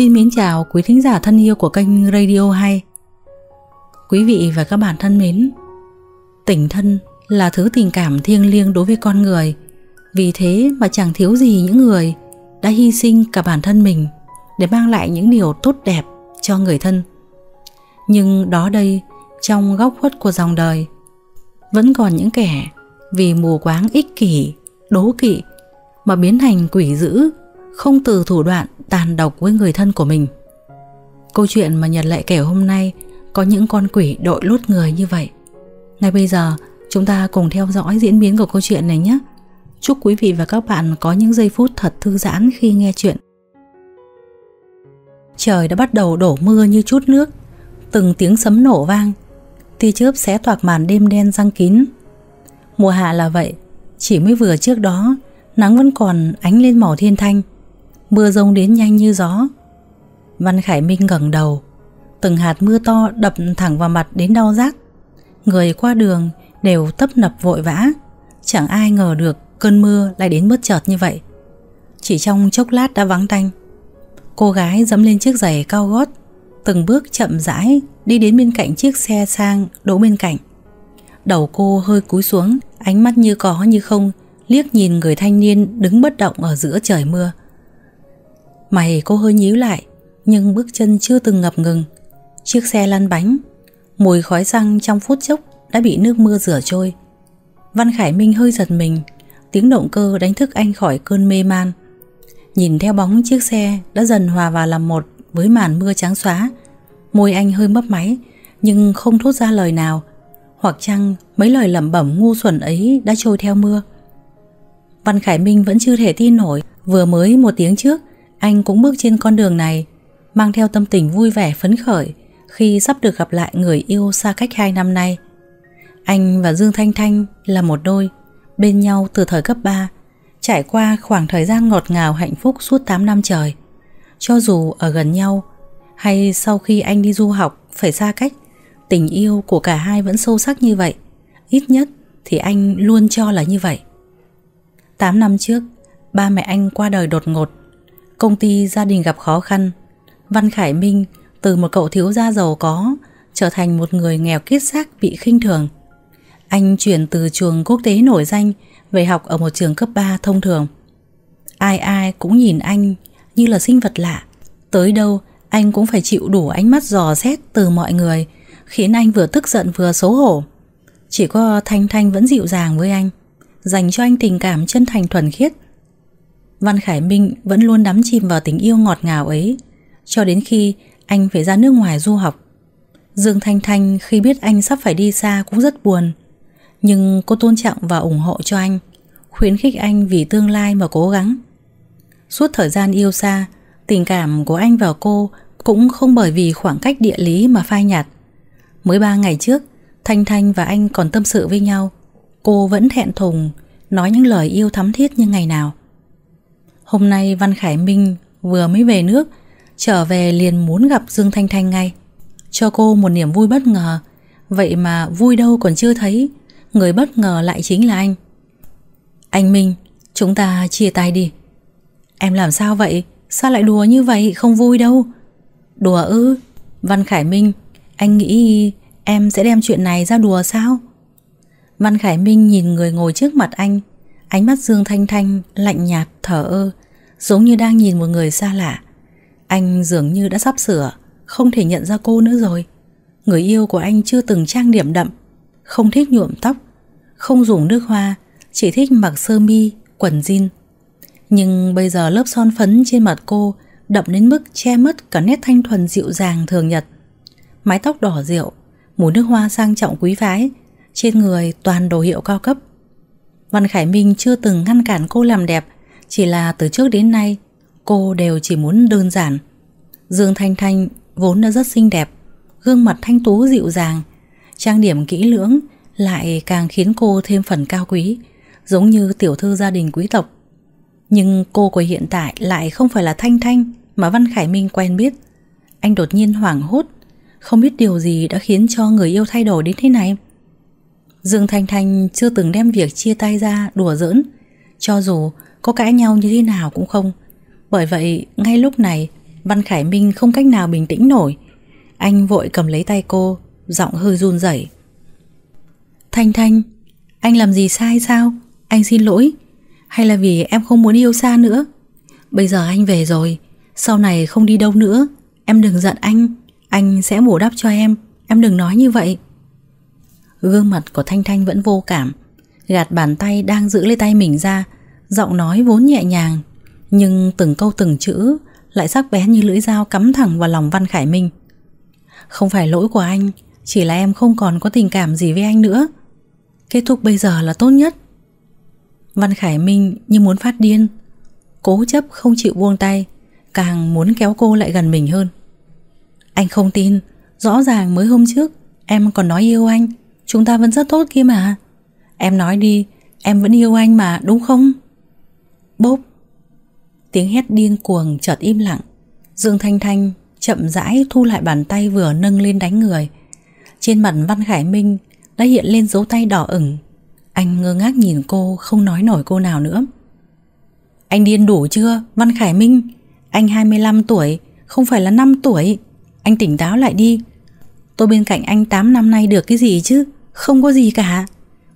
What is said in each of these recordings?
Xin mến chào quý thính giả thân yêu của kênh Radio Hay Quý vị và các bạn thân mến tình thân là thứ tình cảm thiêng liêng đối với con người Vì thế mà chẳng thiếu gì những người đã hy sinh cả bản thân mình Để mang lại những điều tốt đẹp cho người thân Nhưng đó đây trong góc khuất của dòng đời Vẫn còn những kẻ vì mù quáng ích kỷ, đố kỵ Mà biến thành quỷ dữ không từ thủ đoạn tàn độc với người thân của mình. Câu chuyện mà Nhật Lệ kể hôm nay có những con quỷ đội lốt người như vậy. Ngay bây giờ, chúng ta cùng theo dõi diễn biến của câu chuyện này nhé. Chúc quý vị và các bạn có những giây phút thật thư giãn khi nghe chuyện. Trời đã bắt đầu đổ mưa như chút nước, từng tiếng sấm nổ vang, tia chớp xé toạc màn đêm đen răng kín. Mùa hạ là vậy, chỉ mới vừa trước đó, nắng vẫn còn ánh lên màu thiên thanh, Mưa rông đến nhanh như gió Văn Khải Minh ngẩng đầu Từng hạt mưa to đập thẳng vào mặt đến đau rát Người qua đường đều tấp nập vội vã Chẳng ai ngờ được cơn mưa lại đến bất chợt như vậy Chỉ trong chốc lát đã vắng tanh Cô gái dẫm lên chiếc giày cao gót Từng bước chậm rãi Đi đến bên cạnh chiếc xe sang đỗ bên cạnh Đầu cô hơi cúi xuống Ánh mắt như có như không Liếc nhìn người thanh niên đứng bất động ở giữa trời mưa Mày cô hơi nhíu lại Nhưng bước chân chưa từng ngập ngừng Chiếc xe lăn bánh Mùi khói xăng trong phút chốc Đã bị nước mưa rửa trôi Văn Khải Minh hơi giật mình Tiếng động cơ đánh thức anh khỏi cơn mê man Nhìn theo bóng chiếc xe Đã dần hòa vào làm một Với màn mưa trắng xóa Môi anh hơi mấp máy Nhưng không thốt ra lời nào Hoặc chăng mấy lời lẩm bẩm ngu xuẩn ấy Đã trôi theo mưa Văn Khải Minh vẫn chưa thể tin nổi Vừa mới một tiếng trước anh cũng bước trên con đường này, mang theo tâm tình vui vẻ phấn khởi khi sắp được gặp lại người yêu xa cách hai năm nay. Anh và Dương Thanh Thanh là một đôi, bên nhau từ thời cấp 3, trải qua khoảng thời gian ngọt ngào hạnh phúc suốt 8 năm trời. Cho dù ở gần nhau, hay sau khi anh đi du học phải xa cách, tình yêu của cả hai vẫn sâu sắc như vậy. Ít nhất thì anh luôn cho là như vậy. 8 năm trước, ba mẹ anh qua đời đột ngột Công ty gia đình gặp khó khăn Văn Khải Minh từ một cậu thiếu gia giàu có trở thành một người nghèo kiết xác bị khinh thường. Anh chuyển từ trường quốc tế nổi danh về học ở một trường cấp 3 thông thường. Ai ai cũng nhìn anh như là sinh vật lạ. Tới đâu anh cũng phải chịu đủ ánh mắt dò xét từ mọi người khiến anh vừa tức giận vừa xấu hổ. Chỉ có Thanh Thanh vẫn dịu dàng với anh dành cho anh tình cảm chân thành thuần khiết Văn Khải Minh vẫn luôn đắm chìm vào tình yêu ngọt ngào ấy Cho đến khi anh phải ra nước ngoài du học Dương Thanh Thanh khi biết anh sắp phải đi xa cũng rất buồn Nhưng cô tôn trọng và ủng hộ cho anh Khuyến khích anh vì tương lai mà cố gắng Suốt thời gian yêu xa Tình cảm của anh và cô cũng không bởi vì khoảng cách địa lý mà phai nhạt Mới ba ngày trước Thanh Thanh và anh còn tâm sự với nhau Cô vẫn thẹn thùng Nói những lời yêu thắm thiết như ngày nào Hôm nay Văn Khải Minh vừa mới về nước Trở về liền muốn gặp Dương Thanh Thanh ngay Cho cô một niềm vui bất ngờ Vậy mà vui đâu còn chưa thấy Người bất ngờ lại chính là anh Anh Minh Chúng ta chia tay đi Em làm sao vậy Sao lại đùa như vậy không vui đâu Đùa ư Văn Khải Minh Anh nghĩ em sẽ đem chuyện này ra đùa sao Văn Khải Minh nhìn người ngồi trước mặt anh Ánh mắt Dương Thanh Thanh lạnh nhạt thở ơ Giống như đang nhìn một người xa lạ Anh dường như đã sắp sửa Không thể nhận ra cô nữa rồi Người yêu của anh chưa từng trang điểm đậm Không thích nhuộm tóc Không dùng nước hoa Chỉ thích mặc sơ mi, quần jean Nhưng bây giờ lớp son phấn trên mặt cô Đậm đến mức che mất cả nét thanh thuần dịu dàng thường nhật Mái tóc đỏ rượu Mùi nước hoa sang trọng quý phái Trên người toàn đồ hiệu cao cấp Văn Khải Minh chưa từng ngăn cản cô làm đẹp chỉ là từ trước đến nay Cô đều chỉ muốn đơn giản Dương Thanh Thanh vốn đã rất xinh đẹp Gương mặt thanh tú dịu dàng Trang điểm kỹ lưỡng Lại càng khiến cô thêm phần cao quý Giống như tiểu thư gia đình quý tộc Nhưng cô của hiện tại Lại không phải là Thanh Thanh Mà Văn Khải Minh quen biết Anh đột nhiên hoảng hốt Không biết điều gì đã khiến cho người yêu thay đổi đến thế này Dương Thanh Thanh chưa từng đem việc chia tay ra đùa giỡn Cho dù có cãi nhau như thế nào cũng không. Bởi vậy, ngay lúc này, Văn Khải Minh không cách nào bình tĩnh nổi. Anh vội cầm lấy tay cô, giọng hơi run rẩy. Thanh Thanh, anh làm gì sai sao? Anh xin lỗi. Hay là vì em không muốn yêu xa nữa? Bây giờ anh về rồi, sau này không đi đâu nữa. Em đừng giận anh, anh sẽ bù đắp cho em. Em đừng nói như vậy. Gương mặt của Thanh Thanh vẫn vô cảm, gạt bàn tay đang giữ lấy tay mình ra, Giọng nói vốn nhẹ nhàng Nhưng từng câu từng chữ Lại sắc bén như lưỡi dao cắm thẳng vào lòng Văn Khải Minh Không phải lỗi của anh Chỉ là em không còn có tình cảm gì với anh nữa Kết thúc bây giờ là tốt nhất Văn Khải Minh như muốn phát điên Cố chấp không chịu buông tay Càng muốn kéo cô lại gần mình hơn Anh không tin Rõ ràng mới hôm trước Em còn nói yêu anh Chúng ta vẫn rất tốt kia mà Em nói đi Em vẫn yêu anh mà đúng không? Bốp Tiếng hét điên cuồng chợt im lặng Dương Thanh Thanh chậm rãi thu lại bàn tay vừa nâng lên đánh người Trên mặt Văn Khải Minh đã hiện lên dấu tay đỏ ửng Anh ngơ ngác nhìn cô không nói nổi cô nào nữa Anh điên đủ chưa Văn Khải Minh Anh 25 tuổi Không phải là 5 tuổi Anh tỉnh táo lại đi Tôi bên cạnh anh 8 năm nay được cái gì chứ Không có gì cả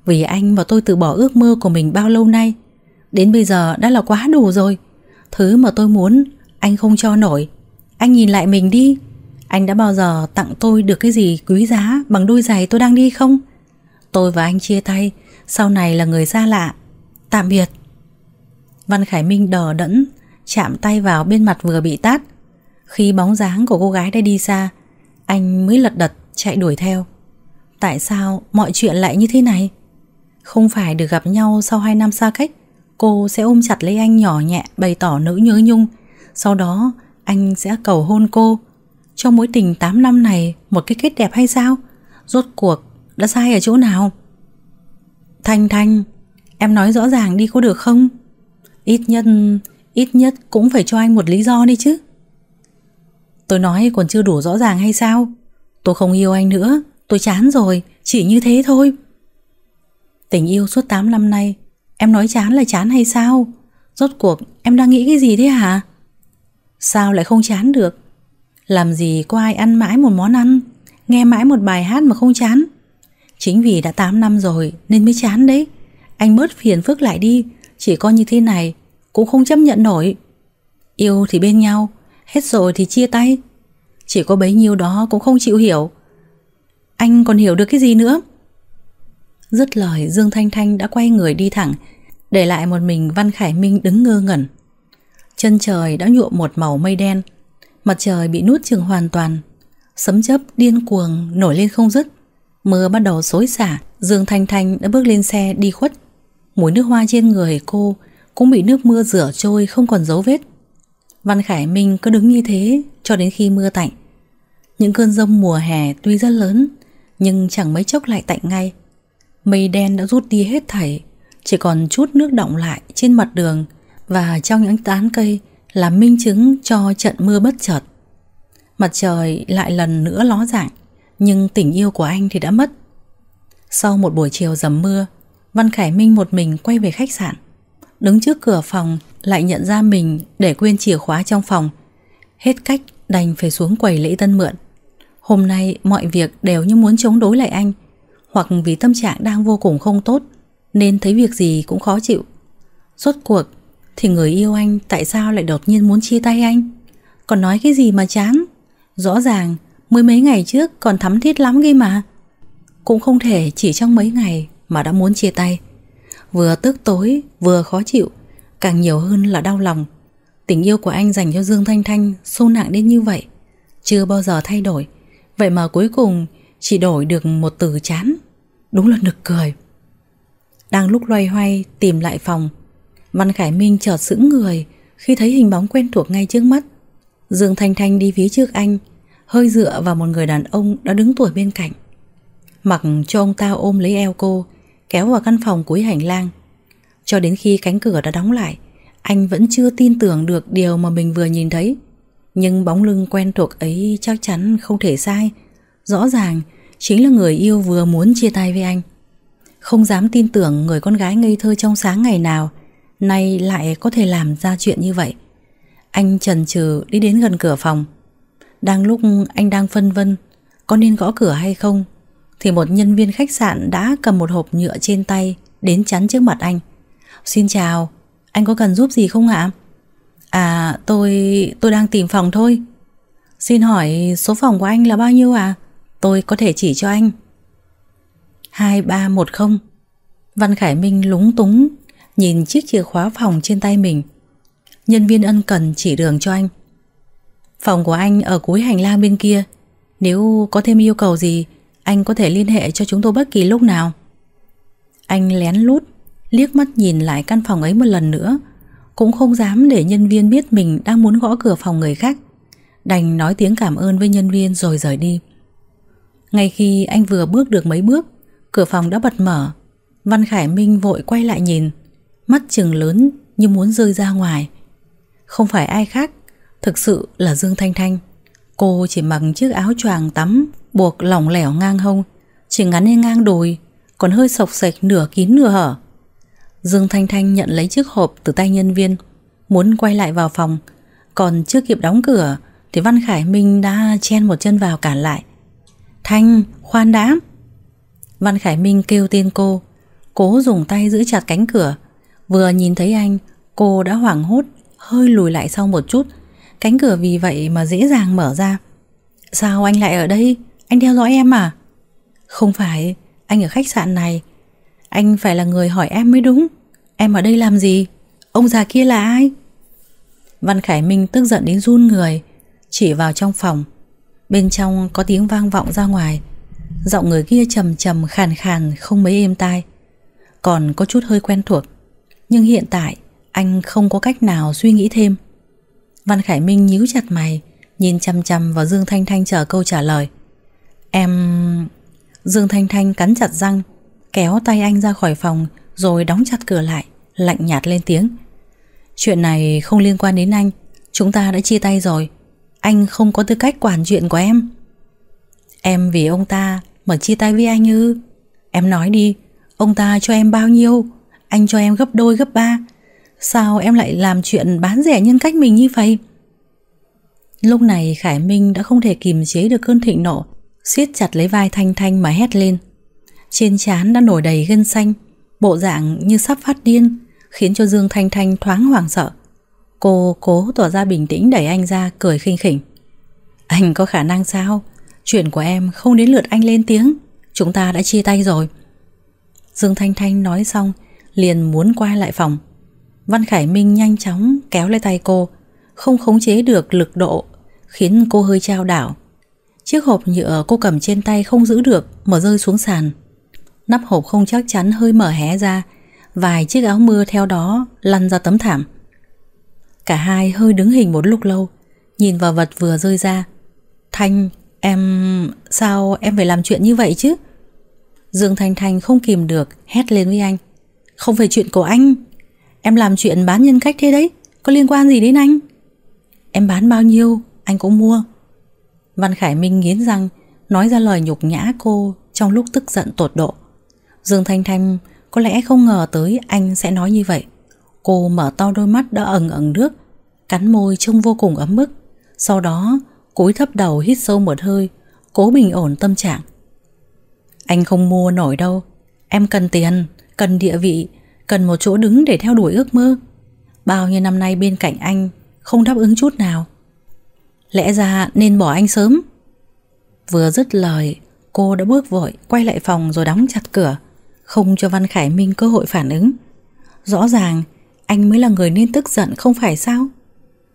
Vì anh mà tôi từ bỏ ước mơ của mình bao lâu nay Đến bây giờ đã là quá đủ rồi Thứ mà tôi muốn Anh không cho nổi Anh nhìn lại mình đi Anh đã bao giờ tặng tôi được cái gì quý giá Bằng đôi giày tôi đang đi không Tôi và anh chia tay Sau này là người xa lạ Tạm biệt Văn Khải Minh đờ đẫn Chạm tay vào bên mặt vừa bị tát Khi bóng dáng của cô gái đã đi xa Anh mới lật đật chạy đuổi theo Tại sao mọi chuyện lại như thế này Không phải được gặp nhau sau 2 năm xa cách Cô sẽ ôm chặt lấy anh nhỏ nhẹ bày tỏ nỗi nhớ nhung. Sau đó, anh sẽ cầu hôn cô. Trong mối tình 8 năm này, một cái kết đẹp hay sao? Rốt cuộc, đã sai ở chỗ nào? Thanh Thanh, em nói rõ ràng đi có được không? Ít nhất, ít nhất cũng phải cho anh một lý do đi chứ. Tôi nói còn chưa đủ rõ ràng hay sao? Tôi không yêu anh nữa, tôi chán rồi, chỉ như thế thôi. Tình yêu suốt 8 năm nay Em nói chán là chán hay sao? Rốt cuộc em đang nghĩ cái gì thế hả? Sao lại không chán được? Làm gì có ai ăn mãi một món ăn, nghe mãi một bài hát mà không chán? Chính vì đã 8 năm rồi nên mới chán đấy. Anh bớt phiền phức lại đi, chỉ có như thế này cũng không chấp nhận nổi. Yêu thì bên nhau, hết rồi thì chia tay. Chỉ có bấy nhiêu đó cũng không chịu hiểu. Anh còn hiểu được cái gì nữa? Dứt lời Dương Thanh Thanh đã quay người đi thẳng Để lại một mình Văn Khải Minh đứng ngơ ngẩn Chân trời đã nhuộm một màu mây đen Mặt trời bị nút chừng hoàn toàn Sấm chớp điên cuồng nổi lên không dứt Mưa bắt đầu xối xả Dương Thanh Thanh đã bước lên xe đi khuất Mùi nước hoa trên người cô Cũng bị nước mưa rửa trôi không còn dấu vết Văn Khải Minh cứ đứng như thế Cho đến khi mưa tạnh Những cơn rông mùa hè tuy rất lớn Nhưng chẳng mấy chốc lại tạnh ngay Mây đen đã rút đi hết thảy Chỉ còn chút nước động lại trên mặt đường Và trong những tán cây Là minh chứng cho trận mưa bất chợt Mặt trời lại lần nữa ló dạng Nhưng tình yêu của anh thì đã mất Sau một buổi chiều dầm mưa Văn Khải Minh một mình quay về khách sạn Đứng trước cửa phòng Lại nhận ra mình để quên chìa khóa trong phòng Hết cách đành phải xuống quầy lễ tân mượn Hôm nay mọi việc đều như muốn chống đối lại anh hoặc vì tâm trạng đang vô cùng không tốt nên thấy việc gì cũng khó chịu. Rốt cuộc thì người yêu anh tại sao lại đột nhiên muốn chia tay anh? Còn nói cái gì mà chán? Rõ ràng mới mấy ngày trước còn thắm thiết lắm ghê mà. Cũng không thể chỉ trong mấy ngày mà đã muốn chia tay. Vừa tức tối, vừa khó chịu, càng nhiều hơn là đau lòng. Tình yêu của anh dành cho Dương Thanh Thanh sâu nặng đến như vậy, chưa bao giờ thay đổi. Vậy mà cuối cùng chỉ đổi được một từ chán Đúng là nực cười Đang lúc loay hoay tìm lại phòng Văn Khải Minh chợt sững người Khi thấy hình bóng quen thuộc ngay trước mắt Dương Thanh Thanh đi phía trước anh Hơi dựa vào một người đàn ông Đã đứng tuổi bên cạnh Mặc cho ông ta ôm lấy eo cô Kéo vào căn phòng cuối hành lang Cho đến khi cánh cửa đã đóng lại Anh vẫn chưa tin tưởng được điều mà mình vừa nhìn thấy Nhưng bóng lưng quen thuộc ấy chắc chắn không thể sai Rõ ràng chính là người yêu vừa muốn chia tay với anh. Không dám tin tưởng người con gái ngây thơ trong sáng ngày nào, nay lại có thể làm ra chuyện như vậy. Anh chần chừ đi đến gần cửa phòng. Đang lúc anh đang phân vân, có nên gõ cửa hay không, thì một nhân viên khách sạn đã cầm một hộp nhựa trên tay đến chắn trước mặt anh. Xin chào, anh có cần giúp gì không ạ? À, tôi... tôi đang tìm phòng thôi. Xin hỏi số phòng của anh là bao nhiêu à? Tôi có thể chỉ cho anh 2310 Văn Khải Minh lúng túng Nhìn chiếc chìa khóa phòng trên tay mình Nhân viên ân cần chỉ đường cho anh Phòng của anh ở cuối hành lang bên kia Nếu có thêm yêu cầu gì Anh có thể liên hệ cho chúng tôi bất kỳ lúc nào Anh lén lút Liếc mắt nhìn lại căn phòng ấy một lần nữa Cũng không dám để nhân viên biết mình đang muốn gõ cửa phòng người khác Đành nói tiếng cảm ơn với nhân viên rồi rời đi ngay khi anh vừa bước được mấy bước, cửa phòng đã bật mở. Văn Khải Minh vội quay lại nhìn, mắt chừng lớn như muốn rơi ra ngoài. Không phải ai khác, thực sự là Dương Thanh Thanh. Cô chỉ mặc chiếc áo choàng tắm buộc lỏng lẻo ngang hông, chỉ ngắn lên ngang đùi, còn hơi sọc sạch nửa kín nửa hở. Dương Thanh Thanh nhận lấy chiếc hộp từ tay nhân viên, muốn quay lại vào phòng, còn chưa kịp đóng cửa thì Văn Khải Minh đã chen một chân vào cản lại. Thanh, khoan đã Văn Khải Minh kêu tên cô Cố dùng tay giữ chặt cánh cửa Vừa nhìn thấy anh Cô đã hoảng hốt Hơi lùi lại sau một chút Cánh cửa vì vậy mà dễ dàng mở ra Sao anh lại ở đây Anh theo dõi em à Không phải Anh ở khách sạn này Anh phải là người hỏi em mới đúng Em ở đây làm gì Ông già kia là ai Văn Khải Minh tức giận đến run người Chỉ vào trong phòng Bên trong có tiếng vang vọng ra ngoài Giọng người kia trầm trầm khàn khàn Không mấy êm tai Còn có chút hơi quen thuộc Nhưng hiện tại anh không có cách nào suy nghĩ thêm Văn Khải Minh nhíu chặt mày Nhìn chăm chăm vào Dương Thanh Thanh chờ câu trả lời Em... Dương Thanh Thanh cắn chặt răng Kéo tay anh ra khỏi phòng Rồi đóng chặt cửa lại Lạnh nhạt lên tiếng Chuyện này không liên quan đến anh Chúng ta đã chia tay rồi anh không có tư cách quản chuyện của em Em vì ông ta mà chia tay với anh ư Em nói đi Ông ta cho em bao nhiêu Anh cho em gấp đôi gấp ba Sao em lại làm chuyện bán rẻ nhân cách mình như vậy Lúc này Khải Minh đã không thể kìm chế được cơn thịnh nộ siết chặt lấy vai Thanh Thanh mà hét lên Trên trán đã nổi đầy gân xanh Bộ dạng như sắp phát điên Khiến cho Dương Thanh Thanh thoáng hoảng sợ Cô cố tỏ ra bình tĩnh đẩy anh ra cười khinh khỉnh Anh có khả năng sao Chuyện của em không đến lượt anh lên tiếng Chúng ta đã chia tay rồi Dương Thanh Thanh nói xong Liền muốn quay lại phòng Văn Khải Minh nhanh chóng kéo lấy tay cô Không khống chế được lực độ Khiến cô hơi trao đảo Chiếc hộp nhựa cô cầm trên tay không giữ được mở rơi xuống sàn Nắp hộp không chắc chắn hơi mở hé ra Vài chiếc áo mưa theo đó lăn ra tấm thảm Cả hai hơi đứng hình một lúc lâu Nhìn vào vật vừa rơi ra Thanh, em... Sao em phải làm chuyện như vậy chứ? Dương Thanh Thanh không kìm được Hét lên với anh Không phải chuyện của anh Em làm chuyện bán nhân cách thế đấy Có liên quan gì đến anh? Em bán bao nhiêu, anh cũng mua Văn Khải Minh nghiến răng Nói ra lời nhục nhã cô Trong lúc tức giận tột độ Dương Thanh Thanh có lẽ không ngờ tới anh sẽ nói như vậy Cô mở to đôi mắt đã ẩn ẩn nước Cắn môi trông vô cùng ấm bức. Sau đó cúi thấp đầu hít sâu một hơi Cố bình ổn tâm trạng Anh không mua nổi đâu Em cần tiền, cần địa vị Cần một chỗ đứng để theo đuổi ước mơ Bao nhiêu năm nay bên cạnh anh Không đáp ứng chút nào Lẽ ra nên bỏ anh sớm Vừa dứt lời Cô đã bước vội quay lại phòng rồi đóng chặt cửa Không cho Văn Khải Minh cơ hội phản ứng Rõ ràng anh mới là người nên tức giận không phải sao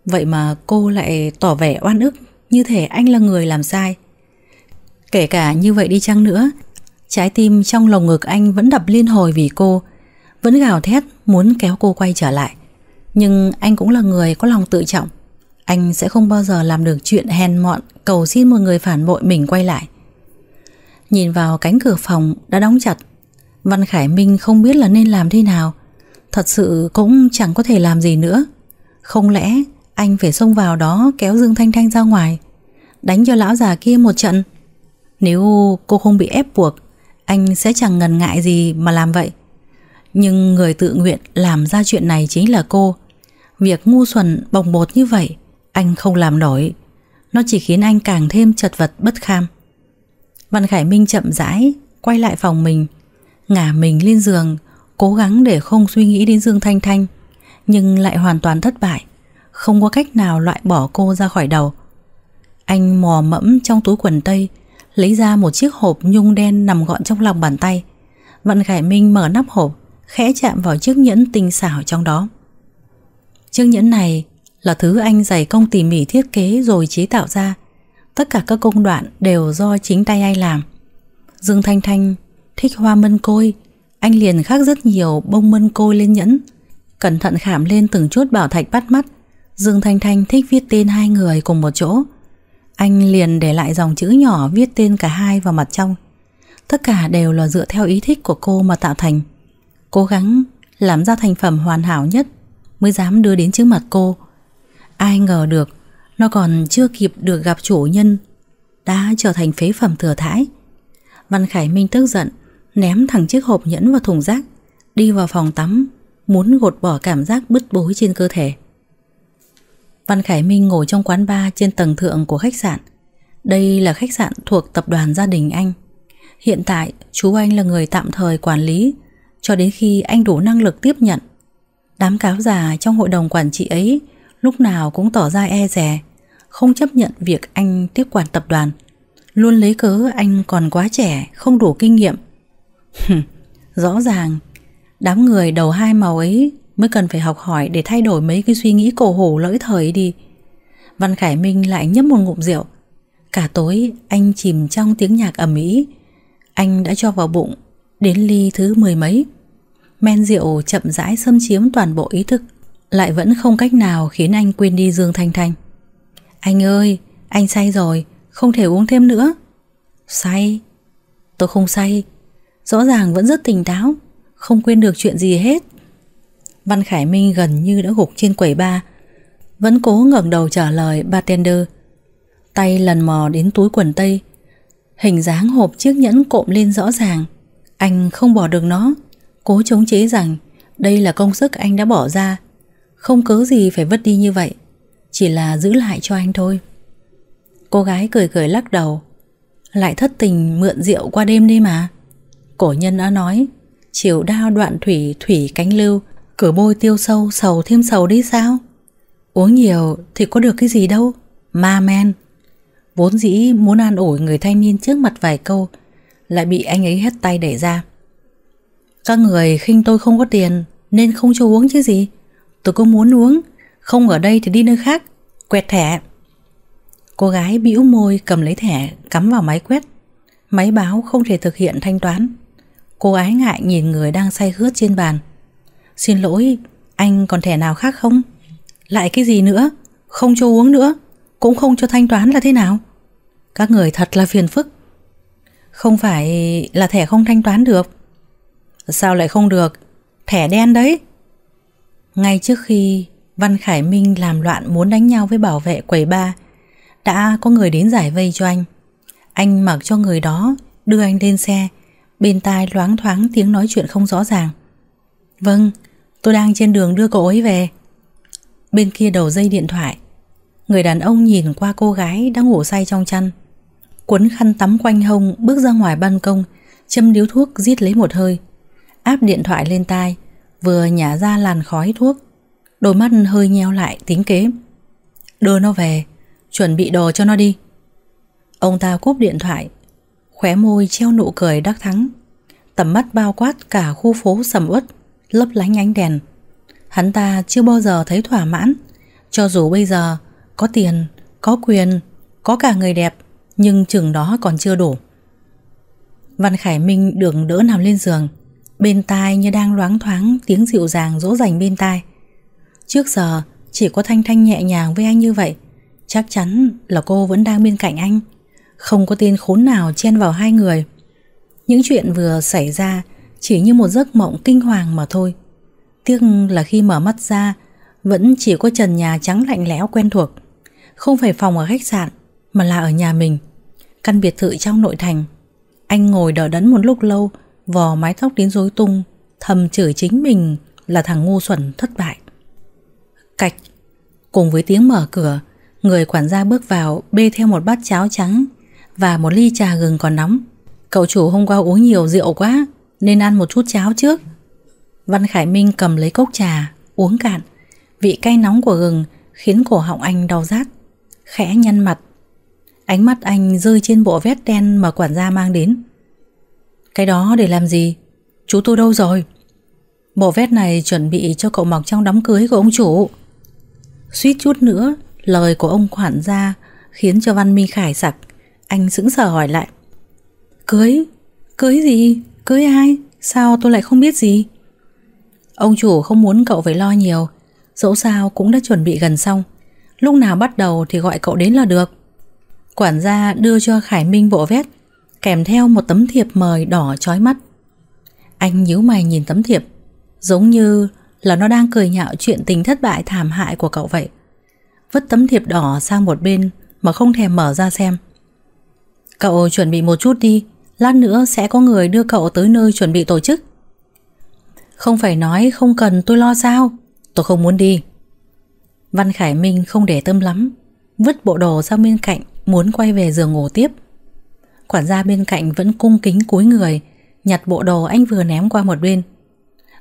Vậy mà cô lại tỏ vẻ oan ức Như thể anh là người làm sai Kể cả như vậy đi chăng nữa Trái tim trong lồng ngực anh vẫn đập liên hồi vì cô Vẫn gào thét muốn kéo cô quay trở lại Nhưng anh cũng là người có lòng tự trọng Anh sẽ không bao giờ làm được chuyện hèn mọn Cầu xin một người phản bội mình quay lại Nhìn vào cánh cửa phòng đã đóng chặt Văn Khải Minh không biết là nên làm thế nào Thật sự cũng chẳng có thể làm gì nữa Không lẽ anh phải xông vào đó kéo Dương Thanh Thanh ra ngoài Đánh cho lão già kia một trận Nếu cô không bị ép buộc Anh sẽ chẳng ngần ngại gì mà làm vậy Nhưng người tự nguyện làm ra chuyện này chính là cô Việc ngu xuẩn bồng bột như vậy Anh không làm nổi Nó chỉ khiến anh càng thêm chật vật bất kham Văn Khải Minh chậm rãi Quay lại phòng mình Ngả mình lên giường Cố gắng để không suy nghĩ đến Dương Thanh Thanh Nhưng lại hoàn toàn thất bại Không có cách nào loại bỏ cô ra khỏi đầu Anh mò mẫm trong túi quần tây Lấy ra một chiếc hộp nhung đen nằm gọn trong lòng bàn tay Vạn Khải Minh mở nắp hộp Khẽ chạm vào chiếc nhẫn tinh xảo trong đó Chiếc nhẫn này là thứ anh dày công tỉ mỉ thiết kế rồi chế tạo ra Tất cả các công đoạn đều do chính tay anh làm Dương Thanh Thanh thích hoa mân côi anh liền khác rất nhiều bông mân côi lên nhẫn Cẩn thận khảm lên từng chút bảo thạch bắt mắt Dương Thanh Thanh thích viết tên hai người cùng một chỗ Anh liền để lại dòng chữ nhỏ viết tên cả hai vào mặt trong Tất cả đều là dựa theo ý thích của cô mà tạo thành Cố gắng làm ra thành phẩm hoàn hảo nhất Mới dám đưa đến trước mặt cô Ai ngờ được Nó còn chưa kịp được gặp chủ nhân Đã trở thành phế phẩm thừa thãi Văn Khải Minh tức giận Ném thẳng chiếc hộp nhẫn vào thùng rác Đi vào phòng tắm Muốn gột bỏ cảm giác bứt bối trên cơ thể Văn Khải Minh ngồi trong quán bar trên tầng thượng của khách sạn Đây là khách sạn thuộc tập đoàn gia đình anh Hiện tại chú anh là người tạm thời quản lý Cho đến khi anh đủ năng lực tiếp nhận Đám cáo già trong hội đồng quản trị ấy Lúc nào cũng tỏ ra e rè Không chấp nhận việc anh tiếp quản tập đoàn Luôn lấy cớ anh còn quá trẻ Không đủ kinh nghiệm Rõ ràng, đám người đầu hai màu ấy mới cần phải học hỏi để thay đổi mấy cái suy nghĩ cổ hủ lỗi thời đi. Văn Khải Minh lại nhấp một ngụm rượu. Cả tối anh chìm trong tiếng nhạc ầm ĩ. Anh đã cho vào bụng đến ly thứ mười mấy. Men rượu chậm rãi xâm chiếm toàn bộ ý thức, lại vẫn không cách nào khiến anh quên đi Dương Thanh Thanh. Anh ơi, anh say rồi, không thể uống thêm nữa. Say? Tôi không say, Rõ ràng vẫn rất tỉnh táo Không quên được chuyện gì hết Văn Khải Minh gần như đã gục trên quầy ba Vẫn cố ngẩng đầu trả lời bartender Tay lần mò đến túi quần tây Hình dáng hộp chiếc nhẫn cộm lên rõ ràng Anh không bỏ được nó Cố chống chế rằng Đây là công sức anh đã bỏ ra Không cớ gì phải vứt đi như vậy Chỉ là giữ lại cho anh thôi Cô gái cười cười lắc đầu Lại thất tình mượn rượu qua đêm đi mà Cổ nhân đã nói Chiều đao đoạn thủy thủy cánh lưu Cửa bôi tiêu sâu sầu thêm sầu đi sao Uống nhiều thì có được cái gì đâu Ma men Vốn dĩ muốn an ủi người thanh niên trước mặt vài câu Lại bị anh ấy hết tay đẩy ra Các người khinh tôi không có tiền Nên không cho uống chứ gì Tôi có muốn uống Không ở đây thì đi nơi khác Quẹt thẻ Cô gái bĩu môi cầm lấy thẻ Cắm vào máy quét Máy báo không thể thực hiện thanh toán Cô ái ngại nhìn người đang say hướt trên bàn Xin lỗi Anh còn thẻ nào khác không Lại cái gì nữa Không cho uống nữa Cũng không cho thanh toán là thế nào Các người thật là phiền phức Không phải là thẻ không thanh toán được Sao lại không được Thẻ đen đấy Ngay trước khi Văn Khải Minh làm loạn muốn đánh nhau với bảo vệ quầy ba Đã có người đến giải vây cho anh Anh mặc cho người đó Đưa anh lên xe Bên tai loáng thoáng tiếng nói chuyện không rõ ràng Vâng Tôi đang trên đường đưa cậu ấy về Bên kia đầu dây điện thoại Người đàn ông nhìn qua cô gái Đang ngủ say trong chăn Cuốn khăn tắm quanh hông Bước ra ngoài ban công Châm điếu thuốc giít lấy một hơi Áp điện thoại lên tai Vừa nhả ra làn khói thuốc Đôi mắt hơi nheo lại tính kế Đưa nó về Chuẩn bị đồ cho nó đi Ông ta cúp điện thoại Khóe môi treo nụ cười đắc thắng Tầm mắt bao quát cả khu phố sầm uất Lấp lánh ánh đèn Hắn ta chưa bao giờ thấy thỏa mãn Cho dù bây giờ Có tiền, có quyền Có cả người đẹp Nhưng chừng đó còn chưa đủ Văn Khải Minh đường đỡ nằm lên giường Bên tai như đang loáng thoáng Tiếng dịu dàng dỗ dành bên tai Trước giờ chỉ có Thanh Thanh nhẹ nhàng với anh như vậy Chắc chắn là cô vẫn đang bên cạnh anh không có tên khốn nào chen vào hai người Những chuyện vừa xảy ra Chỉ như một giấc mộng kinh hoàng mà thôi Tiếc là khi mở mắt ra Vẫn chỉ có trần nhà trắng lạnh lẽo quen thuộc Không phải phòng ở khách sạn Mà là ở nhà mình Căn biệt thự trong nội thành Anh ngồi đỡ đẫn một lúc lâu Vò mái tóc đến rối tung Thầm chửi chính mình là thằng ngu xuẩn thất bại Cạch Cùng với tiếng mở cửa Người quản gia bước vào bê theo một bát cháo trắng và một ly trà gừng còn nóng. Cậu chủ hôm qua uống nhiều rượu quá nên ăn một chút cháo trước. Văn Khải Minh cầm lấy cốc trà, uống cạn. Vị cay nóng của gừng khiến cổ họng anh đau rát, khẽ nhăn mặt. Ánh mắt anh rơi trên bộ vest đen mà quản gia mang đến. Cái đó để làm gì? Chú tôi đâu rồi? Bộ vest này chuẩn bị cho cậu mặc trong đám cưới của ông chủ. Suýt chút nữa, lời của ông quản gia khiến cho Văn Minh Khải sặc. Anh sững sờ hỏi lại Cưới? Cưới gì? Cưới ai? Sao tôi lại không biết gì? Ông chủ không muốn cậu phải lo nhiều Dẫu sao cũng đã chuẩn bị gần xong Lúc nào bắt đầu thì gọi cậu đến là được Quản gia đưa cho Khải Minh bộ vét Kèm theo một tấm thiệp mời đỏ trói mắt Anh nhíu mày nhìn tấm thiệp Giống như là nó đang cười nhạo chuyện tình thất bại thảm hại của cậu vậy Vứt tấm thiệp đỏ sang một bên mà không thèm mở ra xem Cậu chuẩn bị một chút đi Lát nữa sẽ có người đưa cậu tới nơi chuẩn bị tổ chức Không phải nói không cần tôi lo sao Tôi không muốn đi Văn Khải Minh không để tâm lắm Vứt bộ đồ sang bên cạnh Muốn quay về giường ngủ tiếp Quản gia bên cạnh vẫn cung kính cúi người Nhặt bộ đồ anh vừa ném qua một bên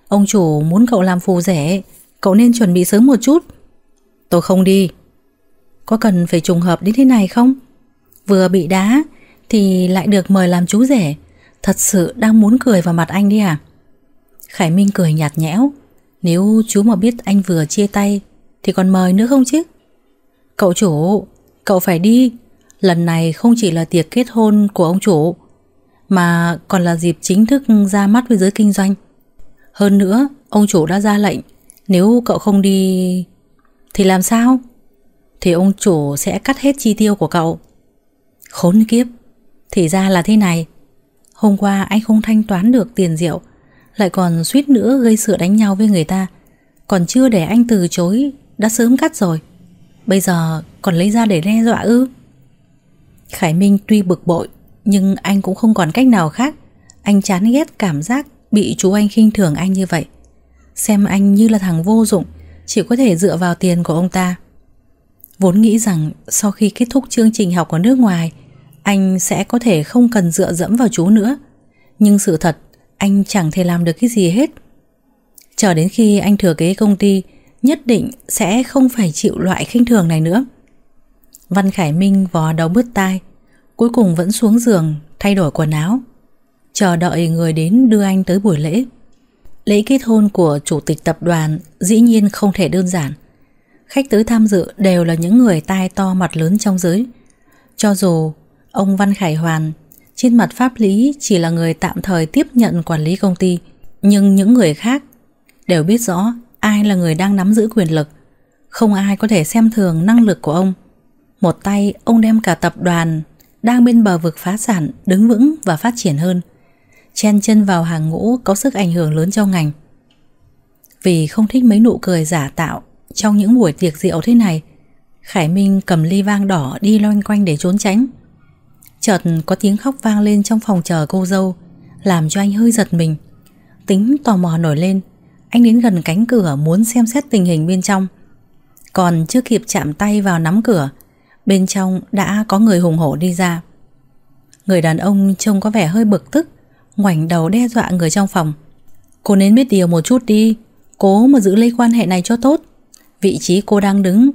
Ông chủ muốn cậu làm phù rể Cậu nên chuẩn bị sớm một chút Tôi không đi Có cần phải trùng hợp đến thế này không Vừa bị đá thì lại được mời làm chú rể. Thật sự đang muốn cười vào mặt anh đi à? Khải Minh cười nhạt nhẽo. Nếu chú mà biết anh vừa chia tay thì còn mời nữa không chứ? Cậu chủ, cậu phải đi. Lần này không chỉ là tiệc kết hôn của ông chủ mà còn là dịp chính thức ra mắt với giới kinh doanh. Hơn nữa, ông chủ đã ra lệnh nếu cậu không đi thì làm sao? Thì ông chủ sẽ cắt hết chi tiêu của cậu. Khốn kiếp, thì ra là thế này Hôm qua anh không thanh toán được tiền rượu Lại còn suýt nữa gây sự đánh nhau với người ta Còn chưa để anh từ chối Đã sớm cắt rồi Bây giờ còn lấy ra để đe dọa ư Khải Minh tuy bực bội Nhưng anh cũng không còn cách nào khác Anh chán ghét cảm giác Bị chú anh khinh thường anh như vậy Xem anh như là thằng vô dụng Chỉ có thể dựa vào tiền của ông ta Vốn nghĩ rằng Sau khi kết thúc chương trình học ở nước ngoài anh sẽ có thể không cần dựa dẫm vào chú nữa. Nhưng sự thật, anh chẳng thể làm được cái gì hết. Chờ đến khi anh thừa kế công ty, nhất định sẽ không phải chịu loại khinh thường này nữa. Văn Khải Minh vò đầu bứt tai, cuối cùng vẫn xuống giường thay đổi quần áo, chờ đợi người đến đưa anh tới buổi lễ. Lễ kết hôn của chủ tịch tập đoàn dĩ nhiên không thể đơn giản. Khách tới tham dự đều là những người tai to mặt lớn trong giới. Cho dù Ông Văn Khải Hoàn trên mặt pháp lý chỉ là người tạm thời tiếp nhận quản lý công ty, nhưng những người khác đều biết rõ ai là người đang nắm giữ quyền lực. Không ai có thể xem thường năng lực của ông. Một tay ông đem cả tập đoàn đang bên bờ vực phá sản đứng vững và phát triển hơn, chen chân vào hàng ngũ có sức ảnh hưởng lớn cho ngành. Vì không thích mấy nụ cười giả tạo trong những buổi tiệc rượu thế này, Khải Minh cầm ly vang đỏ đi loanh quanh để trốn tránh. Chợt có tiếng khóc vang lên trong phòng chờ cô dâu Làm cho anh hơi giật mình Tính tò mò nổi lên Anh đến gần cánh cửa muốn xem xét tình hình bên trong Còn chưa kịp chạm tay vào nắm cửa Bên trong đã có người hùng hổ đi ra Người đàn ông trông có vẻ hơi bực tức Ngoảnh đầu đe dọa người trong phòng Cô nên biết điều một chút đi Cố mà giữ lấy quan hệ này cho tốt Vị trí cô đang đứng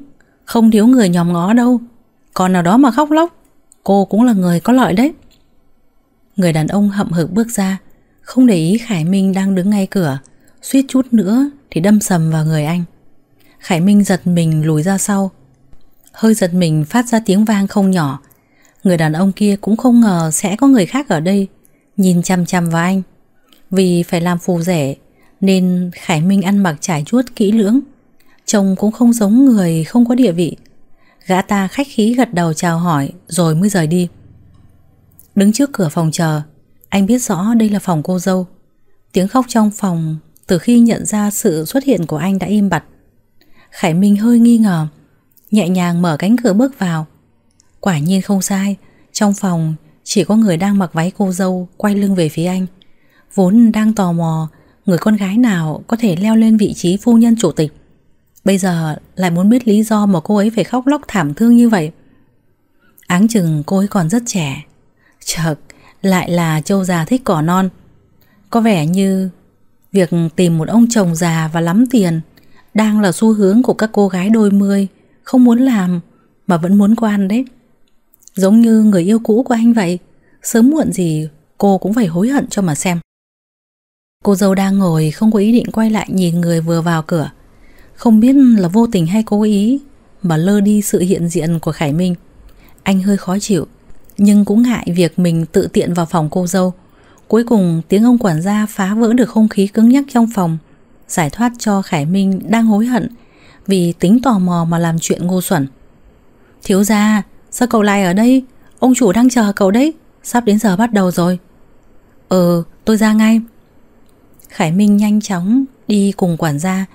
Không thiếu người nhòm ngó đâu Còn nào đó mà khóc lóc Cô cũng là người có lợi đấy Người đàn ông hậm hực bước ra Không để ý Khải Minh đang đứng ngay cửa Suýt chút nữa thì đâm sầm vào người anh Khải Minh giật mình lùi ra sau Hơi giật mình phát ra tiếng vang không nhỏ Người đàn ông kia cũng không ngờ sẽ có người khác ở đây Nhìn chăm chăm vào anh Vì phải làm phù rẻ, Nên Khải Minh ăn mặc trải chuốt kỹ lưỡng Trông cũng không giống người không có địa vị Gã ta khách khí gật đầu chào hỏi Rồi mới rời đi Đứng trước cửa phòng chờ Anh biết rõ đây là phòng cô dâu Tiếng khóc trong phòng Từ khi nhận ra sự xuất hiện của anh đã im bặt Khải Minh hơi nghi ngờ Nhẹ nhàng mở cánh cửa bước vào Quả nhiên không sai Trong phòng chỉ có người đang mặc váy cô dâu Quay lưng về phía anh Vốn đang tò mò Người con gái nào có thể leo lên vị trí phu nhân chủ tịch Bây giờ lại muốn biết lý do mà cô ấy phải khóc lóc thảm thương như vậy Áng chừng cô ấy còn rất trẻ Chợt lại là châu già thích cỏ non Có vẻ như việc tìm một ông chồng già và lắm tiền Đang là xu hướng của các cô gái đôi mươi Không muốn làm mà vẫn muốn quan đấy Giống như người yêu cũ của anh vậy Sớm muộn gì cô cũng phải hối hận cho mà xem Cô dâu đang ngồi không có ý định quay lại nhìn người vừa vào cửa không biết là vô tình hay cố ý mà lơ đi sự hiện diện của Khải Minh Anh hơi khó chịu Nhưng cũng ngại việc mình tự tiện vào phòng cô dâu Cuối cùng tiếng ông quản gia phá vỡ được không khí cứng nhắc trong phòng Giải thoát cho Khải Minh đang hối hận Vì tính tò mò mà làm chuyện ngu xuẩn Thiếu gia Sao cậu lại ở đây Ông chủ đang chờ cậu đấy Sắp đến giờ bắt đầu rồi Ờ tôi ra ngay Khải Minh nhanh chóng đi cùng quản gia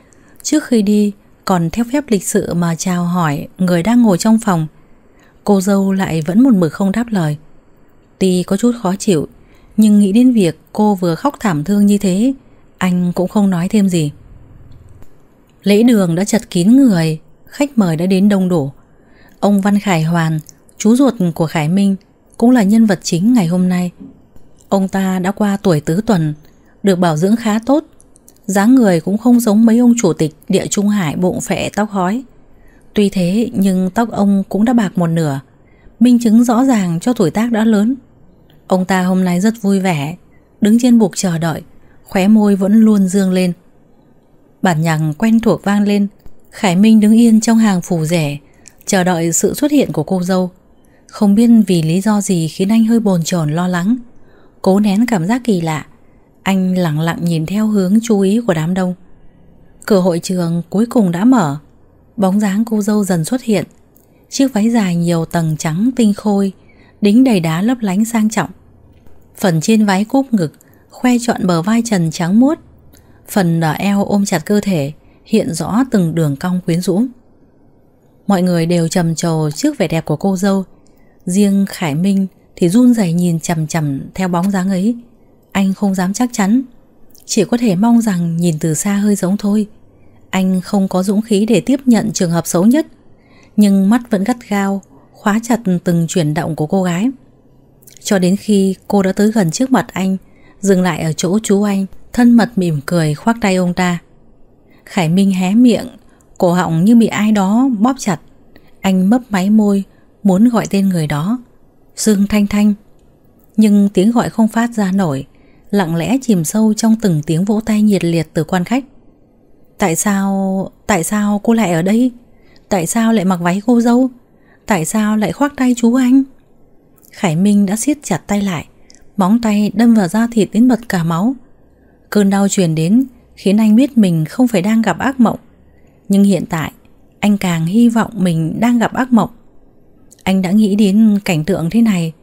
Trước khi đi, còn theo phép lịch sự mà chào hỏi người đang ngồi trong phòng. Cô dâu lại vẫn một mực không đáp lời. Tuy có chút khó chịu, nhưng nghĩ đến việc cô vừa khóc thảm thương như thế, anh cũng không nói thêm gì. Lễ đường đã chật kín người, khách mời đã đến đông đủ. Ông Văn Khải Hoàn, chú ruột của Khải Minh, cũng là nhân vật chính ngày hôm nay. Ông ta đã qua tuổi tứ tuần, được bảo dưỡng khá tốt dáng người cũng không giống mấy ông chủ tịch địa Trung Hải bụng phệ tóc hói. Tuy thế nhưng tóc ông cũng đã bạc một nửa, minh chứng rõ ràng cho tuổi tác đã lớn. Ông ta hôm nay rất vui vẻ, đứng trên bục chờ đợi, khóe môi vẫn luôn dương lên. Bản nhạc quen thuộc vang lên, Khải Minh đứng yên trong hàng phù rẻ, chờ đợi sự xuất hiện của cô dâu. Không biết vì lý do gì khiến anh hơi bồn chồn lo lắng, cố nén cảm giác kỳ lạ, anh lặng lặng nhìn theo hướng chú ý của đám đông. Cửa hội trường cuối cùng đã mở. Bóng dáng cô dâu dần xuất hiện. Chiếc váy dài nhiều tầng trắng tinh khôi, đính đầy đá lấp lánh sang trọng. Phần trên váy cúp ngực, khoe trọn bờ vai trần trắng muốt. Phần ở eo ôm chặt cơ thể, hiện rõ từng đường cong quyến rũ. Mọi người đều trầm trồ trước vẻ đẹp của cô dâu. Riêng Khải Minh thì run rẩy nhìn chầm chầm theo bóng dáng ấy. Anh không dám chắc chắn Chỉ có thể mong rằng nhìn từ xa hơi giống thôi Anh không có dũng khí để tiếp nhận trường hợp xấu nhất Nhưng mắt vẫn gắt gao Khóa chặt từng chuyển động của cô gái Cho đến khi cô đã tới gần trước mặt anh Dừng lại ở chỗ chú anh Thân mật mỉm cười khoác tay ông ta Khải Minh hé miệng Cổ họng như bị ai đó bóp chặt Anh mấp máy môi Muốn gọi tên người đó Dương Thanh Thanh Nhưng tiếng gọi không phát ra nổi lặng lẽ chìm sâu trong từng tiếng vỗ tay nhiệt liệt từ quan khách. Tại sao, tại sao cô lại ở đây? Tại sao lại mặc váy cô dâu? Tại sao lại khoác tay chú anh? Khải Minh đã siết chặt tay lại, móng tay đâm vào da thịt đến bật cả máu. Cơn đau truyền đến khiến anh biết mình không phải đang gặp ác mộng. Nhưng hiện tại, anh càng hy vọng mình đang gặp ác mộng. Anh đã nghĩ đến cảnh tượng thế này.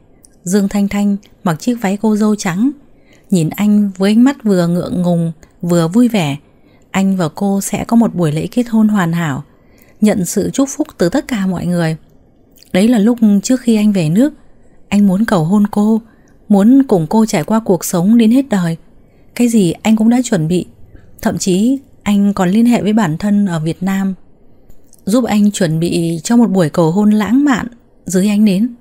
Dương Thanh Thanh mặc chiếc váy cô dâu trắng nhìn anh với ánh mắt vừa ngượng ngùng, vừa vui vẻ. Anh và cô sẽ có một buổi lễ kết hôn hoàn hảo, nhận sự chúc phúc từ tất cả mọi người. Đấy là lúc trước khi anh về nước, anh muốn cầu hôn cô, muốn cùng cô trải qua cuộc sống đến hết đời. Cái gì anh cũng đã chuẩn bị, thậm chí anh còn liên hệ với bản thân ở Việt Nam giúp anh chuẩn bị cho một buổi cầu hôn lãng mạn dưới ánh nến.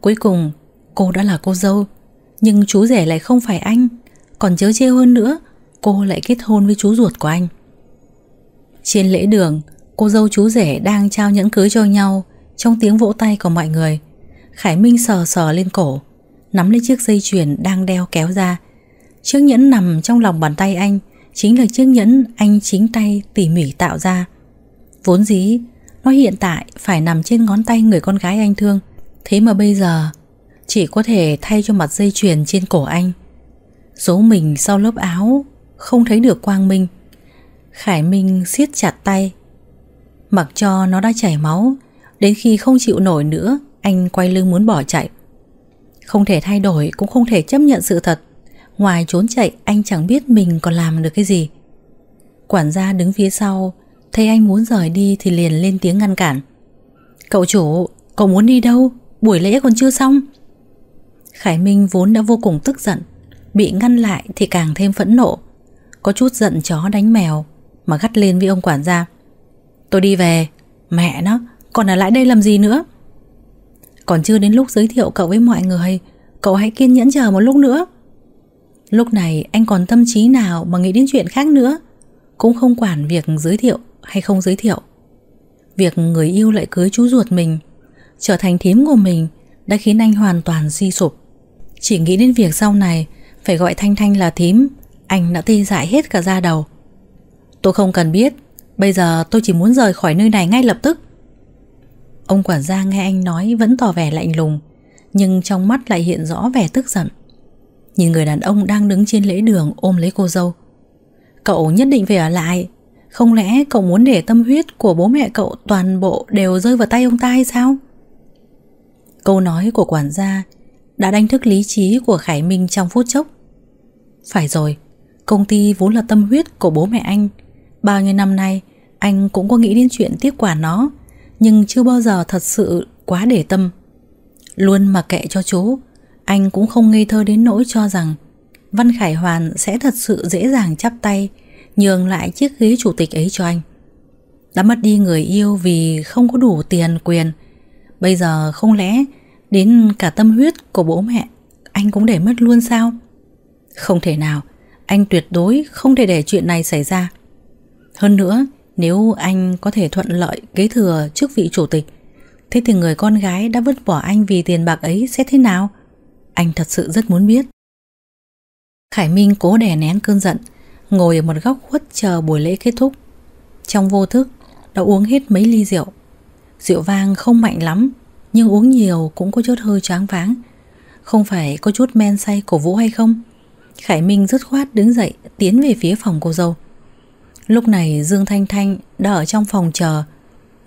Cuối cùng, cô đã là cô dâu nhưng chú rể lại không phải anh Còn chớ chê hơn nữa Cô lại kết hôn với chú ruột của anh Trên lễ đường Cô dâu chú rể đang trao nhẫn cưới cho nhau Trong tiếng vỗ tay của mọi người Khải Minh sờ sờ lên cổ Nắm lấy chiếc dây chuyền đang đeo kéo ra Chiếc nhẫn nằm trong lòng bàn tay anh Chính là chiếc nhẫn anh chính tay tỉ mỉ tạo ra Vốn dĩ Nó hiện tại phải nằm trên ngón tay người con gái anh thương Thế mà bây giờ chỉ có thể thay cho mặt dây chuyền trên cổ anh Giấu mình sau lớp áo Không thấy được quang minh Khải Minh siết chặt tay Mặc cho nó đã chảy máu Đến khi không chịu nổi nữa Anh quay lưng muốn bỏ chạy Không thể thay đổi cũng không thể chấp nhận sự thật Ngoài trốn chạy Anh chẳng biết mình còn làm được cái gì Quản gia đứng phía sau Thấy anh muốn rời đi Thì liền lên tiếng ngăn cản Cậu chủ, cậu muốn đi đâu? Buổi lễ còn chưa xong Khải Minh vốn đã vô cùng tức giận Bị ngăn lại thì càng thêm phẫn nộ Có chút giận chó đánh mèo Mà gắt lên với ông quản gia Tôi đi về Mẹ nó còn ở lại đây làm gì nữa Còn chưa đến lúc giới thiệu cậu với mọi người Cậu hãy kiên nhẫn chờ một lúc nữa Lúc này anh còn tâm trí nào Mà nghĩ đến chuyện khác nữa Cũng không quản việc giới thiệu hay không giới thiệu Việc người yêu lại cưới chú ruột mình Trở thành thím của mình Đã khiến anh hoàn toàn suy sụp chỉ nghĩ đến việc sau này Phải gọi Thanh Thanh là thím Anh đã tê dại hết cả da đầu Tôi không cần biết Bây giờ tôi chỉ muốn rời khỏi nơi này ngay lập tức Ông quản gia nghe anh nói Vẫn tỏ vẻ lạnh lùng Nhưng trong mắt lại hiện rõ vẻ tức giận Nhìn người đàn ông đang đứng trên lễ đường Ôm lấy cô dâu Cậu nhất định phải ở lại Không lẽ cậu muốn để tâm huyết của bố mẹ cậu Toàn bộ đều rơi vào tay ông ta hay sao Câu nói của quản gia đã đánh thức lý trí của Khải Minh trong phút chốc. Phải rồi, công ty vốn là tâm huyết của bố mẹ anh. Bao nhiêu năm nay, anh cũng có nghĩ đến chuyện tiếp quản nó, nhưng chưa bao giờ thật sự quá để tâm. Luôn mà kệ cho chú, anh cũng không ngây thơ đến nỗi cho rằng Văn Khải Hoàn sẽ thật sự dễ dàng chắp tay nhường lại chiếc ghế chủ tịch ấy cho anh. Đã mất đi người yêu vì không có đủ tiền quyền. Bây giờ không lẽ Đến cả tâm huyết của bố mẹ Anh cũng để mất luôn sao Không thể nào Anh tuyệt đối không thể để chuyện này xảy ra Hơn nữa Nếu anh có thể thuận lợi kế thừa chức vị chủ tịch Thế thì người con gái đã vứt bỏ anh vì tiền bạc ấy sẽ thế nào Anh thật sự rất muốn biết Khải Minh cố đè nén cơn giận Ngồi ở một góc khuất chờ buổi lễ kết thúc Trong vô thức Đã uống hết mấy ly rượu Rượu vang không mạnh lắm nhưng uống nhiều cũng có chút hơi tráng váng. Không phải có chút men say cổ vũ hay không? Khải Minh dứt khoát đứng dậy tiến về phía phòng cô dâu. Lúc này Dương Thanh Thanh đã ở trong phòng chờ,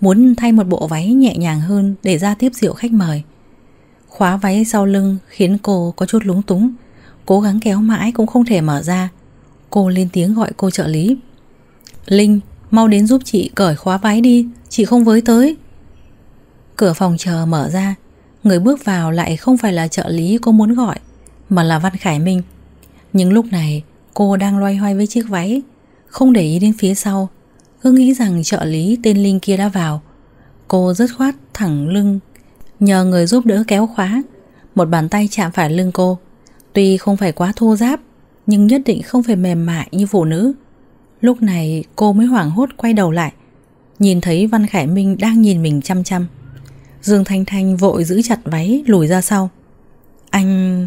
muốn thay một bộ váy nhẹ nhàng hơn để ra tiếp rượu khách mời. Khóa váy sau lưng khiến cô có chút lúng túng, cố gắng kéo mãi cũng không thể mở ra. Cô lên tiếng gọi cô trợ lý. Linh, mau đến giúp chị cởi khóa váy đi, chị không với tới. Cửa phòng chờ mở ra Người bước vào lại không phải là trợ lý cô muốn gọi Mà là Văn Khải Minh những lúc này cô đang loay hoay với chiếc váy Không để ý đến phía sau Cứ nghĩ rằng trợ lý tên Linh kia đã vào Cô dứt khoát thẳng lưng Nhờ người giúp đỡ kéo khóa Một bàn tay chạm phải lưng cô Tuy không phải quá thô giáp Nhưng nhất định không phải mềm mại như phụ nữ Lúc này cô mới hoảng hốt quay đầu lại Nhìn thấy Văn Khải Minh đang nhìn mình chăm chăm Dương Thanh Thanh vội giữ chặt váy lùi ra sau Anh...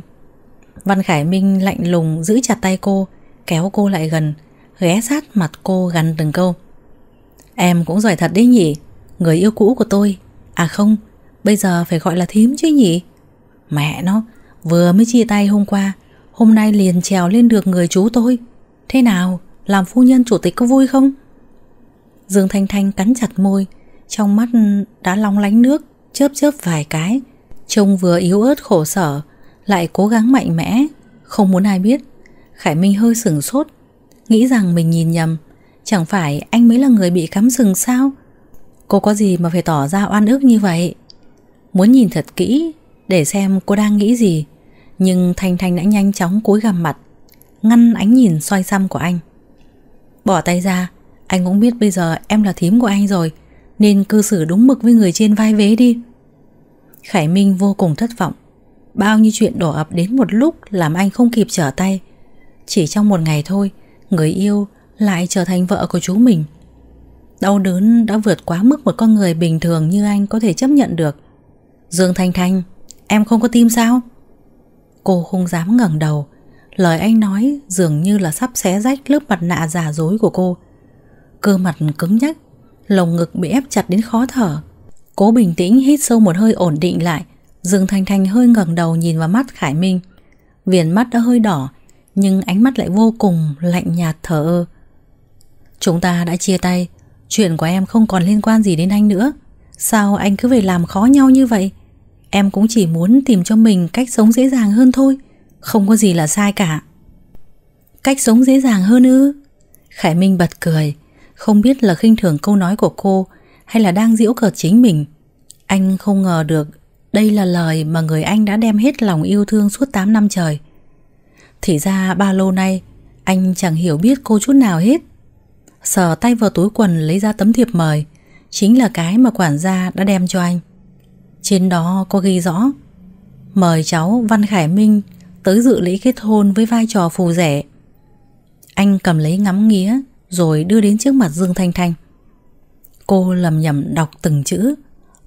Văn Khải Minh lạnh lùng giữ chặt tay cô Kéo cô lại gần Ghé sát mặt cô gắn từng câu Em cũng giỏi thật đấy nhỉ Người yêu cũ của tôi À không, bây giờ phải gọi là thím chứ nhỉ Mẹ nó Vừa mới chia tay hôm qua Hôm nay liền trèo lên được người chú tôi Thế nào, làm phu nhân chủ tịch có vui không? Dương Thanh Thanh cắn chặt môi Trong mắt đã long lánh nước chớp chớp vài cái, trông vừa yếu ớt khổ sở, lại cố gắng mạnh mẽ, không muốn ai biết. Khải Minh hơi sửng sốt, nghĩ rằng mình nhìn nhầm, chẳng phải anh mới là người bị cắm sừng sao? Cô có gì mà phải tỏ ra oan ức như vậy? Muốn nhìn thật kỹ để xem cô đang nghĩ gì, nhưng Thanh Thanh đã nhanh chóng cúi gằm mặt, ngăn ánh nhìn xoay xăm của anh. Bỏ tay ra, anh cũng biết bây giờ em là thím của anh rồi, nên cư xử đúng mực với người trên vai vế đi. Khải Minh vô cùng thất vọng Bao nhiêu chuyện đổ ập đến một lúc Làm anh không kịp trở tay Chỉ trong một ngày thôi Người yêu lại trở thành vợ của chú mình Đau đớn đã vượt quá mức Một con người bình thường như anh Có thể chấp nhận được Dương Thanh Thanh Em không có tim sao Cô không dám ngẩng đầu Lời anh nói dường như là sắp xé rách Lớp mặt nạ giả dối của cô Cơ mặt cứng nhắc Lồng ngực bị ép chặt đến khó thở Cố bình tĩnh hít sâu một hơi ổn định lại Dương Thanh Thanh hơi ngẩng đầu nhìn vào mắt Khải Minh Viền mắt đã hơi đỏ Nhưng ánh mắt lại vô cùng lạnh nhạt thở ơ Chúng ta đã chia tay Chuyện của em không còn liên quan gì đến anh nữa Sao anh cứ về làm khó nhau như vậy Em cũng chỉ muốn tìm cho mình cách sống dễ dàng hơn thôi Không có gì là sai cả Cách sống dễ dàng hơn ư Khải Minh bật cười Không biết là khinh thường câu nói của cô hay là đang giễu cợt chính mình. Anh không ngờ được đây là lời mà người anh đã đem hết lòng yêu thương suốt 8 năm trời. Thì ra ba lô nay anh chẳng hiểu biết cô chút nào hết. Sờ tay vào túi quần lấy ra tấm thiệp mời, chính là cái mà quản gia đã đem cho anh. Trên đó có ghi rõ Mời cháu Văn Khải Minh tới dự lễ kết hôn với vai trò phù rẻ. Anh cầm lấy ngắm nghía rồi đưa đến trước mặt Dương Thanh Thanh. Cô lầm nhầm đọc từng chữ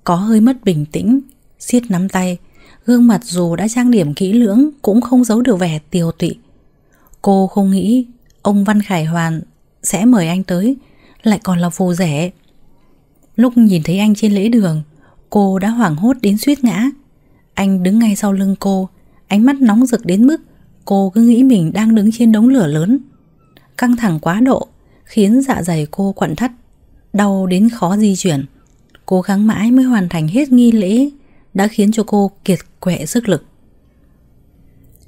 Có hơi mất bình tĩnh siết nắm tay Gương mặt dù đã trang điểm kỹ lưỡng Cũng không giấu được vẻ tiều tụy Cô không nghĩ Ông Văn Khải Hoàn sẽ mời anh tới Lại còn là phù rẻ Lúc nhìn thấy anh trên lễ đường Cô đã hoảng hốt đến suýt ngã Anh đứng ngay sau lưng cô Ánh mắt nóng rực đến mức Cô cứ nghĩ mình đang đứng trên đống lửa lớn Căng thẳng quá độ Khiến dạ dày cô quặn thắt đau đến khó di chuyển. Cố gắng mãi mới hoàn thành hết nghi lễ đã khiến cho cô kiệt quệ sức lực.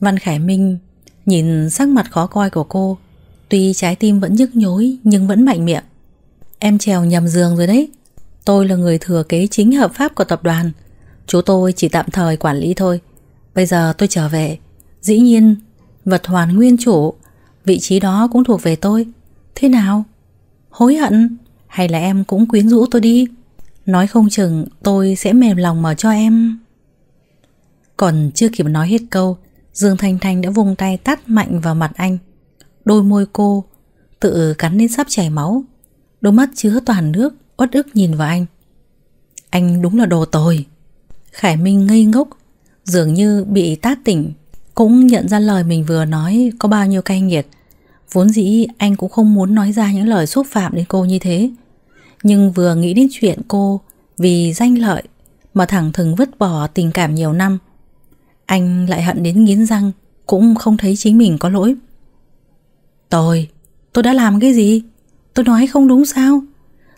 Văn Khải Minh nhìn sắc mặt khó coi của cô, tuy trái tim vẫn nhức nhối nhưng vẫn mạnh miệng. Em trèo nhầm giường rồi đấy. Tôi là người thừa kế chính hợp pháp của tập đoàn. Chú tôi chỉ tạm thời quản lý thôi. Bây giờ tôi trở về. Dĩ nhiên, vật hoàn nguyên chủ, vị trí đó cũng thuộc về tôi. Thế nào? Hối hận? Hay là em cũng quyến rũ tôi đi Nói không chừng tôi sẽ mềm lòng mà cho em Còn chưa kịp nói hết câu Dương Thanh Thanh đã vung tay tát mạnh vào mặt anh Đôi môi cô Tự cắn đến sắp chảy máu Đôi mắt chứa toàn nước uất ức nhìn vào anh Anh đúng là đồ tồi Khải Minh ngây ngốc Dường như bị tát tỉnh Cũng nhận ra lời mình vừa nói Có bao nhiêu cay nghiệt Vốn dĩ anh cũng không muốn nói ra những lời xúc phạm đến cô như thế nhưng vừa nghĩ đến chuyện cô Vì danh lợi Mà thẳng thừng vứt bỏ tình cảm nhiều năm Anh lại hận đến nghiến răng Cũng không thấy chính mình có lỗi Tôi Tôi đã làm cái gì Tôi nói không đúng sao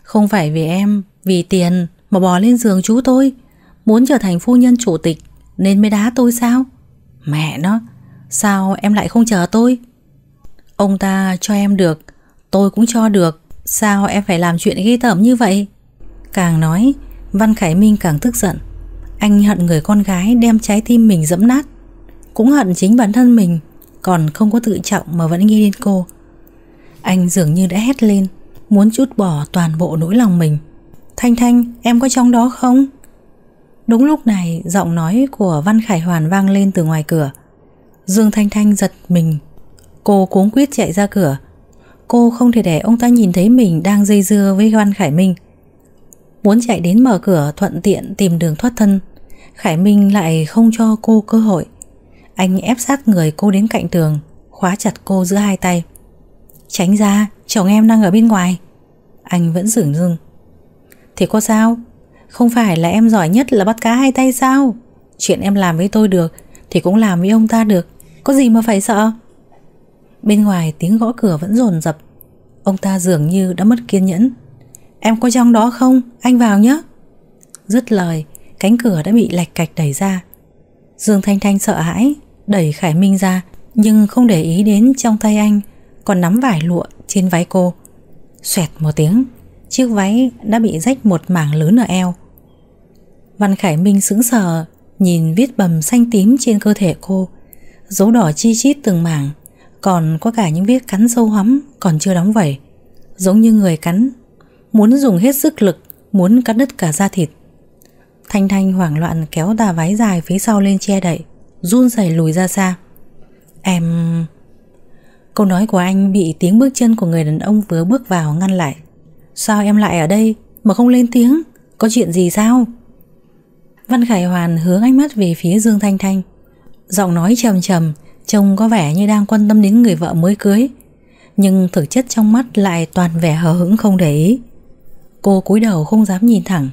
Không phải vì em, vì tiền Mà bò lên giường chú tôi Muốn trở thành phu nhân chủ tịch Nên mới đá tôi sao Mẹ nó Sao em lại không chờ tôi Ông ta cho em được Tôi cũng cho được Sao em phải làm chuyện ghê tởm như vậy Càng nói Văn Khải Minh càng tức giận Anh hận người con gái đem trái tim mình dẫm nát Cũng hận chính bản thân mình Còn không có tự trọng mà vẫn nghi đến cô Anh dường như đã hét lên Muốn chút bỏ toàn bộ nỗi lòng mình Thanh Thanh em có trong đó không Đúng lúc này giọng nói của Văn Khải Hoàn vang lên từ ngoài cửa Dương Thanh Thanh giật mình Cô cuống quyết chạy ra cửa Cô không thể để ông ta nhìn thấy mình đang dây dưa với Văn Khải Minh Muốn chạy đến mở cửa thuận tiện tìm đường thoát thân Khải Minh lại không cho cô cơ hội Anh ép sát người cô đến cạnh tường Khóa chặt cô giữa hai tay Tránh ra, chồng em đang ở bên ngoài Anh vẫn dửng dưng Thì có sao? Không phải là em giỏi nhất là bắt cá hai tay sao? Chuyện em làm với tôi được Thì cũng làm với ông ta được Có gì mà phải sợ? Bên ngoài tiếng gõ cửa vẫn rồn rập Ông ta dường như đã mất kiên nhẫn Em có trong đó không? Anh vào nhé Dứt lời Cánh cửa đã bị lạch cạch đẩy ra Dương Thanh Thanh sợ hãi Đẩy Khải Minh ra Nhưng không để ý đến trong tay anh Còn nắm vải lụa trên váy cô Xoẹt một tiếng Chiếc váy đã bị rách một mảng lớn ở eo Văn Khải Minh sững sờ Nhìn viết bầm xanh tím trên cơ thể cô Dấu đỏ chi chít từng mảng còn có cả những vết cắn sâu hắm Còn chưa đóng vẩy Giống như người cắn Muốn dùng hết sức lực Muốn cắt đứt cả da thịt Thanh Thanh hoảng loạn kéo tà váy dài phía sau lên che đậy Run rẩy lùi ra xa Em... Câu nói của anh bị tiếng bước chân của người đàn ông vừa bước vào ngăn lại Sao em lại ở đây mà không lên tiếng Có chuyện gì sao Văn Khải Hoàn hướng ánh mắt về phía Dương Thanh Thanh Giọng nói trầm trầm Trông có vẻ như đang quan tâm đến người vợ mới cưới Nhưng thực chất trong mắt lại toàn vẻ hờ hững không để ý Cô cúi đầu không dám nhìn thẳng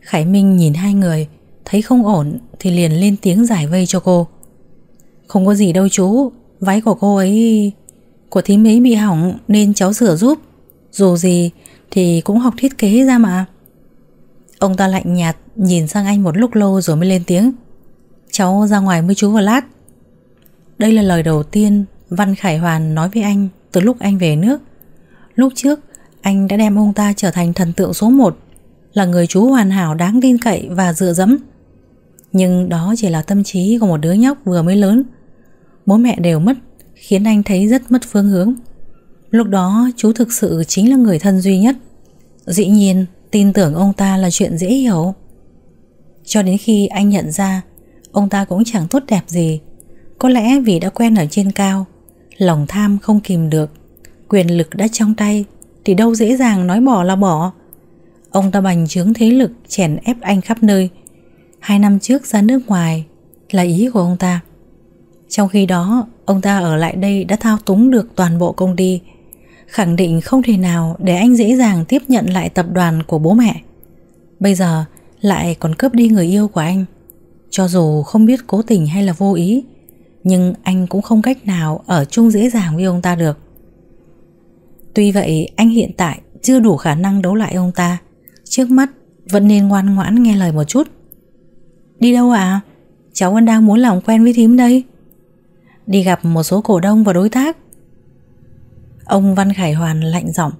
Khải Minh nhìn hai người Thấy không ổn thì liền lên tiếng giải vây cho cô Không có gì đâu chú Váy của cô ấy Của thím ấy bị hỏng nên cháu sửa giúp Dù gì thì cũng học thiết kế ra mà Ông ta lạnh nhạt nhìn sang anh một lúc lâu rồi mới lên tiếng Cháu ra ngoài với chú vào lát đây là lời đầu tiên Văn Khải Hoàn nói với anh từ lúc anh về nước. Lúc trước, anh đã đem ông ta trở thành thần tượng số một, là người chú hoàn hảo đáng tin cậy và dựa dẫm. Nhưng đó chỉ là tâm trí của một đứa nhóc vừa mới lớn. Bố mẹ đều mất, khiến anh thấy rất mất phương hướng. Lúc đó, chú thực sự chính là người thân duy nhất. Dĩ nhiên, tin tưởng ông ta là chuyện dễ hiểu. Cho đến khi anh nhận ra, ông ta cũng chẳng tốt đẹp gì có lẽ vì đã quen ở trên cao, lòng tham không kìm được, quyền lực đã trong tay thì đâu dễ dàng nói bỏ là bỏ. Ông ta bành trướng thế lực chèn ép anh khắp nơi. Hai năm trước ra nước ngoài là ý của ông ta. Trong khi đó, ông ta ở lại đây đã thao túng được toàn bộ công ty, khẳng định không thể nào để anh dễ dàng tiếp nhận lại tập đoàn của bố mẹ. Bây giờ lại còn cướp đi người yêu của anh. Cho dù không biết cố tình hay là vô ý, nhưng anh cũng không cách nào ở chung dễ dàng với ông ta được Tuy vậy anh hiện tại chưa đủ khả năng đấu lại ông ta Trước mắt vẫn nên ngoan ngoãn nghe lời một chút Đi đâu ạ? À? Cháu vẫn đang muốn làm quen với thím đây Đi gặp một số cổ đông và đối tác Ông Văn Khải Hoàn lạnh giọng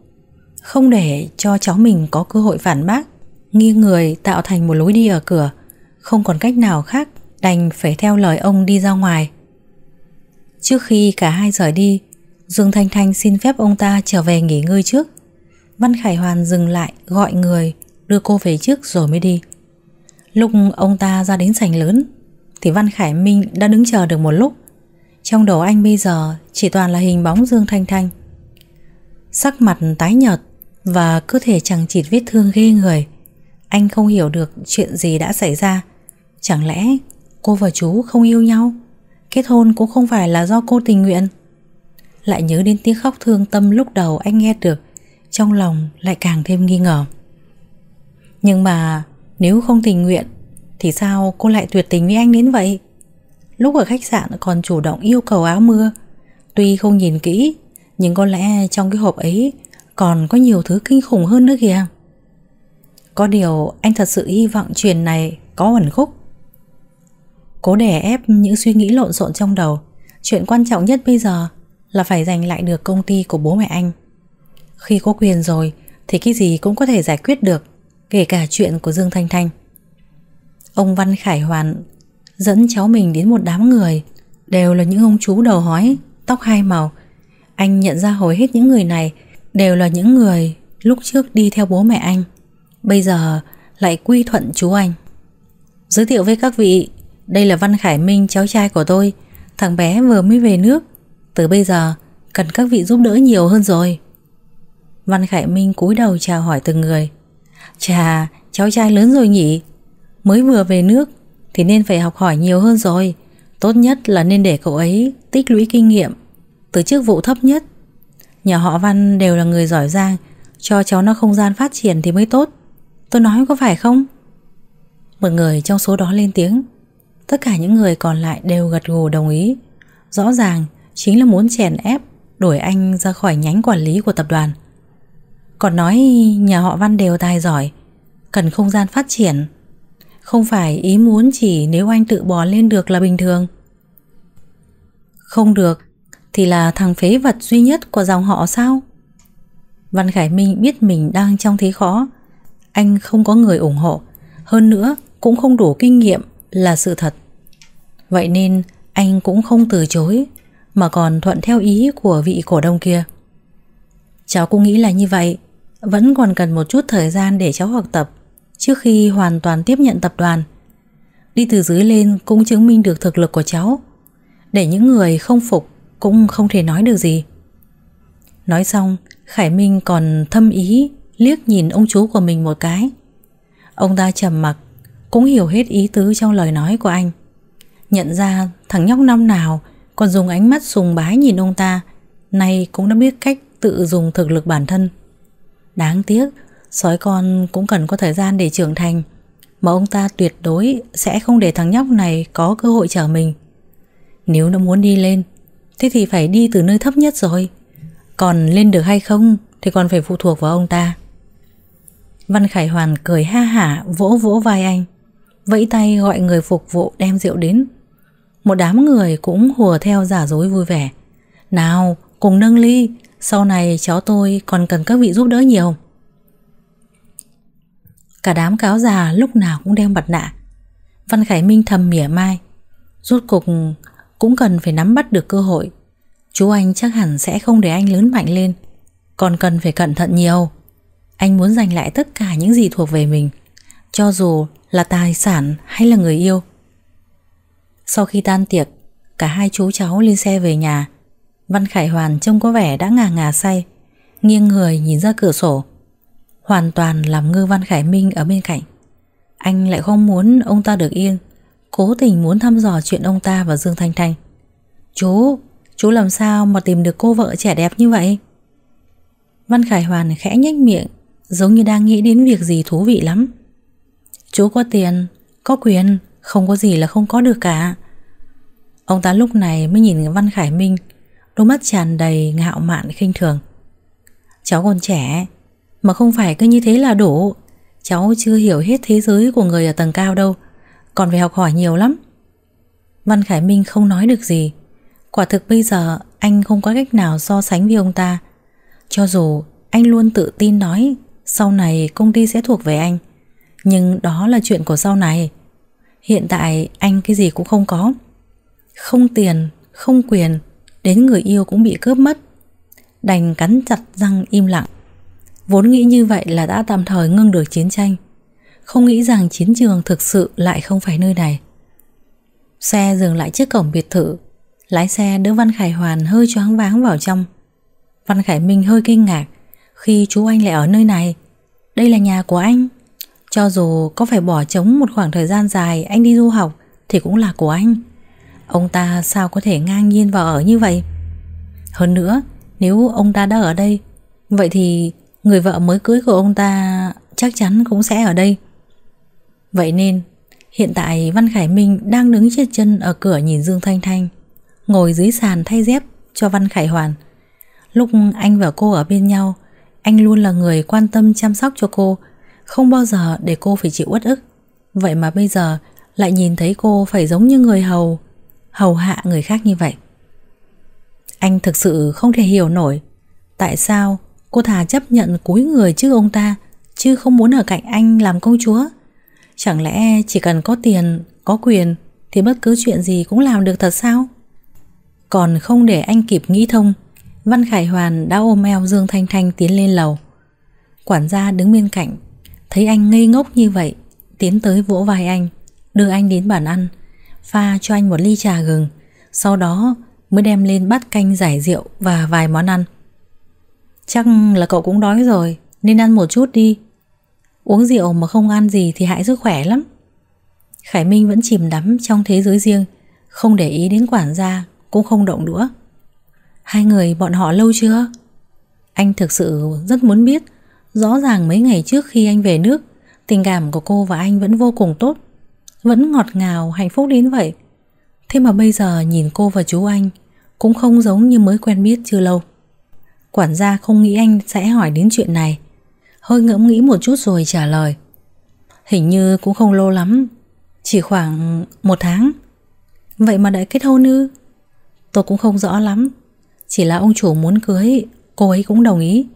Không để cho cháu mình có cơ hội phản bác Nghiêng người tạo thành một lối đi ở cửa Không còn cách nào khác Đành phải theo lời ông đi ra ngoài Trước khi cả hai rời đi, Dương Thanh Thanh xin phép ông ta trở về nghỉ ngơi trước. Văn Khải Hoàn dừng lại gọi người đưa cô về trước rồi mới đi. Lúc ông ta ra đến sảnh lớn thì Văn Khải Minh đã đứng chờ được một lúc. Trong đầu anh bây giờ chỉ toàn là hình bóng Dương Thanh Thanh. Sắc mặt tái nhợt và cơ thể chẳng chịt vết thương ghê người. Anh không hiểu được chuyện gì đã xảy ra. Chẳng lẽ cô và chú không yêu nhau? Kết hôn cũng không phải là do cô tình nguyện Lại nhớ đến tiếng khóc thương tâm lúc đầu anh nghe được Trong lòng lại càng thêm nghi ngờ Nhưng mà nếu không tình nguyện Thì sao cô lại tuyệt tình với anh đến vậy Lúc ở khách sạn còn chủ động yêu cầu áo mưa Tuy không nhìn kỹ Nhưng có lẽ trong cái hộp ấy Còn có nhiều thứ kinh khủng hơn nữa kìa Có điều anh thật sự hy vọng chuyện này có ẩn khúc Cố đè ép những suy nghĩ lộn xộn trong đầu Chuyện quan trọng nhất bây giờ Là phải giành lại được công ty của bố mẹ anh Khi có quyền rồi Thì cái gì cũng có thể giải quyết được Kể cả chuyện của Dương Thanh Thanh Ông Văn Khải Hoàn Dẫn cháu mình đến một đám người Đều là những ông chú đầu hói Tóc hai màu Anh nhận ra hồi hết những người này Đều là những người lúc trước đi theo bố mẹ anh Bây giờ lại quy thuận chú anh Giới thiệu với các vị đây là Văn Khải Minh cháu trai của tôi Thằng bé vừa mới về nước Từ bây giờ cần các vị giúp đỡ nhiều hơn rồi Văn Khải Minh cúi đầu chào hỏi từng người Chà cháu trai lớn rồi nhỉ Mới vừa về nước Thì nên phải học hỏi nhiều hơn rồi Tốt nhất là nên để cậu ấy tích lũy kinh nghiệm Từ chức vụ thấp nhất Nhà họ Văn đều là người giỏi giang Cho cháu nó không gian phát triển thì mới tốt Tôi nói có phải không Một người trong số đó lên tiếng Tất cả những người còn lại đều gật gù đồng ý Rõ ràng chính là muốn chèn ép Đuổi anh ra khỏi nhánh quản lý của tập đoàn Còn nói nhà họ Văn đều tài giỏi Cần không gian phát triển Không phải ý muốn chỉ nếu anh tự bò lên được là bình thường Không được Thì là thằng phế vật duy nhất của dòng họ sao Văn Khải Minh biết mình đang trong thế khó Anh không có người ủng hộ Hơn nữa cũng không đủ kinh nghiệm là sự thật. Vậy nên anh cũng không từ chối mà còn thuận theo ý của vị cổ đông kia. Cháu cũng nghĩ là như vậy, vẫn còn cần một chút thời gian để cháu học tập trước khi hoàn toàn tiếp nhận tập đoàn. Đi từ dưới lên cũng chứng minh được thực lực của cháu. Để những người không phục cũng không thể nói được gì. Nói xong, Khải Minh còn thâm ý liếc nhìn ông chú của mình một cái. Ông ta trầm mặc cũng hiểu hết ý tứ trong lời nói của anh. Nhận ra thằng nhóc năm nào còn dùng ánh mắt sùng bái nhìn ông ta, nay cũng đã biết cách tự dùng thực lực bản thân. Đáng tiếc, sói con cũng cần có thời gian để trưởng thành, mà ông ta tuyệt đối sẽ không để thằng nhóc này có cơ hội trở mình. Nếu nó muốn đi lên, thế thì phải đi từ nơi thấp nhất rồi. Còn lên được hay không thì còn phải phụ thuộc vào ông ta. Văn Khải Hoàn cười ha hả vỗ vỗ vai anh vẫy tay gọi người phục vụ đem rượu đến. Một đám người cũng hùa theo giả dối vui vẻ. Nào, cùng nâng ly, sau này cháu tôi còn cần các vị giúp đỡ nhiều. Cả đám cáo già lúc nào cũng đem mặt nạ. Văn Khải Minh thầm mỉa mai. Rốt cục cũng cần phải nắm bắt được cơ hội. Chú anh chắc hẳn sẽ không để anh lớn mạnh lên. Còn cần phải cẩn thận nhiều. Anh muốn giành lại tất cả những gì thuộc về mình. Cho dù là tài sản hay là người yêu Sau khi tan tiệc Cả hai chú cháu lên xe về nhà Văn Khải Hoàn trông có vẻ đã ngà ngà say Nghiêng người nhìn ra cửa sổ Hoàn toàn làm ngư Văn Khải Minh ở bên cạnh Anh lại không muốn ông ta được yên Cố tình muốn thăm dò chuyện ông ta và Dương Thanh Thanh Chú, chú làm sao mà tìm được cô vợ trẻ đẹp như vậy? Văn Khải Hoàn khẽ nhếch miệng Giống như đang nghĩ đến việc gì thú vị lắm Chú có tiền, có quyền, không có gì là không có được cả. Ông ta lúc này mới nhìn Văn Khải Minh, đôi mắt tràn đầy ngạo mạn khinh thường. Cháu còn trẻ, mà không phải cứ như thế là đủ. Cháu chưa hiểu hết thế giới của người ở tầng cao đâu, còn phải học hỏi nhiều lắm. Văn Khải Minh không nói được gì. Quả thực bây giờ anh không có cách nào so sánh với ông ta. Cho dù anh luôn tự tin nói sau này công ty sẽ thuộc về anh. Nhưng đó là chuyện của sau này Hiện tại anh cái gì cũng không có Không tiền, không quyền Đến người yêu cũng bị cướp mất Đành cắn chặt răng im lặng Vốn nghĩ như vậy là đã tạm thời ngưng được chiến tranh Không nghĩ rằng chiến trường thực sự lại không phải nơi này Xe dừng lại trước cổng biệt thự Lái xe đỡ Văn Khải Hoàn hơi choáng váng vào trong Văn Khải Minh hơi kinh ngạc Khi chú anh lại ở nơi này Đây là nhà của anh cho dù có phải bỏ trống một khoảng thời gian dài anh đi du học thì cũng là của anh. Ông ta sao có thể ngang nhiên vào ở như vậy? Hơn nữa, nếu ông ta đã ở đây, vậy thì người vợ mới cưới của ông ta chắc chắn cũng sẽ ở đây. Vậy nên, hiện tại Văn Khải Minh đang đứng chết chân ở cửa nhìn Dương Thanh Thanh, ngồi dưới sàn thay dép cho Văn Khải Hoàn. Lúc anh và cô ở bên nhau, anh luôn là người quan tâm chăm sóc cho cô, không bao giờ để cô phải chịu uất ức Vậy mà bây giờ lại nhìn thấy cô phải giống như người hầu Hầu hạ người khác như vậy Anh thực sự không thể hiểu nổi Tại sao cô thà chấp nhận cúi người trước ông ta Chứ không muốn ở cạnh anh làm công chúa Chẳng lẽ chỉ cần có tiền, có quyền Thì bất cứ chuyện gì cũng làm được thật sao Còn không để anh kịp nghĩ thông Văn Khải Hoàn đã ôm eo Dương Thanh Thanh tiến lên lầu Quản gia đứng bên cạnh Thấy anh ngây ngốc như vậy Tiến tới vỗ vai anh Đưa anh đến bàn ăn Pha cho anh một ly trà gừng Sau đó mới đem lên bát canh giải rượu Và vài món ăn Chắc là cậu cũng đói rồi Nên ăn một chút đi Uống rượu mà không ăn gì thì hại sức khỏe lắm Khải Minh vẫn chìm đắm trong thế giới riêng Không để ý đến quản gia Cũng không động đũa Hai người bọn họ lâu chưa? Anh thực sự rất muốn biết Rõ ràng mấy ngày trước khi anh về nước, tình cảm của cô và anh vẫn vô cùng tốt, vẫn ngọt ngào, hạnh phúc đến vậy. Thế mà bây giờ nhìn cô và chú anh cũng không giống như mới quen biết chưa lâu. Quản gia không nghĩ anh sẽ hỏi đến chuyện này. Hơi ngẫm nghĩ một chút rồi trả lời. Hình như cũng không lâu lắm, chỉ khoảng một tháng. Vậy mà đã kết hôn ư? Tôi cũng không rõ lắm, chỉ là ông chủ muốn cưới, cô ấy cũng đồng ý.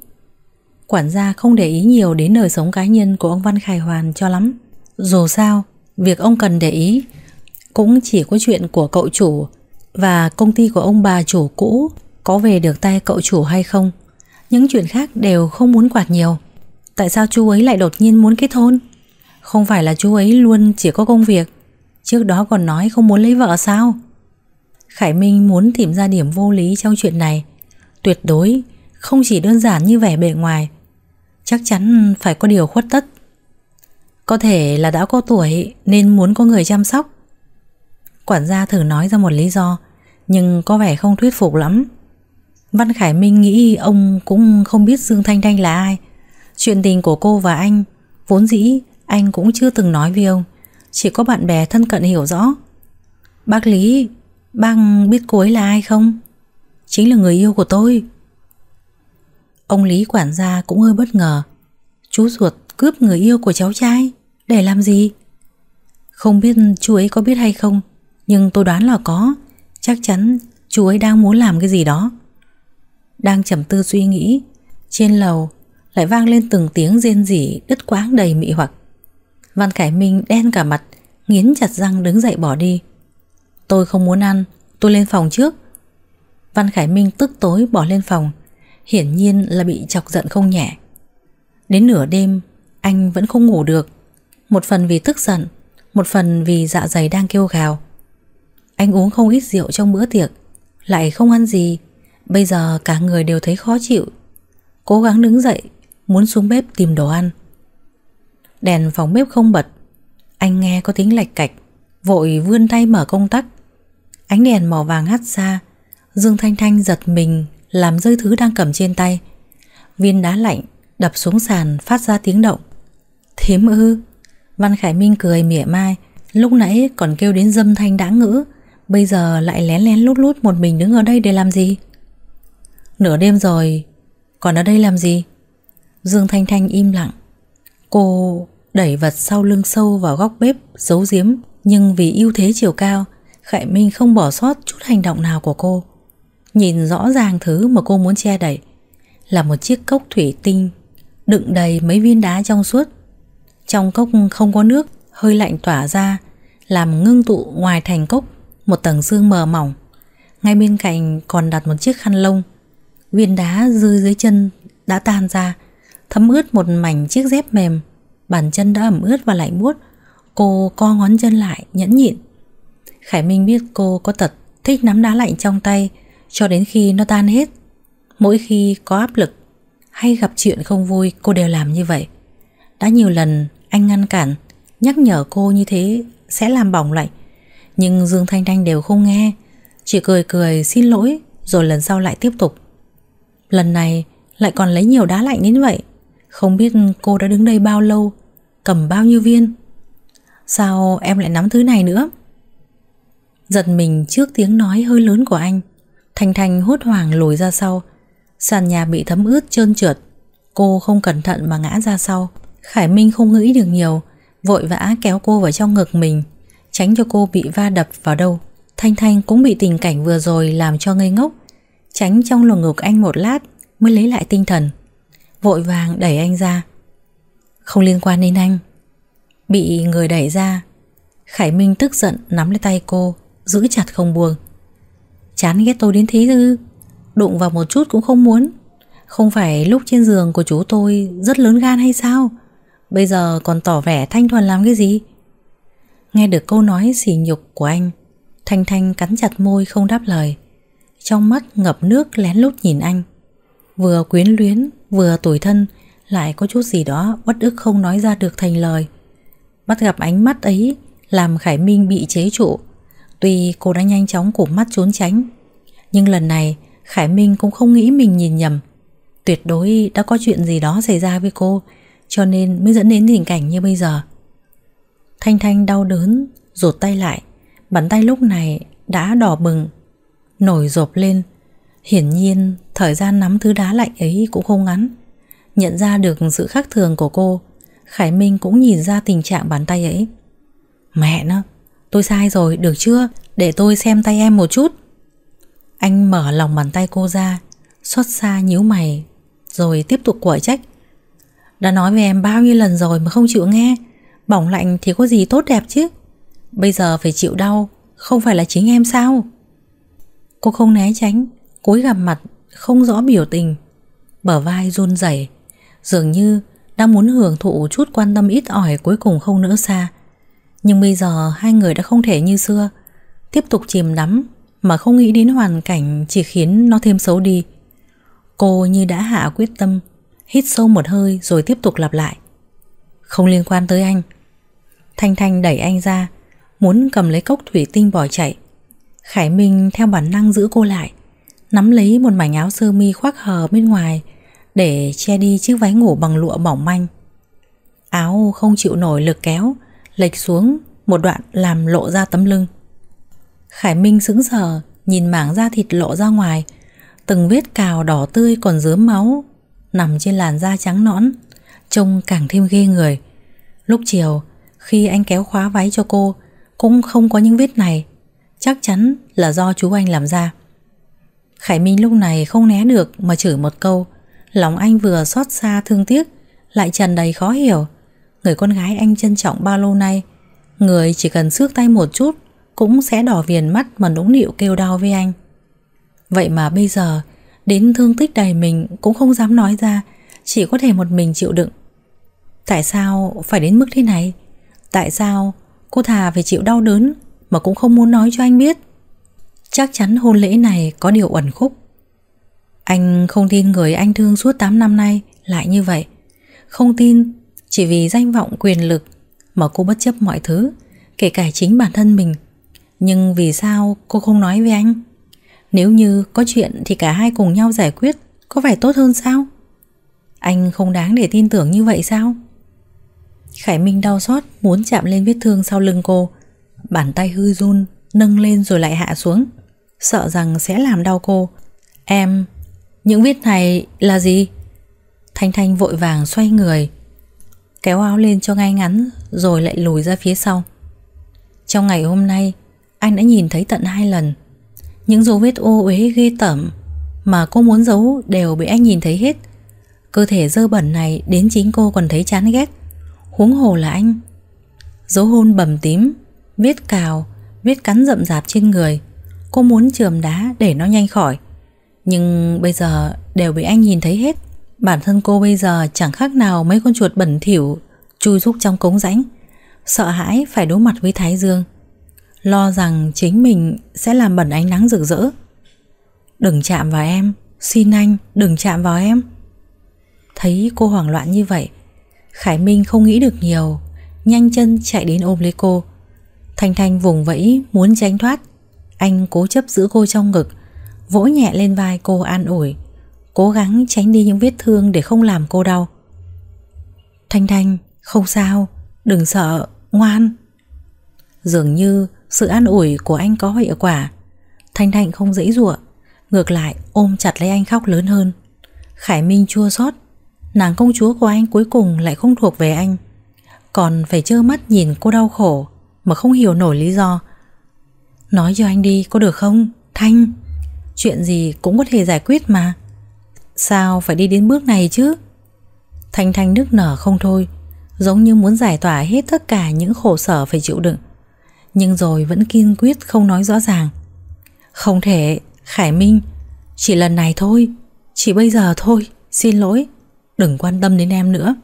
Quản gia không để ý nhiều đến đời sống cá nhân của ông Văn Khải Hoàn cho lắm. Dù sao, việc ông cần để ý cũng chỉ có chuyện của cậu chủ và công ty của ông bà chủ cũ có về được tay cậu chủ hay không. Những chuyện khác đều không muốn quạt nhiều. Tại sao chú ấy lại đột nhiên muốn kết hôn? Không phải là chú ấy luôn chỉ có công việc Trước đó còn nói không muốn lấy vợ sao Khải Minh muốn tìm ra điểm vô lý trong chuyện này Tuyệt đối không chỉ đơn giản như vẻ bề ngoài Chắc chắn phải có điều khuất tất Có thể là đã có tuổi nên muốn có người chăm sóc Quản gia thử nói ra một lý do Nhưng có vẻ không thuyết phục lắm Văn Khải Minh nghĩ ông cũng không biết Dương Thanh Thanh là ai Chuyện tình của cô và anh Vốn dĩ anh cũng chưa từng nói với ông Chỉ có bạn bè thân cận hiểu rõ Bác Lý Bác biết cô ấy là ai không? Chính là người yêu của tôi Ông Lý quản gia cũng hơi bất ngờ Chú ruột cướp người yêu của cháu trai Để làm gì Không biết chú ấy có biết hay không Nhưng tôi đoán là có Chắc chắn chú ấy đang muốn làm cái gì đó Đang trầm tư suy nghĩ Trên lầu Lại vang lên từng tiếng rên rỉ Đứt quãng đầy mị hoặc Văn Khải Minh đen cả mặt Nghiến chặt răng đứng dậy bỏ đi Tôi không muốn ăn Tôi lên phòng trước Văn Khải Minh tức tối bỏ lên phòng hiển nhiên là bị chọc giận không nhẹ. Đến nửa đêm, anh vẫn không ngủ được, một phần vì tức giận, một phần vì dạ dày đang kêu gào. Anh uống không ít rượu trong bữa tiệc, lại không ăn gì, bây giờ cả người đều thấy khó chịu. Cố gắng đứng dậy, muốn xuống bếp tìm đồ ăn. Đèn phòng bếp không bật, anh nghe có tiếng lạch cạch, vội vươn tay mở công tắc. Ánh đèn màu vàng hắt ra, Dương Thanh Thanh giật mình làm rơi thứ đang cầm trên tay. Viên đá lạnh đập xuống sàn phát ra tiếng động. Thím ư? Văn Khải Minh cười mỉa mai, lúc nãy còn kêu đến dâm thanh đã ngữ, bây giờ lại lén lén lút lút một mình đứng ở đây để làm gì? Nửa đêm rồi, còn ở đây làm gì? Dương Thanh Thanh im lặng. Cô đẩy vật sau lưng sâu vào góc bếp, giấu giếm, nhưng vì ưu thế chiều cao, Khải Minh không bỏ sót chút hành động nào của cô. Nhìn rõ ràng thứ mà cô muốn che đậy Là một chiếc cốc thủy tinh Đựng đầy mấy viên đá trong suốt Trong cốc không có nước Hơi lạnh tỏa ra Làm ngưng tụ ngoài thành cốc Một tầng xương mờ mỏng Ngay bên cạnh còn đặt một chiếc khăn lông Viên đá rơi dưới chân Đã tan ra Thấm ướt một mảnh chiếc dép mềm Bàn chân đã ẩm ướt và lạnh buốt Cô co ngón chân lại nhẫn nhịn Khải Minh biết cô có tật thích nắm đá lạnh trong tay cho đến khi nó tan hết. Mỗi khi có áp lực hay gặp chuyện không vui cô đều làm như vậy. Đã nhiều lần anh ngăn cản, nhắc nhở cô như thế sẽ làm bỏng lại. Nhưng Dương Thanh Thanh đều không nghe, chỉ cười cười xin lỗi rồi lần sau lại tiếp tục. Lần này lại còn lấy nhiều đá lạnh đến vậy. Không biết cô đã đứng đây bao lâu, cầm bao nhiêu viên. Sao em lại nắm thứ này nữa? Giật mình trước tiếng nói hơi lớn của anh Thanh Thanh hốt hoảng lùi ra sau Sàn nhà bị thấm ướt trơn trượt Cô không cẩn thận mà ngã ra sau Khải Minh không nghĩ được nhiều Vội vã kéo cô vào trong ngực mình Tránh cho cô bị va đập vào đâu Thanh Thanh cũng bị tình cảnh vừa rồi Làm cho ngây ngốc Tránh trong lồng ngực anh một lát Mới lấy lại tinh thần Vội vàng đẩy anh ra Không liên quan đến anh Bị người đẩy ra Khải Minh tức giận nắm lấy tay cô Giữ chặt không buông Chán ghét tôi đến thế ư Đụng vào một chút cũng không muốn Không phải lúc trên giường của chú tôi Rất lớn gan hay sao Bây giờ còn tỏ vẻ Thanh Thuần làm cái gì Nghe được câu nói sỉ nhục của anh Thanh Thanh cắn chặt môi không đáp lời Trong mắt ngập nước lén lút nhìn anh Vừa quyến luyến Vừa tủi thân Lại có chút gì đó bất ức không nói ra được thành lời Bắt gặp ánh mắt ấy Làm Khải Minh bị chế trụ Tuy cô đã nhanh chóng cụp mắt trốn tránh, nhưng lần này Khải Minh cũng không nghĩ mình nhìn nhầm. Tuyệt đối đã có chuyện gì đó xảy ra với cô, cho nên mới dẫn đến tình cảnh như bây giờ. Thanh Thanh đau đớn, rụt tay lại, bàn tay lúc này đã đỏ bừng, nổi rộp lên. Hiển nhiên, thời gian nắm thứ đá lạnh ấy cũng không ngắn. Nhận ra được sự khác thường của cô, Khải Minh cũng nhìn ra tình trạng bàn tay ấy. Mẹ nó, Tôi sai rồi, được chưa? Để tôi xem tay em một chút. Anh mở lòng bàn tay cô ra, xót xa nhíu mày, rồi tiếp tục quở trách. Đã nói với em bao nhiêu lần rồi mà không chịu nghe, bỏng lạnh thì có gì tốt đẹp chứ. Bây giờ phải chịu đau, không phải là chính em sao? Cô không né tránh, cúi gặp mặt, không rõ biểu tình, bờ vai run rẩy, dường như đang muốn hưởng thụ chút quan tâm ít ỏi cuối cùng không nỡ xa. Nhưng bây giờ hai người đã không thể như xưa Tiếp tục chìm đắm Mà không nghĩ đến hoàn cảnh Chỉ khiến nó thêm xấu đi Cô như đã hạ quyết tâm Hít sâu một hơi rồi tiếp tục lặp lại Không liên quan tới anh Thanh Thanh đẩy anh ra Muốn cầm lấy cốc thủy tinh bỏ chạy Khải Minh theo bản năng giữ cô lại Nắm lấy một mảnh áo sơ mi khoác hờ bên ngoài Để che đi chiếc váy ngủ bằng lụa mỏng manh Áo không chịu nổi lực kéo lệch xuống một đoạn làm lộ ra tấm lưng. Khải Minh sững sờ, nhìn mảng da thịt lộ ra ngoài, từng vết cào đỏ tươi còn dớm máu, nằm trên làn da trắng nõn, trông càng thêm ghê người. Lúc chiều, khi anh kéo khóa váy cho cô, cũng không có những vết này, chắc chắn là do chú anh làm ra. Khải Minh lúc này không né được mà chửi một câu, lòng anh vừa xót xa thương tiếc, lại tràn đầy khó hiểu. Người con gái anh trân trọng bao lâu nay Người chỉ cần xước tay một chút Cũng sẽ đỏ viền mắt mà nũng nịu kêu đau với anh Vậy mà bây giờ Đến thương tích đầy mình cũng không dám nói ra Chỉ có thể một mình chịu đựng Tại sao phải đến mức thế này Tại sao cô thà phải chịu đau đớn Mà cũng không muốn nói cho anh biết Chắc chắn hôn lễ này có điều ẩn khúc Anh không tin người anh thương suốt 8 năm nay Lại như vậy Không tin chỉ vì danh vọng quyền lực mà cô bất chấp mọi thứ, kể cả chính bản thân mình. Nhưng vì sao cô không nói với anh? Nếu như có chuyện thì cả hai cùng nhau giải quyết, có phải tốt hơn sao? Anh không đáng để tin tưởng như vậy sao? Khải Minh đau xót muốn chạm lên vết thương sau lưng cô, bàn tay hư run, nâng lên rồi lại hạ xuống, sợ rằng sẽ làm đau cô. Em, những vết này là gì? Thanh Thanh vội vàng xoay người, kéo áo lên cho ngay ngắn rồi lại lùi ra phía sau. Trong ngày hôm nay, anh đã nhìn thấy tận hai lần. Những dấu vết ô uế ghê tởm mà cô muốn giấu đều bị anh nhìn thấy hết. Cơ thể dơ bẩn này đến chính cô còn thấy chán ghét. Huống hồ là anh. Dấu hôn bầm tím, vết cào, vết cắn rậm rạp trên người. Cô muốn trườm đá để nó nhanh khỏi. Nhưng bây giờ đều bị anh nhìn thấy hết. Bản thân cô bây giờ chẳng khác nào mấy con chuột bẩn thỉu chui rúc trong cống rãnh, sợ hãi phải đối mặt với Thái Dương, lo rằng chính mình sẽ làm bẩn ánh nắng rực rỡ. Đừng chạm vào em, xin anh, đừng chạm vào em. Thấy cô hoảng loạn như vậy, Khải Minh không nghĩ được nhiều, nhanh chân chạy đến ôm lấy cô. Thanh Thanh vùng vẫy muốn tránh thoát, anh cố chấp giữ cô trong ngực, vỗ nhẹ lên vai cô an ủi cố gắng tránh đi những vết thương để không làm cô đau. Thanh Thanh, không sao, đừng sợ, ngoan. Dường như sự an ủi của anh có hiệu quả. Thanh Thanh không dãy giụa, ngược lại ôm chặt lấy anh khóc lớn hơn. Khải Minh chua xót, nàng công chúa của anh cuối cùng lại không thuộc về anh. Còn phải trơ mắt nhìn cô đau khổ mà không hiểu nổi lý do. Nói cho anh đi có được không, Thanh? Chuyện gì cũng có thể giải quyết mà. Sao phải đi đến bước này chứ? Thanh Thanh nức nở không thôi, giống như muốn giải tỏa hết tất cả những khổ sở phải chịu đựng. Nhưng rồi vẫn kiên quyết không nói rõ ràng. Không thể, Khải Minh, chỉ lần này thôi, chỉ bây giờ thôi, xin lỗi, đừng quan tâm đến em nữa.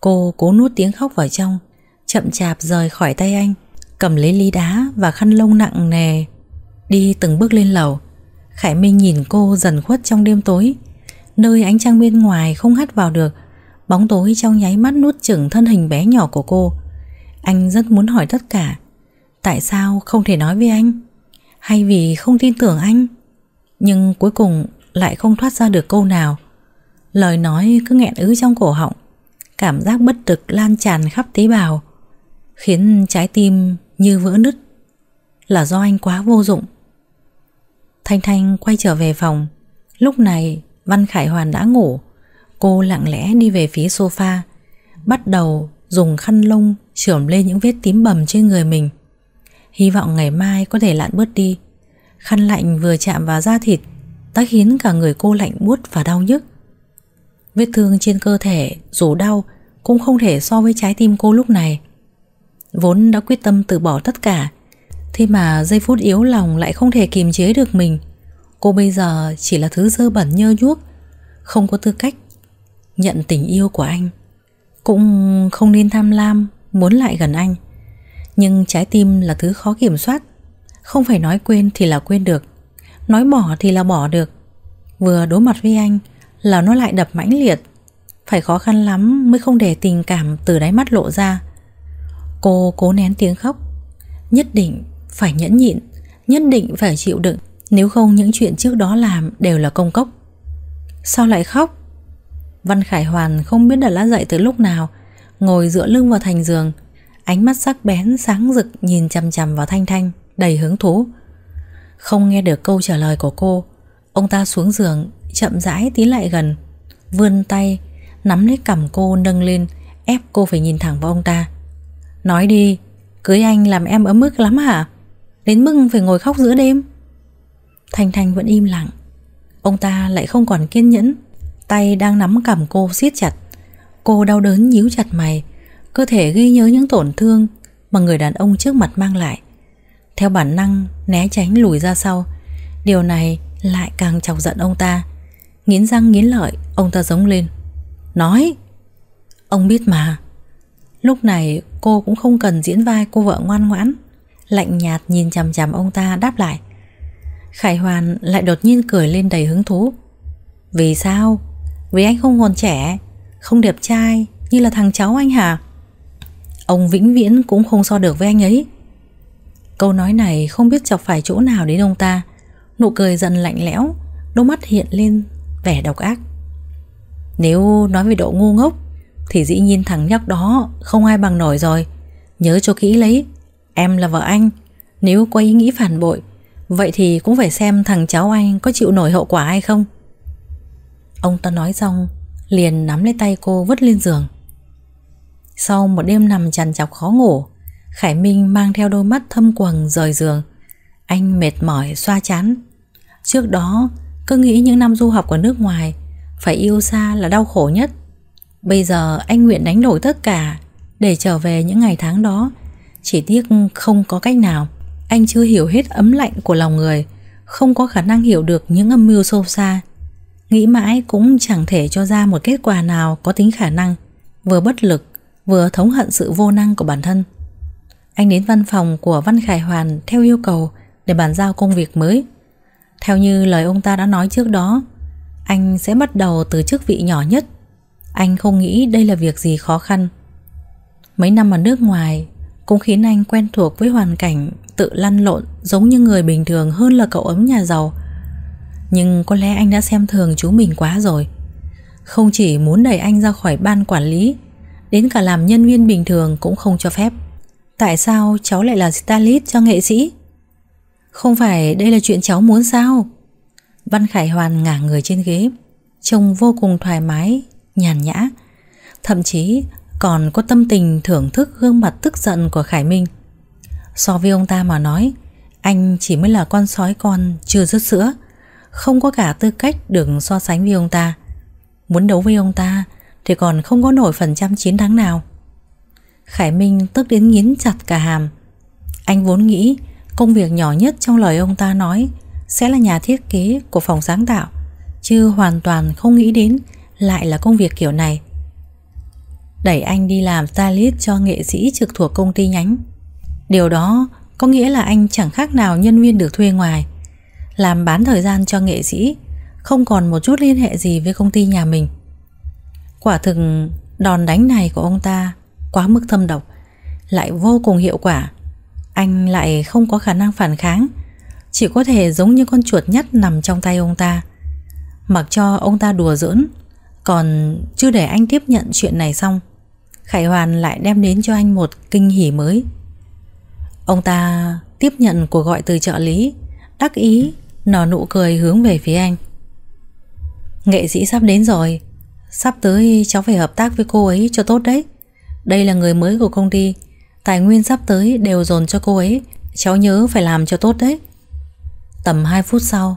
Cô cố nuốt tiếng khóc vào trong, chậm chạp rời khỏi tay anh, cầm lấy ly đá và khăn lông nặng nề, đi từng bước lên lầu. Khải Minh nhìn cô dần khuất trong đêm tối Nơi ánh trăng bên ngoài không hắt vào được Bóng tối trong nháy mắt nuốt chửng thân hình bé nhỏ của cô Anh rất muốn hỏi tất cả Tại sao không thể nói với anh Hay vì không tin tưởng anh Nhưng cuối cùng lại không thoát ra được câu nào Lời nói cứ nghẹn ứ trong cổ họng Cảm giác bất lực lan tràn khắp tế bào Khiến trái tim như vỡ nứt Là do anh quá vô dụng Thanh Thanh quay trở về phòng Lúc này Văn Khải Hoàn đã ngủ Cô lặng lẽ đi về phía sofa Bắt đầu dùng khăn lông Chưởng lên những vết tím bầm trên người mình Hy vọng ngày mai có thể lặn bớt đi Khăn lạnh vừa chạm vào da thịt Đã khiến cả người cô lạnh buốt và đau nhức Vết thương trên cơ thể Dù đau Cũng không thể so với trái tim cô lúc này Vốn đã quyết tâm từ bỏ tất cả Thế mà giây phút yếu lòng lại không thể kiềm chế được mình Cô bây giờ chỉ là thứ dơ bẩn nhơ nhuốc Không có tư cách Nhận tình yêu của anh Cũng không nên tham lam Muốn lại gần anh Nhưng trái tim là thứ khó kiểm soát Không phải nói quên thì là quên được Nói bỏ thì là bỏ được Vừa đối mặt với anh Là nó lại đập mãnh liệt Phải khó khăn lắm mới không để tình cảm Từ đáy mắt lộ ra Cô cố nén tiếng khóc Nhất định phải nhẫn nhịn, nhất định phải chịu đựng, nếu không những chuyện trước đó làm đều là công cốc. Sao lại khóc? Văn Khải Hoàn không biết đã lá dậy từ lúc nào, ngồi dựa lưng vào thành giường, ánh mắt sắc bén sáng rực nhìn chằm chằm vào Thanh Thanh, đầy hứng thú. Không nghe được câu trả lời của cô, ông ta xuống giường, chậm rãi tí lại gần, vươn tay, nắm lấy cằm cô nâng lên, ép cô phải nhìn thẳng vào ông ta. Nói đi, cưới anh làm em ấm ức lắm hả? Đến mức phải ngồi khóc giữa đêm Thanh Thanh vẫn im lặng Ông ta lại không còn kiên nhẫn Tay đang nắm cầm cô siết chặt Cô đau đớn nhíu chặt mày Cơ thể ghi nhớ những tổn thương Mà người đàn ông trước mặt mang lại Theo bản năng né tránh lùi ra sau Điều này lại càng chọc giận ông ta Nghiến răng nghiến lợi Ông ta giống lên Nói Ông biết mà Lúc này cô cũng không cần diễn vai cô vợ ngoan ngoãn lạnh nhạt nhìn chằm chằm ông ta đáp lại. Khải Hoàn lại đột nhiên cười lên đầy hứng thú. Vì sao? Vì anh không còn trẻ, không đẹp trai như là thằng cháu anh hả? Ông vĩnh viễn cũng không so được với anh ấy. Câu nói này không biết chọc phải chỗ nào đến ông ta. Nụ cười dần lạnh lẽo, đôi mắt hiện lên vẻ độc ác. Nếu nói về độ ngu ngốc thì dĩ nhiên thằng nhóc đó không ai bằng nổi rồi. Nhớ cho kỹ lấy, Em là vợ anh Nếu có ý nghĩ phản bội Vậy thì cũng phải xem thằng cháu anh có chịu nổi hậu quả hay không Ông ta nói xong Liền nắm lấy tay cô vứt lên giường Sau một đêm nằm trằn chọc khó ngủ Khải Minh mang theo đôi mắt thâm quầng rời giường Anh mệt mỏi xoa chán Trước đó cứ nghĩ những năm du học ở nước ngoài Phải yêu xa là đau khổ nhất Bây giờ anh nguyện đánh đổi tất cả Để trở về những ngày tháng đó chỉ tiếc không có cách nào Anh chưa hiểu hết ấm lạnh của lòng người Không có khả năng hiểu được những âm mưu sâu xa Nghĩ mãi cũng chẳng thể cho ra một kết quả nào có tính khả năng Vừa bất lực Vừa thống hận sự vô năng của bản thân Anh đến văn phòng của Văn Khải Hoàn Theo yêu cầu để bàn giao công việc mới Theo như lời ông ta đã nói trước đó Anh sẽ bắt đầu từ chức vị nhỏ nhất Anh không nghĩ đây là việc gì khó khăn Mấy năm ở nước ngoài cũng khiến anh quen thuộc với hoàn cảnh tự lăn lộn giống như người bình thường hơn là cậu ấm nhà giàu. Nhưng có lẽ anh đã xem thường chú mình quá rồi. Không chỉ muốn đẩy anh ra khỏi ban quản lý, đến cả làm nhân viên bình thường cũng không cho phép. Tại sao cháu lại là stylist cho nghệ sĩ? Không phải đây là chuyện cháu muốn sao? Văn Khải Hoàn ngả người trên ghế, trông vô cùng thoải mái, nhàn nhã. Thậm chí còn có tâm tình thưởng thức gương mặt tức giận của Khải Minh. So với ông ta mà nói, anh chỉ mới là con sói con chưa rứt sữa, không có cả tư cách được so sánh với ông ta. Muốn đấu với ông ta thì còn không có nổi phần trăm chiến thắng nào. Khải Minh tức đến nghiến chặt cả hàm. Anh vốn nghĩ công việc nhỏ nhất trong lời ông ta nói sẽ là nhà thiết kế của phòng sáng tạo, chứ hoàn toàn không nghĩ đến lại là công việc kiểu này đẩy anh đi làm stylist cho nghệ sĩ trực thuộc công ty nhánh. Điều đó có nghĩa là anh chẳng khác nào nhân viên được thuê ngoài, làm bán thời gian cho nghệ sĩ, không còn một chút liên hệ gì với công ty nhà mình. Quả thực đòn đánh này của ông ta quá mức thâm độc, lại vô cùng hiệu quả. Anh lại không có khả năng phản kháng, chỉ có thể giống như con chuột nhắt nằm trong tay ông ta. Mặc cho ông ta đùa giỡn, còn chưa để anh tiếp nhận chuyện này xong Khải Hoàn lại đem đến cho anh một kinh hỉ mới Ông ta tiếp nhận cuộc gọi từ trợ lý Đắc ý Nở nụ cười hướng về phía anh Nghệ sĩ sắp đến rồi Sắp tới cháu phải hợp tác với cô ấy cho tốt đấy Đây là người mới của công ty Tài nguyên sắp tới đều dồn cho cô ấy Cháu nhớ phải làm cho tốt đấy Tầm 2 phút sau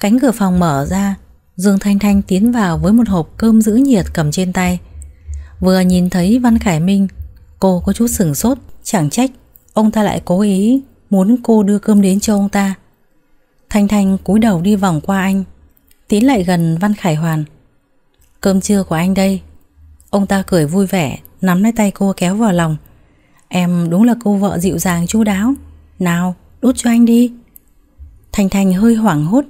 Cánh cửa phòng mở ra Dương Thanh Thanh tiến vào với một hộp cơm giữ nhiệt cầm trên tay Vừa nhìn thấy Văn Khải Minh Cô có chút sửng sốt Chẳng trách Ông ta lại cố ý Muốn cô đưa cơm đến cho ông ta Thanh Thanh cúi đầu đi vòng qua anh Tiến lại gần Văn Khải Hoàn Cơm trưa của anh đây Ông ta cười vui vẻ Nắm lấy tay cô kéo vào lòng Em đúng là cô vợ dịu dàng chu đáo Nào đút cho anh đi thanh thanh hơi hoảng hốt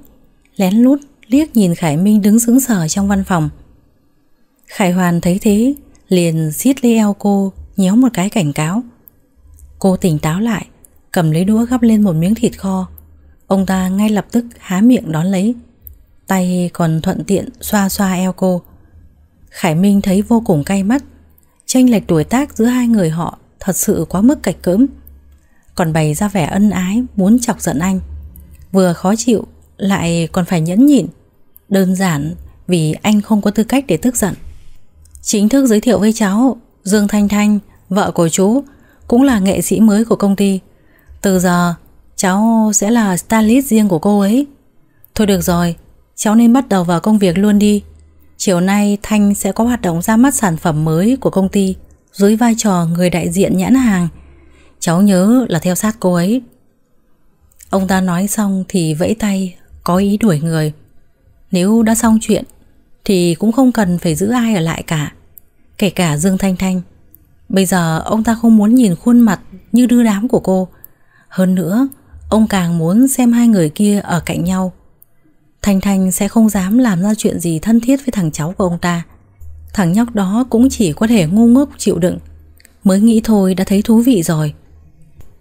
Lén lút liếc nhìn Khải Minh đứng sững sờ trong văn phòng Khải Hoàn thấy thế liền xiết lấy eo cô, nhéo một cái cảnh cáo. Cô tỉnh táo lại, cầm lấy đũa gắp lên một miếng thịt kho. Ông ta ngay lập tức há miệng đón lấy, tay còn thuận tiện xoa xoa eo cô. Khải Minh thấy vô cùng cay mắt, tranh lệch tuổi tác giữa hai người họ thật sự quá mức cạch cỡm. Còn bày ra vẻ ân ái muốn chọc giận anh, vừa khó chịu lại còn phải nhẫn nhịn, đơn giản vì anh không có tư cách để tức giận. Chính thức giới thiệu với cháu Dương Thanh Thanh, vợ của chú Cũng là nghệ sĩ mới của công ty Từ giờ cháu sẽ là stylist riêng của cô ấy Thôi được rồi Cháu nên bắt đầu vào công việc luôn đi Chiều nay Thanh sẽ có hoạt động ra mắt sản phẩm mới của công ty Dưới vai trò người đại diện nhãn hàng Cháu nhớ là theo sát cô ấy Ông ta nói xong thì vẫy tay Có ý đuổi người Nếu đã xong chuyện thì cũng không cần phải giữ ai ở lại cả. Kể cả Dương Thanh Thanh. Bây giờ ông ta không muốn nhìn khuôn mặt như đưa đám của cô. Hơn nữa, ông càng muốn xem hai người kia ở cạnh nhau. Thanh Thanh sẽ không dám làm ra chuyện gì thân thiết với thằng cháu của ông ta. Thằng nhóc đó cũng chỉ có thể ngu ngốc chịu đựng. Mới nghĩ thôi đã thấy thú vị rồi.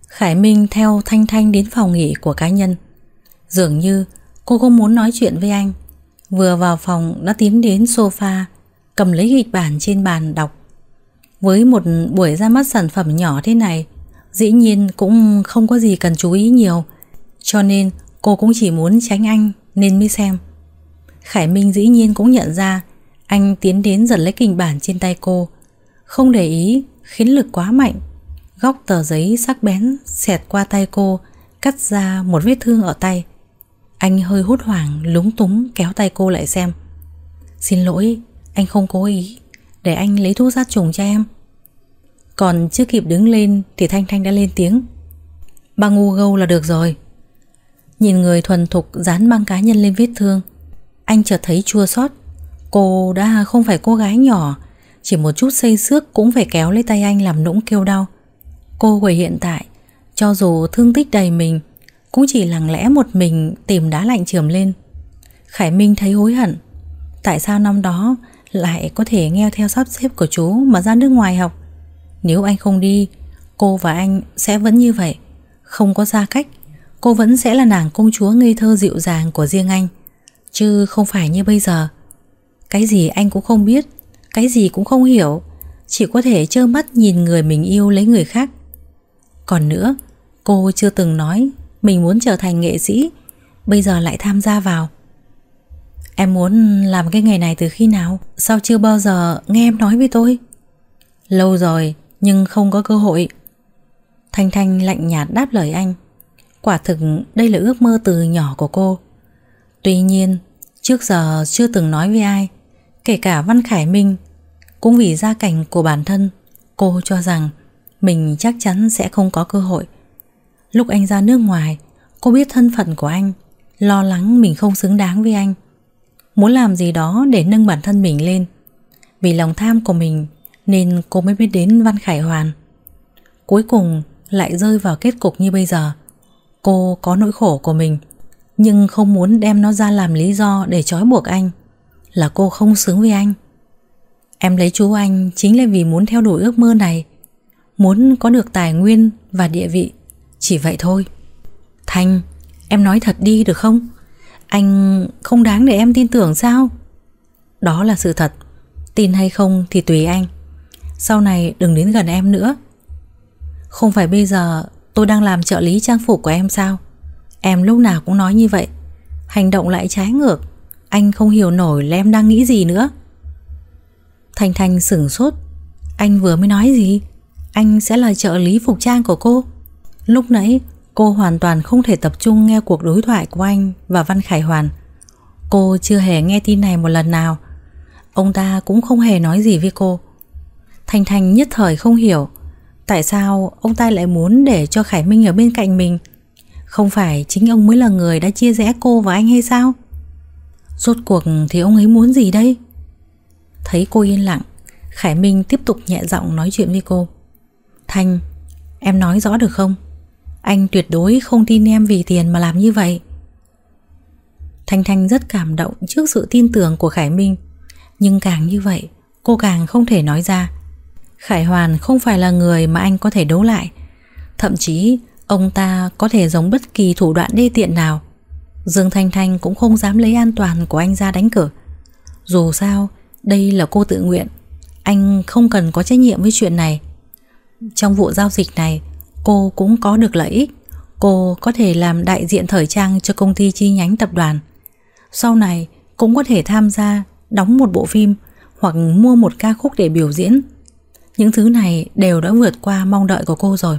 Khải Minh theo Thanh Thanh đến phòng nghỉ của cá nhân. Dường như cô không muốn nói chuyện với anh Vừa vào phòng Nó tiến đến sofa Cầm lấy kịch bản trên bàn đọc Với một buổi ra mắt sản phẩm nhỏ thế này Dĩ nhiên cũng không có gì cần chú ý nhiều Cho nên cô cũng chỉ muốn tránh anh Nên mới xem Khải Minh dĩ nhiên cũng nhận ra Anh tiến đến giật lấy kịch bản trên tay cô Không để ý Khiến lực quá mạnh Góc tờ giấy sắc bén xẹt qua tay cô Cắt ra một vết thương ở tay anh hơi hốt hoảng lúng túng kéo tay cô lại xem Xin lỗi Anh không cố ý Để anh lấy thuốc sát trùng cho em Còn chưa kịp đứng lên Thì Thanh Thanh đã lên tiếng Băng ngu gâu là được rồi Nhìn người thuần thục dán băng cá nhân lên vết thương Anh chợt thấy chua xót Cô đã không phải cô gái nhỏ Chỉ một chút xây xước cũng phải kéo lấy tay anh làm nũng kêu đau Cô của hiện tại Cho dù thương tích đầy mình cũng chỉ lặng lẽ một mình tìm đá lạnh chườm lên Khải Minh thấy hối hận Tại sao năm đó lại có thể nghe theo sắp xếp của chú mà ra nước ngoài học Nếu anh không đi Cô và anh sẽ vẫn như vậy Không có xa cách Cô vẫn sẽ là nàng công chúa ngây thơ dịu dàng của riêng anh Chứ không phải như bây giờ Cái gì anh cũng không biết Cái gì cũng không hiểu Chỉ có thể trơ mắt nhìn người mình yêu lấy người khác Còn nữa Cô chưa từng nói mình muốn trở thành nghệ sĩ Bây giờ lại tham gia vào Em muốn làm cái nghề này từ khi nào Sao chưa bao giờ nghe em nói với tôi Lâu rồi Nhưng không có cơ hội Thanh Thanh lạnh nhạt đáp lời anh Quả thực đây là ước mơ từ nhỏ của cô Tuy nhiên Trước giờ chưa từng nói với ai Kể cả Văn Khải Minh Cũng vì gia cảnh của bản thân Cô cho rằng Mình chắc chắn sẽ không có cơ hội Lúc anh ra nước ngoài Cô biết thân phận của anh Lo lắng mình không xứng đáng với anh Muốn làm gì đó để nâng bản thân mình lên Vì lòng tham của mình Nên cô mới biết đến Văn Khải Hoàn Cuối cùng lại rơi vào kết cục như bây giờ Cô có nỗi khổ của mình Nhưng không muốn đem nó ra làm lý do để trói buộc anh Là cô không xứng với anh Em lấy chú anh chính là vì muốn theo đuổi ước mơ này Muốn có được tài nguyên và địa vị chỉ vậy thôi Thanh em nói thật đi được không Anh không đáng để em tin tưởng sao Đó là sự thật Tin hay không thì tùy anh Sau này đừng đến gần em nữa Không phải bây giờ tôi đang làm trợ lý trang phục của em sao Em lúc nào cũng nói như vậy Hành động lại trái ngược Anh không hiểu nổi là em đang nghĩ gì nữa Thanh Thanh sửng sốt Anh vừa mới nói gì Anh sẽ là trợ lý phục trang của cô Lúc nãy cô hoàn toàn không thể tập trung nghe cuộc đối thoại của anh và Văn Khải Hoàn Cô chưa hề nghe tin này một lần nào Ông ta cũng không hề nói gì với cô Thành Thành nhất thời không hiểu Tại sao ông ta lại muốn để cho Khải Minh ở bên cạnh mình Không phải chính ông mới là người đã chia rẽ cô và anh hay sao Rốt cuộc thì ông ấy muốn gì đây Thấy cô yên lặng Khải Minh tiếp tục nhẹ giọng nói chuyện với cô Thanh Em nói rõ được không anh tuyệt đối không tin em vì tiền mà làm như vậy Thanh Thanh rất cảm động trước sự tin tưởng của Khải Minh Nhưng càng như vậy Cô càng không thể nói ra Khải Hoàn không phải là người mà anh có thể đấu lại Thậm chí Ông ta có thể giống bất kỳ thủ đoạn đê tiện nào Dương Thanh Thanh cũng không dám lấy an toàn của anh ra đánh cược Dù sao Đây là cô tự nguyện Anh không cần có trách nhiệm với chuyện này Trong vụ giao dịch này cô cũng có được lợi ích. Cô có thể làm đại diện thời trang cho công ty chi nhánh tập đoàn. Sau này cũng có thể tham gia đóng một bộ phim hoặc mua một ca khúc để biểu diễn. Những thứ này đều đã vượt qua mong đợi của cô rồi.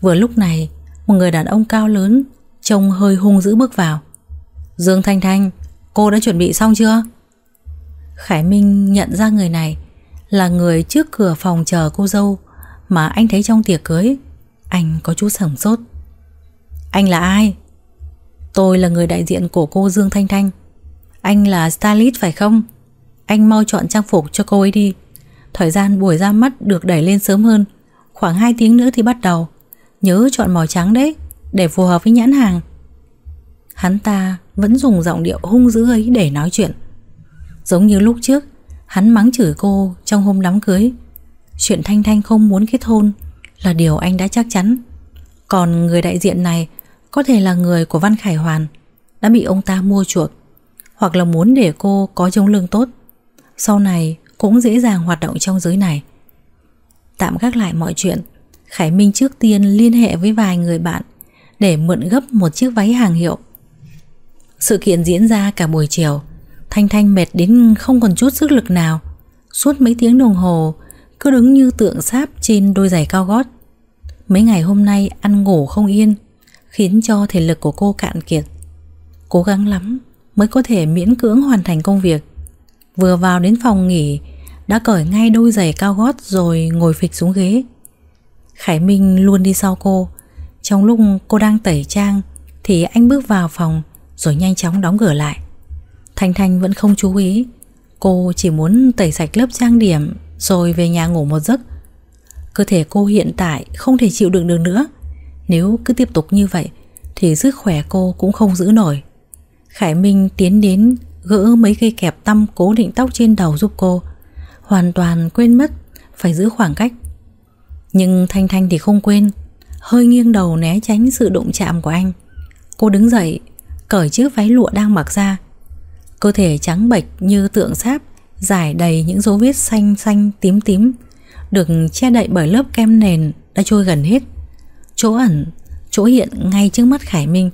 Vừa lúc này, một người đàn ông cao lớn trông hơi hung dữ bước vào. Dương Thanh Thanh, cô đã chuẩn bị xong chưa? Khải Minh nhận ra người này là người trước cửa phòng chờ cô dâu mà anh thấy trong tiệc cưới Anh có chút sửng sốt Anh là ai? Tôi là người đại diện của cô Dương Thanh Thanh Anh là stylist phải không? Anh mau chọn trang phục cho cô ấy đi Thời gian buổi ra mắt được đẩy lên sớm hơn Khoảng 2 tiếng nữa thì bắt đầu Nhớ chọn màu trắng đấy Để phù hợp với nhãn hàng Hắn ta vẫn dùng giọng điệu hung dữ ấy để nói chuyện Giống như lúc trước Hắn mắng chửi cô trong hôm đám cưới Chuyện Thanh Thanh không muốn kết hôn Là điều anh đã chắc chắn Còn người đại diện này Có thể là người của Văn Khải Hoàn Đã bị ông ta mua chuộc Hoặc là muốn để cô có chống lương tốt Sau này cũng dễ dàng hoạt động trong giới này Tạm gác lại mọi chuyện Khải Minh trước tiên liên hệ với vài người bạn Để mượn gấp một chiếc váy hàng hiệu Sự kiện diễn ra cả buổi chiều Thanh Thanh mệt đến không còn chút sức lực nào Suốt mấy tiếng đồng hồ cứ đứng như tượng sáp trên đôi giày cao gót. Mấy ngày hôm nay ăn ngủ không yên, khiến cho thể lực của cô cạn kiệt. Cố gắng lắm mới có thể miễn cưỡng hoàn thành công việc. Vừa vào đến phòng nghỉ, đã cởi ngay đôi giày cao gót rồi ngồi phịch xuống ghế. Khải Minh luôn đi sau cô. Trong lúc cô đang tẩy trang thì anh bước vào phòng rồi nhanh chóng đóng cửa lại. Thanh Thanh vẫn không chú ý, cô chỉ muốn tẩy sạch lớp trang điểm rồi về nhà ngủ một giấc Cơ thể cô hiện tại không thể chịu đựng được nữa Nếu cứ tiếp tục như vậy Thì sức khỏe cô cũng không giữ nổi Khải Minh tiến đến Gỡ mấy cây kẹp tăm cố định tóc trên đầu giúp cô Hoàn toàn quên mất Phải giữ khoảng cách Nhưng Thanh Thanh thì không quên Hơi nghiêng đầu né tránh sự đụng chạm của anh Cô đứng dậy Cởi chiếc váy lụa đang mặc ra Cơ thể trắng bệch như tượng sáp Giải đầy những dấu vết xanh xanh tím tím Được che đậy bởi lớp kem nền Đã trôi gần hết Chỗ ẩn, chỗ hiện ngay trước mắt Khải Minh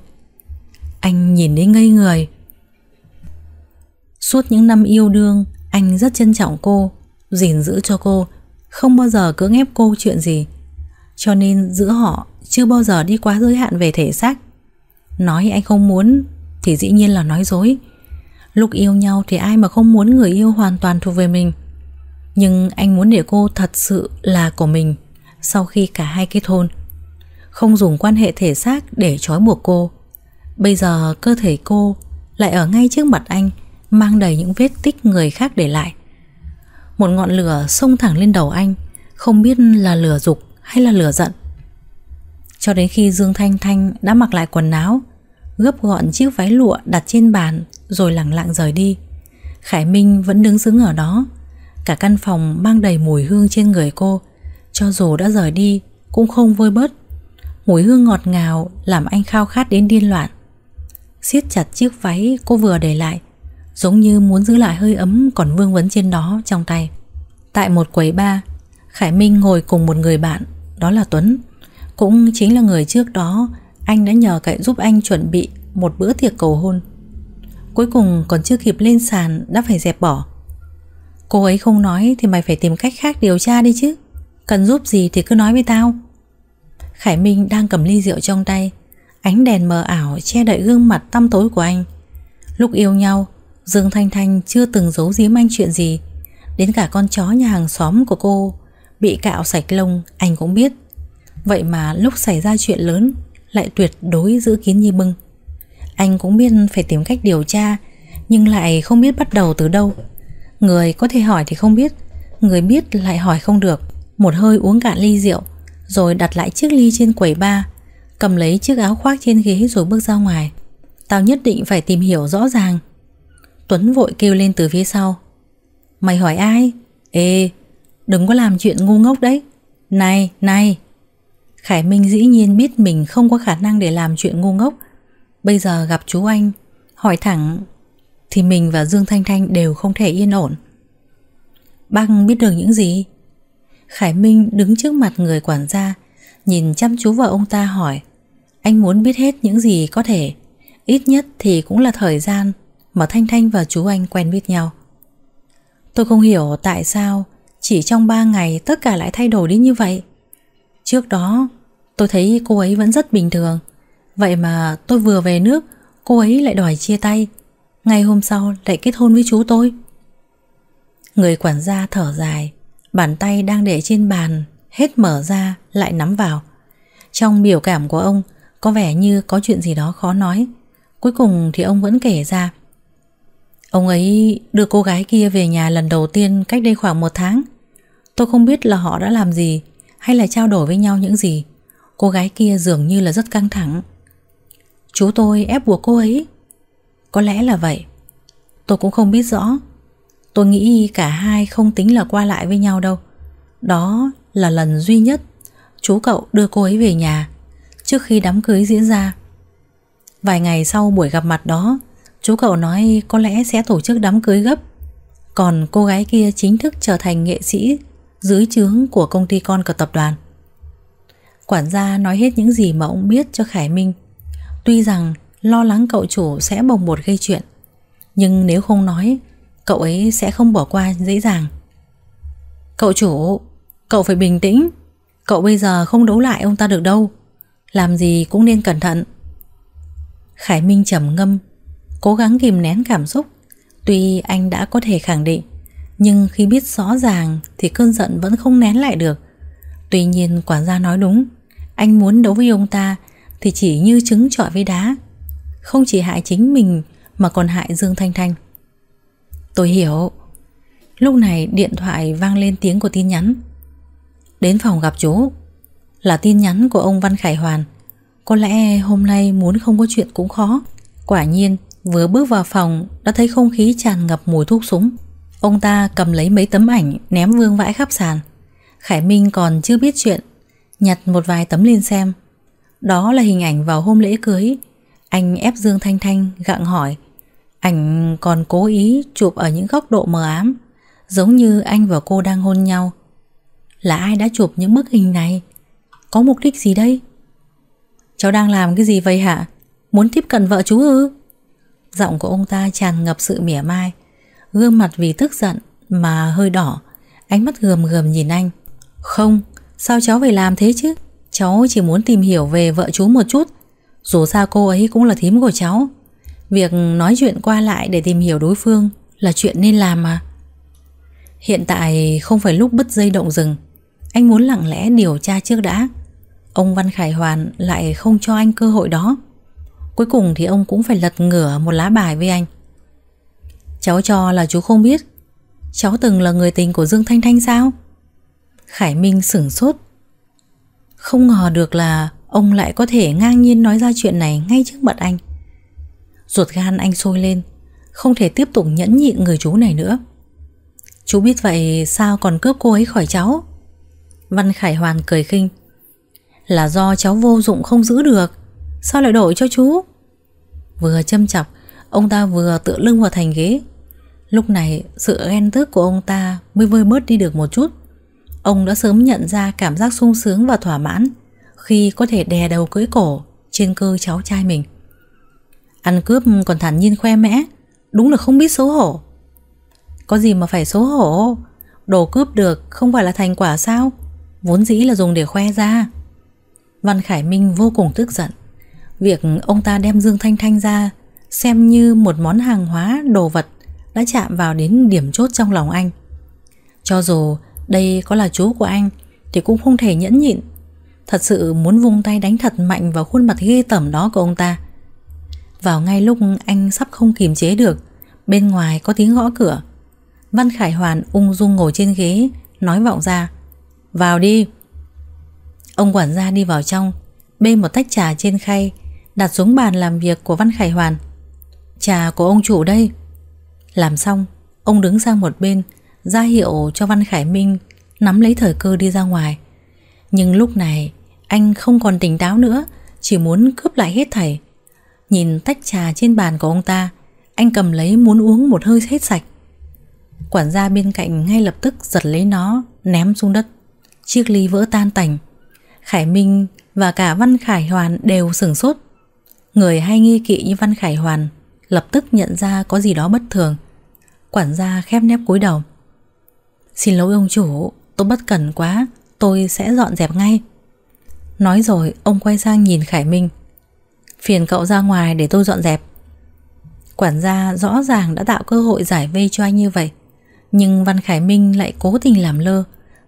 Anh nhìn đến ngây người Suốt những năm yêu đương Anh rất trân trọng cô gìn giữ cho cô Không bao giờ cưỡng ép cô chuyện gì Cho nên giữa họ Chưa bao giờ đi quá giới hạn về thể xác Nói anh không muốn Thì dĩ nhiên là nói dối Lúc yêu nhau thì ai mà không muốn người yêu hoàn toàn thuộc về mình Nhưng anh muốn để cô thật sự là của mình Sau khi cả hai kết hôn Không dùng quan hệ thể xác để trói buộc cô Bây giờ cơ thể cô lại ở ngay trước mặt anh Mang đầy những vết tích người khác để lại Một ngọn lửa xông thẳng lên đầu anh Không biết là lửa dục hay là lửa giận Cho đến khi Dương Thanh Thanh đã mặc lại quần áo Gấp gọn chiếc váy lụa đặt trên bàn rồi lẳng lặng rời đi. Khải Minh vẫn đứng sững ở đó. Cả căn phòng mang đầy mùi hương trên người cô, cho dù đã rời đi cũng không vơi bớt. Mùi hương ngọt ngào làm anh khao khát đến điên loạn. siết chặt chiếc váy cô vừa để lại, giống như muốn giữ lại hơi ấm còn vương vấn trên đó trong tay. Tại một quầy bar, Khải Minh ngồi cùng một người bạn, đó là Tuấn. Cũng chính là người trước đó anh đã nhờ cậy giúp anh chuẩn bị một bữa tiệc cầu hôn. Cuối cùng còn chưa kịp lên sàn đã phải dẹp bỏ Cô ấy không nói thì mày phải tìm cách khác điều tra đi chứ Cần giúp gì thì cứ nói với tao Khải Minh đang cầm ly rượu trong tay Ánh đèn mờ ảo che đậy gương mặt tăm tối của anh Lúc yêu nhau Dương Thanh Thanh chưa từng giấu giếm anh chuyện gì Đến cả con chó nhà hàng xóm của cô Bị cạo sạch lông Anh cũng biết Vậy mà lúc xảy ra chuyện lớn Lại tuyệt đối giữ kín như bưng anh cũng biết phải tìm cách điều tra Nhưng lại không biết bắt đầu từ đâu Người có thể hỏi thì không biết Người biết lại hỏi không được Một hơi uống cạn ly rượu Rồi đặt lại chiếc ly trên quầy bar Cầm lấy chiếc áo khoác trên ghế rồi bước ra ngoài Tao nhất định phải tìm hiểu rõ ràng Tuấn vội kêu lên từ phía sau Mày hỏi ai? Ê, đừng có làm chuyện ngu ngốc đấy Này, này Khải Minh dĩ nhiên biết mình không có khả năng để làm chuyện ngu ngốc Bây giờ gặp chú anh Hỏi thẳng Thì mình và Dương Thanh Thanh đều không thể yên ổn băng biết được những gì Khải Minh đứng trước mặt người quản gia Nhìn chăm chú vào ông ta hỏi Anh muốn biết hết những gì có thể Ít nhất thì cũng là thời gian Mà Thanh Thanh và chú anh quen biết nhau Tôi không hiểu tại sao Chỉ trong ba ngày tất cả lại thay đổi đến như vậy Trước đó tôi thấy cô ấy vẫn rất bình thường Vậy mà tôi vừa về nước Cô ấy lại đòi chia tay Ngày hôm sau lại kết hôn với chú tôi Người quản gia thở dài Bàn tay đang để trên bàn Hết mở ra lại nắm vào Trong biểu cảm của ông Có vẻ như có chuyện gì đó khó nói Cuối cùng thì ông vẫn kể ra Ông ấy đưa cô gái kia về nhà lần đầu tiên cách đây khoảng một tháng Tôi không biết là họ đã làm gì Hay là trao đổi với nhau những gì Cô gái kia dường như là rất căng thẳng Chú tôi ép buộc cô ấy Có lẽ là vậy Tôi cũng không biết rõ Tôi nghĩ cả hai không tính là qua lại với nhau đâu Đó là lần duy nhất Chú cậu đưa cô ấy về nhà Trước khi đám cưới diễn ra Vài ngày sau buổi gặp mặt đó Chú cậu nói có lẽ sẽ tổ chức đám cưới gấp Còn cô gái kia chính thức trở thành nghệ sĩ Dưới trướng của công ty con của tập đoàn Quản gia nói hết những gì mà ông biết cho Khải Minh Tuy rằng lo lắng cậu chủ sẽ bồng bột gây chuyện Nhưng nếu không nói Cậu ấy sẽ không bỏ qua dễ dàng Cậu chủ Cậu phải bình tĩnh Cậu bây giờ không đấu lại ông ta được đâu Làm gì cũng nên cẩn thận Khải Minh trầm ngâm Cố gắng kìm nén cảm xúc Tuy anh đã có thể khẳng định Nhưng khi biết rõ ràng Thì cơn giận vẫn không nén lại được Tuy nhiên quản gia nói đúng Anh muốn đấu với ông ta thì chỉ như trứng trọi với đá. Không chỉ hại chính mình mà còn hại Dương Thanh Thanh. Tôi hiểu. Lúc này điện thoại vang lên tiếng của tin nhắn. Đến phòng gặp chú. Là tin nhắn của ông Văn Khải Hoàn. Có lẽ hôm nay muốn không có chuyện cũng khó. Quả nhiên, vừa bước vào phòng đã thấy không khí tràn ngập mùi thuốc súng. Ông ta cầm lấy mấy tấm ảnh ném vương vãi khắp sàn. Khải Minh còn chưa biết chuyện, nhặt một vài tấm lên xem đó là hình ảnh vào hôm lễ cưới Anh ép Dương Thanh Thanh gặng hỏi Ảnh còn cố ý chụp ở những góc độ mờ ám Giống như anh và cô đang hôn nhau Là ai đã chụp những bức hình này? Có mục đích gì đây? Cháu đang làm cái gì vậy hả? Muốn tiếp cận vợ chú ư? Giọng của ông ta tràn ngập sự mỉa mai Gương mặt vì tức giận mà hơi đỏ Ánh mắt gườm gườm nhìn anh Không, sao cháu phải làm thế chứ? Cháu chỉ muốn tìm hiểu về vợ chú một chút Dù sao cô ấy cũng là thím của cháu Việc nói chuyện qua lại để tìm hiểu đối phương Là chuyện nên làm mà Hiện tại không phải lúc bứt dây động rừng Anh muốn lặng lẽ điều tra trước đã Ông Văn Khải Hoàn lại không cho anh cơ hội đó Cuối cùng thì ông cũng phải lật ngửa một lá bài với anh Cháu cho là chú không biết Cháu từng là người tình của Dương Thanh Thanh sao? Khải Minh sửng sốt không ngờ được là ông lại có thể ngang nhiên nói ra chuyện này ngay trước mặt anh. Ruột gan anh sôi lên, không thể tiếp tục nhẫn nhịn người chú này nữa. Chú biết vậy sao còn cướp cô ấy khỏi cháu? Văn Khải Hoàn cười khinh. Là do cháu vô dụng không giữ được, sao lại đổi cho chú? Vừa châm chọc, ông ta vừa tựa lưng vào thành ghế. Lúc này sự ghen tức của ông ta mới vơi bớt đi được một chút. Ông đã sớm nhận ra cảm giác sung sướng và thỏa mãn khi có thể đè đầu cưỡi cổ trên cơ cháu trai mình. Ăn cướp còn thản nhiên khoe mẽ, đúng là không biết xấu hổ. Có gì mà phải xấu hổ, đồ cướp được không phải là thành quả sao, vốn dĩ là dùng để khoe ra. Văn Khải Minh vô cùng tức giận. Việc ông ta đem Dương Thanh Thanh ra xem như một món hàng hóa, đồ vật đã chạm vào đến điểm chốt trong lòng anh. Cho dù đây có là chú của anh Thì cũng không thể nhẫn nhịn Thật sự muốn vung tay đánh thật mạnh vào khuôn mặt ghê tởm đó của ông ta Vào ngay lúc anh sắp không kiềm chế được Bên ngoài có tiếng gõ cửa Văn Khải Hoàn ung dung ngồi trên ghế Nói vọng ra Vào đi Ông quản gia đi vào trong Bê một tách trà trên khay Đặt xuống bàn làm việc của Văn Khải Hoàn Trà của ông chủ đây Làm xong Ông đứng sang một bên ra hiệu cho Văn Khải Minh nắm lấy thời cơ đi ra ngoài. Nhưng lúc này anh không còn tỉnh táo nữa, chỉ muốn cướp lại hết thảy. Nhìn tách trà trên bàn của ông ta, anh cầm lấy muốn uống một hơi hết sạch. Quản gia bên cạnh ngay lập tức giật lấy nó, ném xuống đất. Chiếc ly vỡ tan tành. Khải Minh và cả Văn Khải Hoàn đều sửng sốt. Người hay nghi kỵ như Văn Khải Hoàn lập tức nhận ra có gì đó bất thường. Quản gia khép nép cúi đầu. Xin lỗi ông chủ, tôi bất cần quá, tôi sẽ dọn dẹp ngay. Nói rồi ông quay sang nhìn Khải Minh. Phiền cậu ra ngoài để tôi dọn dẹp. Quản gia rõ ràng đã tạo cơ hội giải vây cho anh như vậy. Nhưng Văn Khải Minh lại cố tình làm lơ,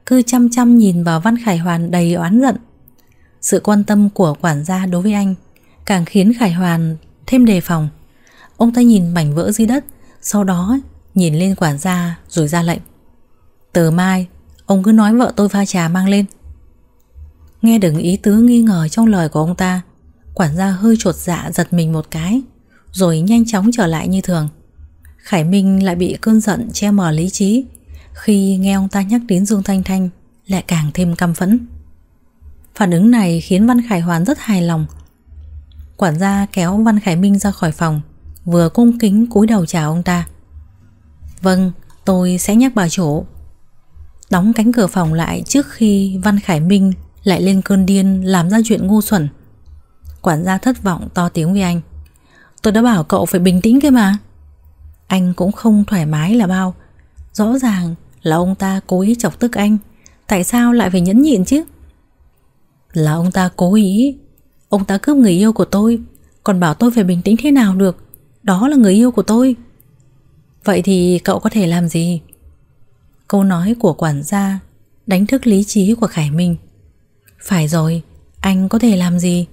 cứ chăm chăm nhìn vào Văn Khải Hoàn đầy oán giận. Sự quan tâm của quản gia đối với anh càng khiến Khải Hoàn thêm đề phòng. Ông ta nhìn mảnh vỡ dưới đất, sau đó nhìn lên quản gia rồi ra lệnh. Từ mai Ông cứ nói vợ tôi pha trà mang lên Nghe đừng ý tứ nghi ngờ trong lời của ông ta Quản gia hơi trột dạ giật mình một cái Rồi nhanh chóng trở lại như thường Khải Minh lại bị cơn giận che mờ lý trí Khi nghe ông ta nhắc đến Dương Thanh Thanh Lại càng thêm căm phẫn Phản ứng này khiến Văn Khải Hoàn rất hài lòng Quản gia kéo Văn Khải Minh ra khỏi phòng Vừa cung kính cúi đầu chào ông ta Vâng, tôi sẽ nhắc bà chủ Đóng cánh cửa phòng lại trước khi Văn Khải Minh lại lên cơn điên làm ra chuyện ngu xuẩn. Quản gia thất vọng to tiếng với anh. Tôi đã bảo cậu phải bình tĩnh kia mà. Anh cũng không thoải mái là bao. Rõ ràng là ông ta cố ý chọc tức anh. Tại sao lại phải nhẫn nhịn chứ? Là ông ta cố ý. Ông ta cướp người yêu của tôi. Còn bảo tôi phải bình tĩnh thế nào được. Đó là người yêu của tôi. Vậy thì cậu có thể làm gì? Câu nói của quản gia đánh thức lý trí của Khải Minh. Phải rồi, anh có thể làm gì?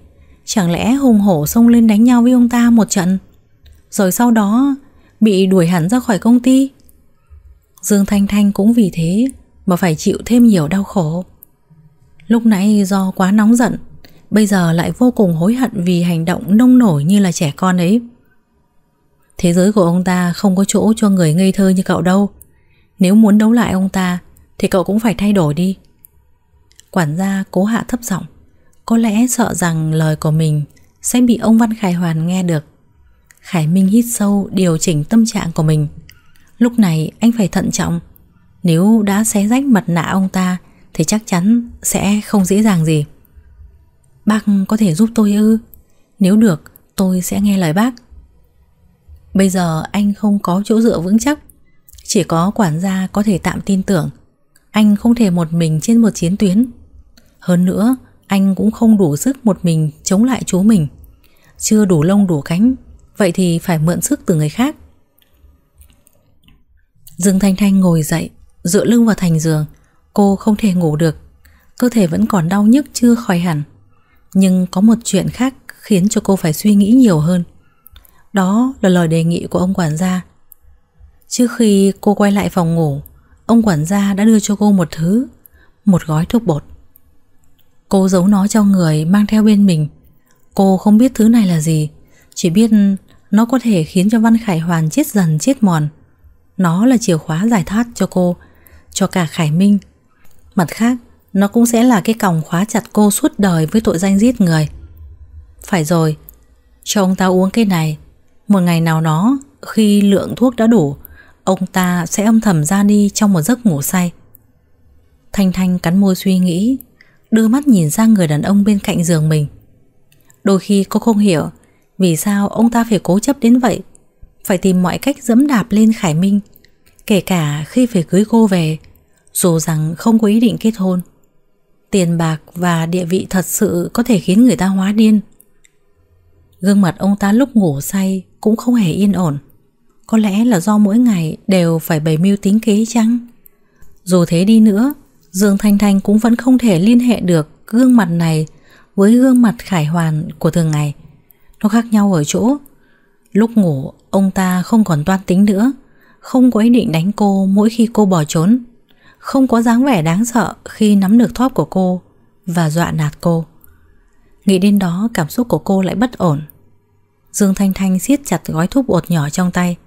Chẳng lẽ hùng hổ xông lên đánh nhau với ông ta một trận? Rồi sau đó bị đuổi hẳn ra khỏi công ty? Dương Thanh Thanh cũng vì thế mà phải chịu thêm nhiều đau khổ. Lúc nãy do quá nóng giận, bây giờ lại vô cùng hối hận vì hành động nông nổi như là trẻ con ấy. Thế giới của ông ta không có chỗ cho người ngây thơ như cậu đâu. Nếu muốn đấu lại ông ta Thì cậu cũng phải thay đổi đi Quản gia cố hạ thấp giọng Có lẽ sợ rằng lời của mình Sẽ bị ông Văn Khải Hoàn nghe được Khải Minh hít sâu Điều chỉnh tâm trạng của mình Lúc này anh phải thận trọng Nếu đã xé rách mặt nạ ông ta Thì chắc chắn sẽ không dễ dàng gì Bác có thể giúp tôi ư Nếu được tôi sẽ nghe lời bác Bây giờ anh không có chỗ dựa vững chắc chỉ có quản gia có thể tạm tin tưởng Anh không thể một mình trên một chiến tuyến Hơn nữa Anh cũng không đủ sức một mình chống lại chú mình Chưa đủ lông đủ cánh Vậy thì phải mượn sức từ người khác Dương Thanh Thanh ngồi dậy Dựa lưng vào thành giường Cô không thể ngủ được Cơ thể vẫn còn đau nhức chưa khỏi hẳn Nhưng có một chuyện khác khiến cho cô phải suy nghĩ nhiều hơn Đó là lời đề nghị của ông quản gia Trước khi cô quay lại phòng ngủ Ông quản gia đã đưa cho cô một thứ Một gói thuốc bột Cô giấu nó trong người mang theo bên mình Cô không biết thứ này là gì Chỉ biết nó có thể khiến cho Văn Khải Hoàn chết dần chết mòn Nó là chìa khóa giải thoát cho cô Cho cả Khải Minh Mặt khác Nó cũng sẽ là cái còng khóa chặt cô suốt đời với tội danh giết người Phải rồi Cho ông ta uống cái này Một ngày nào đó Khi lượng thuốc đã đủ ông ta sẽ âm thầm ra đi trong một giấc ngủ say. Thanh Thanh cắn môi suy nghĩ, đưa mắt nhìn ra người đàn ông bên cạnh giường mình. Đôi khi cô không hiểu vì sao ông ta phải cố chấp đến vậy, phải tìm mọi cách dẫm đạp lên Khải Minh, kể cả khi phải cưới cô về, dù rằng không có ý định kết hôn. Tiền bạc và địa vị thật sự có thể khiến người ta hóa điên. Gương mặt ông ta lúc ngủ say cũng không hề yên ổn. Có lẽ là do mỗi ngày đều phải bày mưu tính kế chăng? Dù thế đi nữa, Dương Thanh Thanh cũng vẫn không thể liên hệ được gương mặt này với gương mặt khải hoàn của thường ngày. Nó khác nhau ở chỗ, lúc ngủ ông ta không còn toan tính nữa, không có ý định đánh cô mỗi khi cô bỏ trốn, không có dáng vẻ đáng sợ khi nắm được thóp của cô và dọa nạt cô. Nghĩ đến đó cảm xúc của cô lại bất ổn. Dương Thanh Thanh siết chặt gói thuốc bột nhỏ trong tay,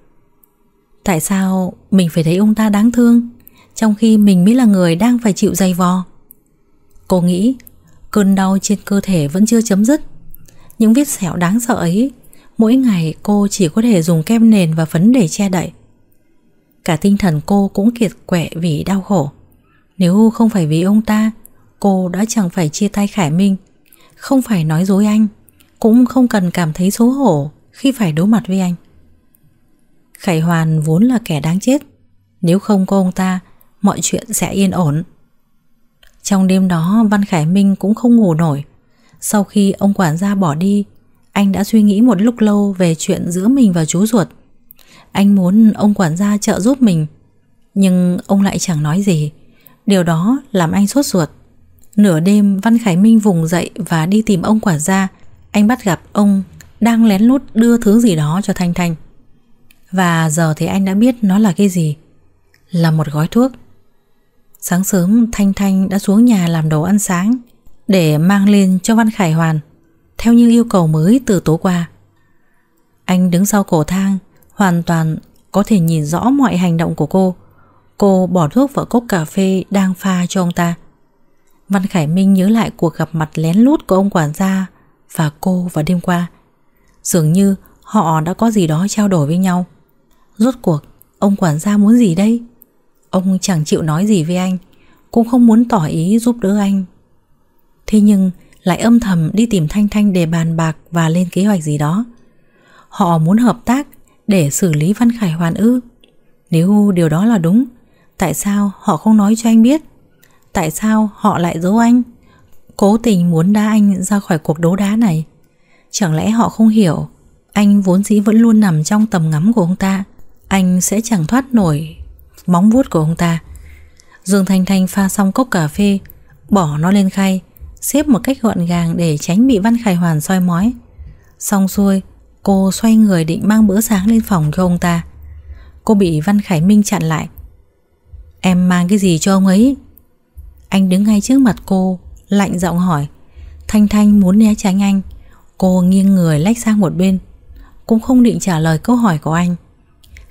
Tại sao mình phải thấy ông ta đáng thương Trong khi mình mới là người đang phải chịu dày vò Cô nghĩ Cơn đau trên cơ thể vẫn chưa chấm dứt Những vết sẹo đáng sợ ấy Mỗi ngày cô chỉ có thể dùng kem nền và phấn để che đậy Cả tinh thần cô cũng kiệt quệ vì đau khổ Nếu không phải vì ông ta Cô đã chẳng phải chia tay Khải Minh Không phải nói dối anh Cũng không cần cảm thấy xấu hổ Khi phải đối mặt với anh Khải Hoàn vốn là kẻ đáng chết Nếu không có ông ta Mọi chuyện sẽ yên ổn Trong đêm đó Văn Khải Minh cũng không ngủ nổi Sau khi ông quản gia bỏ đi Anh đã suy nghĩ một lúc lâu Về chuyện giữa mình và chú ruột Anh muốn ông quản gia trợ giúp mình Nhưng ông lại chẳng nói gì Điều đó làm anh sốt ruột Nửa đêm Văn Khải Minh vùng dậy Và đi tìm ông quản gia Anh bắt gặp ông đang lén lút đưa thứ gì đó cho Thanh Thanh và giờ thì anh đã biết nó là cái gì Là một gói thuốc Sáng sớm Thanh Thanh đã xuống nhà làm đồ ăn sáng Để mang lên cho Văn Khải Hoàn Theo như yêu cầu mới từ tối qua Anh đứng sau cổ thang Hoàn toàn có thể nhìn rõ mọi hành động của cô Cô bỏ thuốc vào cốc cà phê đang pha cho ông ta Văn Khải Minh nhớ lại cuộc gặp mặt lén lút của ông quản gia Và cô vào đêm qua Dường như họ đã có gì đó trao đổi với nhau Rốt cuộc Ông quản gia muốn gì đây Ông chẳng chịu nói gì với anh Cũng không muốn tỏ ý giúp đỡ anh Thế nhưng lại âm thầm đi tìm Thanh Thanh để bàn bạc và lên kế hoạch gì đó Họ muốn hợp tác để xử lý Văn Khải hoàn ư Nếu điều đó là đúng Tại sao họ không nói cho anh biết Tại sao họ lại giấu anh Cố tình muốn đá anh ra khỏi cuộc đấu đá này Chẳng lẽ họ không hiểu Anh vốn dĩ vẫn luôn nằm trong tầm ngắm của ông ta anh sẽ chẳng thoát nổi Móng vuốt của ông ta Dương Thanh Thanh pha xong cốc cà phê Bỏ nó lên khay Xếp một cách gọn gàng để tránh bị Văn Khải Hoàn soi mói Xong xuôi Cô xoay người định mang bữa sáng lên phòng cho ông ta Cô bị Văn Khải Minh chặn lại Em mang cái gì cho ông ấy Anh đứng ngay trước mặt cô Lạnh giọng hỏi Thanh Thanh muốn né tránh anh Cô nghiêng người lách sang một bên Cũng không định trả lời câu hỏi của anh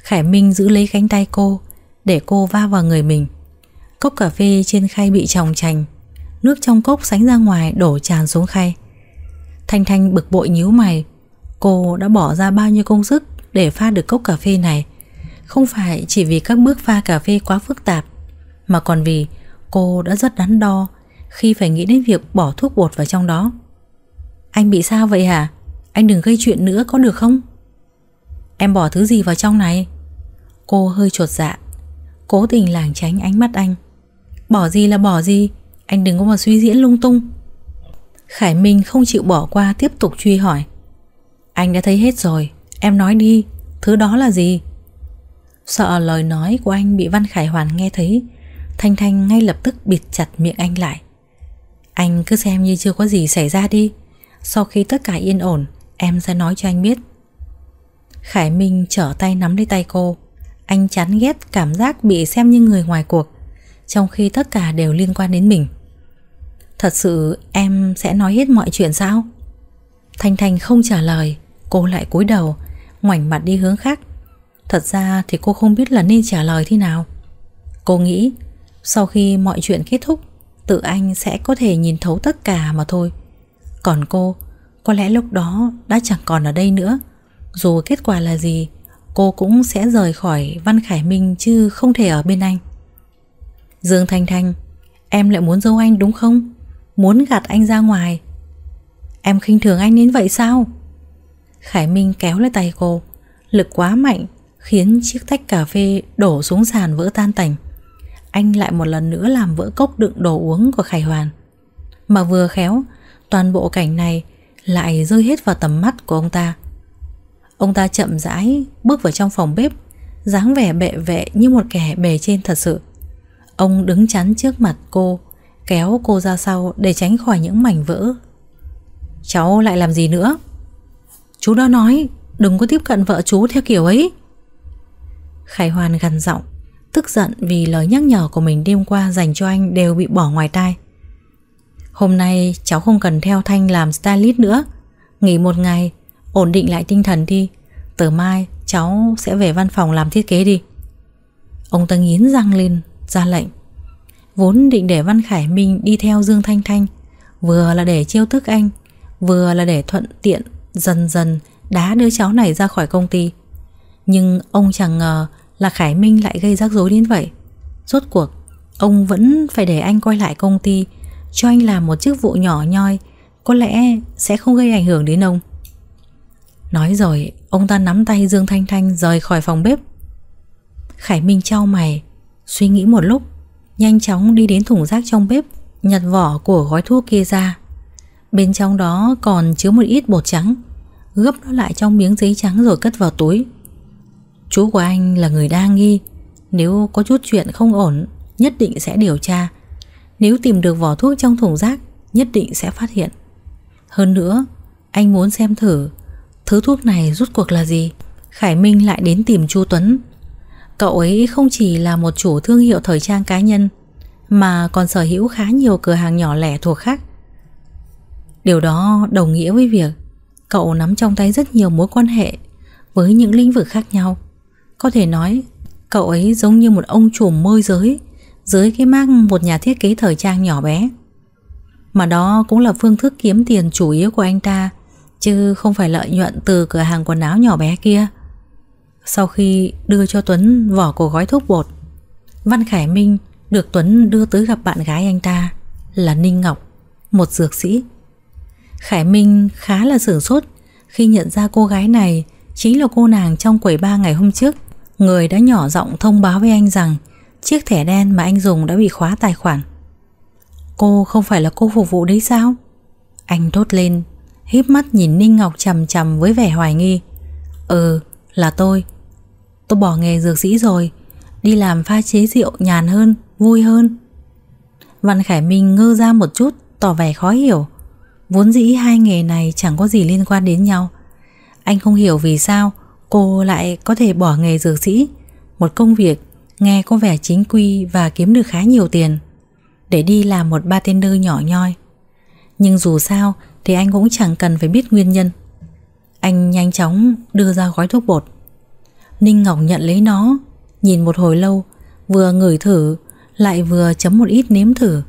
Khải Minh giữ lấy cánh tay cô Để cô va vào người mình Cốc cà phê trên khay bị tròng chành, Nước trong cốc sánh ra ngoài đổ tràn xuống khay Thanh Thanh bực bội nhíu mày Cô đã bỏ ra bao nhiêu công sức Để pha được cốc cà phê này Không phải chỉ vì các bước pha cà phê quá phức tạp Mà còn vì cô đã rất đắn đo Khi phải nghĩ đến việc bỏ thuốc bột vào trong đó Anh bị sao vậy hả? Anh đừng gây chuyện nữa có được không? Em bỏ thứ gì vào trong này? Cô hơi chuột dạ Cố tình lảng tránh ánh mắt anh Bỏ gì là bỏ gì Anh đừng có mà suy diễn lung tung Khải Minh không chịu bỏ qua tiếp tục truy hỏi Anh đã thấy hết rồi Em nói đi Thứ đó là gì Sợ lời nói của anh bị Văn Khải Hoàn nghe thấy Thanh Thanh ngay lập tức bịt chặt miệng anh lại Anh cứ xem như chưa có gì xảy ra đi Sau khi tất cả yên ổn Em sẽ nói cho anh biết Khải Minh trở tay nắm lấy tay cô anh chán ghét cảm giác bị xem như người ngoài cuộc Trong khi tất cả đều liên quan đến mình Thật sự em sẽ nói hết mọi chuyện sao? Thanh Thanh không trả lời Cô lại cúi đầu Ngoảnh mặt đi hướng khác Thật ra thì cô không biết là nên trả lời thế nào Cô nghĩ Sau khi mọi chuyện kết thúc Tự anh sẽ có thể nhìn thấu tất cả mà thôi Còn cô Có lẽ lúc đó đã chẳng còn ở đây nữa Dù kết quả là gì cô cũng sẽ rời khỏi Văn Khải Minh chứ không thể ở bên anh. Dương Thanh Thanh, em lại muốn giấu anh đúng không? Muốn gạt anh ra ngoài. Em khinh thường anh đến vậy sao? Khải Minh kéo lấy tay cô, lực quá mạnh khiến chiếc tách cà phê đổ xuống sàn vỡ tan tành. Anh lại một lần nữa làm vỡ cốc đựng đồ uống của Khải Hoàn. Mà vừa khéo, toàn bộ cảnh này lại rơi hết vào tầm mắt của ông ta. Ông ta chậm rãi bước vào trong phòng bếp dáng vẻ bệ vệ như một kẻ bề trên thật sự Ông đứng chắn trước mặt cô Kéo cô ra sau để tránh khỏi những mảnh vỡ Cháu lại làm gì nữa Chú đã nói Đừng có tiếp cận vợ chú theo kiểu ấy Khải Hoàn gằn giọng Tức giận vì lời nhắc nhở của mình đêm qua dành cho anh đều bị bỏ ngoài tai Hôm nay cháu không cần theo Thanh làm stylist nữa Nghỉ một ngày Ổn định lại tinh thần đi Tờ mai cháu sẽ về văn phòng làm thiết kế đi Ông ta nghiến răng lên Ra lệnh Vốn định để Văn Khải Minh đi theo Dương Thanh Thanh Vừa là để chiêu thức anh Vừa là để thuận tiện Dần dần đá đứa cháu này ra khỏi công ty Nhưng ông chẳng ngờ Là Khải Minh lại gây rắc rối đến vậy Rốt cuộc Ông vẫn phải để anh quay lại công ty Cho anh làm một chức vụ nhỏ nhoi Có lẽ sẽ không gây ảnh hưởng đến ông Nói rồi ông ta nắm tay Dương Thanh Thanh rời khỏi phòng bếp Khải Minh trao mày Suy nghĩ một lúc Nhanh chóng đi đến thùng rác trong bếp Nhặt vỏ của gói thuốc kia ra Bên trong đó còn chứa một ít bột trắng Gấp nó lại trong miếng giấy trắng rồi cất vào túi Chú của anh là người đa nghi Nếu có chút chuyện không ổn Nhất định sẽ điều tra Nếu tìm được vỏ thuốc trong thùng rác Nhất định sẽ phát hiện Hơn nữa Anh muốn xem thử Thứ thuốc này rút cuộc là gì Khải Minh lại đến tìm Chu Tuấn Cậu ấy không chỉ là một chủ thương hiệu thời trang cá nhân Mà còn sở hữu khá nhiều cửa hàng nhỏ lẻ thuộc khác Điều đó đồng nghĩa với việc Cậu nắm trong tay rất nhiều mối quan hệ Với những lĩnh vực khác nhau Có thể nói Cậu ấy giống như một ông chủ môi giới Dưới cái mác một nhà thiết kế thời trang nhỏ bé Mà đó cũng là phương thức kiếm tiền chủ yếu của anh ta chứ không phải lợi nhuận từ cửa hàng quần áo nhỏ bé kia. Sau khi đưa cho Tuấn vỏ của gói thuốc bột, Văn Khải Minh được Tuấn đưa tới gặp bạn gái anh ta là Ninh Ngọc, một dược sĩ. Khải Minh khá là sửng sốt khi nhận ra cô gái này chính là cô nàng trong quầy ba ngày hôm trước, người đã nhỏ giọng thông báo với anh rằng chiếc thẻ đen mà anh dùng đã bị khóa tài khoản. Cô không phải là cô phục vụ đấy sao? Anh thốt lên híp mắt nhìn Ninh Ngọc chằm chằm với vẻ hoài nghi. Ừ, là tôi. Tôi bỏ nghề dược sĩ rồi, đi làm pha chế rượu nhàn hơn, vui hơn. Văn Khải Minh ngơ ra một chút, tỏ vẻ khó hiểu. Vốn dĩ hai nghề này chẳng có gì liên quan đến nhau. Anh không hiểu vì sao cô lại có thể bỏ nghề dược sĩ, một công việc nghe có vẻ chính quy và kiếm được khá nhiều tiền để đi làm một bartender nhỏ nhoi. Nhưng dù sao, thì anh cũng chẳng cần phải biết nguyên nhân. Anh nhanh chóng đưa ra gói thuốc bột. Ninh Ngọc nhận lấy nó, nhìn một hồi lâu, vừa ngửi thử, lại vừa chấm một ít nếm thử.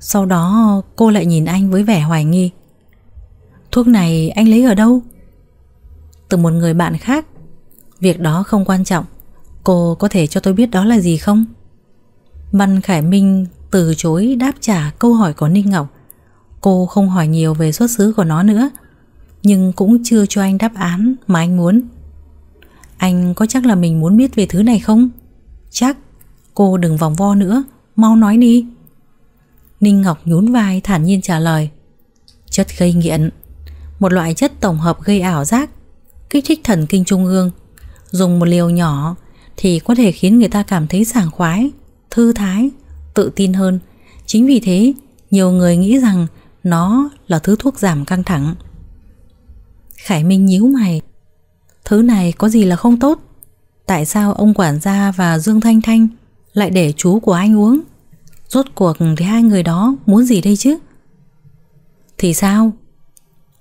Sau đó cô lại nhìn anh với vẻ hoài nghi. Thuốc này anh lấy ở đâu? Từ một người bạn khác. Việc đó không quan trọng. Cô có thể cho tôi biết đó là gì không? Văn Khải Minh từ chối đáp trả câu hỏi của Ninh Ngọc Cô không hỏi nhiều về xuất xứ của nó nữa Nhưng cũng chưa cho anh đáp án mà anh muốn Anh có chắc là mình muốn biết về thứ này không? Chắc Cô đừng vòng vo nữa Mau nói đi Ninh Ngọc nhún vai thản nhiên trả lời Chất gây nghiện Một loại chất tổng hợp gây ảo giác Kích thích thần kinh trung ương Dùng một liều nhỏ Thì có thể khiến người ta cảm thấy sảng khoái Thư thái, tự tin hơn Chính vì thế Nhiều người nghĩ rằng nó là thứ thuốc giảm căng thẳng Khải Minh nhíu mày Thứ này có gì là không tốt Tại sao ông quản gia và Dương Thanh Thanh Lại để chú của anh uống Rốt cuộc thì hai người đó muốn gì đây chứ Thì sao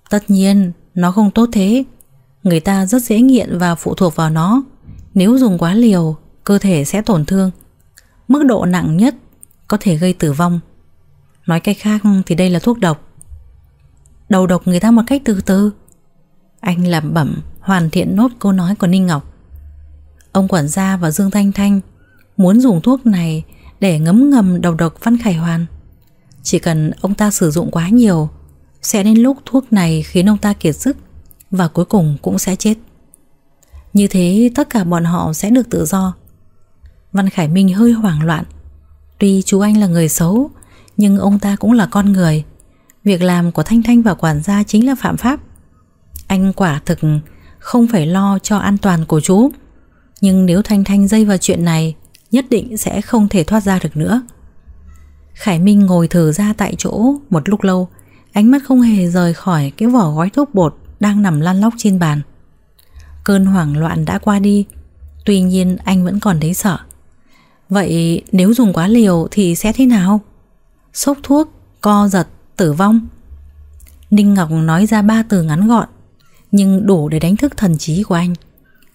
Tất nhiên nó không tốt thế Người ta rất dễ nghiện và phụ thuộc vào nó Nếu dùng quá liều Cơ thể sẽ tổn thương Mức độ nặng nhất Có thể gây tử vong Nói cách khác thì đây là thuốc độc Đầu độc người ta một cách từ từ Anh làm bẩm hoàn thiện nốt câu nói của Ninh Ngọc Ông quản gia và Dương Thanh Thanh Muốn dùng thuốc này để ngấm ngầm đầu độc Văn Khải Hoàn Chỉ cần ông ta sử dụng quá nhiều Sẽ đến lúc thuốc này khiến ông ta kiệt sức Và cuối cùng cũng sẽ chết Như thế tất cả bọn họ sẽ được tự do Văn Khải Minh hơi hoảng loạn Tuy chú anh là người xấu nhưng ông ta cũng là con người Việc làm của Thanh Thanh và quản gia chính là phạm pháp Anh quả thực không phải lo cho an toàn của chú Nhưng nếu Thanh Thanh dây vào chuyện này Nhất định sẽ không thể thoát ra được nữa Khải Minh ngồi thử ra tại chỗ một lúc lâu Ánh mắt không hề rời khỏi cái vỏ gói thuốc bột Đang nằm lăn lóc trên bàn Cơn hoảng loạn đã qua đi Tuy nhiên anh vẫn còn thấy sợ Vậy nếu dùng quá liều thì sẽ thế nào? sốc thuốc, co giật, tử vong. Ninh Ngọc nói ra ba từ ngắn gọn, nhưng đủ để đánh thức thần trí của anh,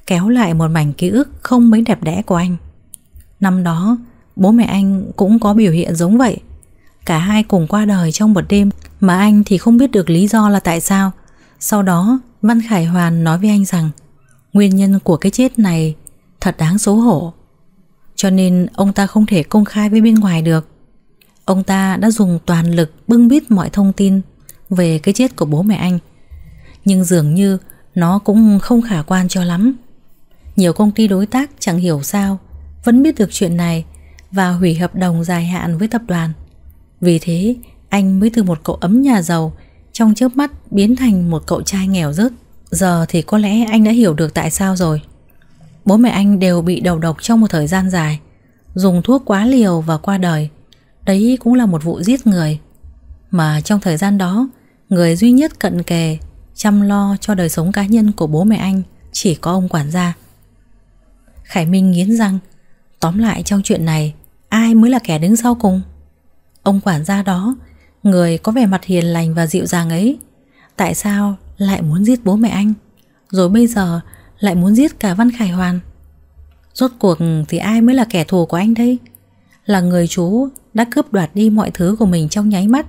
kéo lại một mảnh ký ức không mấy đẹp đẽ của anh. Năm đó, bố mẹ anh cũng có biểu hiện giống vậy. Cả hai cùng qua đời trong một đêm mà anh thì không biết được lý do là tại sao. Sau đó, Văn Khải Hoàn nói với anh rằng nguyên nhân của cái chết này thật đáng xấu hổ. Cho nên ông ta không thể công khai với bên ngoài được. Ông ta đã dùng toàn lực bưng bít mọi thông tin về cái chết của bố mẹ anh. Nhưng dường như nó cũng không khả quan cho lắm. Nhiều công ty đối tác chẳng hiểu sao vẫn biết được chuyện này và hủy hợp đồng dài hạn với tập đoàn. Vì thế, anh mới từ một cậu ấm nhà giàu trong chớp mắt biến thành một cậu trai nghèo rớt. Giờ thì có lẽ anh đã hiểu được tại sao rồi. Bố mẹ anh đều bị đầu độc trong một thời gian dài, dùng thuốc quá liều và qua đời. Đấy cũng là một vụ giết người Mà trong thời gian đó Người duy nhất cận kề Chăm lo cho đời sống cá nhân của bố mẹ anh Chỉ có ông quản gia Khải Minh nghiến răng Tóm lại trong chuyện này Ai mới là kẻ đứng sau cùng Ông quản gia đó Người có vẻ mặt hiền lành và dịu dàng ấy Tại sao lại muốn giết bố mẹ anh Rồi bây giờ lại muốn giết cả Văn Khải Hoàn Rốt cuộc thì ai mới là kẻ thù của anh đây là người chú đã cướp đoạt đi mọi thứ của mình trong nháy mắt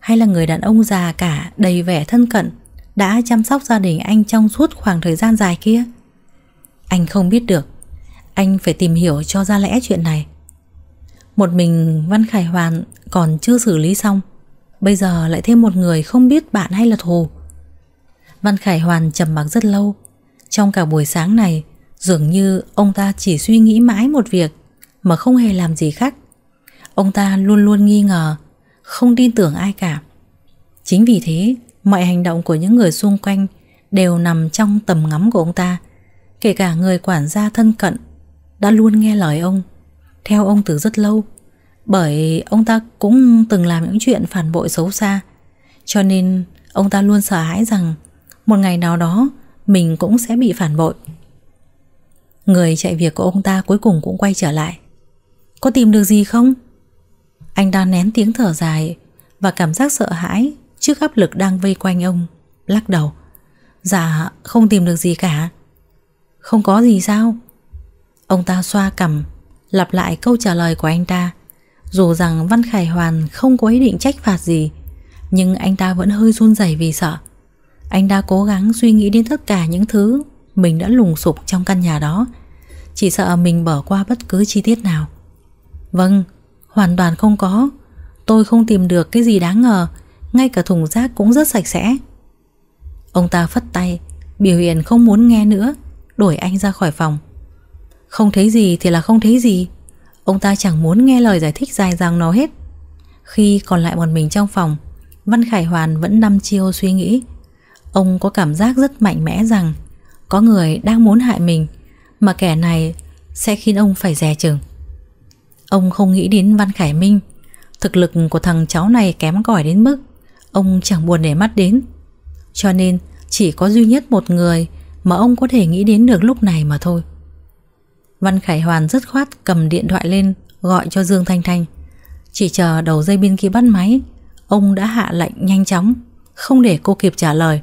Hay là người đàn ông già cả đầy vẻ thân cận Đã chăm sóc gia đình anh trong suốt khoảng thời gian dài kia Anh không biết được Anh phải tìm hiểu cho ra lẽ chuyện này Một mình Văn Khải Hoàn còn chưa xử lý xong Bây giờ lại thêm một người không biết bạn hay là thù Văn Khải Hoàn trầm mặc rất lâu Trong cả buổi sáng này Dường như ông ta chỉ suy nghĩ mãi một việc mà không hề làm gì khác. Ông ta luôn luôn nghi ngờ, không tin tưởng ai cả. Chính vì thế, mọi hành động của những người xung quanh đều nằm trong tầm ngắm của ông ta, kể cả người quản gia thân cận đã luôn nghe lời ông, theo ông từ rất lâu, bởi ông ta cũng từng làm những chuyện phản bội xấu xa, cho nên ông ta luôn sợ hãi rằng một ngày nào đó mình cũng sẽ bị phản bội. Người chạy việc của ông ta cuối cùng cũng quay trở lại có tìm được gì không? Anh đang nén tiếng thở dài và cảm giác sợ hãi trước áp lực đang vây quanh ông. Lắc đầu. Dạ, không tìm được gì cả. Không có gì sao? Ông ta xoa cằm, lặp lại câu trả lời của anh ta. Dù rằng Văn Khải Hoàn không có ý định trách phạt gì, nhưng anh ta vẫn hơi run rẩy vì sợ. Anh ta cố gắng suy nghĩ đến tất cả những thứ mình đã lùng sục trong căn nhà đó. Chỉ sợ mình bỏ qua bất cứ chi tiết nào. Vâng, hoàn toàn không có Tôi không tìm được cái gì đáng ngờ Ngay cả thùng rác cũng rất sạch sẽ Ông ta phất tay Biểu hiện không muốn nghe nữa Đuổi anh ra khỏi phòng Không thấy gì thì là không thấy gì Ông ta chẳng muốn nghe lời giải thích dài dàng nó hết Khi còn lại một mình trong phòng Văn Khải Hoàn vẫn đăm chiêu suy nghĩ Ông có cảm giác rất mạnh mẽ rằng Có người đang muốn hại mình Mà kẻ này sẽ khiến ông phải dè chừng Ông không nghĩ đến Văn Khải Minh Thực lực của thằng cháu này kém cỏi đến mức Ông chẳng buồn để mắt đến Cho nên chỉ có duy nhất một người Mà ông có thể nghĩ đến được lúc này mà thôi Văn Khải Hoàn dứt khoát cầm điện thoại lên Gọi cho Dương Thanh Thanh Chỉ chờ đầu dây bên kia bắt máy Ông đã hạ lệnh nhanh chóng Không để cô kịp trả lời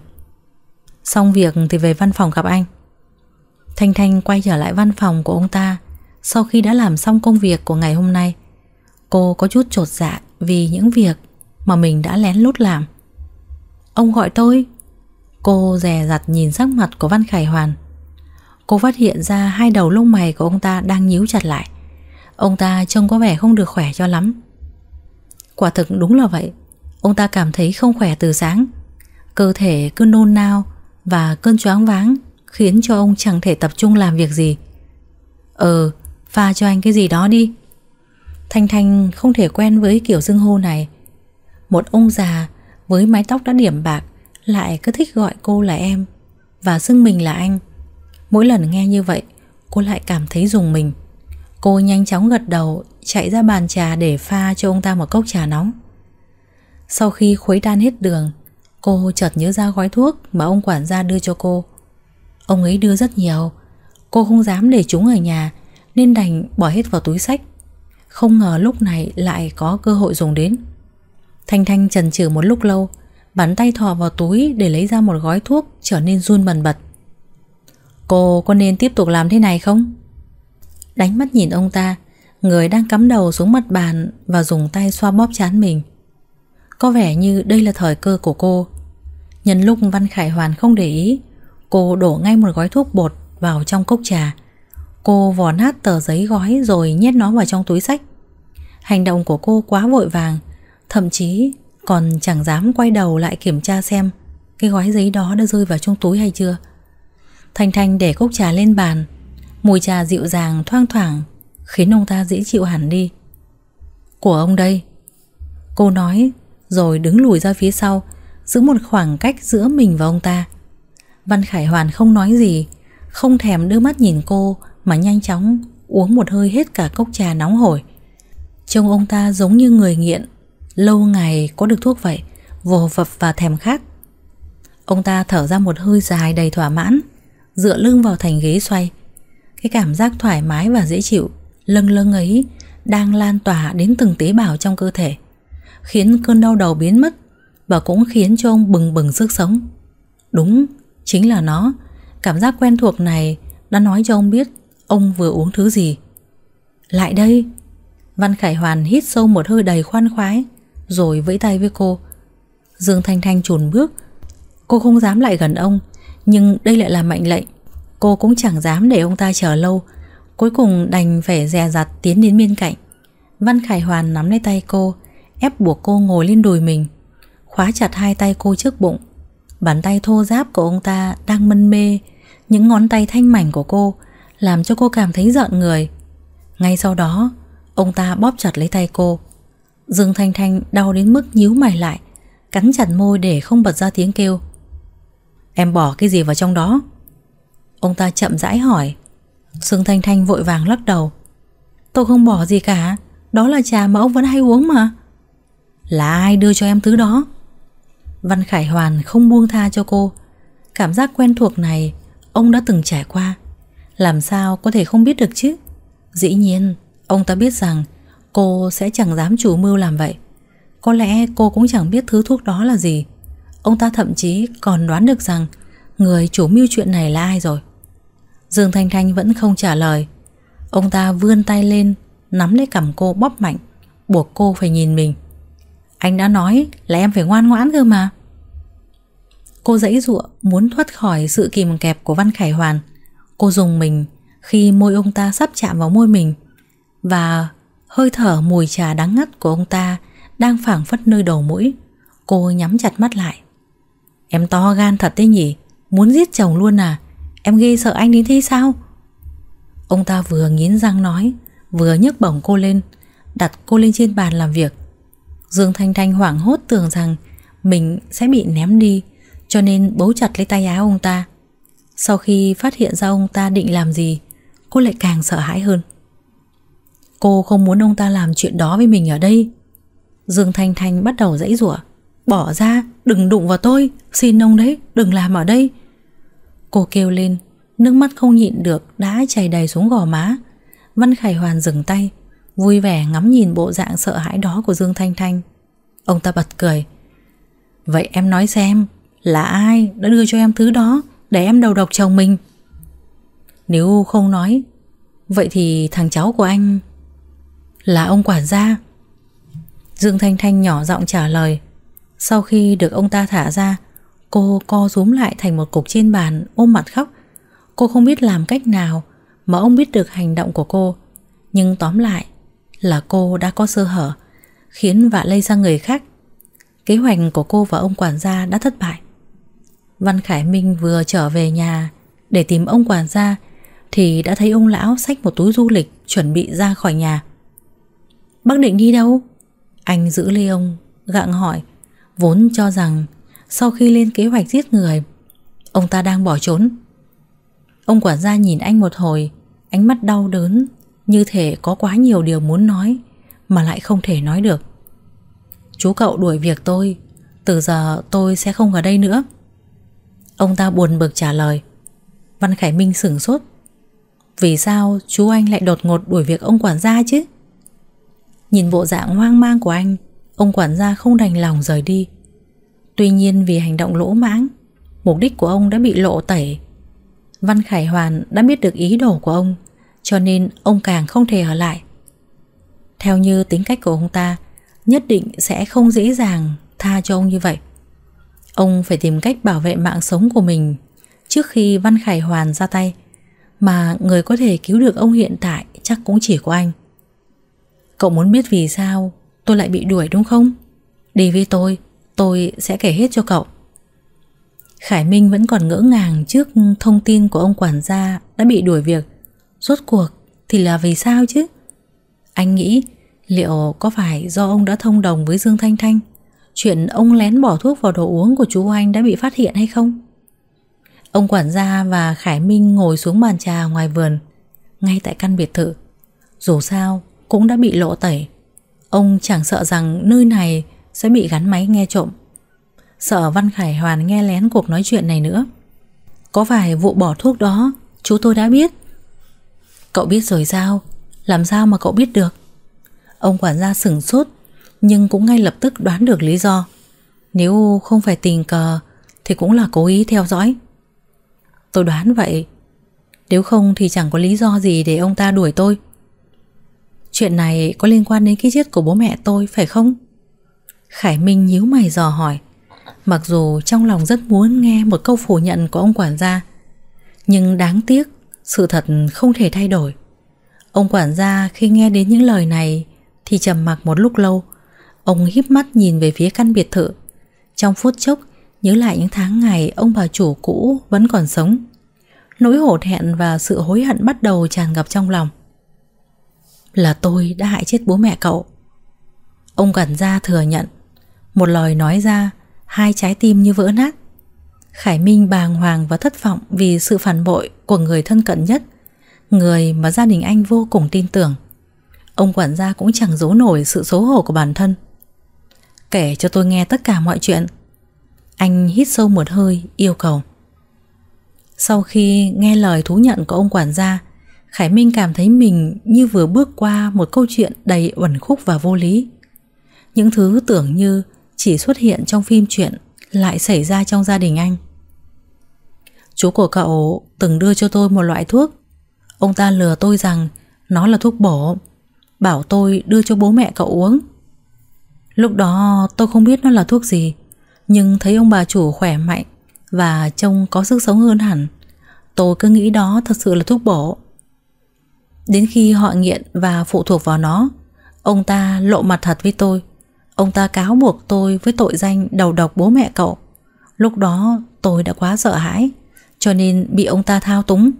Xong việc thì về văn phòng gặp anh Thanh Thanh quay trở lại văn phòng của ông ta sau khi đã làm xong công việc của ngày hôm nay. Cô có chút trột dạ vì những việc mà mình đã lén lút làm. Ông gọi tôi. Cô dè dặt nhìn sắc mặt của Văn Khải Hoàn. Cô phát hiện ra hai đầu lông mày của ông ta đang nhíu chặt lại. Ông ta trông có vẻ không được khỏe cho lắm. Quả thực đúng là vậy. Ông ta cảm thấy không khỏe từ sáng. Cơ thể cứ nôn nao và cơn choáng váng khiến cho ông chẳng thể tập trung làm việc gì. Ờ, Pha cho anh cái gì đó đi Thanh Thanh không thể quen với kiểu dưng hô này Một ông già Với mái tóc đã điểm bạc Lại cứ thích gọi cô là em Và xưng mình là anh Mỗi lần nghe như vậy Cô lại cảm thấy dùng mình Cô nhanh chóng gật đầu Chạy ra bàn trà để pha cho ông ta một cốc trà nóng Sau khi khuấy tan hết đường Cô chợt nhớ ra gói thuốc Mà ông quản gia đưa cho cô Ông ấy đưa rất nhiều Cô không dám để chúng ở nhà nên đành bỏ hết vào túi sách Không ngờ lúc này lại có cơ hội dùng đến Thanh Thanh chần chừ một lúc lâu Bắn tay thò vào túi để lấy ra một gói thuốc Trở nên run bần bật Cô có nên tiếp tục làm thế này không? Đánh mắt nhìn ông ta Người đang cắm đầu xuống mặt bàn Và dùng tay xoa bóp chán mình Có vẻ như đây là thời cơ của cô Nhân lúc Văn Khải Hoàn không để ý Cô đổ ngay một gói thuốc bột vào trong cốc trà Cô vòn nát tờ giấy gói rồi nhét nó vào trong túi sách Hành động của cô quá vội vàng Thậm chí còn chẳng dám quay đầu lại kiểm tra xem Cái gói giấy đó đã rơi vào trong túi hay chưa Thanh Thanh để cốc trà lên bàn Mùi trà dịu dàng thoang thoảng Khiến ông ta dễ chịu hẳn đi Của ông đây Cô nói Rồi đứng lùi ra phía sau Giữ một khoảng cách giữa mình và ông ta Văn Khải Hoàn không nói gì Không thèm đưa mắt nhìn cô mà nhanh chóng uống một hơi hết cả cốc trà nóng hổi. Trông ông ta giống như người nghiện, lâu ngày có được thuốc vậy, vồ vập và thèm khát. Ông ta thở ra một hơi dài đầy thỏa mãn, dựa lưng vào thành ghế xoay. Cái cảm giác thoải mái và dễ chịu, lâng lâng ấy đang lan tỏa đến từng tế bào trong cơ thể, khiến cơn đau đầu biến mất và cũng khiến cho ông bừng bừng sức sống. Đúng, chính là nó. Cảm giác quen thuộc này đã nói cho ông biết Ông vừa uống thứ gì Lại đây Văn Khải Hoàn hít sâu một hơi đầy khoan khoái Rồi vẫy tay với cô Dương Thanh Thanh chùn bước Cô không dám lại gần ông Nhưng đây lại là mệnh lệnh Cô cũng chẳng dám để ông ta chờ lâu Cuối cùng đành phải dè dặt tiến đến bên cạnh Văn Khải Hoàn nắm lấy tay cô Ép buộc cô ngồi lên đùi mình Khóa chặt hai tay cô trước bụng Bàn tay thô giáp của ông ta đang mân mê Những ngón tay thanh mảnh của cô làm cho cô cảm thấy giận người. Ngay sau đó, ông ta bóp chặt lấy tay cô. Dương Thanh Thanh đau đến mức nhíu mày lại, cắn chặt môi để không bật ra tiếng kêu. Em bỏ cái gì vào trong đó? Ông ta chậm rãi hỏi. Dương Thanh Thanh vội vàng lắc đầu. Tôi không bỏ gì cả, đó là trà mà ông vẫn hay uống mà. Là ai đưa cho em thứ đó? Văn Khải Hoàn không buông tha cho cô. Cảm giác quen thuộc này ông đã từng trải qua. Làm sao có thể không biết được chứ Dĩ nhiên Ông ta biết rằng cô sẽ chẳng dám chủ mưu làm vậy Có lẽ cô cũng chẳng biết thứ thuốc đó là gì Ông ta thậm chí còn đoán được rằng Người chủ mưu chuyện này là ai rồi Dương Thanh Thanh vẫn không trả lời Ông ta vươn tay lên Nắm lấy cằm cô bóp mạnh Buộc cô phải nhìn mình Anh đã nói là em phải ngoan ngoãn cơ mà Cô dãy ruộng muốn thoát khỏi sự kìm kẹp của Văn Khải Hoàn Cô dùng mình khi môi ông ta sắp chạm vào môi mình Và hơi thở mùi trà đắng ngắt của ông ta đang phảng phất nơi đầu mũi Cô nhắm chặt mắt lại Em to gan thật thế nhỉ Muốn giết chồng luôn à Em ghê sợ anh đến thế sao Ông ta vừa nghiến răng nói Vừa nhấc bổng cô lên Đặt cô lên trên bàn làm việc Dương Thanh Thanh hoảng hốt tưởng rằng Mình sẽ bị ném đi Cho nên bấu chặt lấy tay áo ông ta sau khi phát hiện ra ông ta định làm gì Cô lại càng sợ hãi hơn Cô không muốn ông ta làm chuyện đó với mình ở đây Dương Thanh Thanh bắt đầu dãy rủa Bỏ ra, đừng đụng vào tôi Xin ông đấy, đừng làm ở đây Cô kêu lên Nước mắt không nhịn được đã chảy đầy xuống gò má Văn Khải Hoàn dừng tay Vui vẻ ngắm nhìn bộ dạng sợ hãi đó của Dương Thanh Thanh Ông ta bật cười Vậy em nói xem Là ai đã đưa cho em thứ đó để em đầu độc chồng mình Nếu không nói Vậy thì thằng cháu của anh Là ông quản gia Dương Thanh Thanh nhỏ giọng trả lời Sau khi được ông ta thả ra Cô co rúm lại thành một cục trên bàn Ôm mặt khóc Cô không biết làm cách nào Mà ông biết được hành động của cô Nhưng tóm lại là cô đã có sơ hở Khiến vạ lây sang người khác Kế hoạch của cô và ông quản gia đã thất bại Văn Khải Minh vừa trở về nhà để tìm ông quản gia thì đã thấy ông lão xách một túi du lịch chuẩn bị ra khỏi nhà. Bác định đi đâu? Anh giữ lê ông, gặng hỏi, vốn cho rằng sau khi lên kế hoạch giết người, ông ta đang bỏ trốn. Ông quản gia nhìn anh một hồi, ánh mắt đau đớn, như thể có quá nhiều điều muốn nói mà lại không thể nói được. Chú cậu đuổi việc tôi, từ giờ tôi sẽ không ở đây nữa. Ông ta buồn bực trả lời Văn Khải Minh sửng sốt Vì sao chú anh lại đột ngột đuổi việc ông quản gia chứ Nhìn bộ dạng hoang mang của anh Ông quản gia không đành lòng rời đi Tuy nhiên vì hành động lỗ mãng Mục đích của ông đã bị lộ tẩy Văn Khải Hoàn đã biết được ý đồ của ông Cho nên ông càng không thể ở lại Theo như tính cách của ông ta Nhất định sẽ không dễ dàng tha cho ông như vậy Ông phải tìm cách bảo vệ mạng sống của mình trước khi Văn Khải Hoàn ra tay. Mà người có thể cứu được ông hiện tại chắc cũng chỉ có anh. Cậu muốn biết vì sao tôi lại bị đuổi đúng không? Đi với tôi, tôi sẽ kể hết cho cậu. Khải Minh vẫn còn ngỡ ngàng trước thông tin của ông quản gia đã bị đuổi việc. Rốt cuộc thì là vì sao chứ? Anh nghĩ liệu có phải do ông đã thông đồng với Dương Thanh Thanh chuyện ông lén bỏ thuốc vào đồ uống của chú Anh đã bị phát hiện hay không? Ông quản gia và Khải Minh ngồi xuống bàn trà ngoài vườn, ngay tại căn biệt thự. Dù sao, cũng đã bị lộ tẩy. Ông chẳng sợ rằng nơi này sẽ bị gắn máy nghe trộm. Sợ Văn Khải Hoàn nghe lén cuộc nói chuyện này nữa. Có phải vụ bỏ thuốc đó chú tôi đã biết? Cậu biết rồi sao? Làm sao mà cậu biết được? Ông quản gia sửng sốt nhưng cũng ngay lập tức đoán được lý do. Nếu không phải tình cờ thì cũng là cố ý theo dõi. Tôi đoán vậy. Nếu không thì chẳng có lý do gì để ông ta đuổi tôi. Chuyện này có liên quan đến cái chết của bố mẹ tôi phải không? Khải Minh nhíu mày dò hỏi. Mặc dù trong lòng rất muốn nghe một câu phủ nhận của ông quản gia, nhưng đáng tiếc sự thật không thể thay đổi. Ông quản gia khi nghe đến những lời này thì trầm mặc một lúc lâu Ông híp mắt nhìn về phía căn biệt thự Trong phút chốc Nhớ lại những tháng ngày ông bà chủ cũ Vẫn còn sống Nỗi hổ thẹn và sự hối hận bắt đầu tràn ngập trong lòng Là tôi đã hại chết bố mẹ cậu Ông gần ra thừa nhận Một lời nói ra Hai trái tim như vỡ nát Khải Minh bàng hoàng và thất vọng Vì sự phản bội của người thân cận nhất Người mà gia đình anh vô cùng tin tưởng Ông quản gia cũng chẳng giấu nổi sự xấu hổ của bản thân Kể cho tôi nghe tất cả mọi chuyện Anh hít sâu một hơi yêu cầu Sau khi nghe lời thú nhận của ông quản gia Khải Minh cảm thấy mình như vừa bước qua một câu chuyện đầy uẩn khúc và vô lý Những thứ tưởng như chỉ xuất hiện trong phim truyện lại xảy ra trong gia đình anh Chú của cậu từng đưa cho tôi một loại thuốc Ông ta lừa tôi rằng nó là thuốc bổ Bảo tôi đưa cho bố mẹ cậu uống Lúc đó tôi không biết nó là thuốc gì Nhưng thấy ông bà chủ khỏe mạnh Và trông có sức sống hơn hẳn Tôi cứ nghĩ đó thật sự là thuốc bổ Đến khi họ nghiện và phụ thuộc vào nó Ông ta lộ mặt thật với tôi Ông ta cáo buộc tôi với tội danh đầu độc bố mẹ cậu Lúc đó tôi đã quá sợ hãi Cho nên bị ông ta thao túng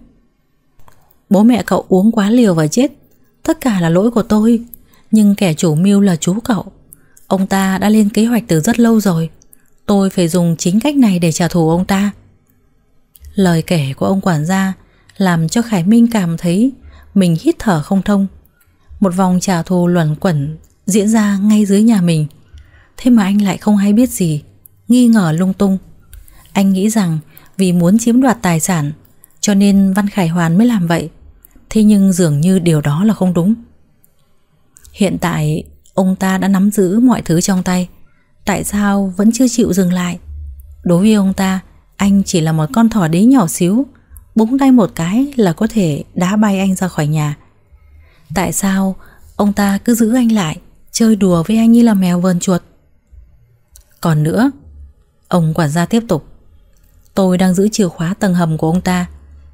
Bố mẹ cậu uống quá liều và chết Tất cả là lỗi của tôi Nhưng kẻ chủ mưu là chú cậu Ông ta đã lên kế hoạch từ rất lâu rồi Tôi phải dùng chính cách này để trả thù ông ta Lời kể của ông quản gia Làm cho Khải Minh cảm thấy Mình hít thở không thông Một vòng trả thù luẩn quẩn Diễn ra ngay dưới nhà mình Thế mà anh lại không hay biết gì Nghi ngờ lung tung Anh nghĩ rằng vì muốn chiếm đoạt tài sản Cho nên Văn Khải Hoàn mới làm vậy Thế nhưng dường như điều đó là không đúng Hiện tại Ông ta đã nắm giữ mọi thứ trong tay Tại sao vẫn chưa chịu dừng lại Đối với ông ta Anh chỉ là một con thỏ đế nhỏ xíu Búng tay một cái là có thể đá bay anh ra khỏi nhà Tại sao ông ta cứ giữ anh lại Chơi đùa với anh như là mèo vờn chuột Còn nữa Ông quản gia tiếp tục Tôi đang giữ chìa khóa tầng hầm của ông ta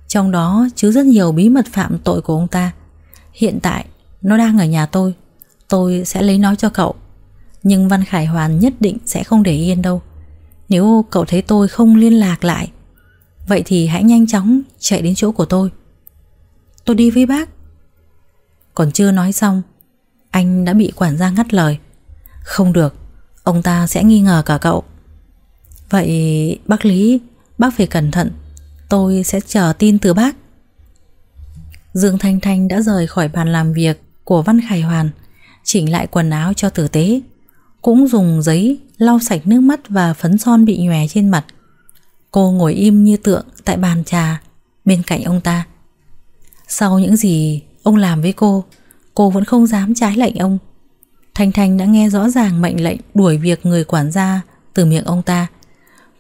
Trong đó chứa rất nhiều bí mật phạm tội của ông ta Hiện tại nó đang ở nhà tôi Tôi sẽ lấy nói cho cậu Nhưng Văn Khải Hoàn nhất định sẽ không để yên đâu Nếu cậu thấy tôi không liên lạc lại Vậy thì hãy nhanh chóng chạy đến chỗ của tôi Tôi đi với bác Còn chưa nói xong Anh đã bị quản gia ngắt lời Không được Ông ta sẽ nghi ngờ cả cậu Vậy bác Lý Bác phải cẩn thận Tôi sẽ chờ tin từ bác Dương Thanh Thanh đã rời khỏi bàn làm việc Của Văn Khải Hoàn chỉnh lại quần áo cho tử tế. Cũng dùng giấy lau sạch nước mắt và phấn son bị nhòe trên mặt. Cô ngồi im như tượng tại bàn trà bên cạnh ông ta. Sau những gì ông làm với cô, cô vẫn không dám trái lệnh ông. Thanh Thanh đã nghe rõ ràng mệnh lệnh đuổi việc người quản gia từ miệng ông ta.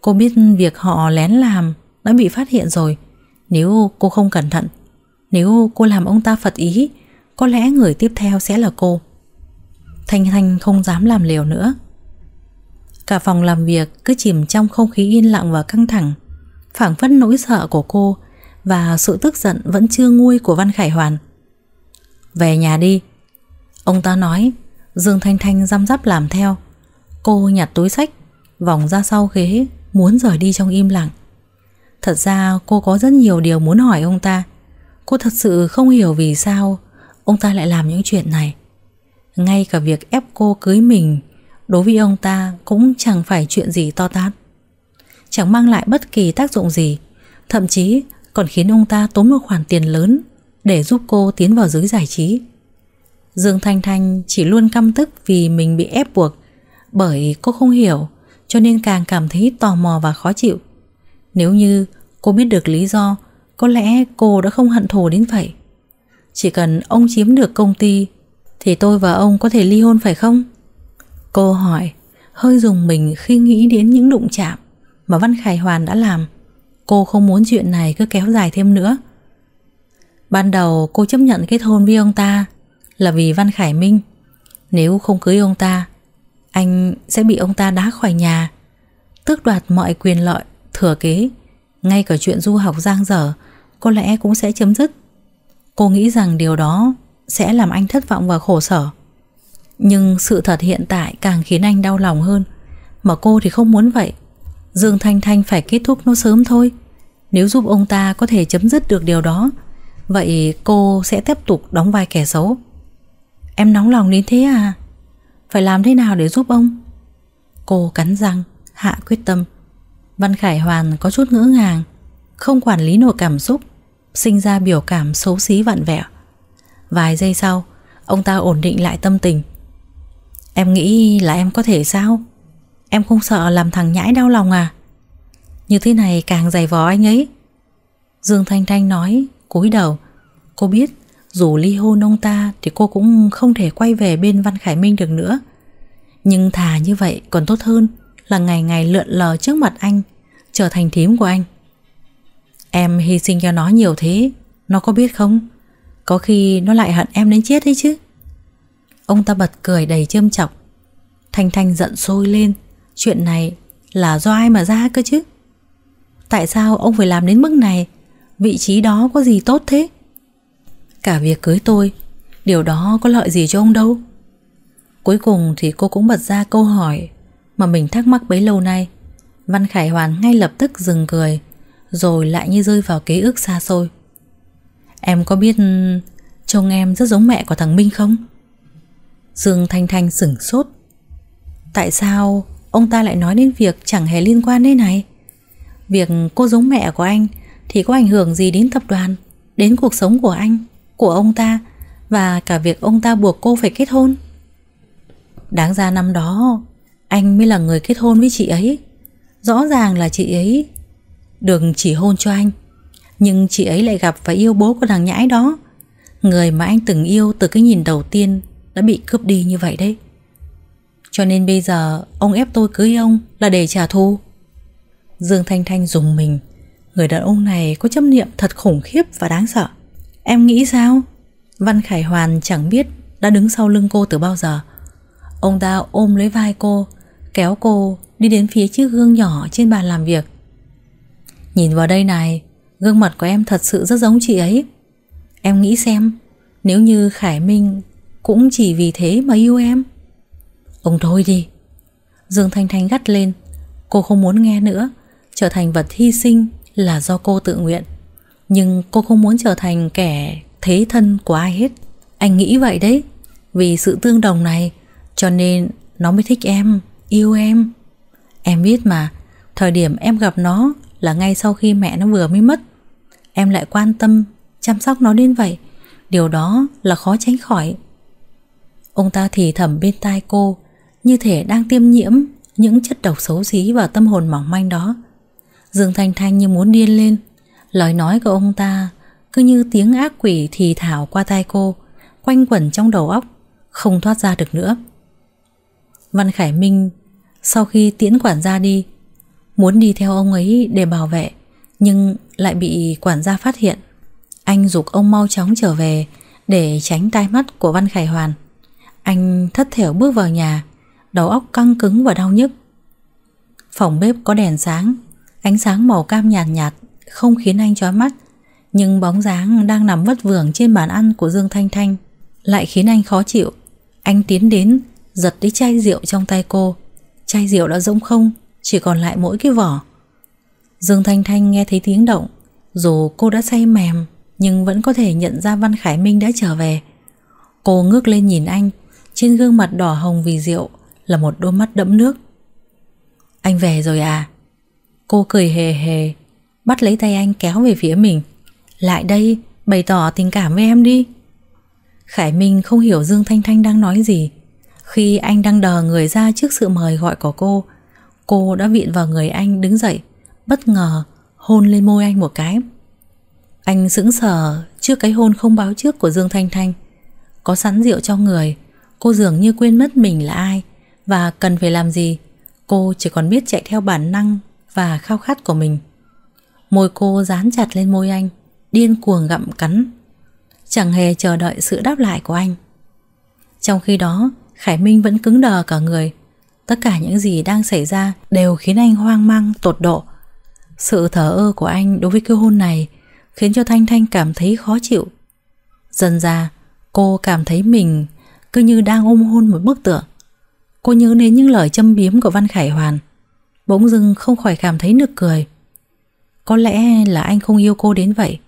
Cô biết việc họ lén làm đã bị phát hiện rồi. Nếu cô không cẩn thận, nếu cô làm ông ta phật ý, có lẽ người tiếp theo sẽ là cô. Thanh Thanh không dám làm liều nữa Cả phòng làm việc cứ chìm trong không khí yên lặng và căng thẳng phảng phất nỗi sợ của cô Và sự tức giận vẫn chưa nguôi của Văn Khải Hoàn Về nhà đi Ông ta nói Dương Thanh Thanh răm rắp làm theo Cô nhặt túi sách Vòng ra sau ghế Muốn rời đi trong im lặng Thật ra cô có rất nhiều điều muốn hỏi ông ta Cô thật sự không hiểu vì sao Ông ta lại làm những chuyện này ngay cả việc ép cô cưới mình Đối với ông ta cũng chẳng phải chuyện gì to tát Chẳng mang lại bất kỳ tác dụng gì Thậm chí còn khiến ông ta tốn một khoản tiền lớn Để giúp cô tiến vào giới giải trí Dương Thanh Thanh chỉ luôn căm tức vì mình bị ép buộc Bởi cô không hiểu Cho nên càng cảm thấy tò mò và khó chịu Nếu như cô biết được lý do Có lẽ cô đã không hận thù đến vậy Chỉ cần ông chiếm được công ty thì tôi và ông có thể ly hôn phải không? Cô hỏi Hơi dùng mình khi nghĩ đến những đụng chạm Mà Văn Khải Hoàn đã làm Cô không muốn chuyện này cứ kéo dài thêm nữa Ban đầu cô chấp nhận kết hôn với ông ta Là vì Văn Khải Minh Nếu không cưới ông ta Anh sẽ bị ông ta đá khỏi nhà Tước đoạt mọi quyền lợi Thừa kế Ngay cả chuyện du học giang dở Có lẽ cũng sẽ chấm dứt Cô nghĩ rằng điều đó sẽ làm anh thất vọng và khổ sở. Nhưng sự thật hiện tại càng khiến anh đau lòng hơn, mà cô thì không muốn vậy. Dương Thanh Thanh phải kết thúc nó sớm thôi. Nếu giúp ông ta có thể chấm dứt được điều đó, vậy cô sẽ tiếp tục đóng vai kẻ xấu. Em nóng lòng đến thế à? Phải làm thế nào để giúp ông? Cô cắn răng, hạ quyết tâm. Văn Khải Hoàn có chút ngỡ ngàng, không quản lý nổi cảm xúc, sinh ra biểu cảm xấu xí vặn vẹo. Vài giây sau Ông ta ổn định lại tâm tình Em nghĩ là em có thể sao Em không sợ làm thằng nhãi đau lòng à Như thế này càng dày vò anh ấy Dương Thanh Thanh nói cúi đầu Cô biết dù ly hôn ông ta Thì cô cũng không thể quay về bên Văn Khải Minh được nữa Nhưng thà như vậy còn tốt hơn Là ngày ngày lượn lờ trước mặt anh Trở thành thím của anh Em hy sinh cho nó nhiều thế Nó có biết không có khi nó lại hận em đến chết đấy chứ Ông ta bật cười đầy châm chọc Thanh Thanh giận sôi lên Chuyện này là do ai mà ra cơ chứ Tại sao ông phải làm đến mức này Vị trí đó có gì tốt thế Cả việc cưới tôi Điều đó có lợi gì cho ông đâu Cuối cùng thì cô cũng bật ra câu hỏi Mà mình thắc mắc bấy lâu nay Văn Khải Hoàn ngay lập tức dừng cười Rồi lại như rơi vào ký ức xa xôi Em có biết trông em rất giống mẹ của thằng Minh không? Dương Thanh Thanh sửng sốt Tại sao ông ta lại nói đến việc chẳng hề liên quan đến này? Việc cô giống mẹ của anh thì có ảnh hưởng gì đến tập đoàn, đến cuộc sống của anh, của ông ta và cả việc ông ta buộc cô phải kết hôn? Đáng ra năm đó anh mới là người kết hôn với chị ấy Rõ ràng là chị ấy Đừng chỉ hôn cho anh nhưng chị ấy lại gặp và yêu bố của thằng nhãi đó Người mà anh từng yêu từ cái nhìn đầu tiên Đã bị cướp đi như vậy đấy Cho nên bây giờ Ông ép tôi cưới ông là để trả thù Dương Thanh Thanh dùng mình Người đàn ông này có chấp niệm thật khủng khiếp và đáng sợ Em nghĩ sao? Văn Khải Hoàn chẳng biết đã đứng sau lưng cô từ bao giờ Ông ta ôm lấy vai cô Kéo cô đi đến phía chiếc gương nhỏ trên bàn làm việc Nhìn vào đây này Gương mặt của em thật sự rất giống chị ấy Em nghĩ xem Nếu như Khải Minh Cũng chỉ vì thế mà yêu em Ông thôi đi Dương Thanh Thanh gắt lên Cô không muốn nghe nữa Trở thành vật hy sinh là do cô tự nguyện Nhưng cô không muốn trở thành kẻ thế thân của ai hết Anh nghĩ vậy đấy Vì sự tương đồng này Cho nên nó mới thích em Yêu em Em biết mà Thời điểm em gặp nó là ngay sau khi mẹ nó vừa mới mất em lại quan tâm, chăm sóc nó đến vậy. Điều đó là khó tránh khỏi. Ông ta thì thầm bên tai cô, như thể đang tiêm nhiễm những chất độc xấu xí vào tâm hồn mỏng manh đó. Dương Thanh Thanh như muốn điên lên, lời nói của ông ta cứ như tiếng ác quỷ thì thảo qua tai cô, quanh quẩn trong đầu óc, không thoát ra được nữa. Văn Khải Minh sau khi tiễn quản gia đi, muốn đi theo ông ấy để bảo vệ, nhưng lại bị quản gia phát hiện. Anh dục ông mau chóng trở về để tránh tai mắt của Văn Khải Hoàn. Anh thất thểu bước vào nhà, đầu óc căng cứng và đau nhức. Phòng bếp có đèn sáng, ánh sáng màu cam nhạt nhạt không khiến anh chói mắt, nhưng bóng dáng đang nằm vất vưởng trên bàn ăn của Dương Thanh Thanh lại khiến anh khó chịu. Anh tiến đến, giật lấy chai rượu trong tay cô. Chai rượu đã rỗng không, chỉ còn lại mỗi cái vỏ. Dương Thanh Thanh nghe thấy tiếng động Dù cô đã say mềm Nhưng vẫn có thể nhận ra Văn Khải Minh đã trở về Cô ngước lên nhìn anh Trên gương mặt đỏ hồng vì rượu Là một đôi mắt đẫm nước Anh về rồi à Cô cười hề hề Bắt lấy tay anh kéo về phía mình Lại đây bày tỏ tình cảm với em đi Khải Minh không hiểu Dương Thanh Thanh đang nói gì Khi anh đang đờ người ra trước sự mời gọi của cô Cô đã viện vào người anh đứng dậy bất ngờ hôn lên môi anh một cái. Anh sững sờ trước cái hôn không báo trước của Dương Thanh Thanh. Có sẵn rượu cho người, cô dường như quên mất mình là ai và cần phải làm gì. Cô chỉ còn biết chạy theo bản năng và khao khát của mình. Môi cô dán chặt lên môi anh, điên cuồng gặm cắn. Chẳng hề chờ đợi sự đáp lại của anh. Trong khi đó, Khải Minh vẫn cứng đờ cả người. Tất cả những gì đang xảy ra đều khiến anh hoang mang tột độ sự thở ơ của anh đối với cái hôn này khiến cho Thanh Thanh cảm thấy khó chịu. Dần ra, cô cảm thấy mình cứ như đang ôm hôn một bức tượng. Cô nhớ đến những lời châm biếm của Văn Khải Hoàn. Bỗng dưng không khỏi cảm thấy nực cười. Có lẽ là anh không yêu cô đến vậy.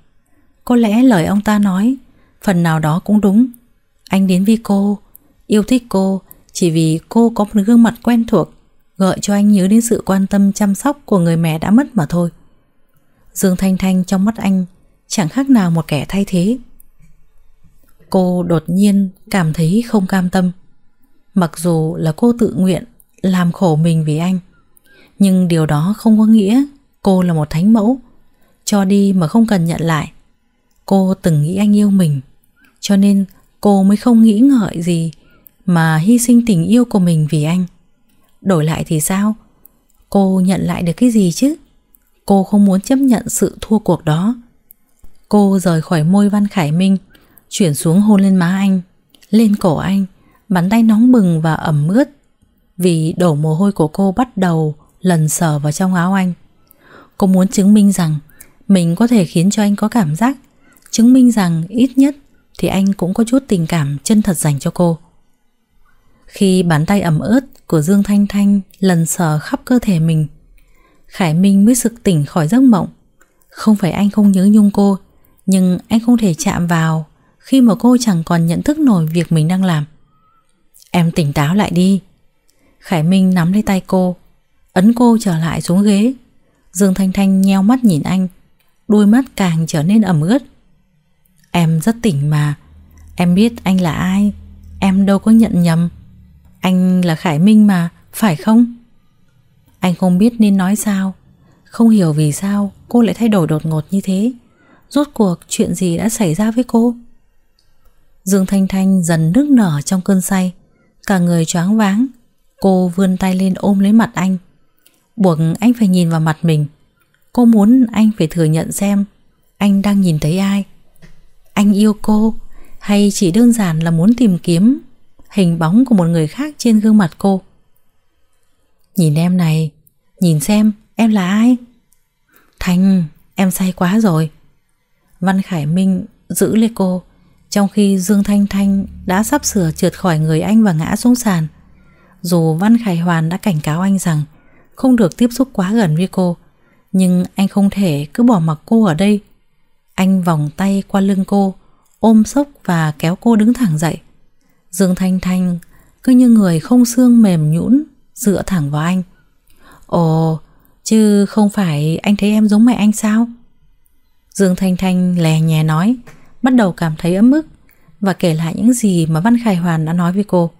Có lẽ lời ông ta nói, phần nào đó cũng đúng. Anh đến vì cô, yêu thích cô chỉ vì cô có một gương mặt quen thuộc gợi cho anh nhớ đến sự quan tâm chăm sóc của người mẹ đã mất mà thôi. Dương Thanh Thanh trong mắt anh chẳng khác nào một kẻ thay thế. Cô đột nhiên cảm thấy không cam tâm. Mặc dù là cô tự nguyện làm khổ mình vì anh, nhưng điều đó không có nghĩa cô là một thánh mẫu, cho đi mà không cần nhận lại. Cô từng nghĩ anh yêu mình, cho nên cô mới không nghĩ ngợi gì mà hy sinh tình yêu của mình vì anh. Đổi lại thì sao Cô nhận lại được cái gì chứ Cô không muốn chấp nhận sự thua cuộc đó Cô rời khỏi môi Văn Khải Minh Chuyển xuống hôn lên má anh Lên cổ anh Bàn tay nóng bừng và ẩm ướt Vì đổ mồ hôi của cô bắt đầu Lần sờ vào trong áo anh Cô muốn chứng minh rằng Mình có thể khiến cho anh có cảm giác Chứng minh rằng ít nhất Thì anh cũng có chút tình cảm chân thật dành cho cô Khi bàn tay ẩm ướt của Dương Thanh Thanh lần sờ khắp cơ thể mình. Khải Minh mới sực tỉnh khỏi giấc mộng. Không phải anh không nhớ Nhung cô, nhưng anh không thể chạm vào khi mà cô chẳng còn nhận thức nổi việc mình đang làm. Em tỉnh táo lại đi. Khải Minh nắm lấy tay cô, ấn cô trở lại xuống ghế. Dương Thanh Thanh nheo mắt nhìn anh, đôi mắt càng trở nên ẩm ướt. Em rất tỉnh mà, em biết anh là ai, em đâu có nhận nhầm. Anh là Khải Minh mà, phải không? Anh không biết nên nói sao Không hiểu vì sao cô lại thay đổi đột ngột như thế Rốt cuộc chuyện gì đã xảy ra với cô Dương Thanh Thanh dần nức nở trong cơn say Cả người choáng váng Cô vươn tay lên ôm lấy mặt anh Buộc anh phải nhìn vào mặt mình Cô muốn anh phải thừa nhận xem Anh đang nhìn thấy ai Anh yêu cô Hay chỉ đơn giản là muốn tìm kiếm hình bóng của một người khác trên gương mặt cô. Nhìn em này, nhìn xem em là ai? thanh em say quá rồi. Văn Khải Minh giữ lấy cô, trong khi Dương Thanh Thanh đã sắp sửa trượt khỏi người anh và ngã xuống sàn. Dù Văn Khải Hoàn đã cảnh cáo anh rằng không được tiếp xúc quá gần với cô, nhưng anh không thể cứ bỏ mặc cô ở đây. Anh vòng tay qua lưng cô, ôm sốc và kéo cô đứng thẳng dậy. Dương Thanh Thanh cứ như người không xương mềm nhũn dựa thẳng vào anh. Ồ, chứ không phải anh thấy em giống mẹ anh sao? Dương Thanh Thanh lè nhè nói, bắt đầu cảm thấy ấm ức và kể lại những gì mà Văn Khải Hoàn đã nói với cô.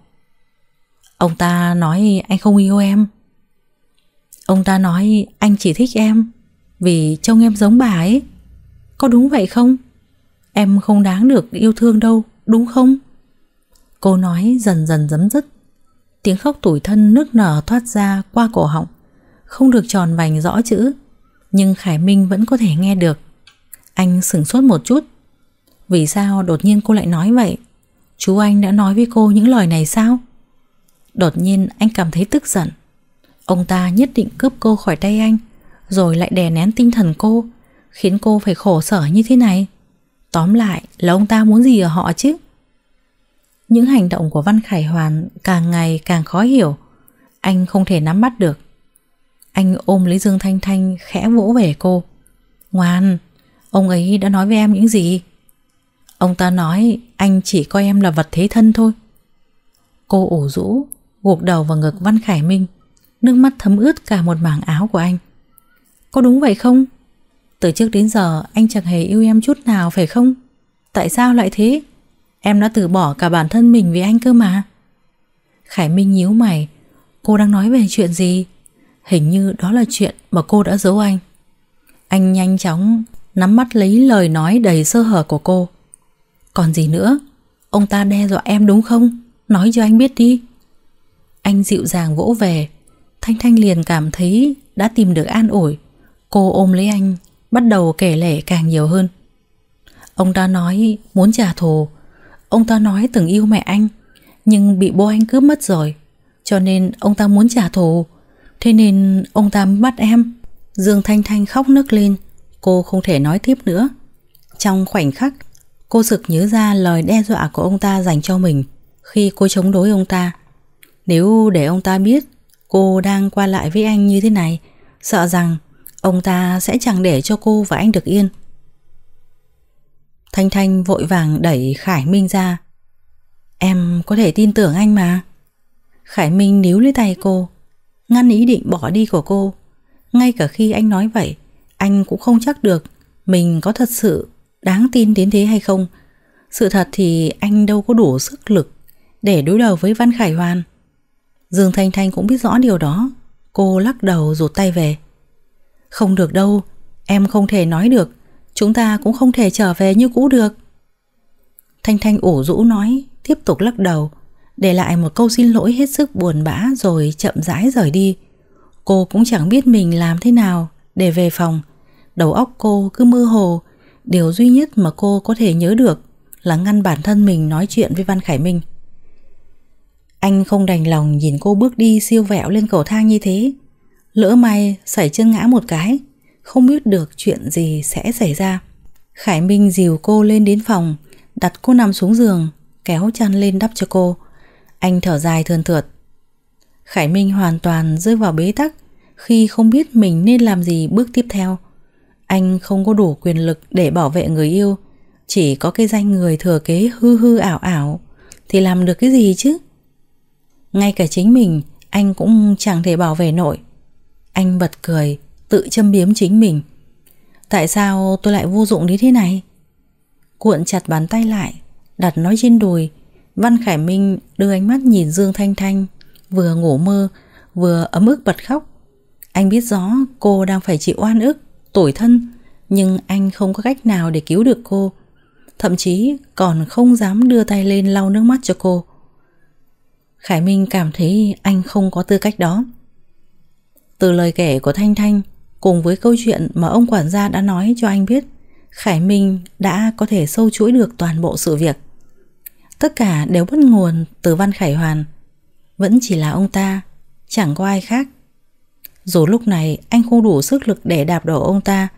Ông ta nói anh không yêu em. Ông ta nói anh chỉ thích em vì trông em giống bà ấy. Có đúng vậy không? Em không đáng được yêu thương đâu, đúng không? Cô nói dần dần dấm dứt Tiếng khóc tủi thân nước nở thoát ra qua cổ họng Không được tròn vành rõ chữ Nhưng Khải Minh vẫn có thể nghe được Anh sửng sốt một chút Vì sao đột nhiên cô lại nói vậy Chú anh đã nói với cô những lời này sao Đột nhiên anh cảm thấy tức giận Ông ta nhất định cướp cô khỏi tay anh Rồi lại đè nén tinh thần cô Khiến cô phải khổ sở như thế này Tóm lại là ông ta muốn gì ở họ chứ những hành động của Văn Khải Hoàn càng ngày càng khó hiểu Anh không thể nắm bắt được Anh ôm lấy Dương Thanh Thanh khẽ vỗ về cô Ngoan, ông ấy đã nói với em những gì? Ông ta nói anh chỉ coi em là vật thế thân thôi Cô ủ rũ, gục đầu vào ngực Văn Khải Minh Nước mắt thấm ướt cả một mảng áo của anh Có đúng vậy không? Từ trước đến giờ anh chẳng hề yêu em chút nào phải không? Tại sao lại thế? Em đã từ bỏ cả bản thân mình vì anh cơ mà Khải Minh nhíu mày Cô đang nói về chuyện gì Hình như đó là chuyện mà cô đã giấu anh Anh nhanh chóng Nắm mắt lấy lời nói đầy sơ hở của cô Còn gì nữa Ông ta đe dọa em đúng không Nói cho anh biết đi Anh dịu dàng vỗ về Thanh Thanh liền cảm thấy đã tìm được an ủi Cô ôm lấy anh Bắt đầu kể lể càng nhiều hơn Ông ta nói muốn trả thù Ông ta nói từng yêu mẹ anh Nhưng bị bố anh cướp mất rồi Cho nên ông ta muốn trả thù Thế nên ông ta bắt em Dương Thanh Thanh khóc nức lên Cô không thể nói tiếp nữa Trong khoảnh khắc Cô sực nhớ ra lời đe dọa của ông ta dành cho mình Khi cô chống đối ông ta Nếu để ông ta biết Cô đang qua lại với anh như thế này Sợ rằng Ông ta sẽ chẳng để cho cô và anh được yên Thanh Thanh vội vàng đẩy Khải Minh ra Em có thể tin tưởng anh mà Khải Minh níu lấy tay cô Ngăn ý định bỏ đi của cô Ngay cả khi anh nói vậy Anh cũng không chắc được Mình có thật sự đáng tin đến thế hay không Sự thật thì anh đâu có đủ sức lực Để đối đầu với Văn Khải Hoàn Dương Thanh Thanh cũng biết rõ điều đó Cô lắc đầu rụt tay về Không được đâu Em không thể nói được Chúng ta cũng không thể trở về như cũ được Thanh Thanh ủ rũ nói Tiếp tục lắc đầu Để lại một câu xin lỗi hết sức buồn bã Rồi chậm rãi rời đi Cô cũng chẳng biết mình làm thế nào Để về phòng Đầu óc cô cứ mơ hồ Điều duy nhất mà cô có thể nhớ được Là ngăn bản thân mình nói chuyện với Văn Khải Minh Anh không đành lòng nhìn cô bước đi siêu vẹo lên cầu thang như thế Lỡ may xảy chân ngã một cái không biết được chuyện gì sẽ xảy ra. Khải Minh dìu cô lên đến phòng, đặt cô nằm xuống giường, kéo chăn lên đắp cho cô. Anh thở dài thườn thượt. Khải Minh hoàn toàn rơi vào bế tắc khi không biết mình nên làm gì bước tiếp theo. Anh không có đủ quyền lực để bảo vệ người yêu, chỉ có cái danh người thừa kế hư hư ảo ảo thì làm được cái gì chứ? Ngay cả chính mình, anh cũng chẳng thể bảo vệ nổi. Anh bật cười, Tự châm biếm chính mình Tại sao tôi lại vô dụng đến thế này Cuộn chặt bàn tay lại Đặt nó trên đùi Văn Khải Minh đưa ánh mắt nhìn Dương Thanh Thanh Vừa ngủ mơ Vừa ấm ức bật khóc Anh biết rõ cô đang phải chịu oan ức Tủi thân Nhưng anh không có cách nào để cứu được cô Thậm chí còn không dám đưa tay lên lau nước mắt cho cô Khải Minh cảm thấy anh không có tư cách đó Từ lời kể của Thanh Thanh Cùng với câu chuyện mà ông quản gia đã nói cho anh biết, Khải Minh đã có thể sâu chuỗi được toàn bộ sự việc. Tất cả đều bắt nguồn từ Văn Khải Hoàn. Vẫn chỉ là ông ta, chẳng có ai khác. Dù lúc này anh không đủ sức lực để đạp đổ ông ta,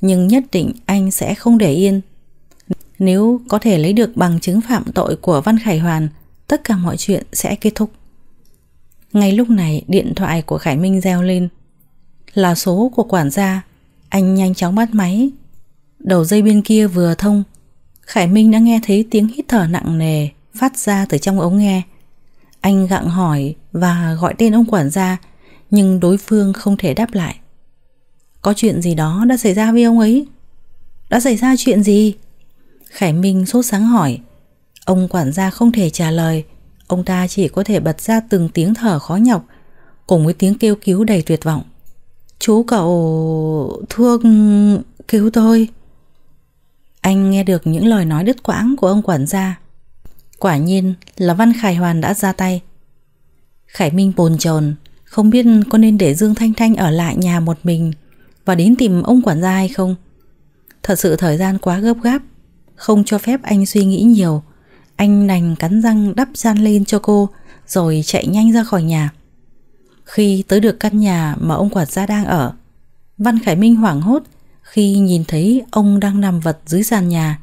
nhưng nhất định anh sẽ không để yên. Nếu có thể lấy được bằng chứng phạm tội của Văn Khải Hoàn, tất cả mọi chuyện sẽ kết thúc. Ngay lúc này điện thoại của Khải Minh reo lên là số của quản gia. Anh nhanh chóng bắt máy. Đầu dây bên kia vừa thông, Khải Minh đã nghe thấy tiếng hít thở nặng nề phát ra từ trong ống nghe. Anh gặng hỏi và gọi tên ông quản gia, nhưng đối phương không thể đáp lại. Có chuyện gì đó đã xảy ra với ông ấy? Đã xảy ra chuyện gì? Khải Minh sốt sáng hỏi. Ông quản gia không thể trả lời, ông ta chỉ có thể bật ra từng tiếng thở khó nhọc cùng với tiếng kêu cứu đầy tuyệt vọng. Chú cậu thuốc cứu tôi Anh nghe được những lời nói đứt quãng của ông quản gia Quả nhiên là Văn Khải Hoàn đã ra tay Khải Minh bồn chồn Không biết có nên để Dương Thanh Thanh ở lại nhà một mình Và đến tìm ông quản gia hay không Thật sự thời gian quá gấp gáp Không cho phép anh suy nghĩ nhiều Anh đành cắn răng đắp gian lên cho cô Rồi chạy nhanh ra khỏi nhà khi tới được căn nhà mà ông quản gia đang ở, Văn Khải Minh hoảng hốt khi nhìn thấy ông đang nằm vật dưới sàn nhà,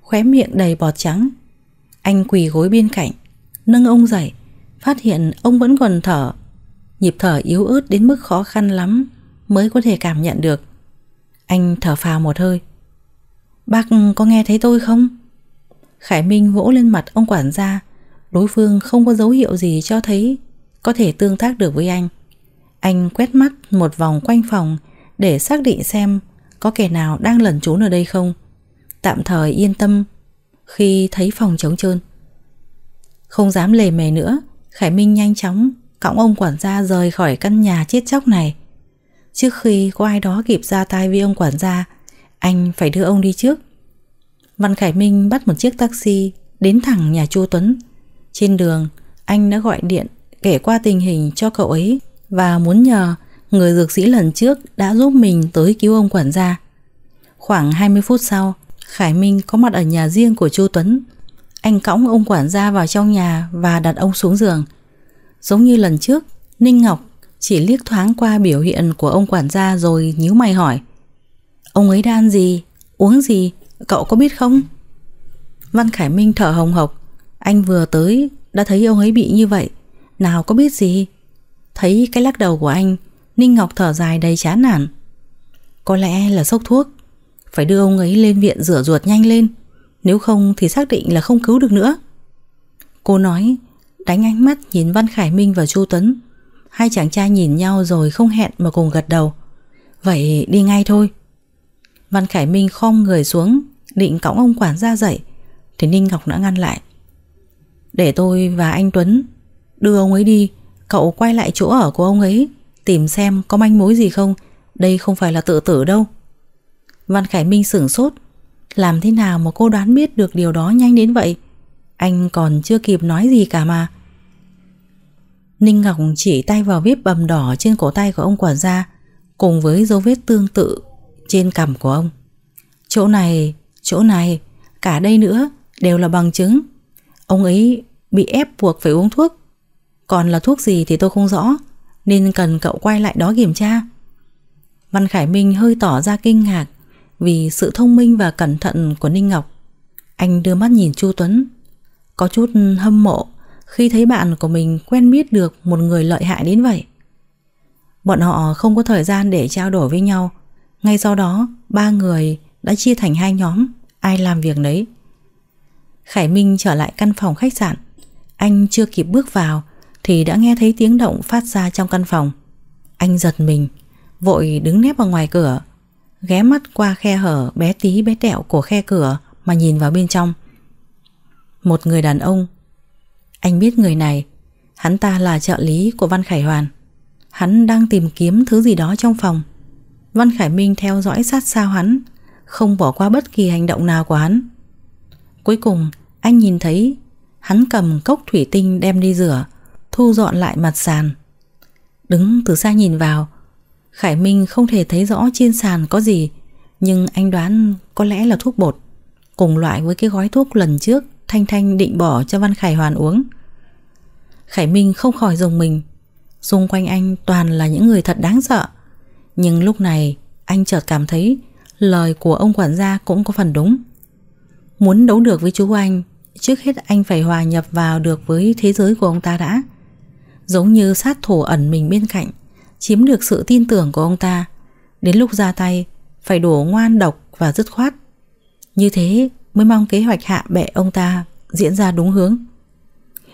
khóe miệng đầy bọt trắng. Anh quỳ gối bên cạnh, nâng ông dậy, phát hiện ông vẫn còn thở. Nhịp thở yếu ớt đến mức khó khăn lắm mới có thể cảm nhận được. Anh thở phào một hơi. Bác có nghe thấy tôi không? Khải Minh vỗ lên mặt ông quản gia. Đối phương không có dấu hiệu gì cho thấy có thể tương tác được với anh. Anh quét mắt một vòng quanh phòng để xác định xem có kẻ nào đang lẩn trốn ở đây không. Tạm thời yên tâm khi thấy phòng trống trơn. Không dám lề mề nữa, Khải Minh nhanh chóng cõng ông quản gia rời khỏi căn nhà chết chóc này. Trước khi có ai đó kịp ra tay với ông quản gia, anh phải đưa ông đi trước. Văn Khải Minh bắt một chiếc taxi đến thẳng nhà Chu Tuấn. Trên đường, anh đã gọi điện kể qua tình hình cho cậu ấy và muốn nhờ người dược sĩ lần trước đã giúp mình tới cứu ông quản gia. Khoảng 20 phút sau, Khải Minh có mặt ở nhà riêng của Chu Tuấn. Anh cõng ông quản gia vào trong nhà và đặt ông xuống giường. Giống như lần trước, Ninh Ngọc chỉ liếc thoáng qua biểu hiện của ông quản gia rồi nhíu mày hỏi. Ông ấy đang gì? Uống gì? Cậu có biết không? Văn Khải Minh thở hồng hộc. Anh vừa tới đã thấy ông ấy bị như vậy nào có biết gì Thấy cái lắc đầu của anh Ninh Ngọc thở dài đầy chán nản Có lẽ là sốc thuốc Phải đưa ông ấy lên viện rửa ruột nhanh lên Nếu không thì xác định là không cứu được nữa Cô nói Đánh ánh mắt nhìn Văn Khải Minh và Chu Tuấn Hai chàng trai nhìn nhau rồi không hẹn mà cùng gật đầu Vậy đi ngay thôi Văn Khải Minh khom người xuống Định cõng ông quản ra dậy Thì Ninh Ngọc đã ngăn lại Để tôi và anh Tuấn đưa ông ấy đi Cậu quay lại chỗ ở của ông ấy Tìm xem có manh mối gì không Đây không phải là tự tử đâu Văn Khải Minh sửng sốt Làm thế nào mà cô đoán biết được điều đó nhanh đến vậy Anh còn chưa kịp nói gì cả mà Ninh Ngọc chỉ tay vào vết bầm đỏ trên cổ tay của ông quản gia Cùng với dấu vết tương tự trên cằm của ông Chỗ này, chỗ này, cả đây nữa đều là bằng chứng Ông ấy bị ép buộc phải uống thuốc còn là thuốc gì thì tôi không rõ Nên cần cậu quay lại đó kiểm tra Văn Khải Minh hơi tỏ ra kinh ngạc Vì sự thông minh và cẩn thận của Ninh Ngọc Anh đưa mắt nhìn Chu Tuấn Có chút hâm mộ Khi thấy bạn của mình quen biết được Một người lợi hại đến vậy Bọn họ không có thời gian để trao đổi với nhau Ngay sau đó Ba người đã chia thành hai nhóm Ai làm việc đấy Khải Minh trở lại căn phòng khách sạn Anh chưa kịp bước vào thì đã nghe thấy tiếng động phát ra trong căn phòng. Anh giật mình, vội đứng nép vào ngoài cửa, ghé mắt qua khe hở bé tí bé tẹo của khe cửa mà nhìn vào bên trong. Một người đàn ông. Anh biết người này, hắn ta là trợ lý của Văn Khải Hoàn. Hắn đang tìm kiếm thứ gì đó trong phòng. Văn Khải Minh theo dõi sát sao hắn, không bỏ qua bất kỳ hành động nào của hắn. Cuối cùng, anh nhìn thấy hắn cầm cốc thủy tinh đem đi rửa thu dọn lại mặt sàn. Đứng từ xa nhìn vào, Khải Minh không thể thấy rõ trên sàn có gì, nhưng anh đoán có lẽ là thuốc bột, cùng loại với cái gói thuốc lần trước Thanh Thanh định bỏ cho Văn Khải Hoàn uống. Khải Minh không khỏi dùng mình, xung quanh anh toàn là những người thật đáng sợ. Nhưng lúc này anh chợt cảm thấy lời của ông quản gia cũng có phần đúng. Muốn đấu được với chú anh, trước hết anh phải hòa nhập vào được với thế giới của ông ta đã. Giống như sát thủ ẩn mình bên cạnh Chiếm được sự tin tưởng của ông ta Đến lúc ra tay Phải đổ ngoan độc và dứt khoát Như thế mới mong kế hoạch hạ bệ ông ta Diễn ra đúng hướng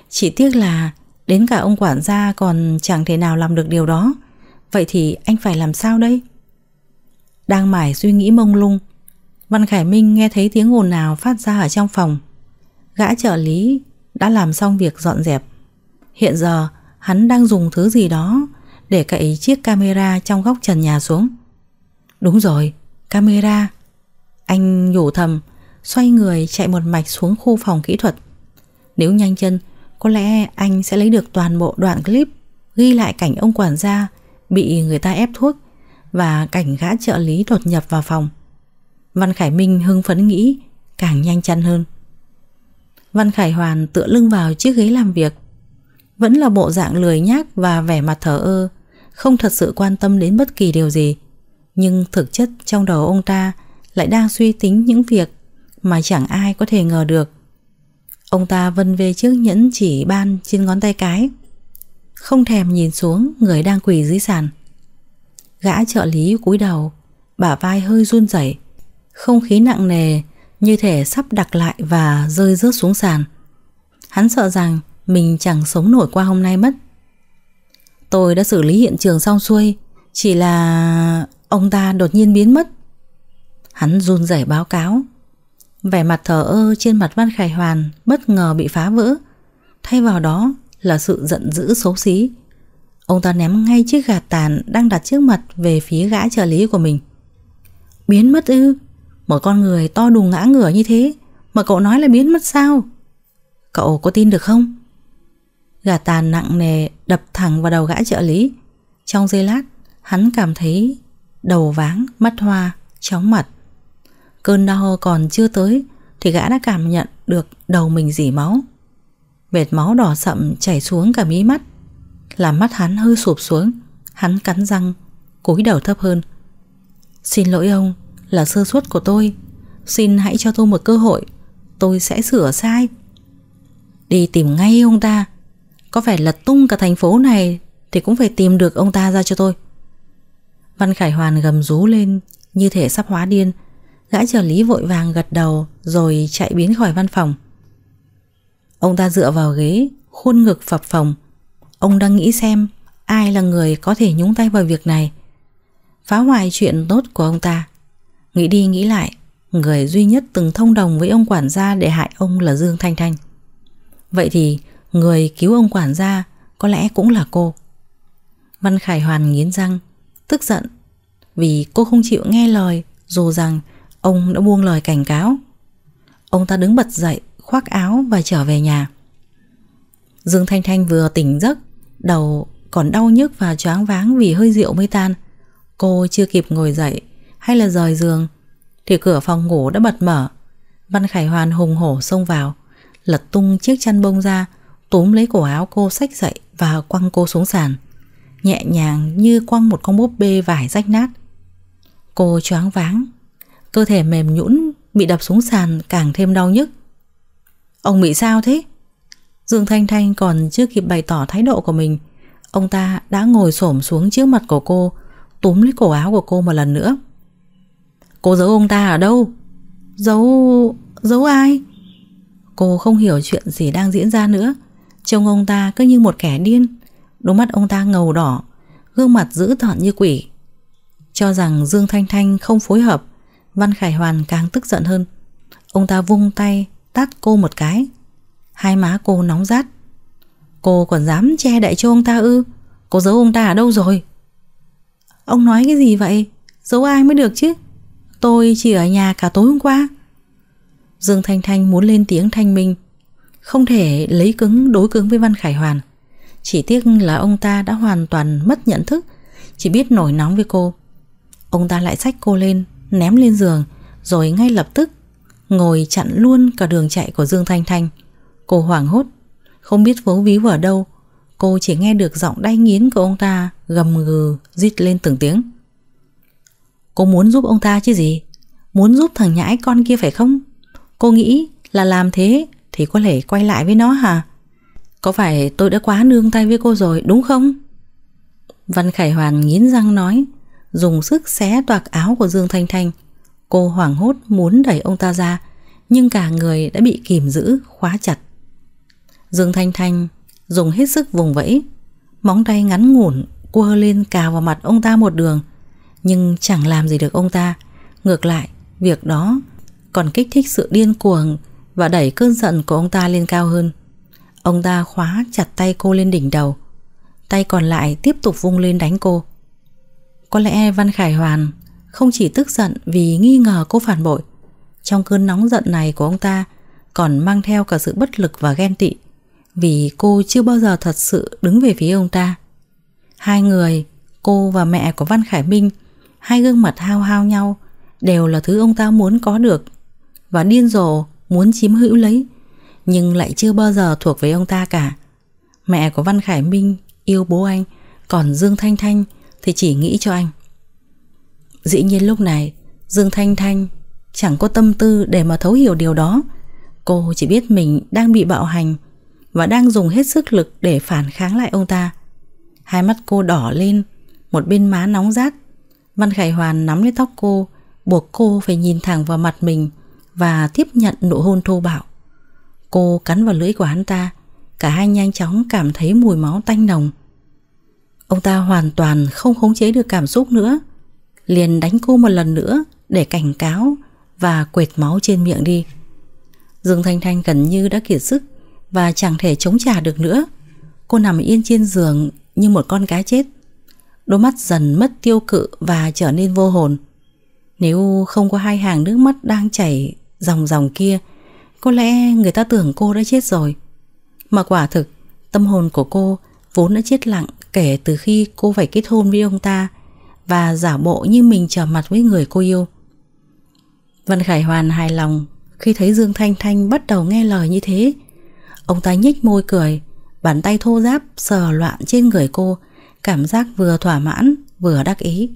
Chỉ tiếc là Đến cả ông quản gia còn chẳng thể nào làm được điều đó Vậy thì anh phải làm sao đây? Đang mải suy nghĩ mông lung Văn Khải Minh nghe thấy tiếng ồn nào phát ra ở trong phòng Gã trợ lý đã làm xong việc dọn dẹp Hiện giờ hắn đang dùng thứ gì đó để cậy chiếc camera trong góc trần nhà xuống. Đúng rồi, camera. Anh nhủ thầm, xoay người chạy một mạch xuống khu phòng kỹ thuật. Nếu nhanh chân, có lẽ anh sẽ lấy được toàn bộ đoạn clip ghi lại cảnh ông quản gia bị người ta ép thuốc và cảnh gã trợ lý đột nhập vào phòng. Văn Khải Minh hưng phấn nghĩ càng nhanh chân hơn. Văn Khải Hoàn tựa lưng vào chiếc ghế làm việc vẫn là bộ dạng lười nhác và vẻ mặt thờ ơ, không thật sự quan tâm đến bất kỳ điều gì. Nhưng thực chất trong đầu ông ta lại đang suy tính những việc mà chẳng ai có thể ngờ được. Ông ta vân về chiếc nhẫn chỉ ban trên ngón tay cái, không thèm nhìn xuống người đang quỳ dưới sàn. Gã trợ lý cúi đầu, bả vai hơi run rẩy, không khí nặng nề như thể sắp đặc lại và rơi rớt xuống sàn. Hắn sợ rằng mình chẳng sống nổi qua hôm nay mất Tôi đã xử lý hiện trường xong xuôi Chỉ là ông ta đột nhiên biến mất Hắn run rẩy báo cáo Vẻ mặt thờ ơ trên mặt Văn Khải Hoàn Bất ngờ bị phá vỡ Thay vào đó là sự giận dữ xấu xí Ông ta ném ngay chiếc gạt tàn Đang đặt trước mặt về phía gã trợ lý của mình Biến mất ư Một con người to đùng ngã ngửa như thế Mà cậu nói là biến mất sao Cậu có tin được không Gà tàn nặng nề đập thẳng vào đầu gã trợ lý Trong giây lát Hắn cảm thấy đầu váng, mắt hoa, chóng mặt Cơn đau còn chưa tới Thì gã đã cảm nhận được đầu mình dỉ máu Vệt máu đỏ sậm chảy xuống cả mí mắt Làm mắt hắn hơi sụp xuống Hắn cắn răng cúi đầu thấp hơn Xin lỗi ông là sơ suất của tôi Xin hãy cho tôi một cơ hội Tôi sẽ sửa sai Đi tìm ngay ông ta có phải lật tung cả thành phố này Thì cũng phải tìm được ông ta ra cho tôi Văn Khải Hoàn gầm rú lên Như thể sắp hóa điên Gã trợ lý vội vàng gật đầu Rồi chạy biến khỏi văn phòng Ông ta dựa vào ghế Khuôn ngực phập phồng Ông đang nghĩ xem Ai là người có thể nhúng tay vào việc này Phá hoại chuyện tốt của ông ta Nghĩ đi nghĩ lại Người duy nhất từng thông đồng với ông quản gia Để hại ông là Dương Thanh Thanh Vậy thì Người cứu ông quản gia Có lẽ cũng là cô Văn Khải Hoàn nghiến răng Tức giận Vì cô không chịu nghe lời Dù rằng ông đã buông lời cảnh cáo Ông ta đứng bật dậy Khoác áo và trở về nhà Dương Thanh Thanh vừa tỉnh giấc Đầu còn đau nhức và choáng váng Vì hơi rượu mới tan Cô chưa kịp ngồi dậy Hay là rời giường Thì cửa phòng ngủ đã bật mở Văn Khải Hoàn hùng hổ xông vào Lật tung chiếc chăn bông ra túm lấy cổ áo cô xách dậy và quăng cô xuống sàn, nhẹ nhàng như quăng một con búp bê vải rách nát. Cô choáng váng, cơ thể mềm nhũn bị đập xuống sàn càng thêm đau nhức. Ông bị sao thế? Dương Thanh Thanh còn chưa kịp bày tỏ thái độ của mình, ông ta đã ngồi xổm xuống trước mặt của cô, túm lấy cổ áo của cô một lần nữa. Cô giấu ông ta ở đâu? Giấu... giấu ai? Cô không hiểu chuyện gì đang diễn ra nữa Trông ông ta cứ như một kẻ điên Đôi mắt ông ta ngầu đỏ Gương mặt dữ tợn như quỷ Cho rằng Dương Thanh Thanh không phối hợp Văn Khải Hoàn càng tức giận hơn Ông ta vung tay Tát cô một cái Hai má cô nóng rát Cô còn dám che đậy cho ông ta ư Cô giấu ông ta ở đâu rồi Ông nói cái gì vậy Giấu ai mới được chứ Tôi chỉ ở nhà cả tối hôm qua Dương Thanh Thanh muốn lên tiếng thanh minh không thể lấy cứng đối cứng với Văn Khải Hoàn Chỉ tiếc là ông ta đã hoàn toàn mất nhận thức Chỉ biết nổi nóng với cô Ông ta lại xách cô lên Ném lên giường Rồi ngay lập tức Ngồi chặn luôn cả đường chạy của Dương Thanh Thanh Cô hoảng hốt Không biết vấu víu ở đâu Cô chỉ nghe được giọng đay nghiến của ông ta Gầm gừ, rít lên từng tiếng Cô muốn giúp ông ta chứ gì Muốn giúp thằng nhãi con kia phải không Cô nghĩ là làm thế thì có thể quay lại với nó hả? Có phải tôi đã quá nương tay với cô rồi đúng không? Văn Khải Hoàn nghiến răng nói Dùng sức xé toạc áo của Dương Thanh Thanh Cô hoảng hốt muốn đẩy ông ta ra Nhưng cả người đã bị kìm giữ Khóa chặt Dương Thanh Thanh dùng hết sức vùng vẫy Móng tay ngắn ngủn Quơ lên cào vào mặt ông ta một đường Nhưng chẳng làm gì được ông ta Ngược lại việc đó Còn kích thích sự điên cuồng và đẩy cơn giận của ông ta lên cao hơn. Ông ta khóa chặt tay cô lên đỉnh đầu, tay còn lại tiếp tục vung lên đánh cô. Có lẽ Văn Khải Hoàn không chỉ tức giận vì nghi ngờ cô phản bội, trong cơn nóng giận này của ông ta còn mang theo cả sự bất lực và ghen tị vì cô chưa bao giờ thật sự đứng về phía ông ta. Hai người, cô và mẹ của Văn Khải Minh, hai gương mặt hao hao nhau đều là thứ ông ta muốn có được và điên rồ muốn chiếm hữu lấy, nhưng lại chưa bao giờ thuộc về ông ta cả. Mẹ của Văn Khải Minh yêu bố anh, còn Dương Thanh Thanh thì chỉ nghĩ cho anh. Dĩ nhiên lúc này, Dương Thanh Thanh chẳng có tâm tư để mà thấu hiểu điều đó. Cô chỉ biết mình đang bị bạo hành và đang dùng hết sức lực để phản kháng lại ông ta. Hai mắt cô đỏ lên, một bên má nóng rát. Văn Khải Hoàn nắm lấy tóc cô, buộc cô phải nhìn thẳng vào mặt mình và tiếp nhận nụ hôn thô bạo. Cô cắn vào lưỡi của hắn ta, cả hai nhanh chóng cảm thấy mùi máu tanh nồng. Ông ta hoàn toàn không khống chế được cảm xúc nữa, liền đánh cô một lần nữa để cảnh cáo và quệt máu trên miệng đi. Dương Thanh Thanh gần như đã kiệt sức và chẳng thể chống trả được nữa. Cô nằm yên trên giường như một con cá chết. Đôi mắt dần mất tiêu cự và trở nên vô hồn. Nếu không có hai hàng nước mắt đang chảy dòng dòng kia Có lẽ người ta tưởng cô đã chết rồi Mà quả thực Tâm hồn của cô vốn đã chết lặng Kể từ khi cô phải kết hôn với ông ta Và giả bộ như mình trở mặt với người cô yêu Văn Khải Hoàn hài lòng Khi thấy Dương Thanh Thanh bắt đầu nghe lời như thế Ông ta nhích môi cười Bàn tay thô giáp sờ loạn trên người cô Cảm giác vừa thỏa mãn vừa đắc ý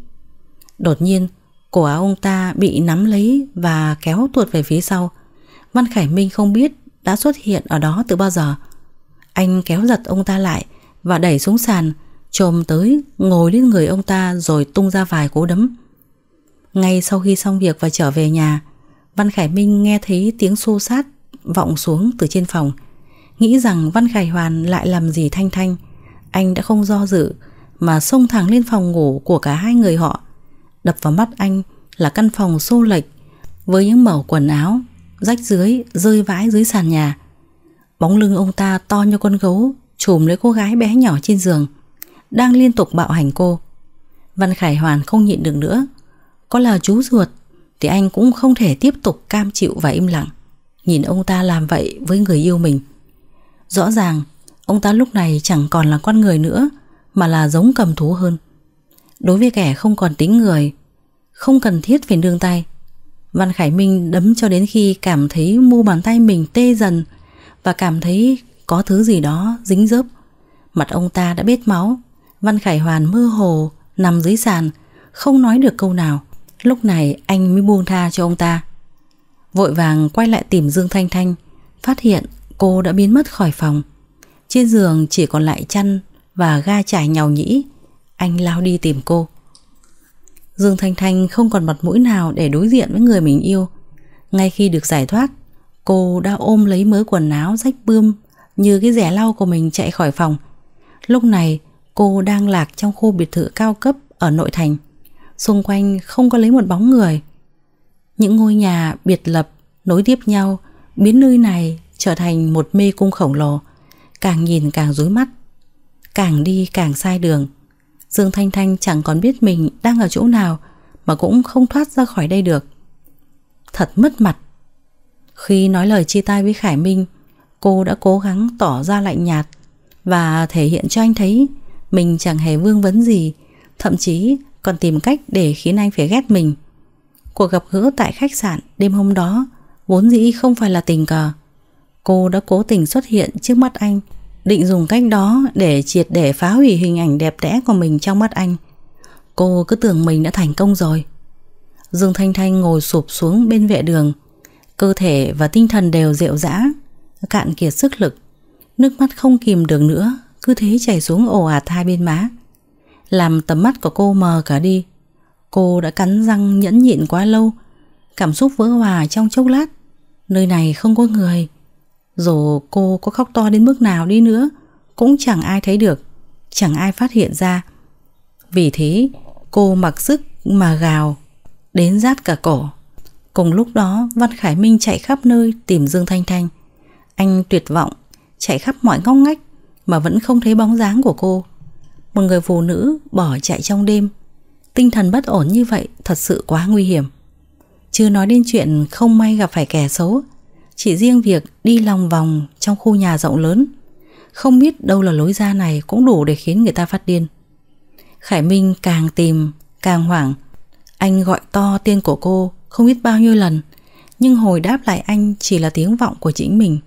Đột nhiên Cổ áo ông ta bị nắm lấy và kéo tuột về phía sau. Văn Khải Minh không biết đã xuất hiện ở đó từ bao giờ. Anh kéo giật ông ta lại và đẩy xuống sàn, trồm tới ngồi lên người ông ta rồi tung ra vài cú đấm. Ngay sau khi xong việc và trở về nhà, Văn Khải Minh nghe thấy tiếng xô sát vọng xuống từ trên phòng. Nghĩ rằng Văn Khải Hoàn lại làm gì Thanh Thanh, anh đã không do dự mà xông thẳng lên phòng ngủ của cả hai người họ. Đập vào mắt anh là căn phòng xô lệch với những mẩu quần áo rách dưới rơi vãi dưới sàn nhà. Bóng lưng ông ta to như con gấu chùm lấy cô gái bé nhỏ trên giường đang liên tục bạo hành cô. Văn Khải Hoàn không nhịn được nữa. Có là chú ruột thì anh cũng không thể tiếp tục cam chịu và im lặng. Nhìn ông ta làm vậy với người yêu mình. Rõ ràng, ông ta lúc này chẳng còn là con người nữa mà là giống cầm thú hơn. Đối với kẻ không còn tính người Không cần thiết phải nương tay Văn Khải Minh đấm cho đến khi cảm thấy mu bàn tay mình tê dần Và cảm thấy có thứ gì đó dính dớp Mặt ông ta đã bết máu Văn Khải Hoàn mơ hồ Nằm dưới sàn Không nói được câu nào Lúc này anh mới buông tha cho ông ta Vội vàng quay lại tìm Dương Thanh Thanh Phát hiện cô đã biến mất khỏi phòng Trên giường chỉ còn lại chăn Và ga trải nhào nhĩ anh lao đi tìm cô Dương Thanh Thanh không còn mặt mũi nào Để đối diện với người mình yêu Ngay khi được giải thoát Cô đã ôm lấy mớ quần áo rách bươm Như cái rẻ lau của mình chạy khỏi phòng Lúc này cô đang lạc trong khu biệt thự cao cấp ở nội thành Xung quanh không có lấy một bóng người Những ngôi nhà biệt lập nối tiếp nhau Biến nơi này trở thành một mê cung khổng lồ Càng nhìn càng rối mắt Càng đi càng sai đường Dương Thanh Thanh chẳng còn biết mình đang ở chỗ nào mà cũng không thoát ra khỏi đây được. Thật mất mặt. Khi nói lời chia tay với Khải Minh, cô đã cố gắng tỏ ra lạnh nhạt và thể hiện cho anh thấy mình chẳng hề vương vấn gì, thậm chí còn tìm cách để khiến anh phải ghét mình. Cuộc gặp gỡ tại khách sạn đêm hôm đó vốn dĩ không phải là tình cờ. Cô đã cố tình xuất hiện trước mắt anh định dùng cách đó để triệt để phá hủy hình ảnh đẹp đẽ của mình trong mắt anh. Cô cứ tưởng mình đã thành công rồi. Dương Thanh Thanh ngồi sụp xuống bên vệ đường. Cơ thể và tinh thần đều rệu rã, cạn kiệt sức lực. Nước mắt không kìm được nữa, cứ thế chảy xuống ồ ạt hai bên má. Làm tầm mắt của cô mờ cả đi. Cô đã cắn răng nhẫn nhịn quá lâu, cảm xúc vỡ hòa trong chốc lát. Nơi này không có người. Dù cô có khóc to đến mức nào đi nữa Cũng chẳng ai thấy được Chẳng ai phát hiện ra Vì thế cô mặc sức mà gào Đến rát cả cổ Cùng lúc đó Văn Khải Minh chạy khắp nơi tìm Dương Thanh Thanh Anh tuyệt vọng Chạy khắp mọi ngóc ngách Mà vẫn không thấy bóng dáng của cô Một người phụ nữ bỏ chạy trong đêm Tinh thần bất ổn như vậy Thật sự quá nguy hiểm Chưa nói đến chuyện không may gặp phải kẻ xấu chỉ riêng việc đi lòng vòng trong khu nhà rộng lớn Không biết đâu là lối ra này cũng đủ để khiến người ta phát điên Khải Minh càng tìm, càng hoảng Anh gọi to tên của cô không biết bao nhiêu lần Nhưng hồi đáp lại anh chỉ là tiếng vọng của chính mình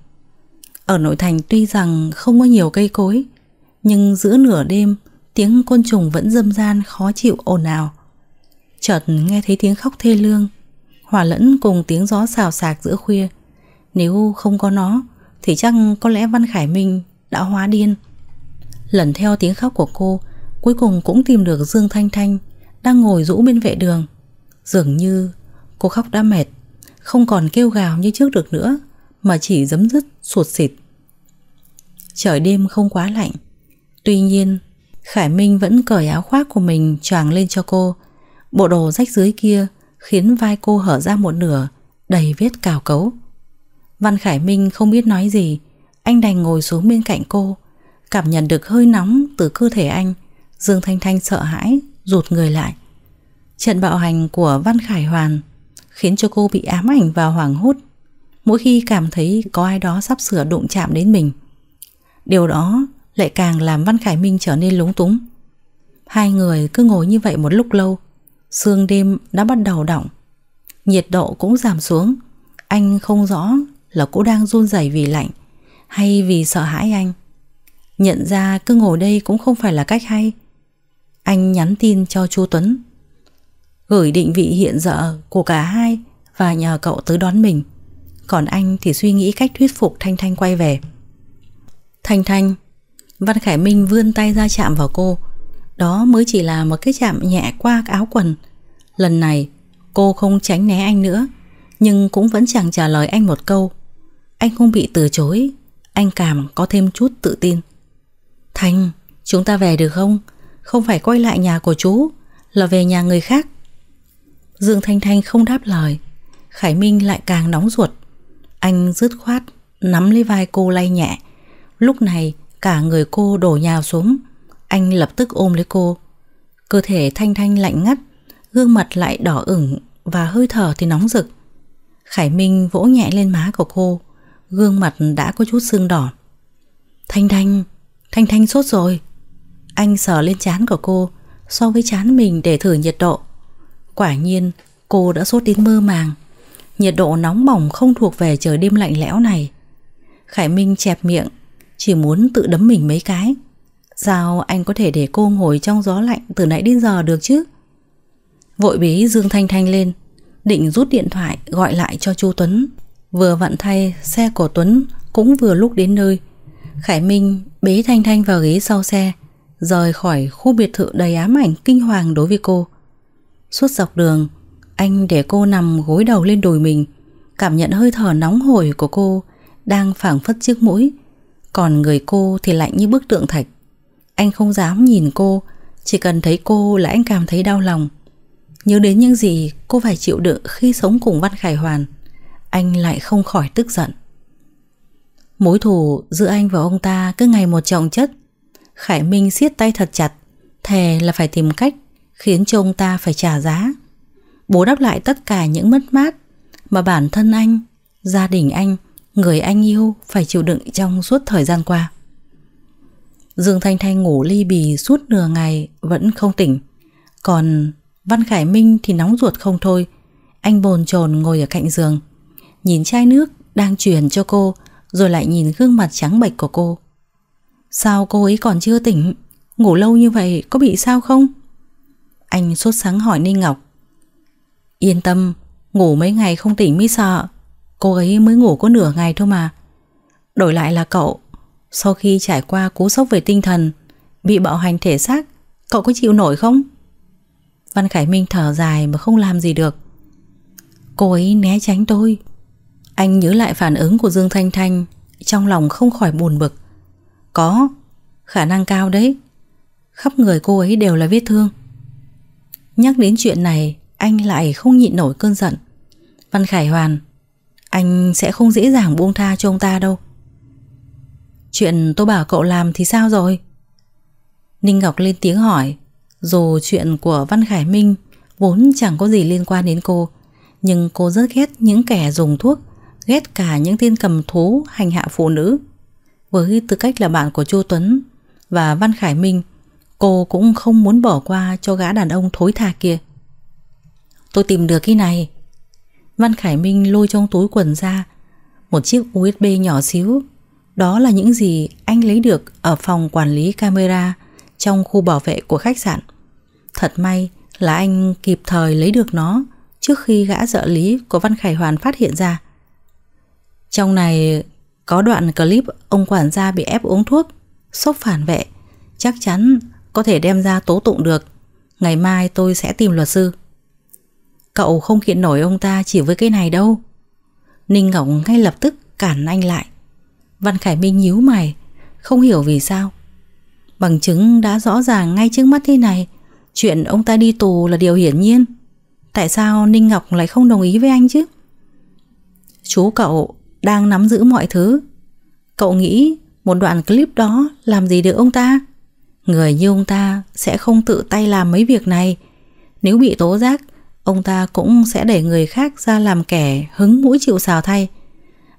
Ở nội thành tuy rằng không có nhiều cây cối Nhưng giữa nửa đêm tiếng côn trùng vẫn dâm gian khó chịu ồn ào Chợt nghe thấy tiếng khóc thê lương Hòa lẫn cùng tiếng gió xào xạc giữa khuya nếu không có nó Thì chắc có lẽ Văn Khải Minh đã hóa điên Lần theo tiếng khóc của cô Cuối cùng cũng tìm được Dương Thanh Thanh Đang ngồi rũ bên vệ đường Dường như cô khóc đã mệt Không còn kêu gào như trước được nữa Mà chỉ dấm dứt sụt xịt Trời đêm không quá lạnh Tuy nhiên Khải Minh vẫn cởi áo khoác của mình choàng lên cho cô Bộ đồ rách dưới kia Khiến vai cô hở ra một nửa Đầy vết cào cấu Văn Khải Minh không biết nói gì Anh đành ngồi xuống bên cạnh cô Cảm nhận được hơi nóng từ cơ thể anh Dương Thanh Thanh sợ hãi Rụt người lại Trận bạo hành của Văn Khải Hoàn Khiến cho cô bị ám ảnh và hoảng hốt Mỗi khi cảm thấy có ai đó sắp sửa đụng chạm đến mình Điều đó lại càng làm Văn Khải Minh trở nên lúng túng Hai người cứ ngồi như vậy một lúc lâu Sương đêm đã bắt đầu động, Nhiệt độ cũng giảm xuống Anh không rõ là cô đang run rẩy vì lạnh hay vì sợ hãi anh. Nhận ra cứ ngồi đây cũng không phải là cách hay. Anh nhắn tin cho chú Tuấn gửi định vị hiện giờ của cả hai và nhờ cậu tới đón mình. Còn anh thì suy nghĩ cách thuyết phục Thanh Thanh quay về. Thanh Thanh, Văn Khải Minh vươn tay ra chạm vào cô. Đó mới chỉ là một cái chạm nhẹ qua áo quần. Lần này, cô không tránh né anh nữa, nhưng cũng vẫn chẳng trả lời anh một câu anh không bị từ chối Anh cảm có thêm chút tự tin Thành Chúng ta về được không Không phải quay lại nhà của chú Là về nhà người khác Dương Thanh Thanh không đáp lời Khải Minh lại càng nóng ruột Anh dứt khoát Nắm lấy vai cô lay nhẹ Lúc này cả người cô đổ nhào xuống Anh lập tức ôm lấy cô Cơ thể Thanh Thanh lạnh ngắt Gương mặt lại đỏ ửng Và hơi thở thì nóng rực Khải Minh vỗ nhẹ lên má của cô gương mặt đã có chút sưng đỏ. Thanh Thanh, Thanh Thanh sốt rồi. Anh sờ lên chán của cô so với chán mình để thử nhiệt độ. Quả nhiên, cô đã sốt đến mơ màng. Nhiệt độ nóng bỏng không thuộc về trời đêm lạnh lẽo này. Khải Minh chẹp miệng, chỉ muốn tự đấm mình mấy cái. Sao anh có thể để cô ngồi trong gió lạnh từ nãy đến giờ được chứ? Vội bế Dương Thanh Thanh lên, định rút điện thoại gọi lại cho Chu Tuấn. Vừa vặn thay, xe của Tuấn cũng vừa lúc đến nơi. Khải Minh bế Thanh Thanh vào ghế sau xe, rời khỏi khu biệt thự đầy ám ảnh kinh hoàng đối với cô. Suốt dọc đường, anh để cô nằm gối đầu lên đùi mình, cảm nhận hơi thở nóng hổi của cô đang phảng phất chiếc mũi, còn người cô thì lạnh như bức tượng thạch. Anh không dám nhìn cô, chỉ cần thấy cô là anh cảm thấy đau lòng. Nhớ đến những gì cô phải chịu đựng khi sống cùng Văn Khải Hoàn anh lại không khỏi tức giận. Mối thù giữa anh và ông ta cứ ngày một trọng chất. Khải Minh siết tay thật chặt, thề là phải tìm cách khiến cho ông ta phải trả giá. Bố đáp lại tất cả những mất mát mà bản thân anh, gia đình anh, người anh yêu phải chịu đựng trong suốt thời gian qua. Dương Thanh Thanh ngủ ly bì suốt nửa ngày vẫn không tỉnh. Còn Văn Khải Minh thì nóng ruột không thôi. Anh bồn chồn ngồi ở cạnh giường nhìn chai nước đang truyền cho cô, rồi lại nhìn gương mặt trắng bệch của cô. Sao cô ấy còn chưa tỉnh? Ngủ lâu như vậy có bị sao không? Anh sốt sáng hỏi Ninh Ngọc. Yên tâm, ngủ mấy ngày không tỉnh mới sợ. Cô ấy mới ngủ có nửa ngày thôi mà. Đổi lại là cậu, sau khi trải qua cú sốc về tinh thần, bị bạo hành thể xác, cậu có chịu nổi không? Văn Khải Minh thở dài mà không làm gì được. Cô ấy né tránh tôi, anh nhớ lại phản ứng của Dương Thanh Thanh Trong lòng không khỏi buồn bực Có Khả năng cao đấy Khắp người cô ấy đều là vết thương Nhắc đến chuyện này Anh lại không nhịn nổi cơn giận Văn Khải Hoàn Anh sẽ không dễ dàng buông tha cho ông ta đâu Chuyện tôi bảo cậu làm thì sao rồi Ninh Ngọc lên tiếng hỏi Dù chuyện của Văn Khải Minh Vốn chẳng có gì liên quan đến cô Nhưng cô rất ghét những kẻ dùng thuốc ghét cả những tên cầm thú hành hạ phụ nữ. Với tư cách là bạn của Chu Tuấn và Văn Khải Minh, cô cũng không muốn bỏ qua cho gã đàn ông thối tha kia. Tôi tìm được cái này. Văn Khải Minh lôi trong túi quần ra một chiếc USB nhỏ xíu. Đó là những gì anh lấy được ở phòng quản lý camera trong khu bảo vệ của khách sạn. Thật may là anh kịp thời lấy được nó trước khi gã trợ lý của Văn Khải Hoàn phát hiện ra. Trong này có đoạn clip ông quản gia bị ép uống thuốc, sốc phản vệ, chắc chắn có thể đem ra tố tụng được. Ngày mai tôi sẽ tìm luật sư. Cậu không kiện nổi ông ta chỉ với cái này đâu. Ninh Ngọc ngay lập tức cản anh lại. Văn Khải Minh nhíu mày, không hiểu vì sao. Bằng chứng đã rõ ràng ngay trước mắt thế này, chuyện ông ta đi tù là điều hiển nhiên. Tại sao Ninh Ngọc lại không đồng ý với anh chứ? Chú cậu đang nắm giữ mọi thứ. Cậu nghĩ một đoạn clip đó làm gì được ông ta? Người như ông ta sẽ không tự tay làm mấy việc này. Nếu bị tố giác, ông ta cũng sẽ để người khác ra làm kẻ hứng mũi chịu xào thay.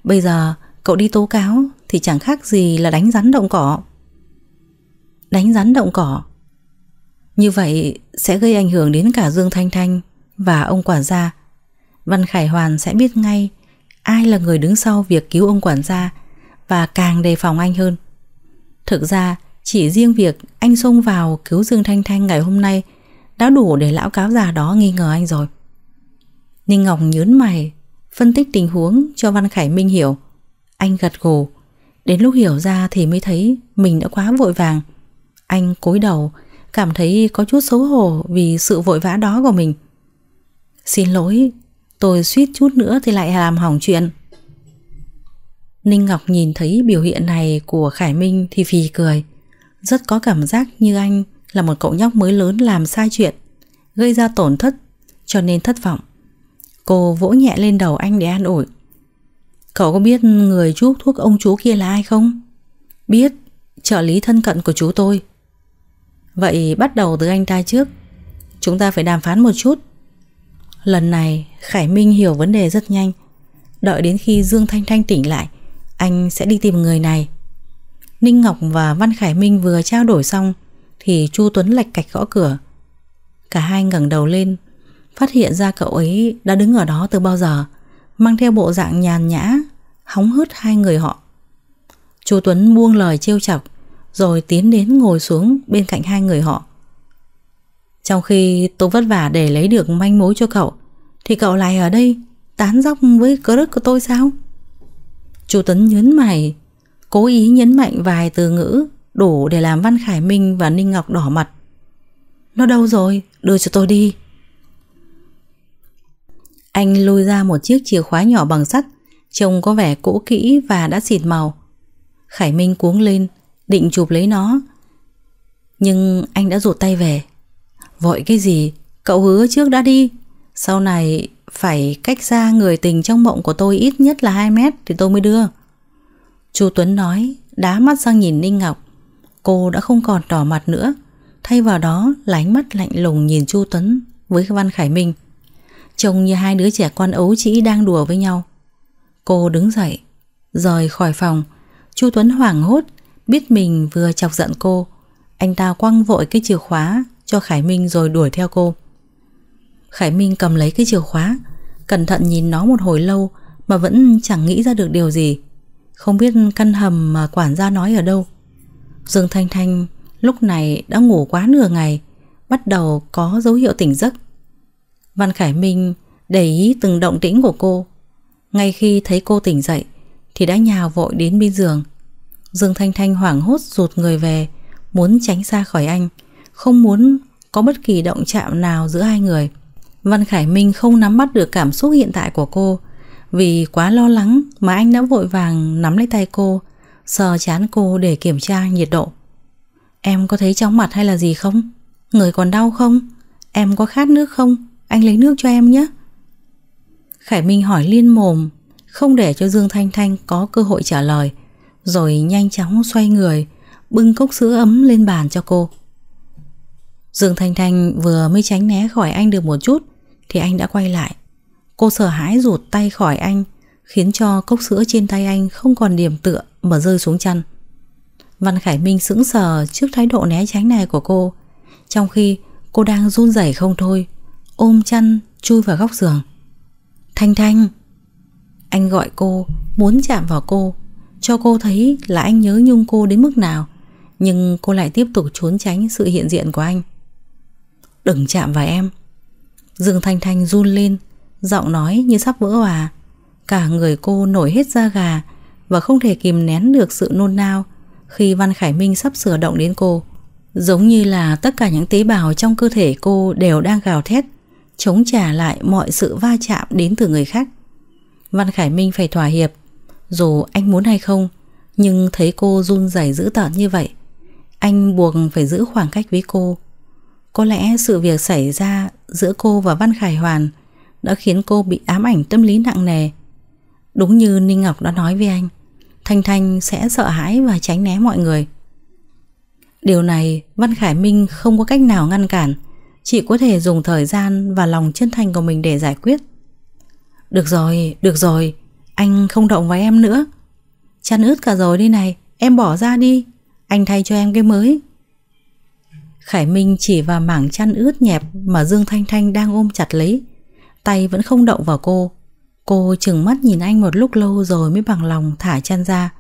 Bây giờ cậu đi tố cáo thì chẳng khác gì là đánh rắn động cỏ. Đánh rắn động cỏ. Như vậy sẽ gây ảnh hưởng đến cả Dương Thanh Thanh và ông quản gia. Văn Khải Hoàn sẽ biết ngay ai là người đứng sau việc cứu ông quản gia và càng đề phòng anh hơn. Thực ra, chỉ riêng việc anh xông vào cứu Dương Thanh Thanh ngày hôm nay đã đủ để lão cáo già đó nghi ngờ anh rồi. Ninh Ngọc nhớn mày, phân tích tình huống cho Văn Khải Minh hiểu. Anh gật gù, đến lúc hiểu ra thì mới thấy mình đã quá vội vàng. Anh cúi đầu, cảm thấy có chút xấu hổ vì sự vội vã đó của mình. Xin lỗi, Tôi suýt chút nữa thì lại làm hỏng chuyện Ninh Ngọc nhìn thấy biểu hiện này của Khải Minh thì phì cười Rất có cảm giác như anh là một cậu nhóc mới lớn làm sai chuyện Gây ra tổn thất cho nên thất vọng Cô vỗ nhẹ lên đầu anh để an ủi Cậu có biết người chuốc thuốc ông chú kia là ai không? Biết, trợ lý thân cận của chú tôi Vậy bắt đầu từ anh ta trước Chúng ta phải đàm phán một chút Lần này Khải Minh hiểu vấn đề rất nhanh Đợi đến khi Dương Thanh Thanh tỉnh lại Anh sẽ đi tìm người này Ninh Ngọc và Văn Khải Minh vừa trao đổi xong Thì Chu Tuấn lạch cạch gõ cửa Cả hai ngẩng đầu lên Phát hiện ra cậu ấy đã đứng ở đó từ bao giờ Mang theo bộ dạng nhàn nhã Hóng hớt hai người họ Chu Tuấn buông lời trêu chọc Rồi tiến đến ngồi xuống bên cạnh hai người họ trong khi tôi vất vả để lấy được manh mối cho cậu Thì cậu lại ở đây Tán dóc với crush của tôi sao Chú Tấn nhấn mày Cố ý nhấn mạnh vài từ ngữ Đủ để làm Văn Khải Minh và Ninh Ngọc đỏ mặt Nó đâu rồi Đưa cho tôi đi Anh lôi ra một chiếc chìa khóa nhỏ bằng sắt Trông có vẻ cũ kỹ và đã xịt màu Khải Minh cuống lên Định chụp lấy nó Nhưng anh đã rụt tay về Vội cái gì Cậu hứa trước đã đi Sau này phải cách xa người tình trong mộng của tôi ít nhất là 2 mét thì tôi mới đưa Chu Tuấn nói Đá mắt sang nhìn Ninh Ngọc Cô đã không còn đỏ mặt nữa Thay vào đó là ánh mắt lạnh lùng nhìn Chu Tuấn với Văn Khải Minh Trông như hai đứa trẻ con ấu trĩ đang đùa với nhau Cô đứng dậy Rời khỏi phòng Chu Tuấn hoảng hốt Biết mình vừa chọc giận cô Anh ta quăng vội cái chìa khóa cho Khải Minh rồi đuổi theo cô. Khải Minh cầm lấy cái chìa khóa, cẩn thận nhìn nó một hồi lâu mà vẫn chẳng nghĩ ra được điều gì. Không biết căn hầm mà quản gia nói ở đâu. Dương Thanh Thanh lúc này đã ngủ quá nửa ngày, bắt đầu có dấu hiệu tỉnh giấc. Văn Khải Minh để ý từng động tĩnh của cô. Ngay khi thấy cô tỉnh dậy thì đã nhào vội đến bên giường. Dương Thanh Thanh hoảng hốt rụt người về, muốn tránh xa khỏi anh không muốn có bất kỳ động chạm nào giữa hai người. Văn Khải Minh không nắm bắt được cảm xúc hiện tại của cô vì quá lo lắng mà anh đã vội vàng nắm lấy tay cô, sờ chán cô để kiểm tra nhiệt độ. Em có thấy chóng mặt hay là gì không? Người còn đau không? Em có khát nước không? Anh lấy nước cho em nhé. Khải Minh hỏi liên mồm, không để cho Dương Thanh Thanh có cơ hội trả lời, rồi nhanh chóng xoay người, bưng cốc sữa ấm lên bàn cho cô. Dương Thanh Thanh vừa mới tránh né khỏi anh được một chút Thì anh đã quay lại Cô sợ hãi rụt tay khỏi anh Khiến cho cốc sữa trên tay anh không còn điểm tựa mà rơi xuống chăn Văn Khải Minh sững sờ trước thái độ né tránh này của cô Trong khi cô đang run rẩy không thôi Ôm chăn chui vào góc giường Thanh Thanh Anh gọi cô Muốn chạm vào cô Cho cô thấy là anh nhớ nhung cô đến mức nào Nhưng cô lại tiếp tục trốn tránh sự hiện diện của anh Đừng chạm vào em Dương Thanh Thanh run lên Giọng nói như sắp vỡ hòa Cả người cô nổi hết da gà Và không thể kìm nén được sự nôn nao Khi Văn Khải Minh sắp sửa động đến cô Giống như là tất cả những tế bào trong cơ thể cô đều đang gào thét Chống trả lại mọi sự va chạm đến từ người khác Văn Khải Minh phải thỏa hiệp Dù anh muốn hay không Nhưng thấy cô run rẩy dữ tợn như vậy Anh buộc phải giữ khoảng cách với cô có lẽ sự việc xảy ra giữa cô và Văn Khải Hoàn đã khiến cô bị ám ảnh tâm lý nặng nề. Đúng như Ninh Ngọc đã nói với anh, Thanh Thanh sẽ sợ hãi và tránh né mọi người. Điều này Văn Khải Minh không có cách nào ngăn cản, chỉ có thể dùng thời gian và lòng chân thành của mình để giải quyết. Được rồi, được rồi, anh không động vào em nữa. Chăn ướt cả rồi đi này, em bỏ ra đi, anh thay cho em cái mới. Khải Minh chỉ vào mảng chăn ướt nhẹp mà Dương Thanh Thanh đang ôm chặt lấy. Tay vẫn không động vào cô. Cô chừng mắt nhìn anh một lúc lâu rồi mới bằng lòng thả chăn ra.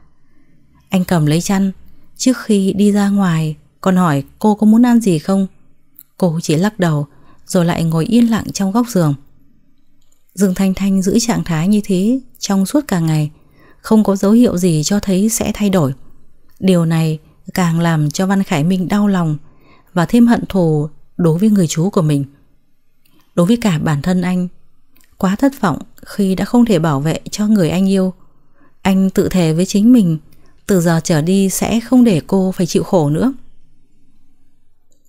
Anh cầm lấy chăn. Trước khi đi ra ngoài, còn hỏi cô có muốn ăn gì không? Cô chỉ lắc đầu, rồi lại ngồi yên lặng trong góc giường. Dương Thanh Thanh giữ trạng thái như thế trong suốt cả ngày, không có dấu hiệu gì cho thấy sẽ thay đổi. Điều này càng làm cho Văn Khải Minh đau lòng và thêm hận thù đối với người chú của mình. Đối với cả bản thân anh, quá thất vọng khi đã không thể bảo vệ cho người anh yêu. Anh tự thề với chính mình, từ giờ trở đi sẽ không để cô phải chịu khổ nữa.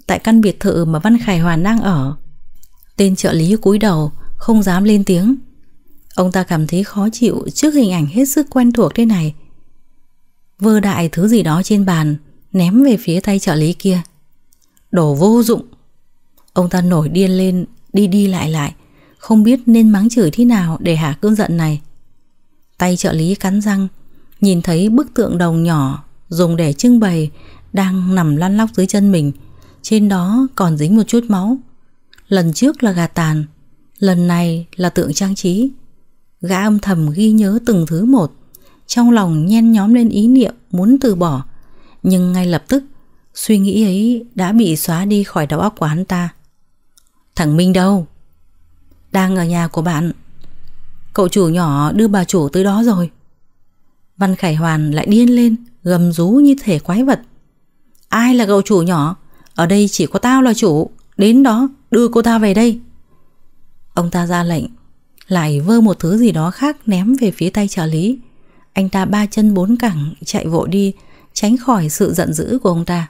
Tại căn biệt thự mà Văn Khải Hoàn đang ở, tên trợ lý cúi đầu không dám lên tiếng. Ông ta cảm thấy khó chịu trước hình ảnh hết sức quen thuộc thế này. Vơ đại thứ gì đó trên bàn, ném về phía tay trợ lý kia. Đồ vô dụng Ông ta nổi điên lên Đi đi lại lại Không biết nên mắng chửi thế nào để hạ cơn giận này Tay trợ lý cắn răng Nhìn thấy bức tượng đồng nhỏ Dùng để trưng bày Đang nằm lăn lóc dưới chân mình Trên đó còn dính một chút máu Lần trước là gà tàn Lần này là tượng trang trí Gã âm thầm ghi nhớ từng thứ một Trong lòng nhen nhóm lên ý niệm Muốn từ bỏ Nhưng ngay lập tức Suy nghĩ ấy đã bị xóa đi khỏi đầu óc của hắn ta Thằng Minh đâu? Đang ở nhà của bạn Cậu chủ nhỏ đưa bà chủ tới đó rồi Văn Khải Hoàn lại điên lên Gầm rú như thể quái vật Ai là cậu chủ nhỏ Ở đây chỉ có tao là chủ Đến đó đưa cô ta về đây Ông ta ra lệnh Lại vơ một thứ gì đó khác ném về phía tay trợ lý Anh ta ba chân bốn cẳng chạy vội đi Tránh khỏi sự giận dữ của ông ta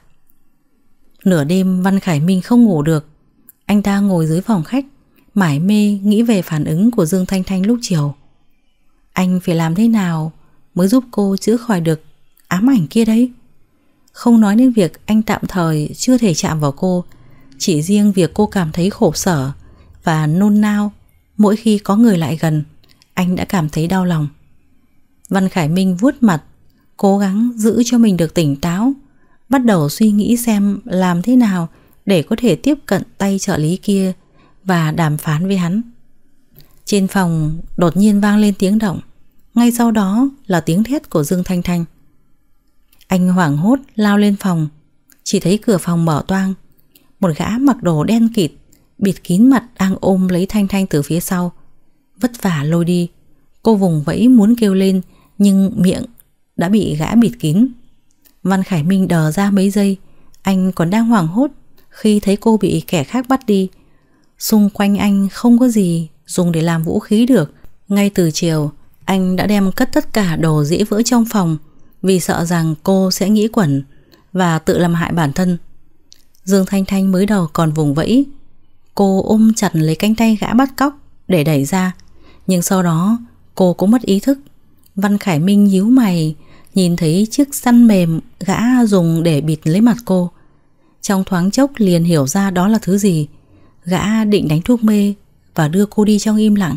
Nửa đêm Văn Khải Minh không ngủ được Anh ta ngồi dưới phòng khách Mải mê nghĩ về phản ứng của Dương Thanh Thanh lúc chiều Anh phải làm thế nào Mới giúp cô chữa khỏi được Ám ảnh kia đấy Không nói đến việc anh tạm thời Chưa thể chạm vào cô Chỉ riêng việc cô cảm thấy khổ sở Và nôn nao Mỗi khi có người lại gần Anh đã cảm thấy đau lòng Văn Khải Minh vuốt mặt Cố gắng giữ cho mình được tỉnh táo bắt đầu suy nghĩ xem làm thế nào để có thể tiếp cận tay trợ lý kia và đàm phán với hắn. Trên phòng đột nhiên vang lên tiếng động, ngay sau đó là tiếng thét của Dương Thanh Thanh. Anh hoảng hốt lao lên phòng, chỉ thấy cửa phòng mở toang, một gã mặc đồ đen kịt, bịt kín mặt đang ôm lấy Thanh Thanh từ phía sau, vất vả lôi đi. Cô vùng vẫy muốn kêu lên nhưng miệng đã bị gã bịt kín Văn Khải Minh đờ ra mấy giây Anh còn đang hoảng hốt Khi thấy cô bị kẻ khác bắt đi Xung quanh anh không có gì Dùng để làm vũ khí được Ngay từ chiều Anh đã đem cất tất cả đồ dĩ vỡ trong phòng Vì sợ rằng cô sẽ nghĩ quẩn Và tự làm hại bản thân Dương Thanh Thanh mới đầu còn vùng vẫy Cô ôm chặt lấy cánh tay gã bắt cóc Để đẩy ra Nhưng sau đó cô cũng mất ý thức Văn Khải Minh nhíu mày nhìn thấy chiếc săn mềm gã dùng để bịt lấy mặt cô. Trong thoáng chốc liền hiểu ra đó là thứ gì. Gã định đánh thuốc mê và đưa cô đi trong im lặng.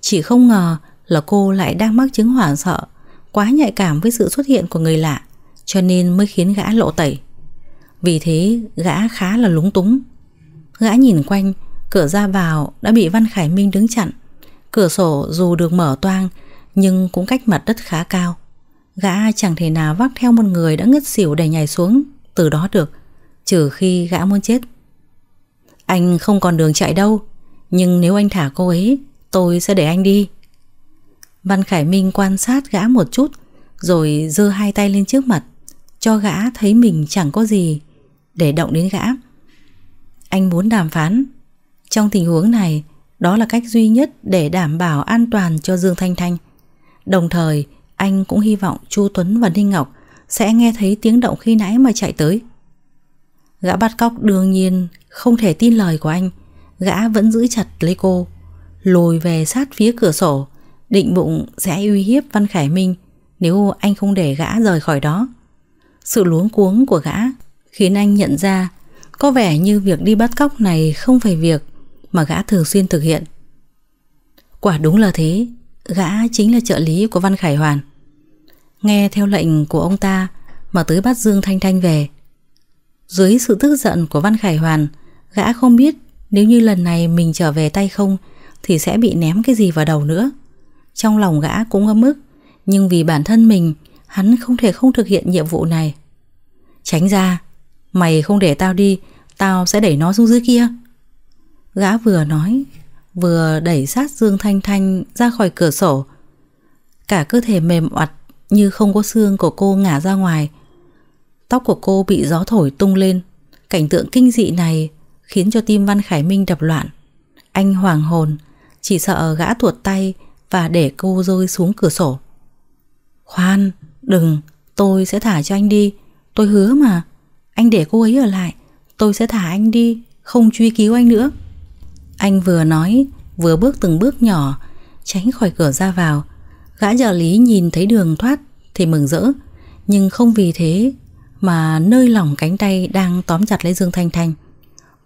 Chỉ không ngờ là cô lại đang mắc chứng hoảng sợ, quá nhạy cảm với sự xuất hiện của người lạ, cho nên mới khiến gã lộ tẩy. Vì thế gã khá là lúng túng. Gã nhìn quanh, cửa ra vào đã bị Văn Khải Minh đứng chặn. Cửa sổ dù được mở toang nhưng cũng cách mặt đất khá cao. Gã chẳng thể nào vác theo một người đã ngất xỉu để nhảy xuống Từ đó được Trừ khi gã muốn chết Anh không còn đường chạy đâu Nhưng nếu anh thả cô ấy Tôi sẽ để anh đi Văn Khải Minh quan sát gã một chút Rồi dơ hai tay lên trước mặt Cho gã thấy mình chẳng có gì Để động đến gã Anh muốn đàm phán Trong tình huống này Đó là cách duy nhất để đảm bảo an toàn cho Dương Thanh Thanh Đồng thời anh cũng hy vọng Chu Tuấn và Ninh Ngọc sẽ nghe thấy tiếng động khi nãy mà chạy tới. Gã bắt cóc đương nhiên không thể tin lời của anh. Gã vẫn giữ chặt lấy cô, lùi về sát phía cửa sổ, định bụng sẽ uy hiếp Văn Khải Minh nếu anh không để gã rời khỏi đó. Sự luống cuống của gã khiến anh nhận ra có vẻ như việc đi bắt cóc này không phải việc mà gã thường xuyên thực hiện. Quả đúng là thế, gã chính là trợ lý của Văn Khải Hoàn. Nghe theo lệnh của ông ta Mà tới bắt Dương Thanh Thanh về Dưới sự tức giận của Văn Khải Hoàn Gã không biết Nếu như lần này mình trở về tay không Thì sẽ bị ném cái gì vào đầu nữa Trong lòng gã cũng ngâm ức Nhưng vì bản thân mình Hắn không thể không thực hiện nhiệm vụ này Tránh ra Mày không để tao đi Tao sẽ đẩy nó xuống dưới kia Gã vừa nói Vừa đẩy sát Dương Thanh Thanh ra khỏi cửa sổ Cả cơ thể mềm oặt như không có xương của cô ngả ra ngoài. Tóc của cô bị gió thổi tung lên. Cảnh tượng kinh dị này khiến cho tim Văn Khải Minh đập loạn. Anh hoàng hồn, chỉ sợ gã tuột tay và để cô rơi xuống cửa sổ. Khoan, đừng, tôi sẽ thả cho anh đi. Tôi hứa mà, anh để cô ấy ở lại, tôi sẽ thả anh đi, không truy cứu anh nữa. Anh vừa nói, vừa bước từng bước nhỏ, tránh khỏi cửa ra vào, Gã trợ lý nhìn thấy đường thoát thì mừng rỡ, nhưng không vì thế mà nơi lỏng cánh tay đang tóm chặt lấy Dương Thanh Thanh.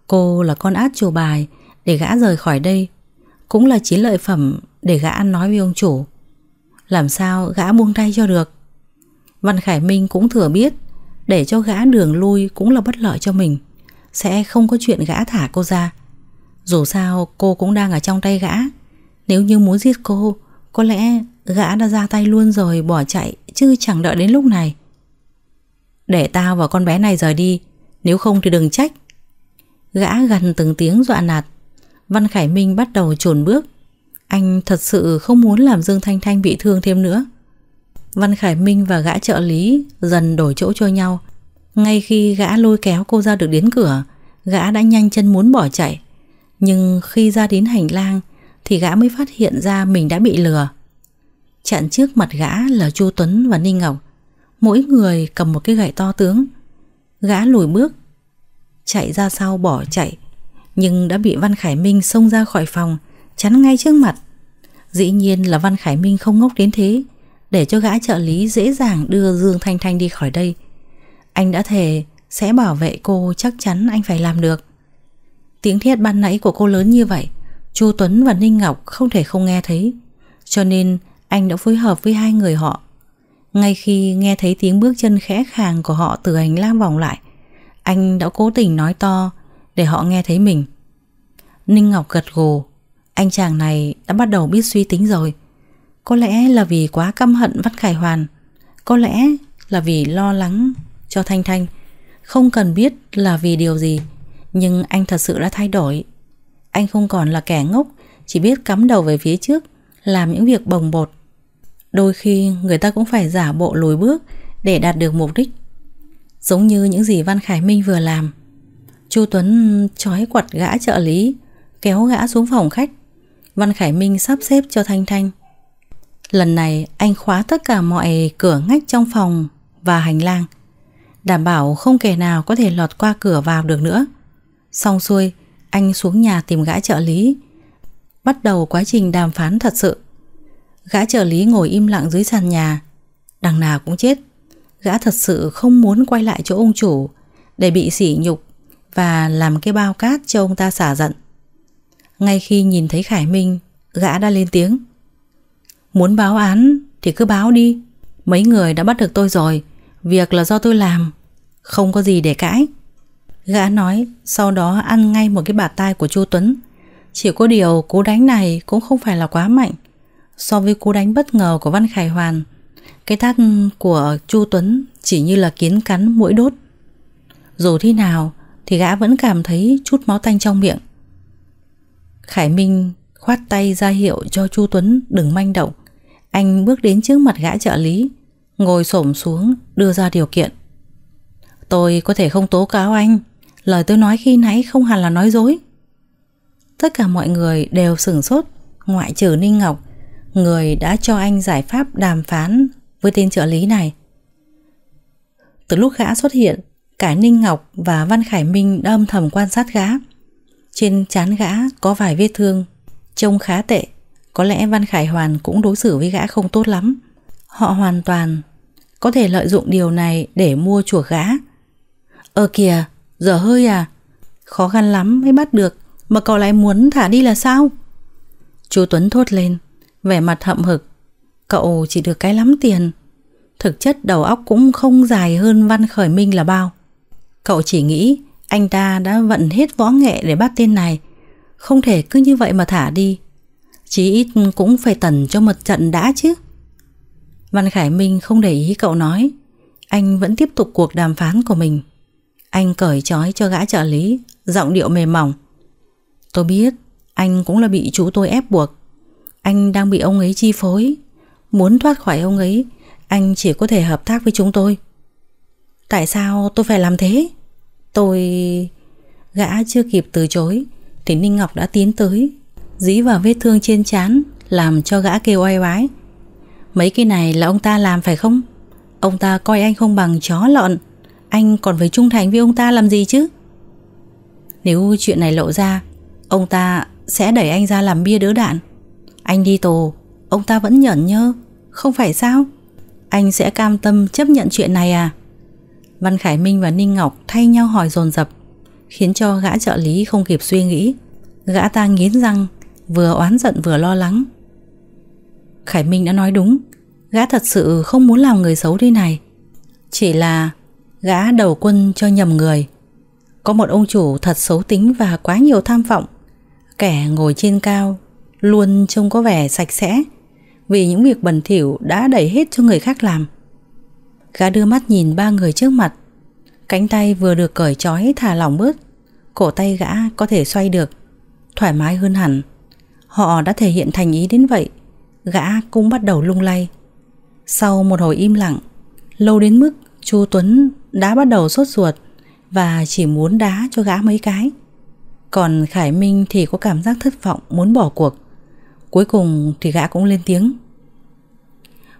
Cô là con át chủ bài để gã rời khỏi đây, cũng là chiến lợi phẩm để gã ăn nói với ông chủ. Làm sao gã buông tay cho được? Văn Khải Minh cũng thừa biết để cho gã đường lui cũng là bất lợi cho mình, sẽ không có chuyện gã thả cô ra. Dù sao cô cũng đang ở trong tay gã, nếu như muốn giết cô, có lẽ Gã đã ra tay luôn rồi bỏ chạy Chứ chẳng đợi đến lúc này Để tao và con bé này rời đi Nếu không thì đừng trách Gã gần từng tiếng dọa nạt Văn Khải Minh bắt đầu trồn bước Anh thật sự không muốn làm Dương Thanh Thanh bị thương thêm nữa Văn Khải Minh và gã trợ lý dần đổi chỗ cho nhau Ngay khi gã lôi kéo cô ra được đến cửa Gã đã nhanh chân muốn bỏ chạy Nhưng khi ra đến hành lang Thì gã mới phát hiện ra mình đã bị lừa Chặn trước mặt gã là Chu Tuấn và Ninh Ngọc Mỗi người cầm một cái gậy to tướng Gã lùi bước Chạy ra sau bỏ chạy Nhưng đã bị Văn Khải Minh xông ra khỏi phòng Chắn ngay trước mặt Dĩ nhiên là Văn Khải Minh không ngốc đến thế Để cho gã trợ lý dễ dàng đưa Dương Thanh Thanh đi khỏi đây Anh đã thề sẽ bảo vệ cô chắc chắn anh phải làm được Tiếng thét ban nãy của cô lớn như vậy Chu Tuấn và Ninh Ngọc không thể không nghe thấy Cho nên anh đã phối hợp với hai người họ. Ngay khi nghe thấy tiếng bước chân khẽ khàng của họ từ hành lang vòng lại, anh đã cố tình nói to để họ nghe thấy mình. Ninh Ngọc gật gù, anh chàng này đã bắt đầu biết suy tính rồi. Có lẽ là vì quá căm hận Văn Khải Hoàn, có lẽ là vì lo lắng cho Thanh Thanh, không cần biết là vì điều gì, nhưng anh thật sự đã thay đổi. Anh không còn là kẻ ngốc, chỉ biết cắm đầu về phía trước, làm những việc bồng bột, Đôi khi người ta cũng phải giả bộ lùi bước để đạt được mục đích. Giống như những gì Văn Khải Minh vừa làm. Chu Tuấn trói quật gã trợ lý, kéo gã xuống phòng khách. Văn Khải Minh sắp xếp cho Thanh Thanh. Lần này anh khóa tất cả mọi cửa ngách trong phòng và hành lang, đảm bảo không kẻ nào có thể lọt qua cửa vào được nữa. Xong xuôi, anh xuống nhà tìm gã trợ lý, bắt đầu quá trình đàm phán thật sự. Gã trợ lý ngồi im lặng dưới sàn nhà Đằng nào cũng chết Gã thật sự không muốn quay lại chỗ ông chủ Để bị sỉ nhục Và làm cái bao cát cho ông ta xả giận Ngay khi nhìn thấy Khải Minh Gã đã lên tiếng Muốn báo án thì cứ báo đi Mấy người đã bắt được tôi rồi Việc là do tôi làm Không có gì để cãi Gã nói sau đó ăn ngay một cái bạt tai của Chu Tuấn Chỉ có điều cú đánh này cũng không phải là quá mạnh so với cú đánh bất ngờ của Văn Khải Hoàn. Cái tát của Chu Tuấn chỉ như là kiến cắn mũi đốt. Dù thế nào thì gã vẫn cảm thấy chút máu tanh trong miệng. Khải Minh khoát tay ra hiệu cho Chu Tuấn đừng manh động. Anh bước đến trước mặt gã trợ lý, ngồi xổm xuống đưa ra điều kiện. Tôi có thể không tố cáo anh, lời tôi nói khi nãy không hẳn là nói dối. Tất cả mọi người đều sửng sốt, ngoại trừ Ninh Ngọc người đã cho anh giải pháp đàm phán với tên trợ lý này. Từ lúc gã xuất hiện, cả Ninh Ngọc và Văn Khải Minh đã âm thầm quan sát gã. Trên chán gã có vài vết thương, trông khá tệ. Có lẽ Văn Khải Hoàn cũng đối xử với gã không tốt lắm. Họ hoàn toàn có thể lợi dụng điều này để mua chuộc gã. Ờ kìa, giờ hơi à, khó khăn lắm mới bắt được mà cậu lại muốn thả đi là sao? Chú Tuấn thốt lên vẻ mặt hậm hực. Cậu chỉ được cái lắm tiền. Thực chất đầu óc cũng không dài hơn Văn Khởi Minh là bao. Cậu chỉ nghĩ anh ta đã vận hết võ nghệ để bắt tên này. Không thể cứ như vậy mà thả đi. Chí ít cũng phải tẩn cho một trận đã chứ. Văn Khải Minh không để ý cậu nói. Anh vẫn tiếp tục cuộc đàm phán của mình. Anh cởi trói cho gã trợ lý, giọng điệu mềm mỏng. Tôi biết, anh cũng là bị chú tôi ép buộc. Anh đang bị ông ấy chi phối Muốn thoát khỏi ông ấy Anh chỉ có thể hợp tác với chúng tôi Tại sao tôi phải làm thế? Tôi... Gã chưa kịp từ chối Thì Ninh Ngọc đã tiến tới Dí vào vết thương trên chán Làm cho gã kêu oai oái Mấy cái này là ông ta làm phải không? Ông ta coi anh không bằng chó lọn Anh còn phải trung thành với ông ta làm gì chứ? Nếu chuyện này lộ ra Ông ta sẽ đẩy anh ra làm bia đỡ đạn anh đi tù Ông ta vẫn nhẫn nhơ Không phải sao Anh sẽ cam tâm chấp nhận chuyện này à Văn Khải Minh và Ninh Ngọc thay nhau hỏi dồn dập Khiến cho gã trợ lý không kịp suy nghĩ Gã ta nghiến răng Vừa oán giận vừa lo lắng Khải Minh đã nói đúng Gã thật sự không muốn làm người xấu đi này Chỉ là Gã đầu quân cho nhầm người Có một ông chủ thật xấu tính Và quá nhiều tham vọng Kẻ ngồi trên cao luôn trông có vẻ sạch sẽ vì những việc bẩn thỉu đã đẩy hết cho người khác làm. Gã đưa mắt nhìn ba người trước mặt. Cánh tay vừa được cởi trói thả lỏng bớt, cổ tay gã có thể xoay được, thoải mái hơn hẳn. Họ đã thể hiện thành ý đến vậy, gã cũng bắt đầu lung lay. Sau một hồi im lặng, lâu đến mức Chu Tuấn đã bắt đầu sốt ruột và chỉ muốn đá cho gã mấy cái. Còn Khải Minh thì có cảm giác thất vọng muốn bỏ cuộc. Cuối cùng thì gã cũng lên tiếng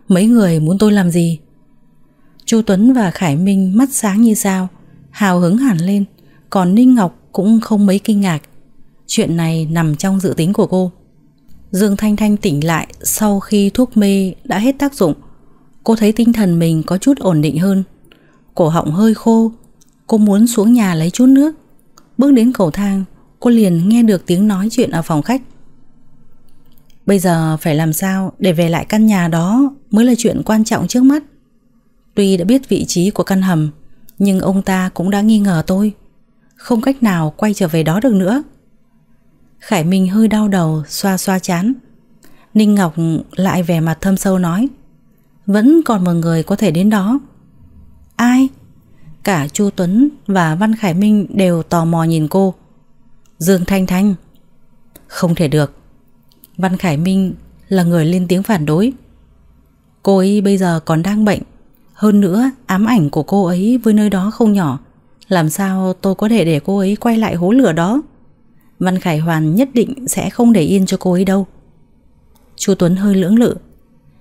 Mấy người muốn tôi làm gì Chu Tuấn và Khải Minh mắt sáng như sao Hào hứng hẳn lên Còn Ninh Ngọc cũng không mấy kinh ngạc Chuyện này nằm trong dự tính của cô Dương Thanh Thanh tỉnh lại Sau khi thuốc mê đã hết tác dụng Cô thấy tinh thần mình có chút ổn định hơn Cổ họng hơi khô Cô muốn xuống nhà lấy chút nước Bước đến cầu thang Cô liền nghe được tiếng nói chuyện ở phòng khách Bây giờ phải làm sao để về lại căn nhà đó mới là chuyện quan trọng trước mắt. Tuy đã biết vị trí của căn hầm, nhưng ông ta cũng đã nghi ngờ tôi. Không cách nào quay trở về đó được nữa. Khải Minh hơi đau đầu, xoa xoa chán. Ninh Ngọc lại vẻ mặt thâm sâu nói. Vẫn còn một người có thể đến đó. Ai? Cả Chu Tuấn và Văn Khải Minh đều tò mò nhìn cô. Dương Thanh Thanh. Không thể được. Văn Khải Minh là người lên tiếng phản đối Cô ấy bây giờ còn đang bệnh Hơn nữa ám ảnh của cô ấy với nơi đó không nhỏ Làm sao tôi có thể để cô ấy quay lại hố lửa đó Văn Khải Hoàn nhất định sẽ không để yên cho cô ấy đâu Chu Tuấn hơi lưỡng lự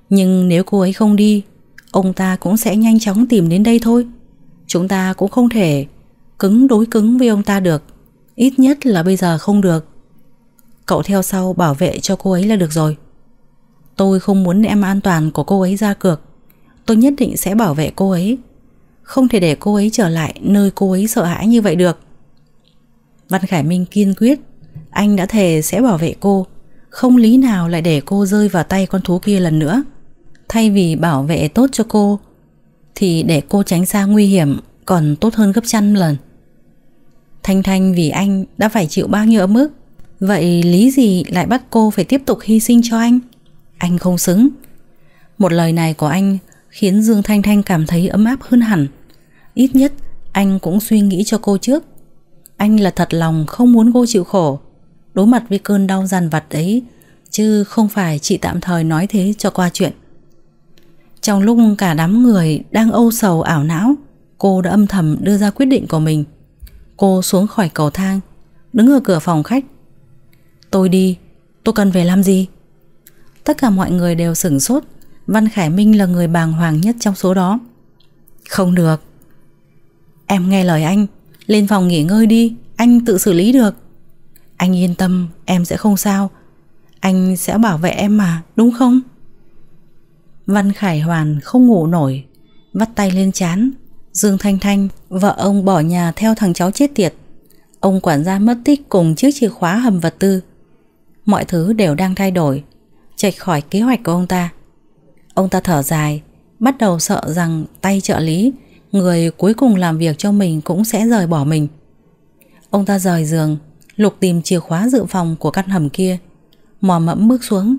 Nhưng nếu cô ấy không đi Ông ta cũng sẽ nhanh chóng tìm đến đây thôi Chúng ta cũng không thể Cứng đối cứng với ông ta được Ít nhất là bây giờ không được Cậu theo sau bảo vệ cho cô ấy là được rồi Tôi không muốn em an toàn của cô ấy ra cược Tôi nhất định sẽ bảo vệ cô ấy Không thể để cô ấy trở lại nơi cô ấy sợ hãi như vậy được Văn Khải Minh kiên quyết Anh đã thề sẽ bảo vệ cô Không lý nào lại để cô rơi vào tay con thú kia lần nữa Thay vì bảo vệ tốt cho cô Thì để cô tránh xa nguy hiểm Còn tốt hơn gấp trăm lần Thanh Thanh vì anh đã phải chịu bao nhiêu ấm ức Vậy lý gì lại bắt cô phải tiếp tục hy sinh cho anh? Anh không xứng. Một lời này của anh khiến Dương Thanh Thanh cảm thấy ấm áp hơn hẳn. Ít nhất anh cũng suy nghĩ cho cô trước. Anh là thật lòng không muốn cô chịu khổ, đối mặt với cơn đau dằn vặt ấy, chứ không phải chị tạm thời nói thế cho qua chuyện. Trong lúc cả đám người đang âu sầu ảo não, cô đã âm thầm đưa ra quyết định của mình. Cô xuống khỏi cầu thang, đứng ở cửa phòng khách Tôi đi Tôi cần về làm gì Tất cả mọi người đều sửng sốt Văn Khải Minh là người bàng hoàng nhất trong số đó Không được Em nghe lời anh Lên phòng nghỉ ngơi đi Anh tự xử lý được Anh yên tâm em sẽ không sao Anh sẽ bảo vệ em mà đúng không Văn Khải Hoàn không ngủ nổi Vắt tay lên chán Dương Thanh Thanh Vợ ông bỏ nhà theo thằng cháu chết tiệt Ông quản gia mất tích cùng chiếc chìa khóa hầm vật tư Mọi thứ đều đang thay đổi chạy khỏi kế hoạch của ông ta Ông ta thở dài Bắt đầu sợ rằng tay trợ lý Người cuối cùng làm việc cho mình Cũng sẽ rời bỏ mình Ông ta rời giường Lục tìm chìa khóa dự phòng của căn hầm kia Mò mẫm bước xuống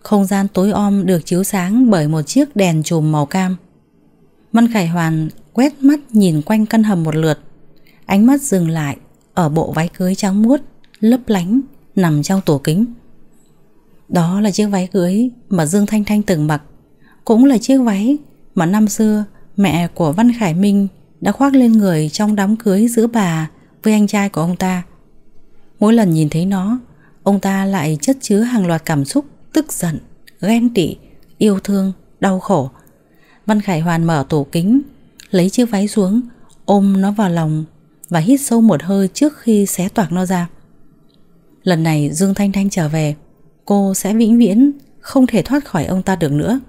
Không gian tối om được chiếu sáng Bởi một chiếc đèn chùm màu cam Mân Khải Hoàn quét mắt nhìn quanh căn hầm một lượt Ánh mắt dừng lại Ở bộ váy cưới trắng muốt Lấp lánh nằm trong tủ kính. Đó là chiếc váy cưới mà Dương Thanh Thanh từng mặc, cũng là chiếc váy mà năm xưa mẹ của Văn Khải Minh đã khoác lên người trong đám cưới giữa bà với anh trai của ông ta. Mỗi lần nhìn thấy nó, ông ta lại chất chứa hàng loạt cảm xúc tức giận, ghen tị, yêu thương, đau khổ. Văn Khải Hoàn mở tủ kính, lấy chiếc váy xuống, ôm nó vào lòng và hít sâu một hơi trước khi xé toạc nó ra. Lần này Dương Thanh Thanh trở về Cô sẽ vĩnh viễn Không thể thoát khỏi ông ta được nữa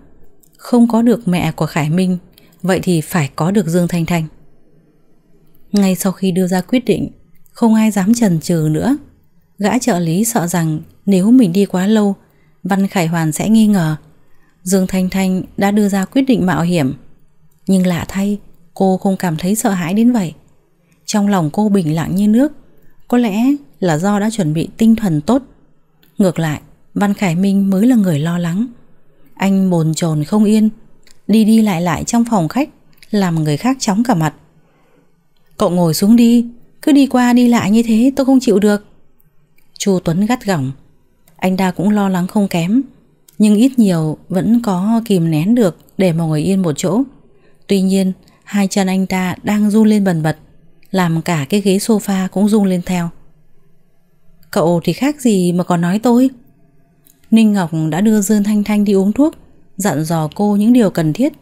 Không có được mẹ của Khải Minh Vậy thì phải có được Dương Thanh Thanh Ngay sau khi đưa ra quyết định Không ai dám chần chừ nữa Gã trợ lý sợ rằng Nếu mình đi quá lâu Văn Khải Hoàn sẽ nghi ngờ Dương Thanh Thanh đã đưa ra quyết định mạo hiểm Nhưng lạ thay Cô không cảm thấy sợ hãi đến vậy Trong lòng cô bình lặng như nước Có lẽ là do đã chuẩn bị tinh thần tốt. Ngược lại, Văn Khải Minh mới là người lo lắng. Anh bồn chồn không yên, đi đi lại lại trong phòng khách, làm người khác chóng cả mặt. Cậu ngồi xuống đi, cứ đi qua đi lại như thế tôi không chịu được. Chu Tuấn gắt gỏng, anh ta cũng lo lắng không kém, nhưng ít nhiều vẫn có kìm nén được để mọi người yên một chỗ. Tuy nhiên, hai chân anh ta đang run lên bần bật, làm cả cái ghế sofa cũng rung lên theo. Cậu thì khác gì mà còn nói tôi Ninh Ngọc đã đưa Dương Thanh Thanh đi uống thuốc Dặn dò cô những điều cần thiết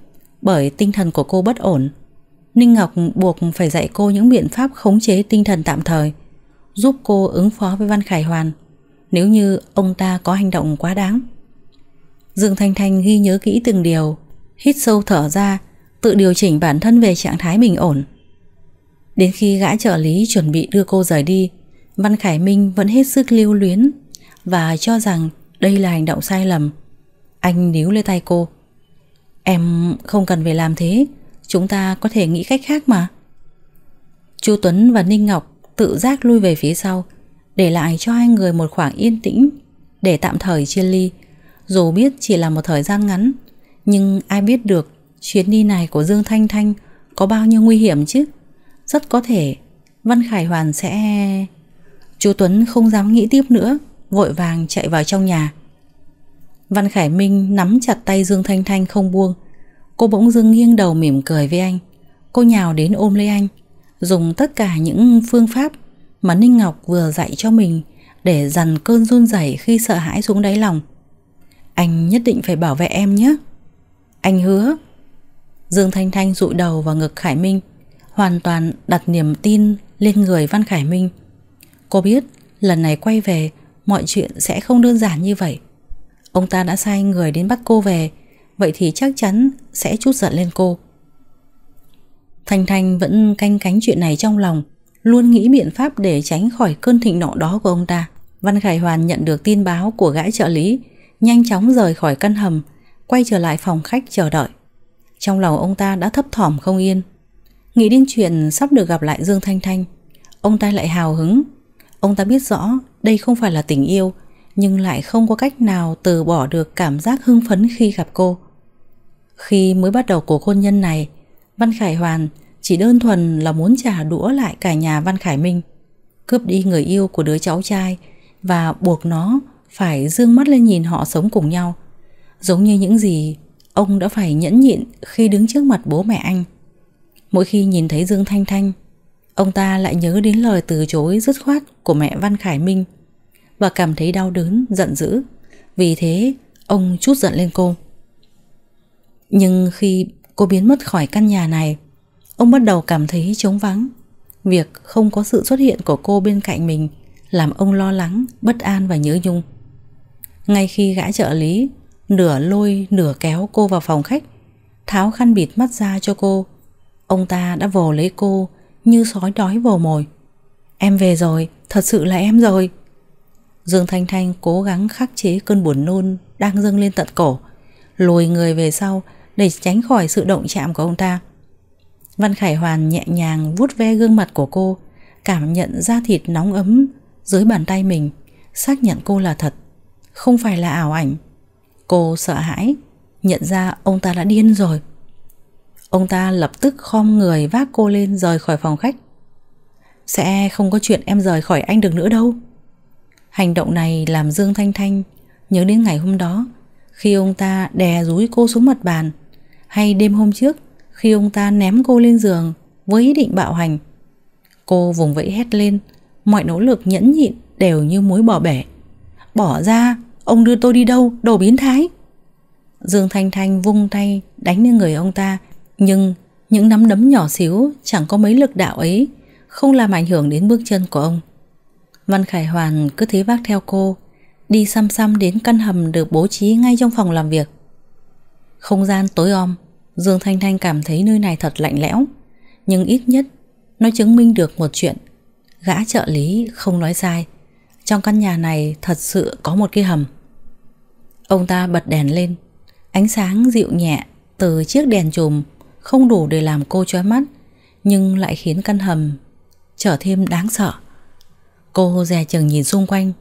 Bởi tinh thần của cô bất ổn Ninh Ngọc buộc phải dạy cô những biện pháp khống chế tinh thần tạm thời Giúp cô ứng phó với Văn Khải Hoàn Nếu như ông ta có hành động quá đáng Dương Thanh Thanh ghi nhớ kỹ từng điều Hít sâu thở ra Tự điều chỉnh bản thân về trạng thái bình ổn Đến khi gã trợ lý chuẩn bị đưa cô rời đi Văn Khải Minh vẫn hết sức lưu luyến và cho rằng đây là hành động sai lầm. Anh níu lấy tay cô. Em không cần phải làm thế, chúng ta có thể nghĩ cách khác mà. Chu Tuấn và Ninh Ngọc tự giác lui về phía sau, để lại cho hai người một khoảng yên tĩnh để tạm thời chia ly. Dù biết chỉ là một thời gian ngắn, nhưng ai biết được chuyến đi này của Dương Thanh Thanh có bao nhiêu nguy hiểm chứ? Rất có thể Văn Khải Hoàn sẽ... Chú Tuấn không dám nghĩ tiếp nữa Vội vàng chạy vào trong nhà Văn Khải Minh nắm chặt tay Dương Thanh Thanh không buông Cô bỗng dưng nghiêng đầu mỉm cười với anh Cô nhào đến ôm lấy anh Dùng tất cả những phương pháp Mà Ninh Ngọc vừa dạy cho mình Để dằn cơn run rẩy khi sợ hãi xuống đáy lòng Anh nhất định phải bảo vệ em nhé Anh hứa Dương Thanh Thanh dụi đầu vào ngực Khải Minh Hoàn toàn đặt niềm tin lên người Văn Khải Minh Cô biết lần này quay về mọi chuyện sẽ không đơn giản như vậy. Ông ta đã sai người đến bắt cô về, vậy thì chắc chắn sẽ chút giận lên cô. Thanh Thanh vẫn canh cánh chuyện này trong lòng, luôn nghĩ biện pháp để tránh khỏi cơn thịnh nộ đó của ông ta. Văn Khải Hoàn nhận được tin báo của gã trợ lý, nhanh chóng rời khỏi căn hầm, quay trở lại phòng khách chờ đợi. Trong lòng ông ta đã thấp thỏm không yên. Nghĩ đến chuyện sắp được gặp lại Dương Thanh Thanh, ông ta lại hào hứng Ông ta biết rõ đây không phải là tình yêu Nhưng lại không có cách nào từ bỏ được cảm giác hưng phấn khi gặp cô Khi mới bắt đầu cuộc hôn nhân này Văn Khải Hoàn chỉ đơn thuần là muốn trả đũa lại cả nhà Văn Khải Minh Cướp đi người yêu của đứa cháu trai Và buộc nó phải dương mắt lên nhìn họ sống cùng nhau Giống như những gì ông đã phải nhẫn nhịn khi đứng trước mặt bố mẹ anh Mỗi khi nhìn thấy Dương Thanh Thanh Ông ta lại nhớ đến lời từ chối dứt khoát của mẹ Văn Khải Minh và cảm thấy đau đớn, giận dữ. Vì thế, ông chút giận lên cô. Nhưng khi cô biến mất khỏi căn nhà này, ông bắt đầu cảm thấy trống vắng. Việc không có sự xuất hiện của cô bên cạnh mình làm ông lo lắng, bất an và nhớ nhung. Ngay khi gã trợ lý nửa lôi nửa kéo cô vào phòng khách, tháo khăn bịt mắt ra cho cô, ông ta đã vồ lấy cô như sói đói vồ mồi. Em về rồi, thật sự là em rồi. Dương Thanh Thanh cố gắng khắc chế cơn buồn nôn đang dâng lên tận cổ, lùi người về sau để tránh khỏi sự động chạm của ông ta. Văn Khải Hoàn nhẹ nhàng vuốt ve gương mặt của cô, cảm nhận da thịt nóng ấm dưới bàn tay mình, xác nhận cô là thật, không phải là ảo ảnh. Cô sợ hãi, nhận ra ông ta đã điên rồi. Ông ta lập tức khom người vác cô lên rời khỏi phòng khách. Sẽ không có chuyện em rời khỏi anh được nữa đâu. Hành động này làm Dương Thanh Thanh nhớ đến ngày hôm đó khi ông ta đè rúi cô xuống mặt bàn hay đêm hôm trước khi ông ta ném cô lên giường với ý định bạo hành. Cô vùng vẫy hét lên, mọi nỗ lực nhẫn nhịn đều như muối bỏ bể. Bỏ ra, ông đưa tôi đi đâu, đồ biến thái. Dương Thanh Thanh vung tay đánh lên người ông ta nhưng những nắm đấm nhỏ xíu chẳng có mấy lực đạo ấy không làm ảnh hưởng đến bước chân của ông. Văn Khải Hoàn cứ thế vác theo cô, đi xăm xăm đến căn hầm được bố trí ngay trong phòng làm việc. Không gian tối om, Dương Thanh Thanh cảm thấy nơi này thật lạnh lẽo, nhưng ít nhất nó chứng minh được một chuyện. Gã trợ lý không nói sai, trong căn nhà này thật sự có một cái hầm. Ông ta bật đèn lên, ánh sáng dịu nhẹ từ chiếc đèn chùm không đủ để làm cô chói mắt Nhưng lại khiến căn hầm Trở thêm đáng sợ Cô dè chừng nhìn xung quanh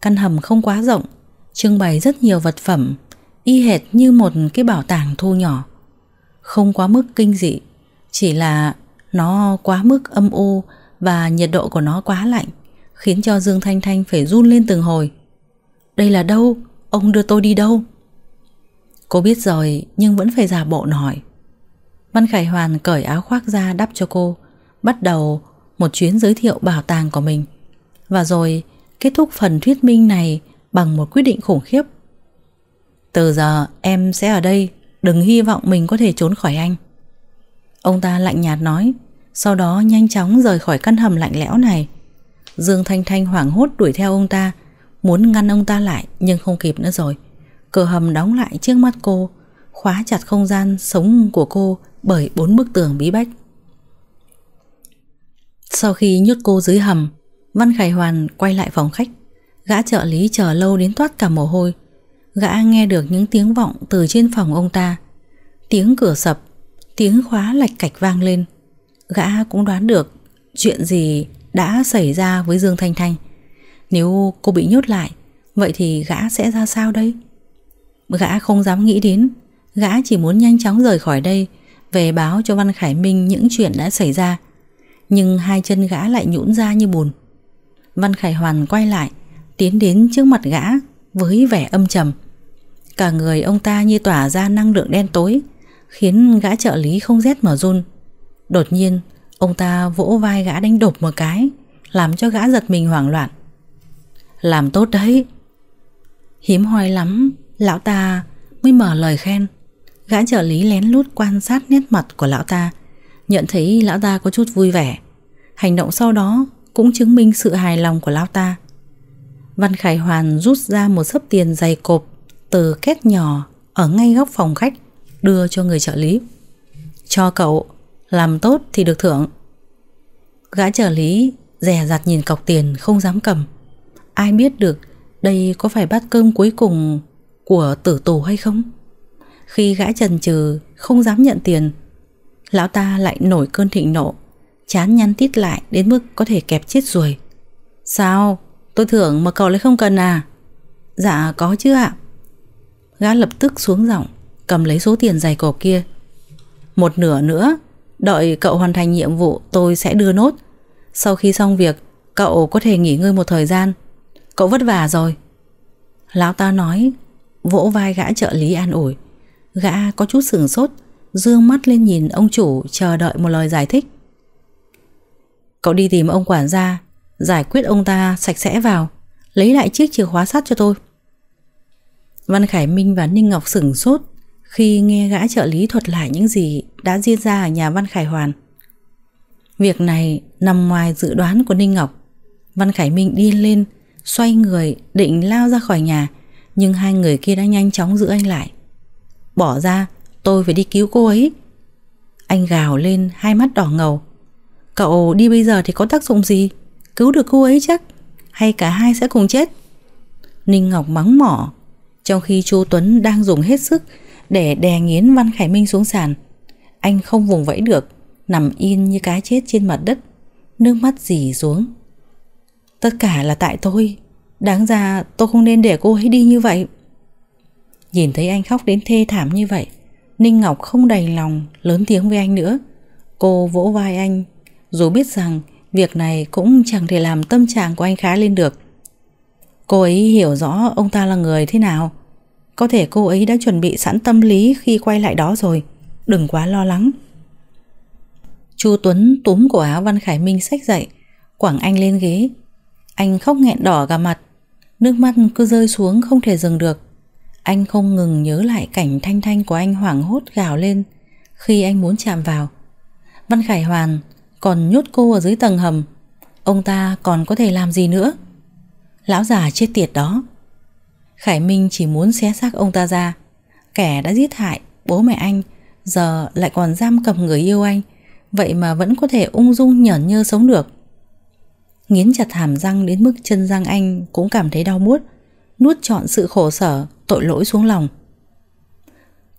Căn hầm không quá rộng Trưng bày rất nhiều vật phẩm Y hệt như một cái bảo tàng thu nhỏ Không quá mức kinh dị Chỉ là nó quá mức âm u Và nhiệt độ của nó quá lạnh Khiến cho Dương Thanh Thanh phải run lên từng hồi Đây là đâu? Ông đưa tôi đi đâu? Cô biết rồi nhưng vẫn phải giả bộ hỏi Văn Khải Hoàn cởi áo khoác ra đắp cho cô Bắt đầu một chuyến giới thiệu bảo tàng của mình Và rồi kết thúc phần thuyết minh này bằng một quyết định khủng khiếp Từ giờ em sẽ ở đây Đừng hy vọng mình có thể trốn khỏi anh Ông ta lạnh nhạt nói Sau đó nhanh chóng rời khỏi căn hầm lạnh lẽo này Dương Thanh Thanh hoảng hốt đuổi theo ông ta Muốn ngăn ông ta lại nhưng không kịp nữa rồi Cửa hầm đóng lại trước mắt cô Khóa chặt không gian sống của cô bởi bốn bức tường bí bách. Sau khi nhốt cô dưới hầm, Văn Khải Hoàn quay lại phòng khách. Gã trợ lý chờ lâu đến toát cả mồ hôi. Gã nghe được những tiếng vọng từ trên phòng ông ta. Tiếng cửa sập, tiếng khóa lạch cạch vang lên. Gã cũng đoán được chuyện gì đã xảy ra với Dương Thanh Thanh. Nếu cô bị nhốt lại, vậy thì gã sẽ ra sao đây? Gã không dám nghĩ đến, gã chỉ muốn nhanh chóng rời khỏi đây về báo cho Văn Khải Minh những chuyện đã xảy ra. Nhưng hai chân gã lại nhũn ra như bùn. Văn Khải Hoàn quay lại, tiến đến trước mặt gã với vẻ âm trầm. Cả người ông ta như tỏa ra năng lượng đen tối, khiến gã trợ lý không rét mà run. Đột nhiên, ông ta vỗ vai gã đánh đột một cái, làm cho gã giật mình hoảng loạn. Làm tốt đấy. Hiếm hoi lắm, lão ta mới mở lời khen. Gã trợ lý lén lút quan sát nét mặt của lão ta Nhận thấy lão ta có chút vui vẻ Hành động sau đó cũng chứng minh sự hài lòng của lão ta Văn Khải Hoàn rút ra một sấp tiền dày cộp Từ két nhỏ ở ngay góc phòng khách Đưa cho người trợ lý Cho cậu Làm tốt thì được thưởng Gã trợ lý Rè rặt nhìn cọc tiền không dám cầm Ai biết được Đây có phải bát cơm cuối cùng Của tử tù hay không khi gã trần trừ Không dám nhận tiền Lão ta lại nổi cơn thịnh nộ Chán nhăn tít lại đến mức có thể kẹp chết ruồi Sao Tôi thưởng mà cậu lại không cần à Dạ có chứ ạ Gã lập tức xuống giọng Cầm lấy số tiền dày cộp kia Một nửa nữa Đợi cậu hoàn thành nhiệm vụ tôi sẽ đưa nốt Sau khi xong việc Cậu có thể nghỉ ngơi một thời gian Cậu vất vả rồi Lão ta nói Vỗ vai gã trợ lý an ủi Gã có chút sửng sốt Dương mắt lên nhìn ông chủ Chờ đợi một lời giải thích Cậu đi tìm ông quản gia Giải quyết ông ta sạch sẽ vào Lấy lại chiếc chìa khóa sắt cho tôi Văn Khải Minh và Ninh Ngọc sửng sốt Khi nghe gã trợ lý thuật lại những gì Đã diễn ra ở nhà Văn Khải Hoàn Việc này nằm ngoài dự đoán của Ninh Ngọc Văn Khải Minh đi lên Xoay người định lao ra khỏi nhà Nhưng hai người kia đã nhanh chóng giữ anh lại Bỏ ra tôi phải đi cứu cô ấy Anh gào lên hai mắt đỏ ngầu Cậu đi bây giờ thì có tác dụng gì Cứu được cô ấy chắc Hay cả hai sẽ cùng chết Ninh Ngọc mắng mỏ Trong khi Chu Tuấn đang dùng hết sức Để đè nghiến Văn Khải Minh xuống sàn Anh không vùng vẫy được Nằm yên như cá chết trên mặt đất Nước mắt dì xuống Tất cả là tại tôi Đáng ra tôi không nên để cô ấy đi như vậy Nhìn thấy anh khóc đến thê thảm như vậy Ninh Ngọc không đầy lòng lớn tiếng với anh nữa Cô vỗ vai anh Dù biết rằng việc này cũng chẳng thể làm tâm trạng của anh khá lên được Cô ấy hiểu rõ ông ta là người thế nào Có thể cô ấy đã chuẩn bị sẵn tâm lý khi quay lại đó rồi Đừng quá lo lắng Chu Tuấn túm cổ áo Văn Khải Minh sách dậy Quảng anh lên ghế Anh khóc nghẹn đỏ cả mặt Nước mắt cứ rơi xuống không thể dừng được anh không ngừng nhớ lại cảnh thanh thanh của anh hoảng hốt gào lên khi anh muốn chạm vào. Văn Khải Hoàn còn nhốt cô ở dưới tầng hầm. Ông ta còn có thể làm gì nữa? Lão già chết tiệt đó. Khải Minh chỉ muốn xé xác ông ta ra. Kẻ đã giết hại bố mẹ anh giờ lại còn giam cầm người yêu anh. Vậy mà vẫn có thể ung dung nhởn nhơ sống được. Nghiến chặt hàm răng đến mức chân răng anh cũng cảm thấy đau muốt nuốt trọn sự khổ sở, tội lỗi xuống lòng.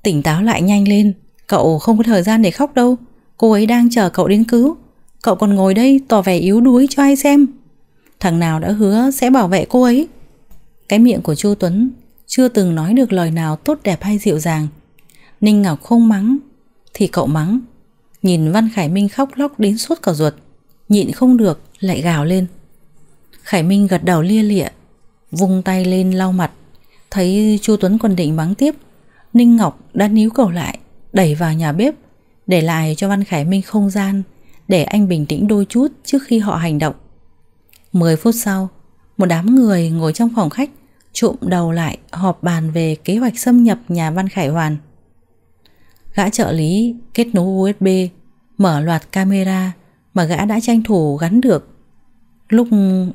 Tỉnh táo lại nhanh lên, cậu không có thời gian để khóc đâu, cô ấy đang chờ cậu đến cứu. Cậu còn ngồi đây tỏ vẻ yếu đuối cho ai xem. Thằng nào đã hứa sẽ bảo vệ cô ấy. Cái miệng của Chu Tuấn chưa từng nói được lời nào tốt đẹp hay dịu dàng. Ninh Ngọc không mắng, thì cậu mắng. Nhìn Văn Khải Minh khóc lóc đến suốt cả ruột, nhịn không được lại gào lên. Khải Minh gật đầu lia lịa, Vung tay lên lau mặt Thấy Chu Tuấn còn định mắng tiếp Ninh Ngọc đã níu cầu lại Đẩy vào nhà bếp Để lại cho Văn Khải Minh không gian Để anh bình tĩnh đôi chút trước khi họ hành động mười phút sau Một đám người ngồi trong phòng khách Trụm đầu lại họp bàn về kế hoạch xâm nhập nhà Văn Khải Hoàn Gã trợ lý kết nối USB Mở loạt camera Mà gã đã tranh thủ gắn được Lúc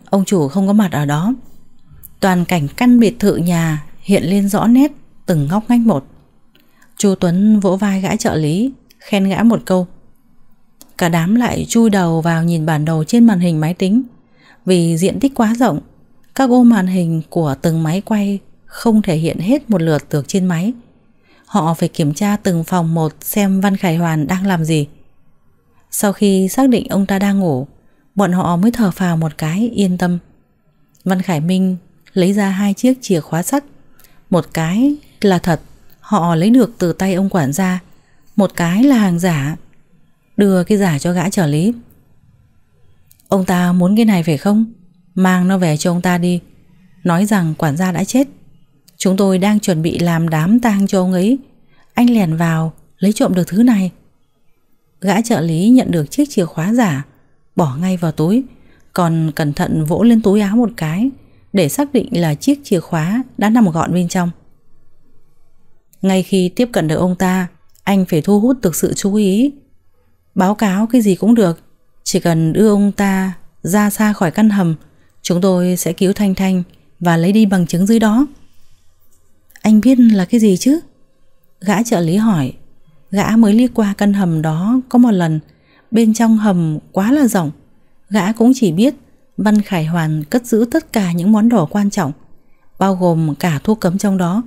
ông chủ không có mặt ở đó Toàn cảnh căn biệt thự nhà hiện lên rõ nét từng ngóc ngách một. Chu Tuấn vỗ vai gã trợ lý, khen gã một câu. Cả đám lại chui đầu vào nhìn bản đồ trên màn hình máy tính. Vì diện tích quá rộng, các ô màn hình của từng máy quay không thể hiện hết một lượt được trên máy. Họ phải kiểm tra từng phòng một xem Văn Khải Hoàn đang làm gì. Sau khi xác định ông ta đang ngủ, bọn họ mới thở phào một cái yên tâm. Văn Khải Minh lấy ra hai chiếc chìa khóa sắt. Một cái là thật, họ lấy được từ tay ông quản gia, một cái là hàng giả. Đưa cái giả cho gã trợ lý. Ông ta muốn cái này phải không? Mang nó về cho ông ta đi. Nói rằng quản gia đã chết. Chúng tôi đang chuẩn bị làm đám tang cho ông ấy. Anh lèn vào, lấy trộm được thứ này. Gã trợ lý nhận được chiếc chìa khóa giả, bỏ ngay vào túi, còn cẩn thận vỗ lên túi áo một cái để xác định là chiếc chìa khóa đã nằm gọn bên trong. Ngay khi tiếp cận được ông ta, anh phải thu hút được sự chú ý. Báo cáo cái gì cũng được, chỉ cần đưa ông ta ra xa khỏi căn hầm, chúng tôi sẽ cứu Thanh Thanh và lấy đi bằng chứng dưới đó. Anh biết là cái gì chứ? Gã trợ lý hỏi. Gã mới đi qua căn hầm đó có một lần, bên trong hầm quá là rộng. Gã cũng chỉ biết Văn Khải Hoàn cất giữ tất cả những món đồ quan trọng, bao gồm cả thuốc cấm trong đó,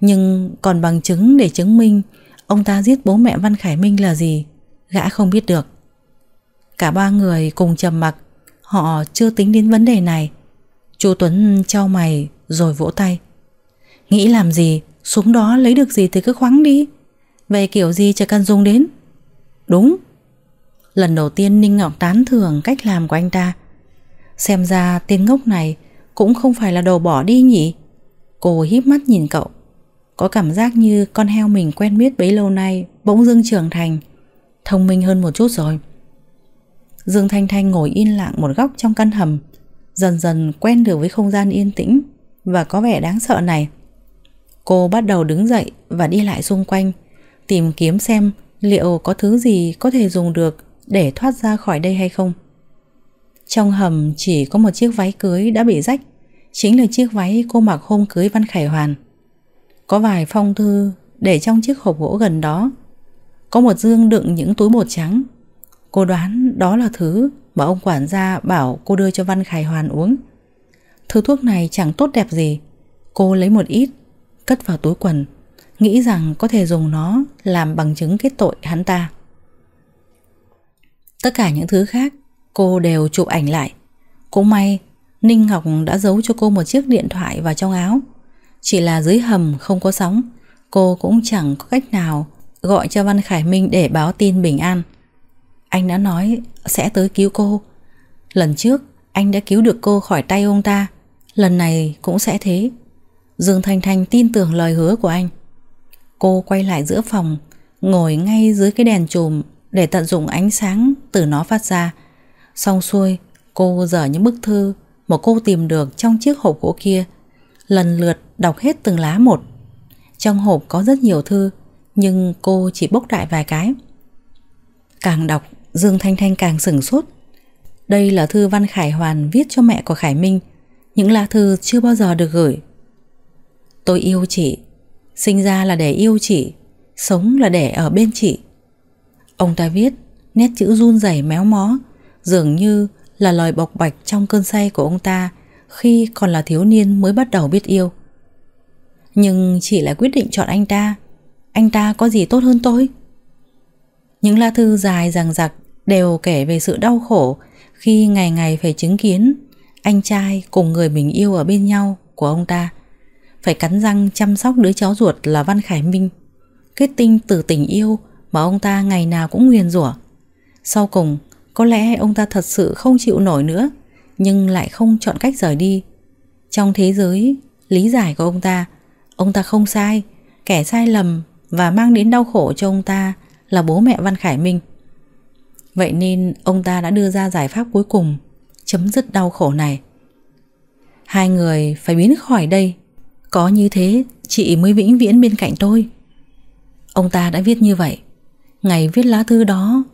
nhưng còn bằng chứng để chứng minh ông ta giết bố mẹ Văn Khải Minh là gì, gã không biết được. Cả ba người cùng trầm mặc, họ chưa tính đến vấn đề này. Chu Tuấn trao mày rồi vỗ tay. Nghĩ làm gì, súng đó lấy được gì thì cứ khoáng đi. Về kiểu gì chả cần dùng đến. Đúng. Lần đầu tiên Ninh Ngọc tán thưởng cách làm của anh ta. Xem ra tên ngốc này cũng không phải là đồ bỏ đi nhỉ? Cô híp mắt nhìn cậu. Có cảm giác như con heo mình quen biết bấy lâu nay bỗng dưng trưởng thành, thông minh hơn một chút rồi. Dương Thanh Thanh ngồi yên lặng một góc trong căn hầm, dần dần quen được với không gian yên tĩnh và có vẻ đáng sợ này. Cô bắt đầu đứng dậy và đi lại xung quanh, tìm kiếm xem liệu có thứ gì có thể dùng được để thoát ra khỏi đây hay không. Trong hầm chỉ có một chiếc váy cưới đã bị rách Chính là chiếc váy cô mặc hôm cưới Văn Khải Hoàn Có vài phong thư để trong chiếc hộp gỗ gần đó Có một dương đựng những túi bột trắng Cô đoán đó là thứ mà ông quản gia bảo cô đưa cho Văn Khải Hoàn uống Thứ thuốc này chẳng tốt đẹp gì Cô lấy một ít Cất vào túi quần Nghĩ rằng có thể dùng nó làm bằng chứng kết tội hắn ta Tất cả những thứ khác Cô đều chụp ảnh lại Cũng may Ninh Ngọc đã giấu cho cô một chiếc điện thoại vào trong áo Chỉ là dưới hầm không có sóng Cô cũng chẳng có cách nào Gọi cho Văn Khải Minh để báo tin bình an Anh đã nói sẽ tới cứu cô Lần trước anh đã cứu được cô khỏi tay ông ta Lần này cũng sẽ thế Dương Thanh Thanh tin tưởng lời hứa của anh Cô quay lại giữa phòng Ngồi ngay dưới cái đèn chùm Để tận dụng ánh sáng từ nó phát ra Xong xuôi, cô dở những bức thư mà cô tìm được trong chiếc hộp gỗ kia, lần lượt đọc hết từng lá một. Trong hộp có rất nhiều thư, nhưng cô chỉ bốc đại vài cái. Càng đọc, Dương Thanh Thanh càng sửng sốt. Đây là thư Văn Khải Hoàn viết cho mẹ của Khải Minh, những lá thư chưa bao giờ được gửi. Tôi yêu chị, sinh ra là để yêu chị, sống là để ở bên chị. Ông ta viết, nét chữ run rẩy méo mó, dường như là lời bộc bạch trong cơn say của ông ta khi còn là thiếu niên mới bắt đầu biết yêu. Nhưng chỉ là quyết định chọn anh ta, anh ta có gì tốt hơn tôi? Những lá thư dài rằng rặc đều kể về sự đau khổ khi ngày ngày phải chứng kiến anh trai cùng người mình yêu ở bên nhau của ông ta. Phải cắn răng chăm sóc đứa cháu ruột là Văn Khải Minh, kết tinh từ tình yêu mà ông ta ngày nào cũng nguyền rủa. Sau cùng, có lẽ ông ta thật sự không chịu nổi nữa Nhưng lại không chọn cách rời đi Trong thế giới Lý giải của ông ta Ông ta không sai Kẻ sai lầm và mang đến đau khổ cho ông ta Là bố mẹ Văn Khải Minh Vậy nên ông ta đã đưa ra giải pháp cuối cùng Chấm dứt đau khổ này Hai người phải biến khỏi đây Có như thế Chị mới vĩnh viễn bên cạnh tôi Ông ta đã viết như vậy Ngày viết lá thư đó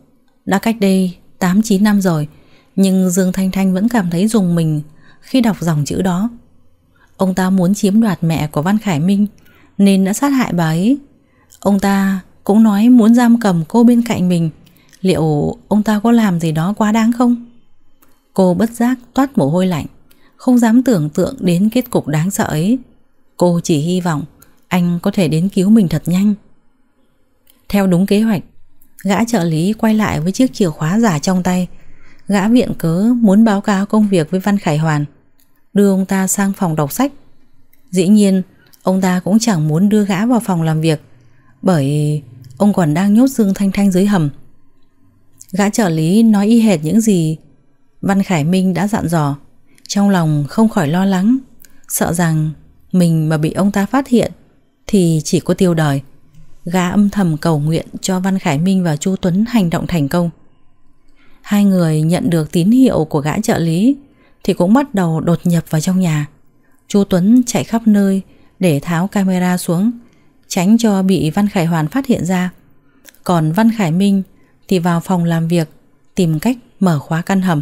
Đã cách đây 8-9 năm rồi Nhưng Dương Thanh Thanh vẫn cảm thấy dùng mình Khi đọc dòng chữ đó Ông ta muốn chiếm đoạt mẹ của Văn Khải Minh Nên đã sát hại bà ấy Ông ta cũng nói muốn giam cầm cô bên cạnh mình Liệu ông ta có làm gì đó quá đáng không? Cô bất giác toát mồ hôi lạnh Không dám tưởng tượng đến kết cục đáng sợ ấy Cô chỉ hy vọng Anh có thể đến cứu mình thật nhanh Theo đúng kế hoạch Gã trợ lý quay lại với chiếc chìa khóa giả trong tay Gã viện cớ muốn báo cáo công việc với Văn Khải Hoàn Đưa ông ta sang phòng đọc sách Dĩ nhiên Ông ta cũng chẳng muốn đưa gã vào phòng làm việc Bởi Ông còn đang nhốt Dương Thanh Thanh dưới hầm Gã trợ lý nói y hệt những gì Văn Khải Minh đã dặn dò Trong lòng không khỏi lo lắng Sợ rằng Mình mà bị ông ta phát hiện Thì chỉ có tiêu đời gã âm thầm cầu nguyện cho Văn Khải Minh và Chu Tuấn hành động thành công. Hai người nhận được tín hiệu của gã trợ lý thì cũng bắt đầu đột nhập vào trong nhà. Chu Tuấn chạy khắp nơi để tháo camera xuống, tránh cho bị Văn Khải Hoàn phát hiện ra. Còn Văn Khải Minh thì vào phòng làm việc tìm cách mở khóa căn hầm.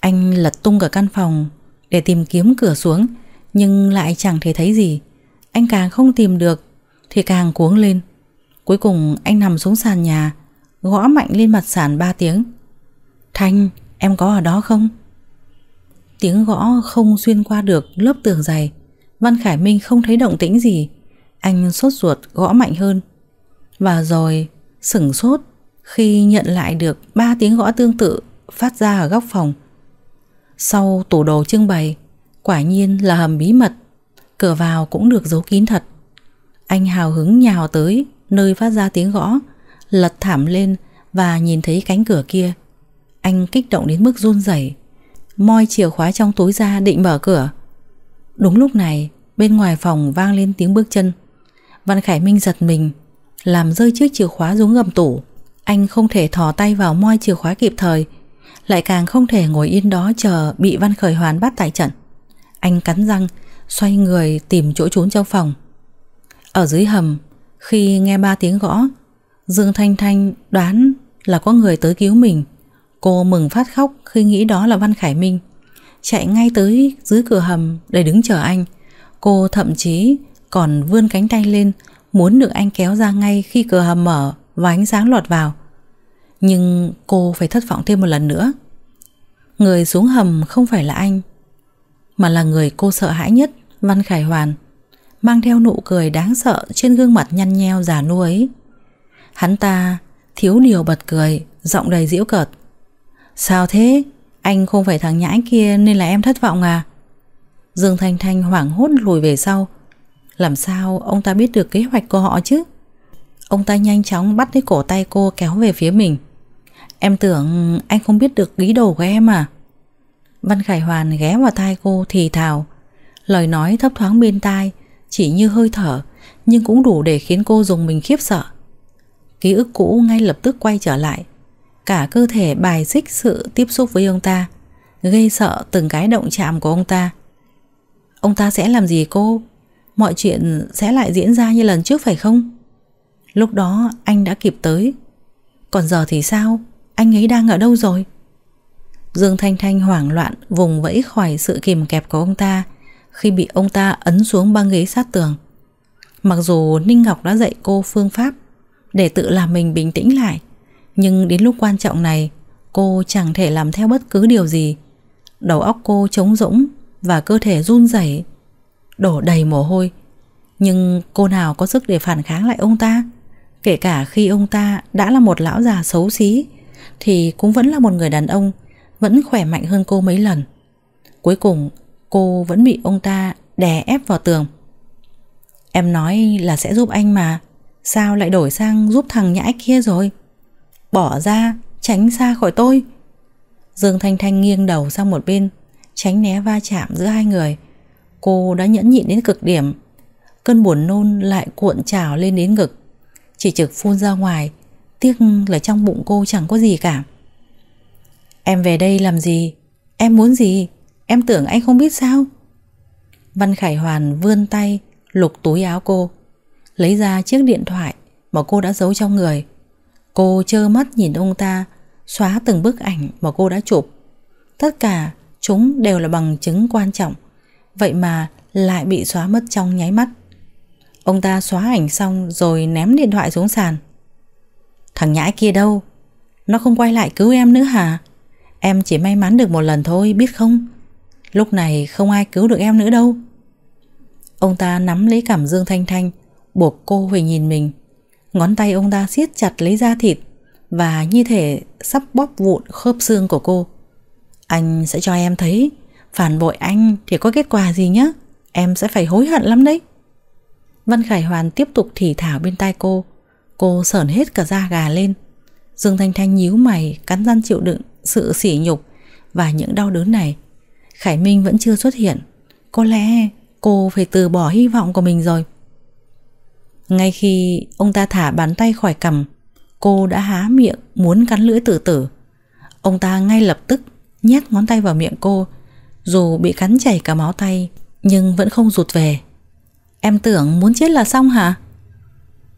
Anh lật tung cả căn phòng để tìm kiếm cửa xuống nhưng lại chẳng thể thấy gì. Anh càng không tìm được thì càng cuống lên. Cuối cùng anh nằm xuống sàn nhà, gõ mạnh lên mặt sàn ba tiếng. Thanh, em có ở đó không? Tiếng gõ không xuyên qua được lớp tường dày. Văn Khải Minh không thấy động tĩnh gì. Anh sốt ruột gõ mạnh hơn. Và rồi sửng sốt khi nhận lại được ba tiếng gõ tương tự phát ra ở góc phòng. Sau tủ đồ trưng bày, quả nhiên là hầm bí mật. Cửa vào cũng được giấu kín thật. Anh hào hứng nhào tới nơi phát ra tiếng gõ, lật thảm lên và nhìn thấy cánh cửa kia. Anh kích động đến mức run rẩy, moi chìa khóa trong túi ra định mở cửa. Đúng lúc này, bên ngoài phòng vang lên tiếng bước chân. Văn Khải Minh giật mình, làm rơi chiếc chìa khóa xuống gầm tủ. Anh không thể thò tay vào moi chìa khóa kịp thời, lại càng không thể ngồi yên đó chờ bị Văn Khởi Hoàn bắt tại trận. Anh cắn răng, xoay người tìm chỗ trốn trong phòng. Ở dưới hầm Khi nghe ba tiếng gõ Dương Thanh Thanh đoán là có người tới cứu mình Cô mừng phát khóc khi nghĩ đó là Văn Khải Minh Chạy ngay tới dưới cửa hầm để đứng chờ anh Cô thậm chí còn vươn cánh tay lên Muốn được anh kéo ra ngay khi cửa hầm mở và ánh sáng lọt vào Nhưng cô phải thất vọng thêm một lần nữa Người xuống hầm không phải là anh Mà là người cô sợ hãi nhất Văn Khải Hoàn mang theo nụ cười đáng sợ trên gương mặt nhăn nheo già nua ấy. Hắn ta thiếu điều bật cười, giọng đầy giễu cợt. Sao thế? Anh không phải thằng nhãi kia nên là em thất vọng à? Dương Thanh Thanh hoảng hốt lùi về sau. Làm sao ông ta biết được kế hoạch của họ chứ? Ông ta nhanh chóng bắt lấy cổ tay cô kéo về phía mình. Em tưởng anh không biết được ý đồ của em à? Văn Khải Hoàn ghé vào tai cô thì thào. Lời nói thấp thoáng bên tai chỉ như hơi thở nhưng cũng đủ để khiến cô dùng mình khiếp sợ. Ký ức cũ ngay lập tức quay trở lại. Cả cơ thể bài xích sự tiếp xúc với ông ta, gây sợ từng cái động chạm của ông ta. Ông ta sẽ làm gì cô? Mọi chuyện sẽ lại diễn ra như lần trước phải không? Lúc đó anh đã kịp tới. Còn giờ thì sao? Anh ấy đang ở đâu rồi? Dương Thanh Thanh hoảng loạn vùng vẫy khỏi sự kìm kẹp của ông ta khi bị ông ta ấn xuống băng ghế sát tường. Mặc dù Ninh Ngọc đã dạy cô phương pháp để tự làm mình bình tĩnh lại, nhưng đến lúc quan trọng này, cô chẳng thể làm theo bất cứ điều gì. Đầu óc cô trống rỗng và cơ thể run rẩy, đổ đầy mồ hôi. Nhưng cô nào có sức để phản kháng lại ông ta? Kể cả khi ông ta đã là một lão già xấu xí, thì cũng vẫn là một người đàn ông, vẫn khỏe mạnh hơn cô mấy lần. Cuối cùng cô vẫn bị ông ta đè ép vào tường Em nói là sẽ giúp anh mà Sao lại đổi sang giúp thằng nhãi kia rồi Bỏ ra Tránh xa khỏi tôi Dương Thanh Thanh nghiêng đầu sang một bên Tránh né va chạm giữa hai người Cô đã nhẫn nhịn đến cực điểm Cơn buồn nôn lại cuộn trào lên đến ngực Chỉ trực phun ra ngoài Tiếc là trong bụng cô chẳng có gì cả Em về đây làm gì Em muốn gì Em tưởng anh không biết sao Văn Khải Hoàn vươn tay Lục túi áo cô Lấy ra chiếc điện thoại Mà cô đã giấu trong người Cô chơ mắt nhìn ông ta Xóa từng bức ảnh mà cô đã chụp Tất cả chúng đều là bằng chứng quan trọng Vậy mà lại bị xóa mất trong nháy mắt Ông ta xóa ảnh xong rồi ném điện thoại xuống sàn Thằng nhãi kia đâu Nó không quay lại cứu em nữa hả Em chỉ may mắn được một lần thôi biết không Lúc này không ai cứu được em nữa đâu Ông ta nắm lấy cảm Dương Thanh Thanh Buộc cô Huỳnh nhìn mình Ngón tay ông ta siết chặt lấy da thịt Và như thể sắp bóp vụn khớp xương của cô Anh sẽ cho em thấy Phản bội anh thì có kết quả gì nhé Em sẽ phải hối hận lắm đấy Văn Khải Hoàn tiếp tục thì thảo bên tai cô Cô sởn hết cả da gà lên Dương Thanh Thanh nhíu mày Cắn răng chịu đựng sự sỉ nhục Và những đau đớn này Khải Minh vẫn chưa xuất hiện Có lẽ cô phải từ bỏ hy vọng của mình rồi Ngay khi ông ta thả bàn tay khỏi cầm, Cô đã há miệng muốn cắn lưỡi tử tử Ông ta ngay lập tức nhét ngón tay vào miệng cô Dù bị cắn chảy cả máu tay Nhưng vẫn không rụt về Em tưởng muốn chết là xong hả?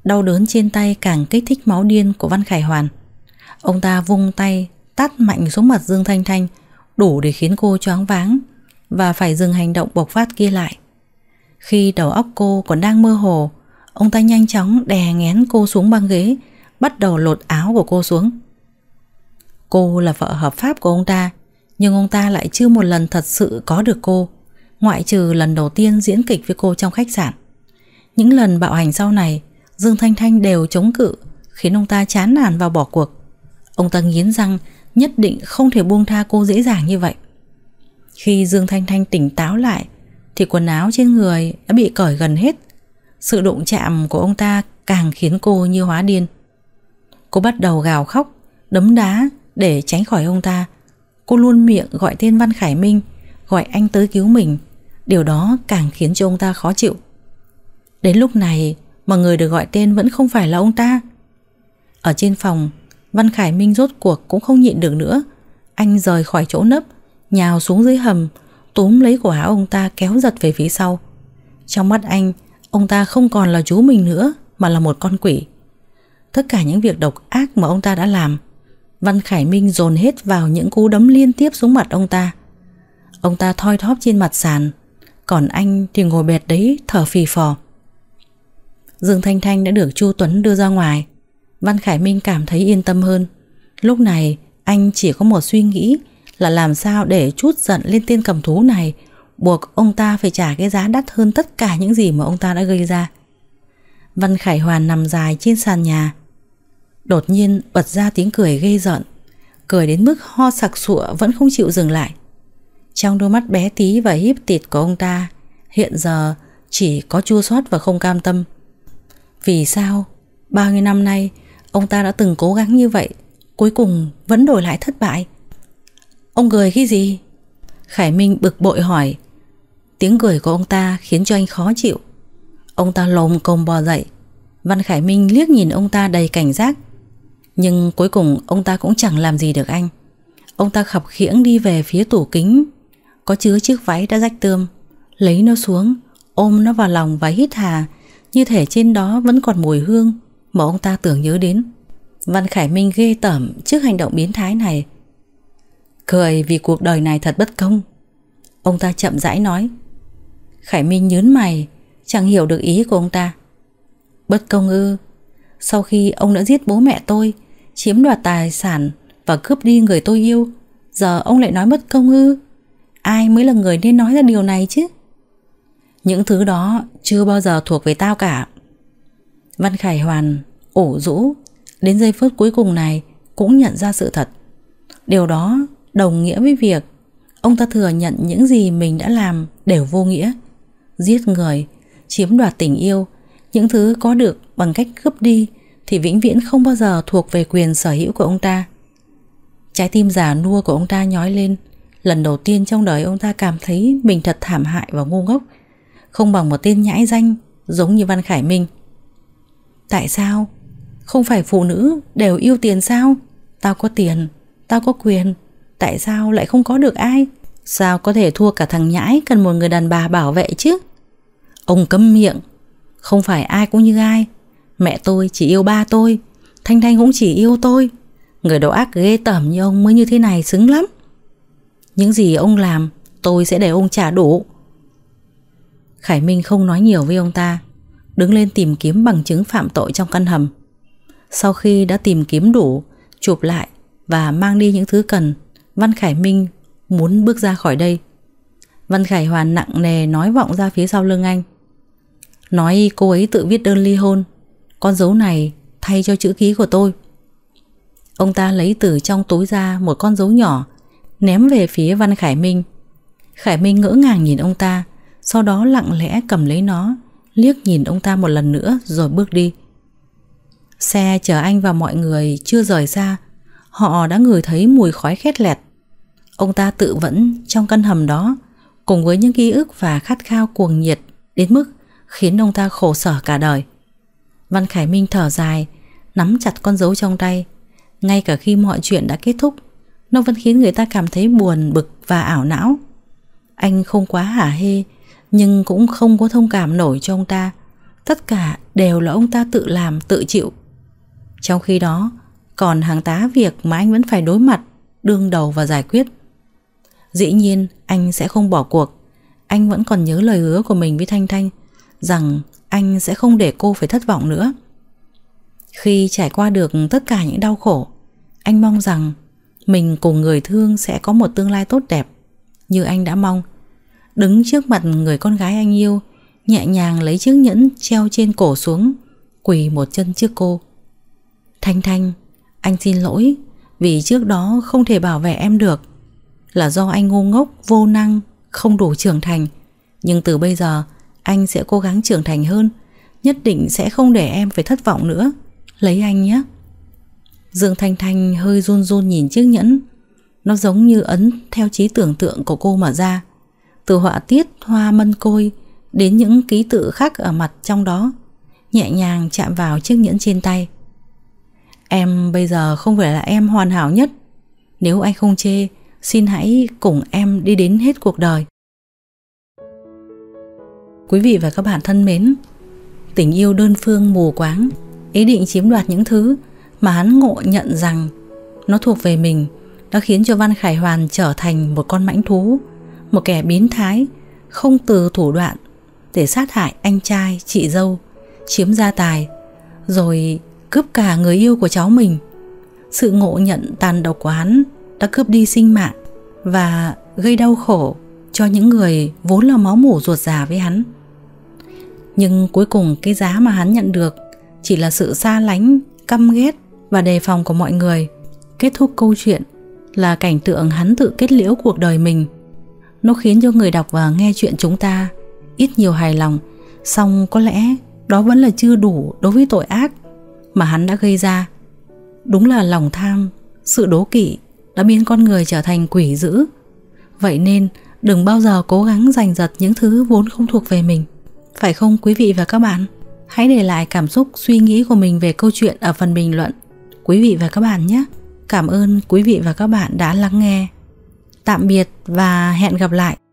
Đau đớn trên tay càng kích thích máu điên của Văn Khải Hoàn Ông ta vung tay tát mạnh xuống mặt Dương Thanh Thanh đủ để khiến cô choáng váng và phải dừng hành động bộc phát kia lại. Khi đầu óc cô còn đang mơ hồ, ông ta nhanh chóng đè ngén cô xuống băng ghế, bắt đầu lột áo của cô xuống. Cô là vợ hợp pháp của ông ta, nhưng ông ta lại chưa một lần thật sự có được cô, ngoại trừ lần đầu tiên diễn kịch với cô trong khách sạn. Những lần bạo hành sau này, Dương Thanh Thanh đều chống cự, khiến ông ta chán nản và bỏ cuộc. Ông ta nghiến răng nhất định không thể buông tha cô dễ dàng như vậy. Khi Dương Thanh Thanh tỉnh táo lại thì quần áo trên người đã bị cởi gần hết. Sự đụng chạm của ông ta càng khiến cô như hóa điên. Cô bắt đầu gào khóc, đấm đá để tránh khỏi ông ta. Cô luôn miệng gọi tên Văn Khải Minh, gọi anh tới cứu mình. Điều đó càng khiến cho ông ta khó chịu. Đến lúc này mà người được gọi tên vẫn không phải là ông ta. Ở trên phòng, Văn Khải Minh rốt cuộc cũng không nhịn được nữa. Anh rời khỏi chỗ nấp, nhào xuống dưới hầm, túm lấy cổ áo ông ta kéo giật về phía sau. Trong mắt anh, ông ta không còn là chú mình nữa mà là một con quỷ. Tất cả những việc độc ác mà ông ta đã làm, Văn Khải Minh dồn hết vào những cú đấm liên tiếp xuống mặt ông ta. Ông ta thoi thóp trên mặt sàn, còn anh thì ngồi bệt đấy thở phì phò. Dương Thanh Thanh đã được Chu Tuấn đưa ra ngoài Văn Khải Minh cảm thấy yên tâm hơn. Lúc này anh chỉ có một suy nghĩ là làm sao để chút giận lên tên cầm thú này buộc ông ta phải trả cái giá đắt hơn tất cả những gì mà ông ta đã gây ra. Văn Khải Hoàn nằm dài trên sàn nhà. Đột nhiên bật ra tiếng cười ghê giận. Cười đến mức ho sặc sụa vẫn không chịu dừng lại. Trong đôi mắt bé tí và híp tịt của ông ta hiện giờ chỉ có chua xót và không cam tâm. Vì sao? Bao nhiêu năm nay Ông ta đã từng cố gắng như vậy Cuối cùng vẫn đổi lại thất bại Ông cười cái gì? Khải Minh bực bội hỏi Tiếng cười của ông ta khiến cho anh khó chịu Ông ta lồm cồm bò dậy Văn Khải Minh liếc nhìn ông ta đầy cảnh giác Nhưng cuối cùng ông ta cũng chẳng làm gì được anh Ông ta khập khiễng đi về phía tủ kính Có chứa chiếc váy đã rách tươm Lấy nó xuống Ôm nó vào lòng và hít hà Như thể trên đó vẫn còn mùi hương mà ông ta tưởng nhớ đến. Văn Khải Minh ghê tởm trước hành động biến thái này. Cười vì cuộc đời này thật bất công. Ông ta chậm rãi nói. Khải Minh nhớn mày, chẳng hiểu được ý của ông ta. Bất công ư, sau khi ông đã giết bố mẹ tôi, chiếm đoạt tài sản và cướp đi người tôi yêu, giờ ông lại nói bất công ư. Ai mới là người nên nói ra điều này chứ? Những thứ đó chưa bao giờ thuộc về tao cả. Văn Khải Hoàn ủ rũ Đến giây phút cuối cùng này Cũng nhận ra sự thật Điều đó đồng nghĩa với việc Ông ta thừa nhận những gì mình đã làm Đều vô nghĩa Giết người, chiếm đoạt tình yêu Những thứ có được bằng cách cướp đi Thì vĩnh viễn không bao giờ thuộc về quyền sở hữu của ông ta Trái tim giả nua của ông ta nhói lên Lần đầu tiên trong đời ông ta cảm thấy Mình thật thảm hại và ngu ngốc Không bằng một tên nhãi danh Giống như Văn Khải Minh Tại sao? Không phải phụ nữ đều yêu tiền sao? Tao có tiền, tao có quyền, tại sao lại không có được ai? Sao có thể thua cả thằng nhãi cần một người đàn bà bảo vệ chứ? Ông cấm miệng, không phải ai cũng như ai. Mẹ tôi chỉ yêu ba tôi, Thanh Thanh cũng chỉ yêu tôi. Người đầu ác ghê tởm như ông mới như thế này xứng lắm. Những gì ông làm, tôi sẽ để ông trả đủ. Khải Minh không nói nhiều với ông ta đứng lên tìm kiếm bằng chứng phạm tội trong căn hầm. Sau khi đã tìm kiếm đủ, chụp lại và mang đi những thứ cần, Văn Khải Minh muốn bước ra khỏi đây. Văn Khải Hoàn nặng nề nói vọng ra phía sau lưng anh. Nói cô ấy tự viết đơn ly hôn, con dấu này thay cho chữ ký của tôi. Ông ta lấy từ trong túi ra một con dấu nhỏ, ném về phía Văn Khải Minh. Khải Minh ngỡ ngàng nhìn ông ta, sau đó lặng lẽ cầm lấy nó liếc nhìn ông ta một lần nữa rồi bước đi. Xe chở anh và mọi người chưa rời xa, họ đã ngửi thấy mùi khói khét lẹt. Ông ta tự vẫn trong căn hầm đó, cùng với những ký ức và khát khao cuồng nhiệt đến mức khiến ông ta khổ sở cả đời. Văn Khải Minh thở dài, nắm chặt con dấu trong tay. Ngay cả khi mọi chuyện đã kết thúc, nó vẫn khiến người ta cảm thấy buồn, bực và ảo não. Anh không quá hả hê nhưng cũng không có thông cảm nổi cho ông ta. Tất cả đều là ông ta tự làm, tự chịu. Trong khi đó, còn hàng tá việc mà anh vẫn phải đối mặt, đương đầu và giải quyết. Dĩ nhiên, anh sẽ không bỏ cuộc. Anh vẫn còn nhớ lời hứa của mình với Thanh Thanh rằng anh sẽ không để cô phải thất vọng nữa. Khi trải qua được tất cả những đau khổ, anh mong rằng mình cùng người thương sẽ có một tương lai tốt đẹp như anh đã mong đứng trước mặt người con gái anh yêu, nhẹ nhàng lấy chiếc nhẫn treo trên cổ xuống, quỳ một chân trước cô. Thanh Thanh, anh xin lỗi vì trước đó không thể bảo vệ em được. Là do anh ngu ngốc, vô năng, không đủ trưởng thành. Nhưng từ bây giờ, anh sẽ cố gắng trưởng thành hơn, nhất định sẽ không để em phải thất vọng nữa. Lấy anh nhé. Dương Thanh Thanh hơi run run nhìn chiếc nhẫn. Nó giống như ấn theo trí tưởng tượng của cô mà ra từ họa tiết hoa mân côi đến những ký tự khác ở mặt trong đó, nhẹ nhàng chạm vào chiếc nhẫn trên tay. Em bây giờ không phải là em hoàn hảo nhất. Nếu anh không chê, xin hãy cùng em đi đến hết cuộc đời. Quý vị và các bạn thân mến, tình yêu đơn phương mù quáng, ý định chiếm đoạt những thứ mà hắn ngộ nhận rằng nó thuộc về mình đã khiến cho Văn Khải Hoàn trở thành một con mãnh thú một kẻ biến thái không từ thủ đoạn để sát hại anh trai, chị dâu, chiếm gia tài, rồi cướp cả người yêu của cháu mình. Sự ngộ nhận tàn độc của hắn đã cướp đi sinh mạng và gây đau khổ cho những người vốn là máu mủ ruột già với hắn. Nhưng cuối cùng cái giá mà hắn nhận được chỉ là sự xa lánh, căm ghét và đề phòng của mọi người. Kết thúc câu chuyện là cảnh tượng hắn tự kết liễu cuộc đời mình nó khiến cho người đọc và nghe chuyện chúng ta ít nhiều hài lòng song có lẽ đó vẫn là chưa đủ đối với tội ác mà hắn đã gây ra Đúng là lòng tham, sự đố kỵ đã biến con người trở thành quỷ dữ Vậy nên đừng bao giờ cố gắng giành giật những thứ vốn không thuộc về mình Phải không quý vị và các bạn? Hãy để lại cảm xúc suy nghĩ của mình về câu chuyện ở phần bình luận Quý vị và các bạn nhé! Cảm ơn quý vị và các bạn đã lắng nghe tạm biệt và hẹn gặp lại